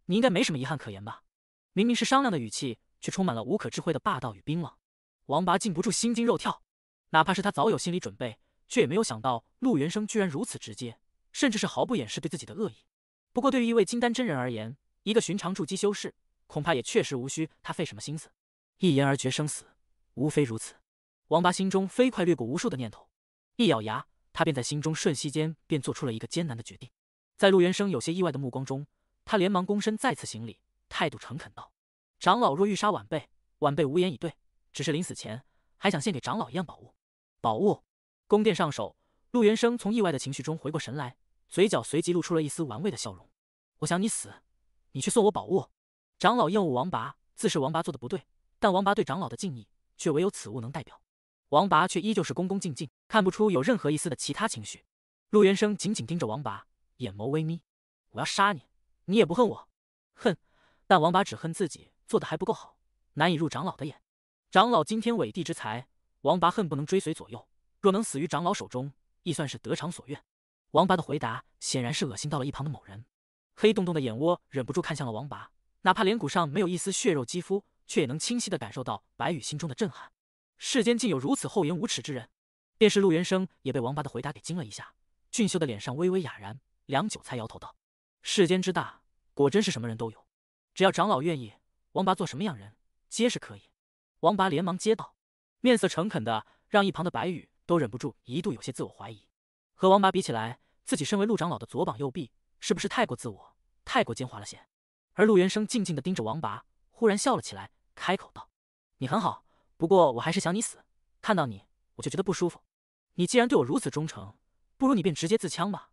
你应该没什么遗憾可言吧？明明是商量的语气，却充满了无可置慧的霸道与冰冷。王拔禁不住心惊肉跳，哪怕是他早有心理准备，却也没有想到陆元生居然如此直接，甚至是毫不掩饰对自己的恶意。不过，对于一位金丹真人而言，一个寻常筑基修士，恐怕也确实无需他费什么心思，一言而决生死，无非如此。王八心中飞快掠过无数的念头，一咬牙，他便在心中瞬息间便做出了一个艰难的决定。在陆元生有些意外的目光中，他连忙躬身再次行礼，态度诚恳道：“长老若欲杀晚辈，晚辈无言以对。只是临死前，还想献给长老一样宝物。”宝物。宫殿上首，陆元生从意外的情绪中回过神来。嘴角随即露出了一丝玩味的笑容。我想你死，你去送我宝物。长老厌恶王拔，自是王拔做的不对，但王拔对长老的敬意，却唯有此物能代表。王拔却依旧是恭恭敬敬，看不出有任何一丝的其他情绪。陆元生紧紧盯着王拔，眼眸微眯。我要杀你，你也不恨我？恨？但王拔只恨自己做的还不够好，难以入长老的眼。长老惊天纬地之才，王拔恨不能追随左右。若能死于长老手中，亦算是得偿所愿。王拔的回答显然是恶心到了一旁的某人，黑洞洞的眼窝忍不住看向了王拔，哪怕脸骨上没有一丝血肉肌肤，却也能清晰的感受到白羽心中的震撼。世间竟有如此厚颜无耻之人，便是陆元生也被王拔的回答给惊了一下，俊秀的脸上微微哑然，良久才摇头道：“世间之大，果真是什么人都有，只要长老愿意，王拔做什么样人，皆是可以。”王拔连忙接道，面色诚恳的让一旁的白羽都忍不住一度有些自我怀疑。和王拔比起来，自己身为陆长老的左膀右臂，是不是太过自我，太过奸猾了些？而陆元生静静的盯着王拔，忽然笑了起来，开口道：“你很好，不过我还是想你死。看到你，我就觉得不舒服。你既然对我如此忠诚，不如你便直接自枪吧。”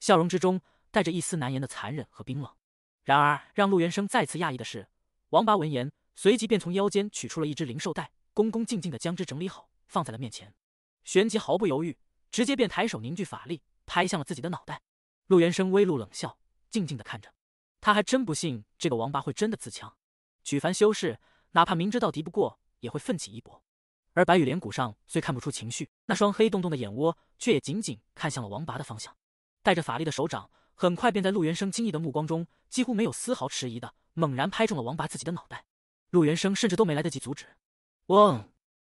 笑容之中带着一丝难言的残忍和冰冷。然而让陆元生再次讶异的是，王拔闻言，随即便从腰间取出了一只灵兽袋，恭恭敬敬的将之整理好，放在了面前，旋即毫不犹豫。直接便抬手凝聚法力，拍向了自己的脑袋。陆元生微露冷笑，静静的看着，他还真不信这个王八会真的自强。举凡修士，哪怕明知道敌不过，也会奋起一搏。而白羽脸骨上虽看不出情绪，那双黑洞洞的眼窝却也紧紧看向了王八的方向。带着法力的手掌，很快便在陆元生惊异的目光中，几乎没有丝毫迟疑的猛然拍中了王八自己的脑袋。陆元生甚至都没来得及阻止。嗡，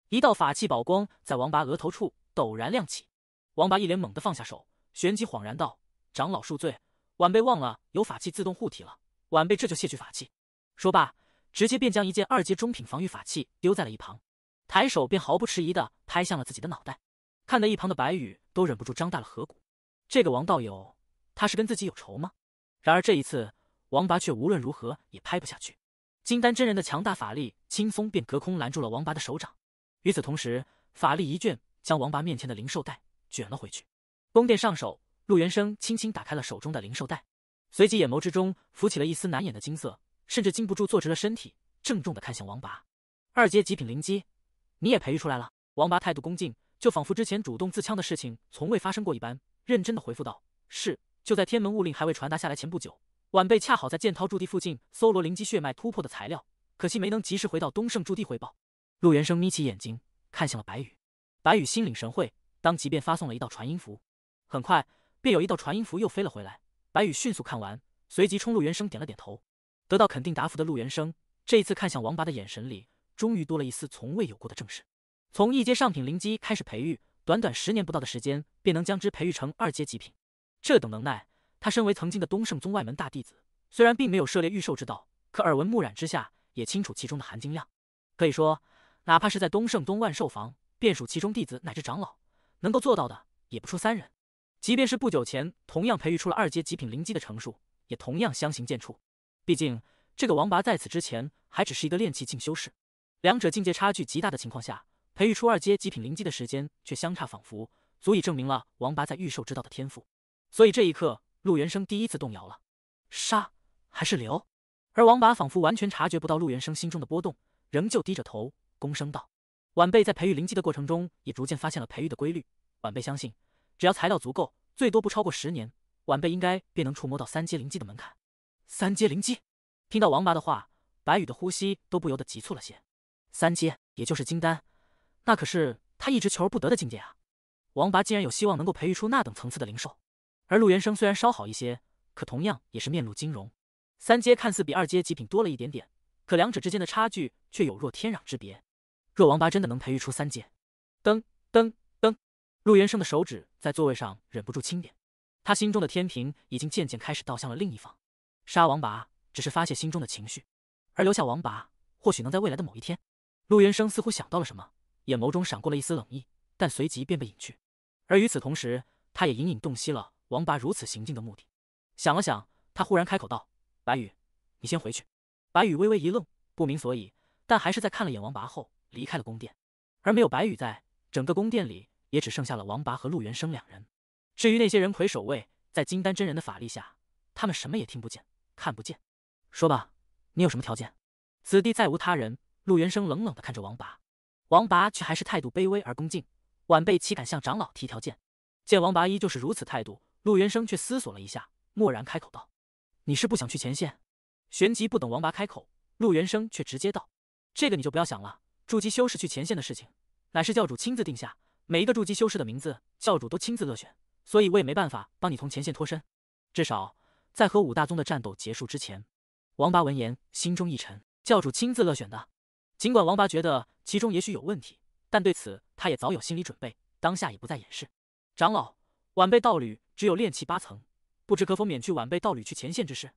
一道法器宝光在王八额头处陡然亮起。王拔一脸猛的放下手，旋即恍然道：“长老恕罪，晚辈忘了有法器自动护体了。晚辈这就卸去法器。”说罢，直接便将一件二阶中品防御法器丢在了一旁，抬手便毫不迟疑的拍向了自己的脑袋。看得一旁的白羽都忍不住张大了颌骨，这个王道友他是跟自己有仇吗？然而这一次，王拔却无论如何也拍不下去。金丹真人的强大法力轻松便隔空拦住了王拔的手掌，与此同时，法力一卷将王拔面前的灵兽袋。卷了回去。宫殿上首，陆元生轻轻打开了手中的灵兽袋，随即眼眸之中浮起了一丝难掩的金色，甚至禁不住坐直了身体，郑重的看向王拔。二阶极品灵机，你也培育出来了？王拔态度恭敬，就仿佛之前主动自枪的事情从未发生过一般，认真的回复道：“是，就在天门物令还未传达下来前不久，晚辈恰好在剑涛驻地附近搜罗灵机血脉突破的材料，可惜没能及时回到东胜驻地汇报。”陆元生眯起眼睛看向了白羽，白羽心领神会。当即便发送了一道传音符，很快便有一道传音符又飞了回来。白羽迅速看完，随即冲陆元生点了点头。得到肯定答复的陆元生，这一次看向王拔的眼神里，终于多了一丝从未有过的正视。从一阶上品灵机开始培育，短短十年不到的时间，便能将之培育成二阶极品。这等能耐，他身为曾经的东圣宗外门大弟子，虽然并没有涉猎御兽之道，可耳闻目染之下，也清楚其中的含金量。可以说，哪怕是在东圣宗万寿房，便属其中弟子乃至长老。能够做到的也不出三人，即便是不久前同样培育出了二阶极品灵基的程树，也同样相形见绌。毕竟这个王拔在此之前还只是一个炼气境修士，两者境界差距极大的情况下，培育出二阶极品灵基的时间却相差仿佛，足以证明了王拔在御兽之道的天赋。所以这一刻，陆元生第一次动摇了，杀还是留？而王拔仿佛完全察觉不到陆元生心中的波动，仍旧低着头，躬声道。晚辈在培育灵机的过程中，也逐渐发现了培育的规律。晚辈相信，只要材料足够，最多不超过十年，晚辈应该便能触摸到三阶灵机的门槛。三阶灵机，听到王拔的话，白羽的呼吸都不由得急促了些。三阶，也就是金丹，那可是他一直求而不得的境界啊！王拔竟然有希望能够培育出那等层次的灵兽，而陆元生虽然稍好一些，可同样也是面露惊容。三阶看似比二阶极品多了一点点，可两者之间的差距却有若天壤之别。若王拔真的能培育出三界，噔噔噔，陆元生的手指在座位上忍不住轻点，他心中的天平已经渐渐开始倒向了另一方。杀王拔只是发泄心中的情绪，而留下王拔或许能在未来的某一天。陆元生似乎想到了什么，眼眸中闪过了一丝冷意，但随即便被隐去。而与此同时，他也隐隐洞悉了王拔如此行径的目的。想了想，他忽然开口道：“白羽，你先回去。”白羽微微一愣，不明所以，但还是在看了眼王拔后。离开了宫殿，而没有白羽在，整个宫殿里也只剩下了王拔和陆元生两人。至于那些人魁守卫，在金丹真人的法力下，他们什么也听不见，看不见。说吧，你有什么条件？此地再无他人，陆元生冷冷地看着王拔，王拔却还是态度卑微而恭敬。晚辈岂敢向长老提条件？见王拔依旧是如此态度，陆元生却思索了一下，蓦然开口道：“你是不想去前线？”旋即不等王拔开口，陆元生却直接道：“这个你就不要想了。”筑基修士去前线的事情，乃是教主亲自定下，每一个筑基修士的名字，教主都亲自乐选，所以我也没办法帮你从前线脱身。至少在和五大宗的战斗结束之前。王八闻言，心中一沉。教主亲自乐选的，尽管王八觉得其中也许有问题，但对此他也早有心理准备，当下也不再掩饰。长老，晚辈道侣只有炼气八层，不知可否免去晚辈道侣去前线之事？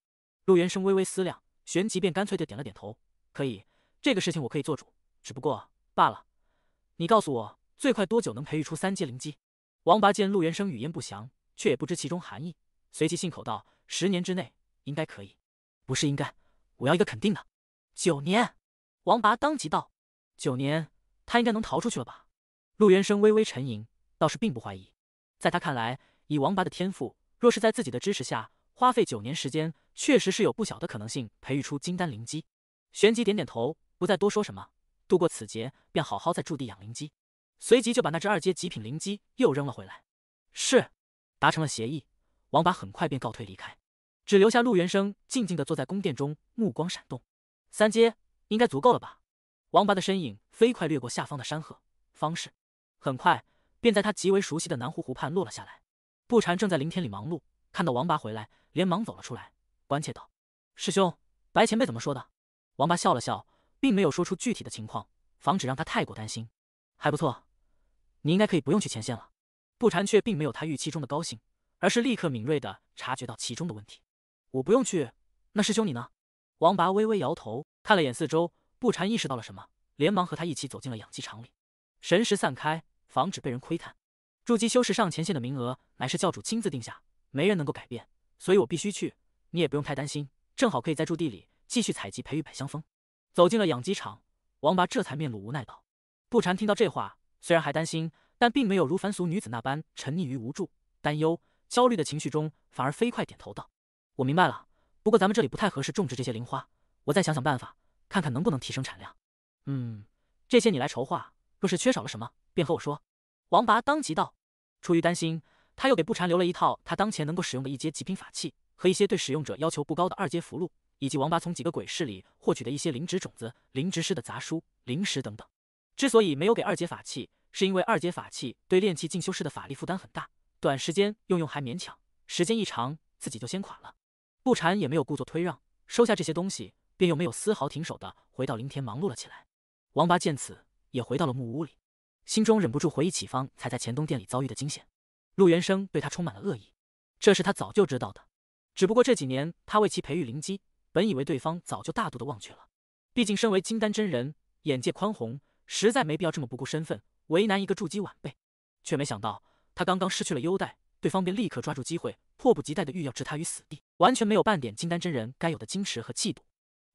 陆元生微微思量，旋即便干脆的点了点头。可以，这个事情我可以做主。只不过罢了，你告诉我最快多久能培育出三阶灵机？王拔见陆元生语言不详，却也不知其中含义，随即信口道：“十年之内应该可以，不是应该，我要一个肯定的。”九年。王拔当即道：“九年，他应该能逃出去了吧？”陆元生微微沉吟，倒是并不怀疑。在他看来，以王拔的天赋，若是在自己的支持下花费九年时间，确实是有不小的可能性培育出金丹灵机。旋即点点头，不再多说什么。度过此劫，便好好在驻地养灵鸡。随即就把那只二阶极品灵鸡又扔了回来。是，达成了协议。王八很快便告退离开，只留下陆元生静静地坐在宫殿中，目光闪动。三阶应该足够了吧？王八的身影飞快掠过下方的山河方式很快便在他极为熟悉的南湖湖畔落了下来。不禅正在林田里忙碌，看到王八回来，连忙走了出来，关切道：“师兄，白前辈怎么说的？”王八笑了笑。并没有说出具体的情况，防止让他太过担心。还不错，你应该可以不用去前线了。不禅却并没有他预期中的高兴，而是立刻敏锐地察觉到其中的问题。我不用去，那师兄你呢？王拔微微摇头，看了眼四周，不禅意识到了什么，连忙和他一起走进了养鸡场里，神识散开，防止被人窥探。筑基修士上前线的名额乃是教主亲自定下，没人能够改变，所以我必须去。你也不用太担心，正好可以在驻地里继续采集培育百香蜂。走进了养鸡场，王拔这才面露无奈道：“不禅听到这话，虽然还担心，但并没有如凡俗女子那般沉溺于无助、担忧、焦虑的情绪中，反而飞快点头道：‘我明白了。不过咱们这里不太合适种植这些灵花，我再想想办法，看看能不能提升产量。’嗯，这些你来筹划，若是缺少了什么，便和我说。”王拔当即道：“出于担心，他又给不禅留了一套他当前能够使用的一阶极品法器和一些对使用者要求不高的二阶符箓。”以及王八从几个鬼市里获取的一些灵植种子、灵植师的杂书、灵石等等。之所以没有给二阶法器，是因为二阶法器对炼器进修师的法力负担很大，短时间用用还勉强，时间一长自己就先垮了。不禅也没有故作推让，收下这些东西，便又没有丝毫停手的回到灵田忙碌了起来。王八见此，也回到了木屋里，心中忍不住回忆起方才在钱东店里遭遇的惊险。陆元生对他充满了恶意，这是他早就知道的，只不过这几年他为其培育灵基。本以为对方早就大度的忘却了，毕竟身为金丹真人，眼界宽宏，实在没必要这么不顾身份，为难一个筑基晚辈。却没想到，他刚刚失去了优待，对方便立刻抓住机会，迫不及待的欲要置他于死地，完全没有半点金丹真人该有的矜持和气度。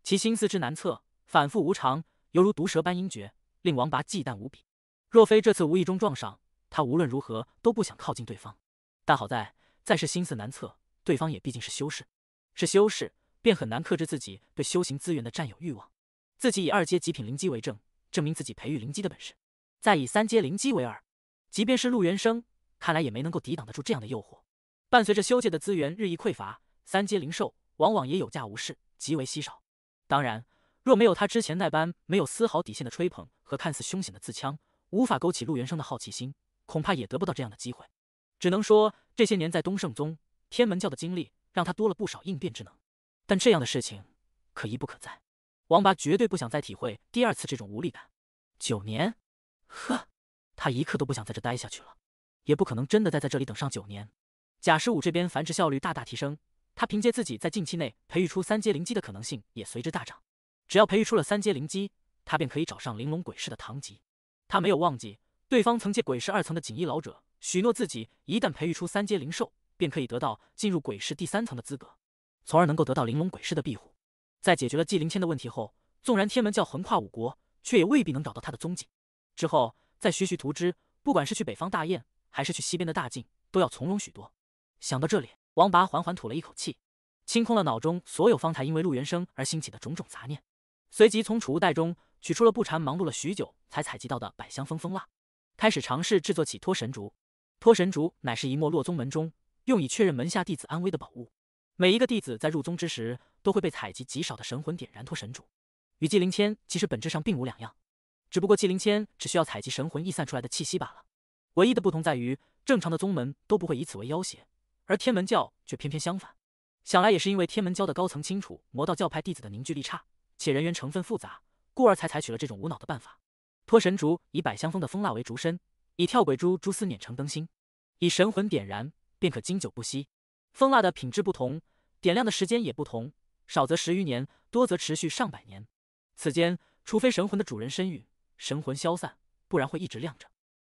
其心思之难测，反复无常，犹如毒蛇般阴绝，令王拔忌惮无比。若非这次无意中撞上，他无论如何都不想靠近对方。但好在，再是心思难测，对方也毕竟是修士，是修士。便很难克制自己对修行资源的占有欲望，自己以二阶极品灵基为证，证明自己培育灵基的本事，再以三阶灵基为饵，即便是陆元生，看来也没能够抵挡得住这样的诱惑。伴随着修界的资源日益匮乏，三阶灵兽往往也有价无市，极为稀少。当然，若没有他之前那般没有丝毫底线的吹捧和看似凶险的自戕，无法勾起陆元生的好奇心，恐怕也得不到这样的机会。只能说这些年在东圣宗、天门教的经历，让他多了不少应变之能。但这样的事情可一不可再，王八绝对不想再体会第二次这种无力感。九年，呵，他一刻都不想在这待下去了，也不可能真的再在这里等上九年。贾十五这边繁殖效率大大提升，他凭借自己在近期内培育出三阶灵鸡的可能性也随之大涨。只要培育出了三阶灵鸡，他便可以找上玲珑鬼市的堂吉。他没有忘记对方曾借鬼市二层的锦衣老者许诺自己，一旦培育出三阶灵兽，便可以得到进入鬼市第三层的资格。从而能够得到玲珑鬼师的庇护。在解决了纪灵谦的问题后，纵然天门教横跨五国，却也未必能找到他的踪迹。之后再徐徐图之，不管是去北方大燕，还是去西边的大晋，都要从容许多。想到这里，王拔缓缓吐了一口气，清空了脑中所有方才因为陆元生而兴起的种种杂念，随即从储物袋中取出了不缠忙碌了许久才采集到的百香蜂蜂蜡，开始尝试制作起托神竹。托神竹乃是一莫落宗门中用以确认门下弟子安危的宝物。每一个弟子在入宗之时，都会被采集极少的神魂点燃托神烛，与纪灵签其实本质上并无两样，只不过纪灵签只需要采集神魂逸散出来的气息罢了。唯一的不同在于，正常的宗门都不会以此为要挟，而天门教却偏偏相反。想来也是因为天门教的高层清楚魔道教派弟子的凝聚力差，且人员成分复杂，故而才采取了这种无脑的办法。托神烛以百香蜂的蜂蜡为烛身，以跳鬼蛛蛛丝碾成灯芯，以神魂点燃，便可经久不息。蜂蜡的品质不同，点亮的时间也不同，少则十余年，多则持续上百年。此间，除非神魂的主人身陨，神魂消散，不然会一直亮着。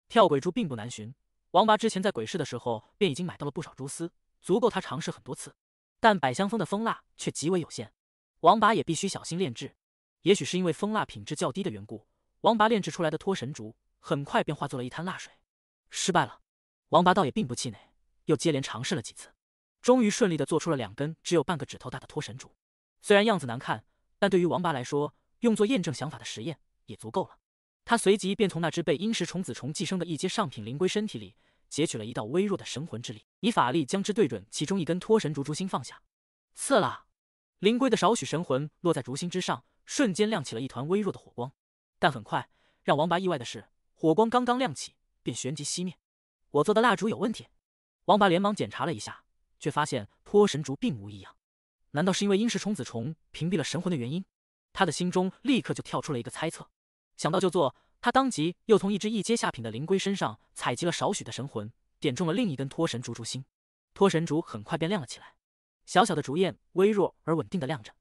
跳鬼珠并不难寻，王拔之前在鬼市的时候便已经买到了不少蛛丝，足够他尝试很多次。但百香蜂的蜂蜡却极为有限，王拔也必须小心炼制。也许是因为蜂蜡品质较低的缘故，王拔炼制出来的脱神竹很快便化作了一滩蜡水，失败了。王拔倒也并不气馁，又接连尝试了几次。终于顺利的做出了两根只有半个指头大的脱神竹，虽然样子难看，但对于王八来说，用作验证想法的实验也足够了。他随即便从那只被阴蚀虫子虫寄生的一阶上品灵龟身体里截取了一道微弱的神魂之力，以法力将之对准其中一根脱神竹竹心放下。刺啦！灵龟的少许神魂落在竹心之上，瞬间亮起了一团微弱的火光。但很快让王八意外的是，火光刚刚亮起便旋即熄灭。我做的蜡烛有问题？王八连忙检查了一下。却发现托神竹并无异样，难道是因为阴蚀虫子虫屏蔽了神魂的原因？他的心中立刻就跳出了一个猜测。想到就做，他当即又从一只一阶下品的灵龟身上采集了少许的神魂，点中了另一根托神竹竹心。托神竹很快便亮了起来，小小的竹焰微弱而稳定的亮着。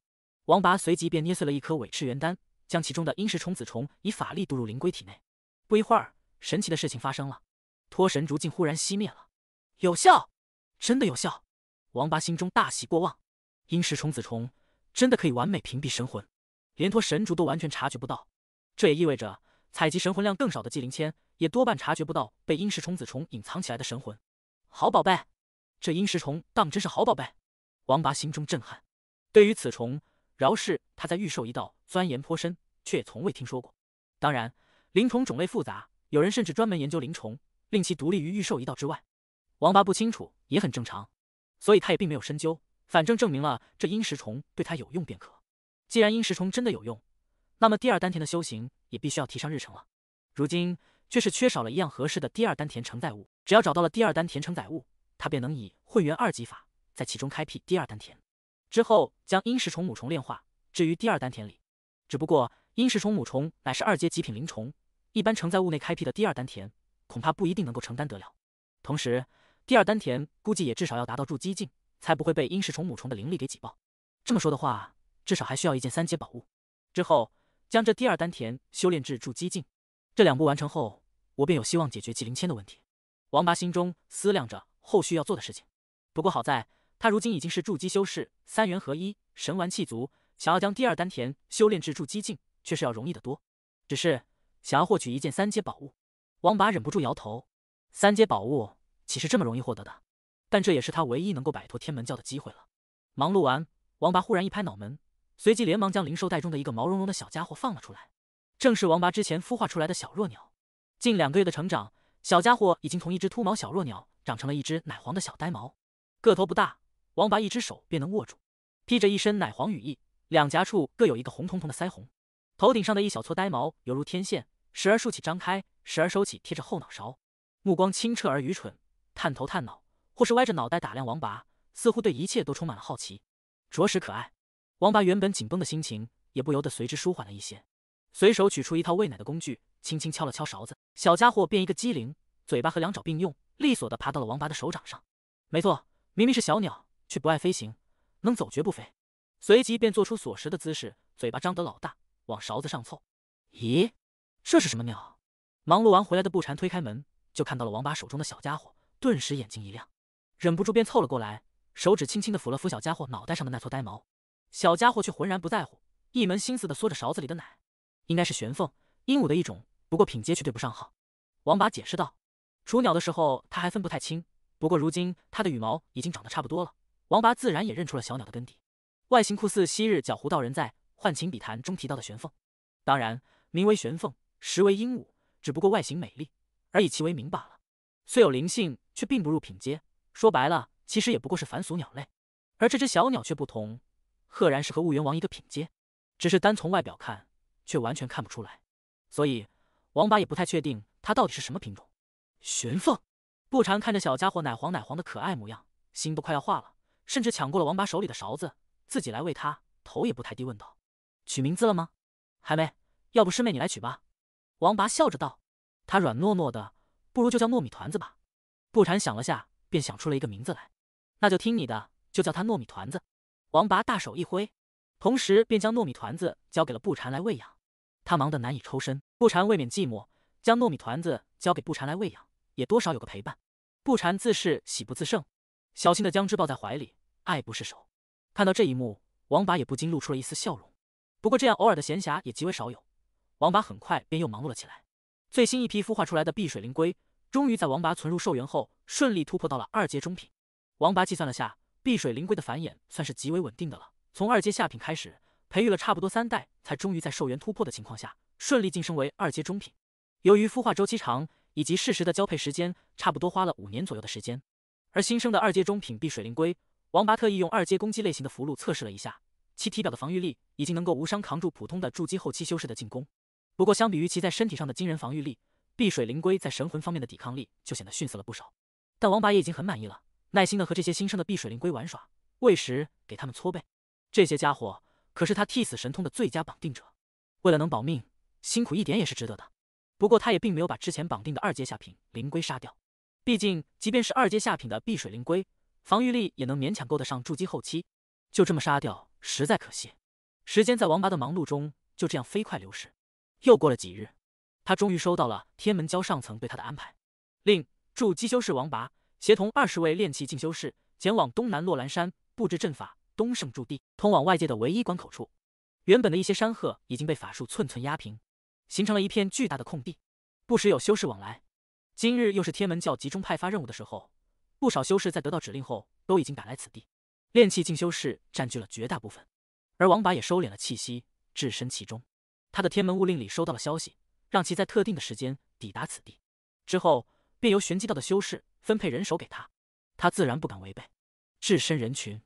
王拔随即便捏碎了一颗尾翅元丹，将其中的阴蚀虫子虫以法力渡入灵龟体内。不一会儿，神奇的事情发生了，托神竹竟忽然熄灭了。有效，真的有效。王八心中大喜过望，阴石虫子虫真的可以完美屏蔽神魂，连托神族都完全察觉不到。这也意味着，采集神魂量更少的纪灵谦也多半察觉不到被阴石虫子虫隐藏起来的神魂。好宝贝，这阴石虫当真是好宝贝。王八心中震撼，对于此虫，饶是他在御兽一道钻研颇深，却也从未听说过。当然，灵虫种类复杂，有人甚至专门研究灵虫，令其独立于御兽一道之外。王八不清楚也很正常。所以他也并没有深究，反正证明了这阴石虫对他有用便可。既然阴石虫真的有用，那么第二丹田的修行也必须要提上日程了。如今却是缺少了一样合适的第二丹田承载物。只要找到了第二丹田承载物，他便能以混元二级法在其中开辟第二丹田，之后将阴石虫母虫炼化，置于第二丹田里。只不过阴石虫母虫乃是二阶极品灵虫，一般承载物内开辟的第二丹田，恐怕不一定能够承担得了。同时，第二丹田估计也至少要达到筑基境，才不会被阴蚀虫母虫的灵力给挤爆。这么说的话，至少还需要一件三阶宝物。之后将这第二丹田修炼至筑基境，这两步完成后，我便有希望解决纪灵千的问题。王拔心中思量着后续要做的事情。不过好在，他如今已经是筑基修士，三元合一，神丸气足，想要将第二丹田修炼至筑基境，却是要容易得多。只是想要获取一件三阶宝物，王拔忍不住摇头。三阶宝物。岂是这么容易获得的？但这也是他唯一能够摆脱天门教的机会了。忙碌完，王拔忽然一拍脑门，随即连忙将灵兽袋中的一个毛茸茸的小家伙放了出来，正是王拔之前孵化出来的小弱鸟。近两个月的成长，小家伙已经从一只秃毛小弱鸟长成了一只奶黄的小呆毛，个头不大，王拔一只手便能握住。披着一身奶黄羽翼，两颊处各有一个红彤彤的腮红，头顶上的一小撮呆毛犹如天线，时而竖起张开，时而收起贴着后脑勺，目光清澈而愚蠢。探头探脑，或是歪着脑袋打量王拔，似乎对一切都充满了好奇，着实可爱。王拔原本紧绷的心情也不由得随之舒缓了一些，随手取出一套喂奶的工具，轻轻敲了敲勺子，小家伙便一个机灵，嘴巴和两爪并用，利索地爬到了王拔的手掌上。没错，明明是小鸟，却不爱飞行，能走绝不飞。随即便做出锁食的姿势，嘴巴张得老大，往勺子上凑。咦，这是什么鸟？忙碌完回来的布禅推开门，就看到了王拔手中的小家伙。顿时眼睛一亮，忍不住便凑了过来，手指轻轻的抚了抚小家伙脑袋上的那撮呆毛。小家伙却浑然不在乎，一门心思的嗦着勺子里的奶。应该是玄凤鹦鹉的一种，不过品阶却对不上号。王八解释道：“雏鸟的时候它还分不太清，不过如今它的羽毛已经长得差不多了，王八自然也认出了小鸟的根底。外形酷似昔日角胡道人在《幻情笔谈》中提到的玄凤，当然名为玄凤，实为鹦鹉，只不过外形美丽而以其为名罢了。虽有灵性。”却并不入品阶，说白了，其实也不过是凡俗鸟类。而这只小鸟却不同，赫然是和婺源王一个品阶，只是单从外表看，却完全看不出来。所以王八也不太确定它到底是什么品种。玄凤，不缠看着小家伙奶黄奶黄的可爱模样，心都快要化了，甚至抢过了王八手里的勺子，自己来喂它，头也不抬地问道：“取名字了吗？还没，要不师妹你来取吧？”王八笑着道：“它软糯糯的，不如就叫糯米团子吧。”不禅想了下，便想出了一个名字来，那就听你的，就叫他糯米团子。王拔大手一挥，同时便将糯米团子交给了不禅来喂养。他忙得难以抽身，不禅未免寂寞，将糯米团子交给不禅来喂养，也多少有个陪伴。不禅自是喜不自胜，小心的将之抱在怀里，爱不释手。看到这一幕，王拔也不禁露出了一丝笑容。不过这样偶尔的闲暇也极为少有，王拔很快便又忙碌了起来。最新一批孵化出来的碧水灵龟。终于在王拔存入兽元后，顺利突破到了二阶中品。王拔计算了下，碧水灵龟的繁衍算是极为稳定的了。从二阶下品开始，培育了差不多三代，才终于在兽元突破的情况下，顺利晋升为二阶中品。由于孵化周期长，以及适时的交配时间，差不多花了五年左右的时间。而新生的二阶中品碧水灵龟，王拔特意用二阶攻击类型的符箓测试了一下，其体表的防御力已经能够无伤扛住普通的筑基后期修士的进攻。不过，相比于其在身体上的惊人防御力，碧水灵龟在神魂方面的抵抗力就显得逊色了不少，但王八也已经很满意了，耐心的和这些新生的碧水灵龟玩耍、喂食、给他们搓背。这些家伙可是他替死神通的最佳绑定者，为了能保命，辛苦一点也是值得的。不过他也并没有把之前绑定的二阶下品灵龟杀掉，毕竟即便是二阶下品的碧水灵龟，防御力也能勉强够得上筑基后期，就这么杀掉实在可惜。时间在王八的忙碌中就这样飞快流逝，又过了几日。他终于收到了天门教上层对他的安排，令筑基修士王拔协同二十位炼气进修士前往东南洛兰山布置阵法。东胜驻地通往外界的唯一关口处，原本的一些山壑已经被法术寸寸压平，形成了一片巨大的空地。不时有修士往来。今日又是天门教集中派发任务的时候，不少修士在得到指令后都已经赶来此地。炼气进修士占据了绝大部分，而王拔也收敛了气息，置身其中。他的天门物令里收到了消息。让其在特定的时间抵达此地，之后便由玄机道的修士分配人手给他，他自然不敢违背。置身人群，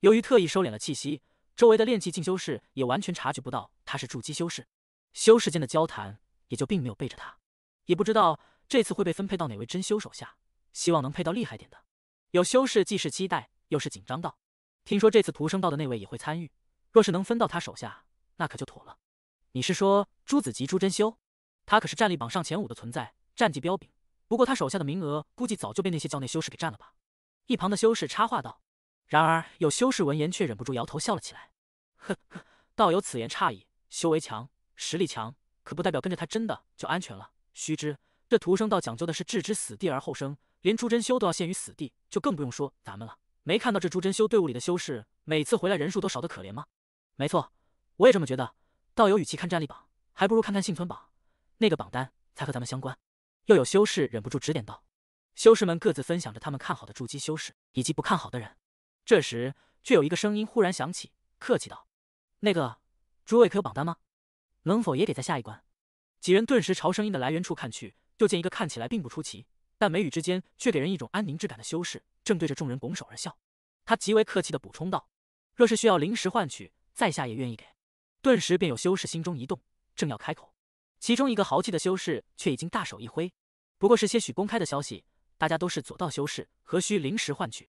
由于特意收敛了气息，周围的炼气境修士也完全察觉不到他是筑基修士。修士间的交谈也就并没有背着他，也不知道这次会被分配到哪位真修手下，希望能配到厉害点的。有修士既是期待又是紧张道：“听说这次徒生道的那位也会参与，若是能分到他手下，那可就妥了。”你是说朱子集朱真修？他可是战力榜上前五的存在，战绩彪炳。不过他手下的名额估计早就被那些教内修士给占了吧。一旁的修士插话道。然而有修士闻言却忍不住摇头笑了起来：“呵呵，道友此言差矣。修为强，实力强，可不代表跟着他真的就安全了。须知这徒生道讲究的是置之死地而后生，连朱真修都要陷于死地，就更不用说咱们了。没看到这朱真修队伍里的修士每次回来人数都少得可怜吗？”“没错，我也这么觉得。道友与其看战力榜，还不如看看幸存榜。”那个榜单才和咱们相关，又有修士忍不住指点道。修士们各自分享着他们看好的筑基修士以及不看好的人。这时，却有一个声音忽然响起，客气道：“那个，诸位可有榜单吗？能否也给在下一关？”几人顿时朝声音的来源处看去，就见一个看起来并不出奇，但眉宇之间却给人一种安宁之感的修士，正对着众人拱手而笑。他极为客气的补充道：“若是需要临时换取，在下也愿意给。”顿时便有修士心中一动，正要开口。其中一个豪气的修士却已经大手一挥，不过是些许公开的消息，大家都是左道修士，何须临时换取？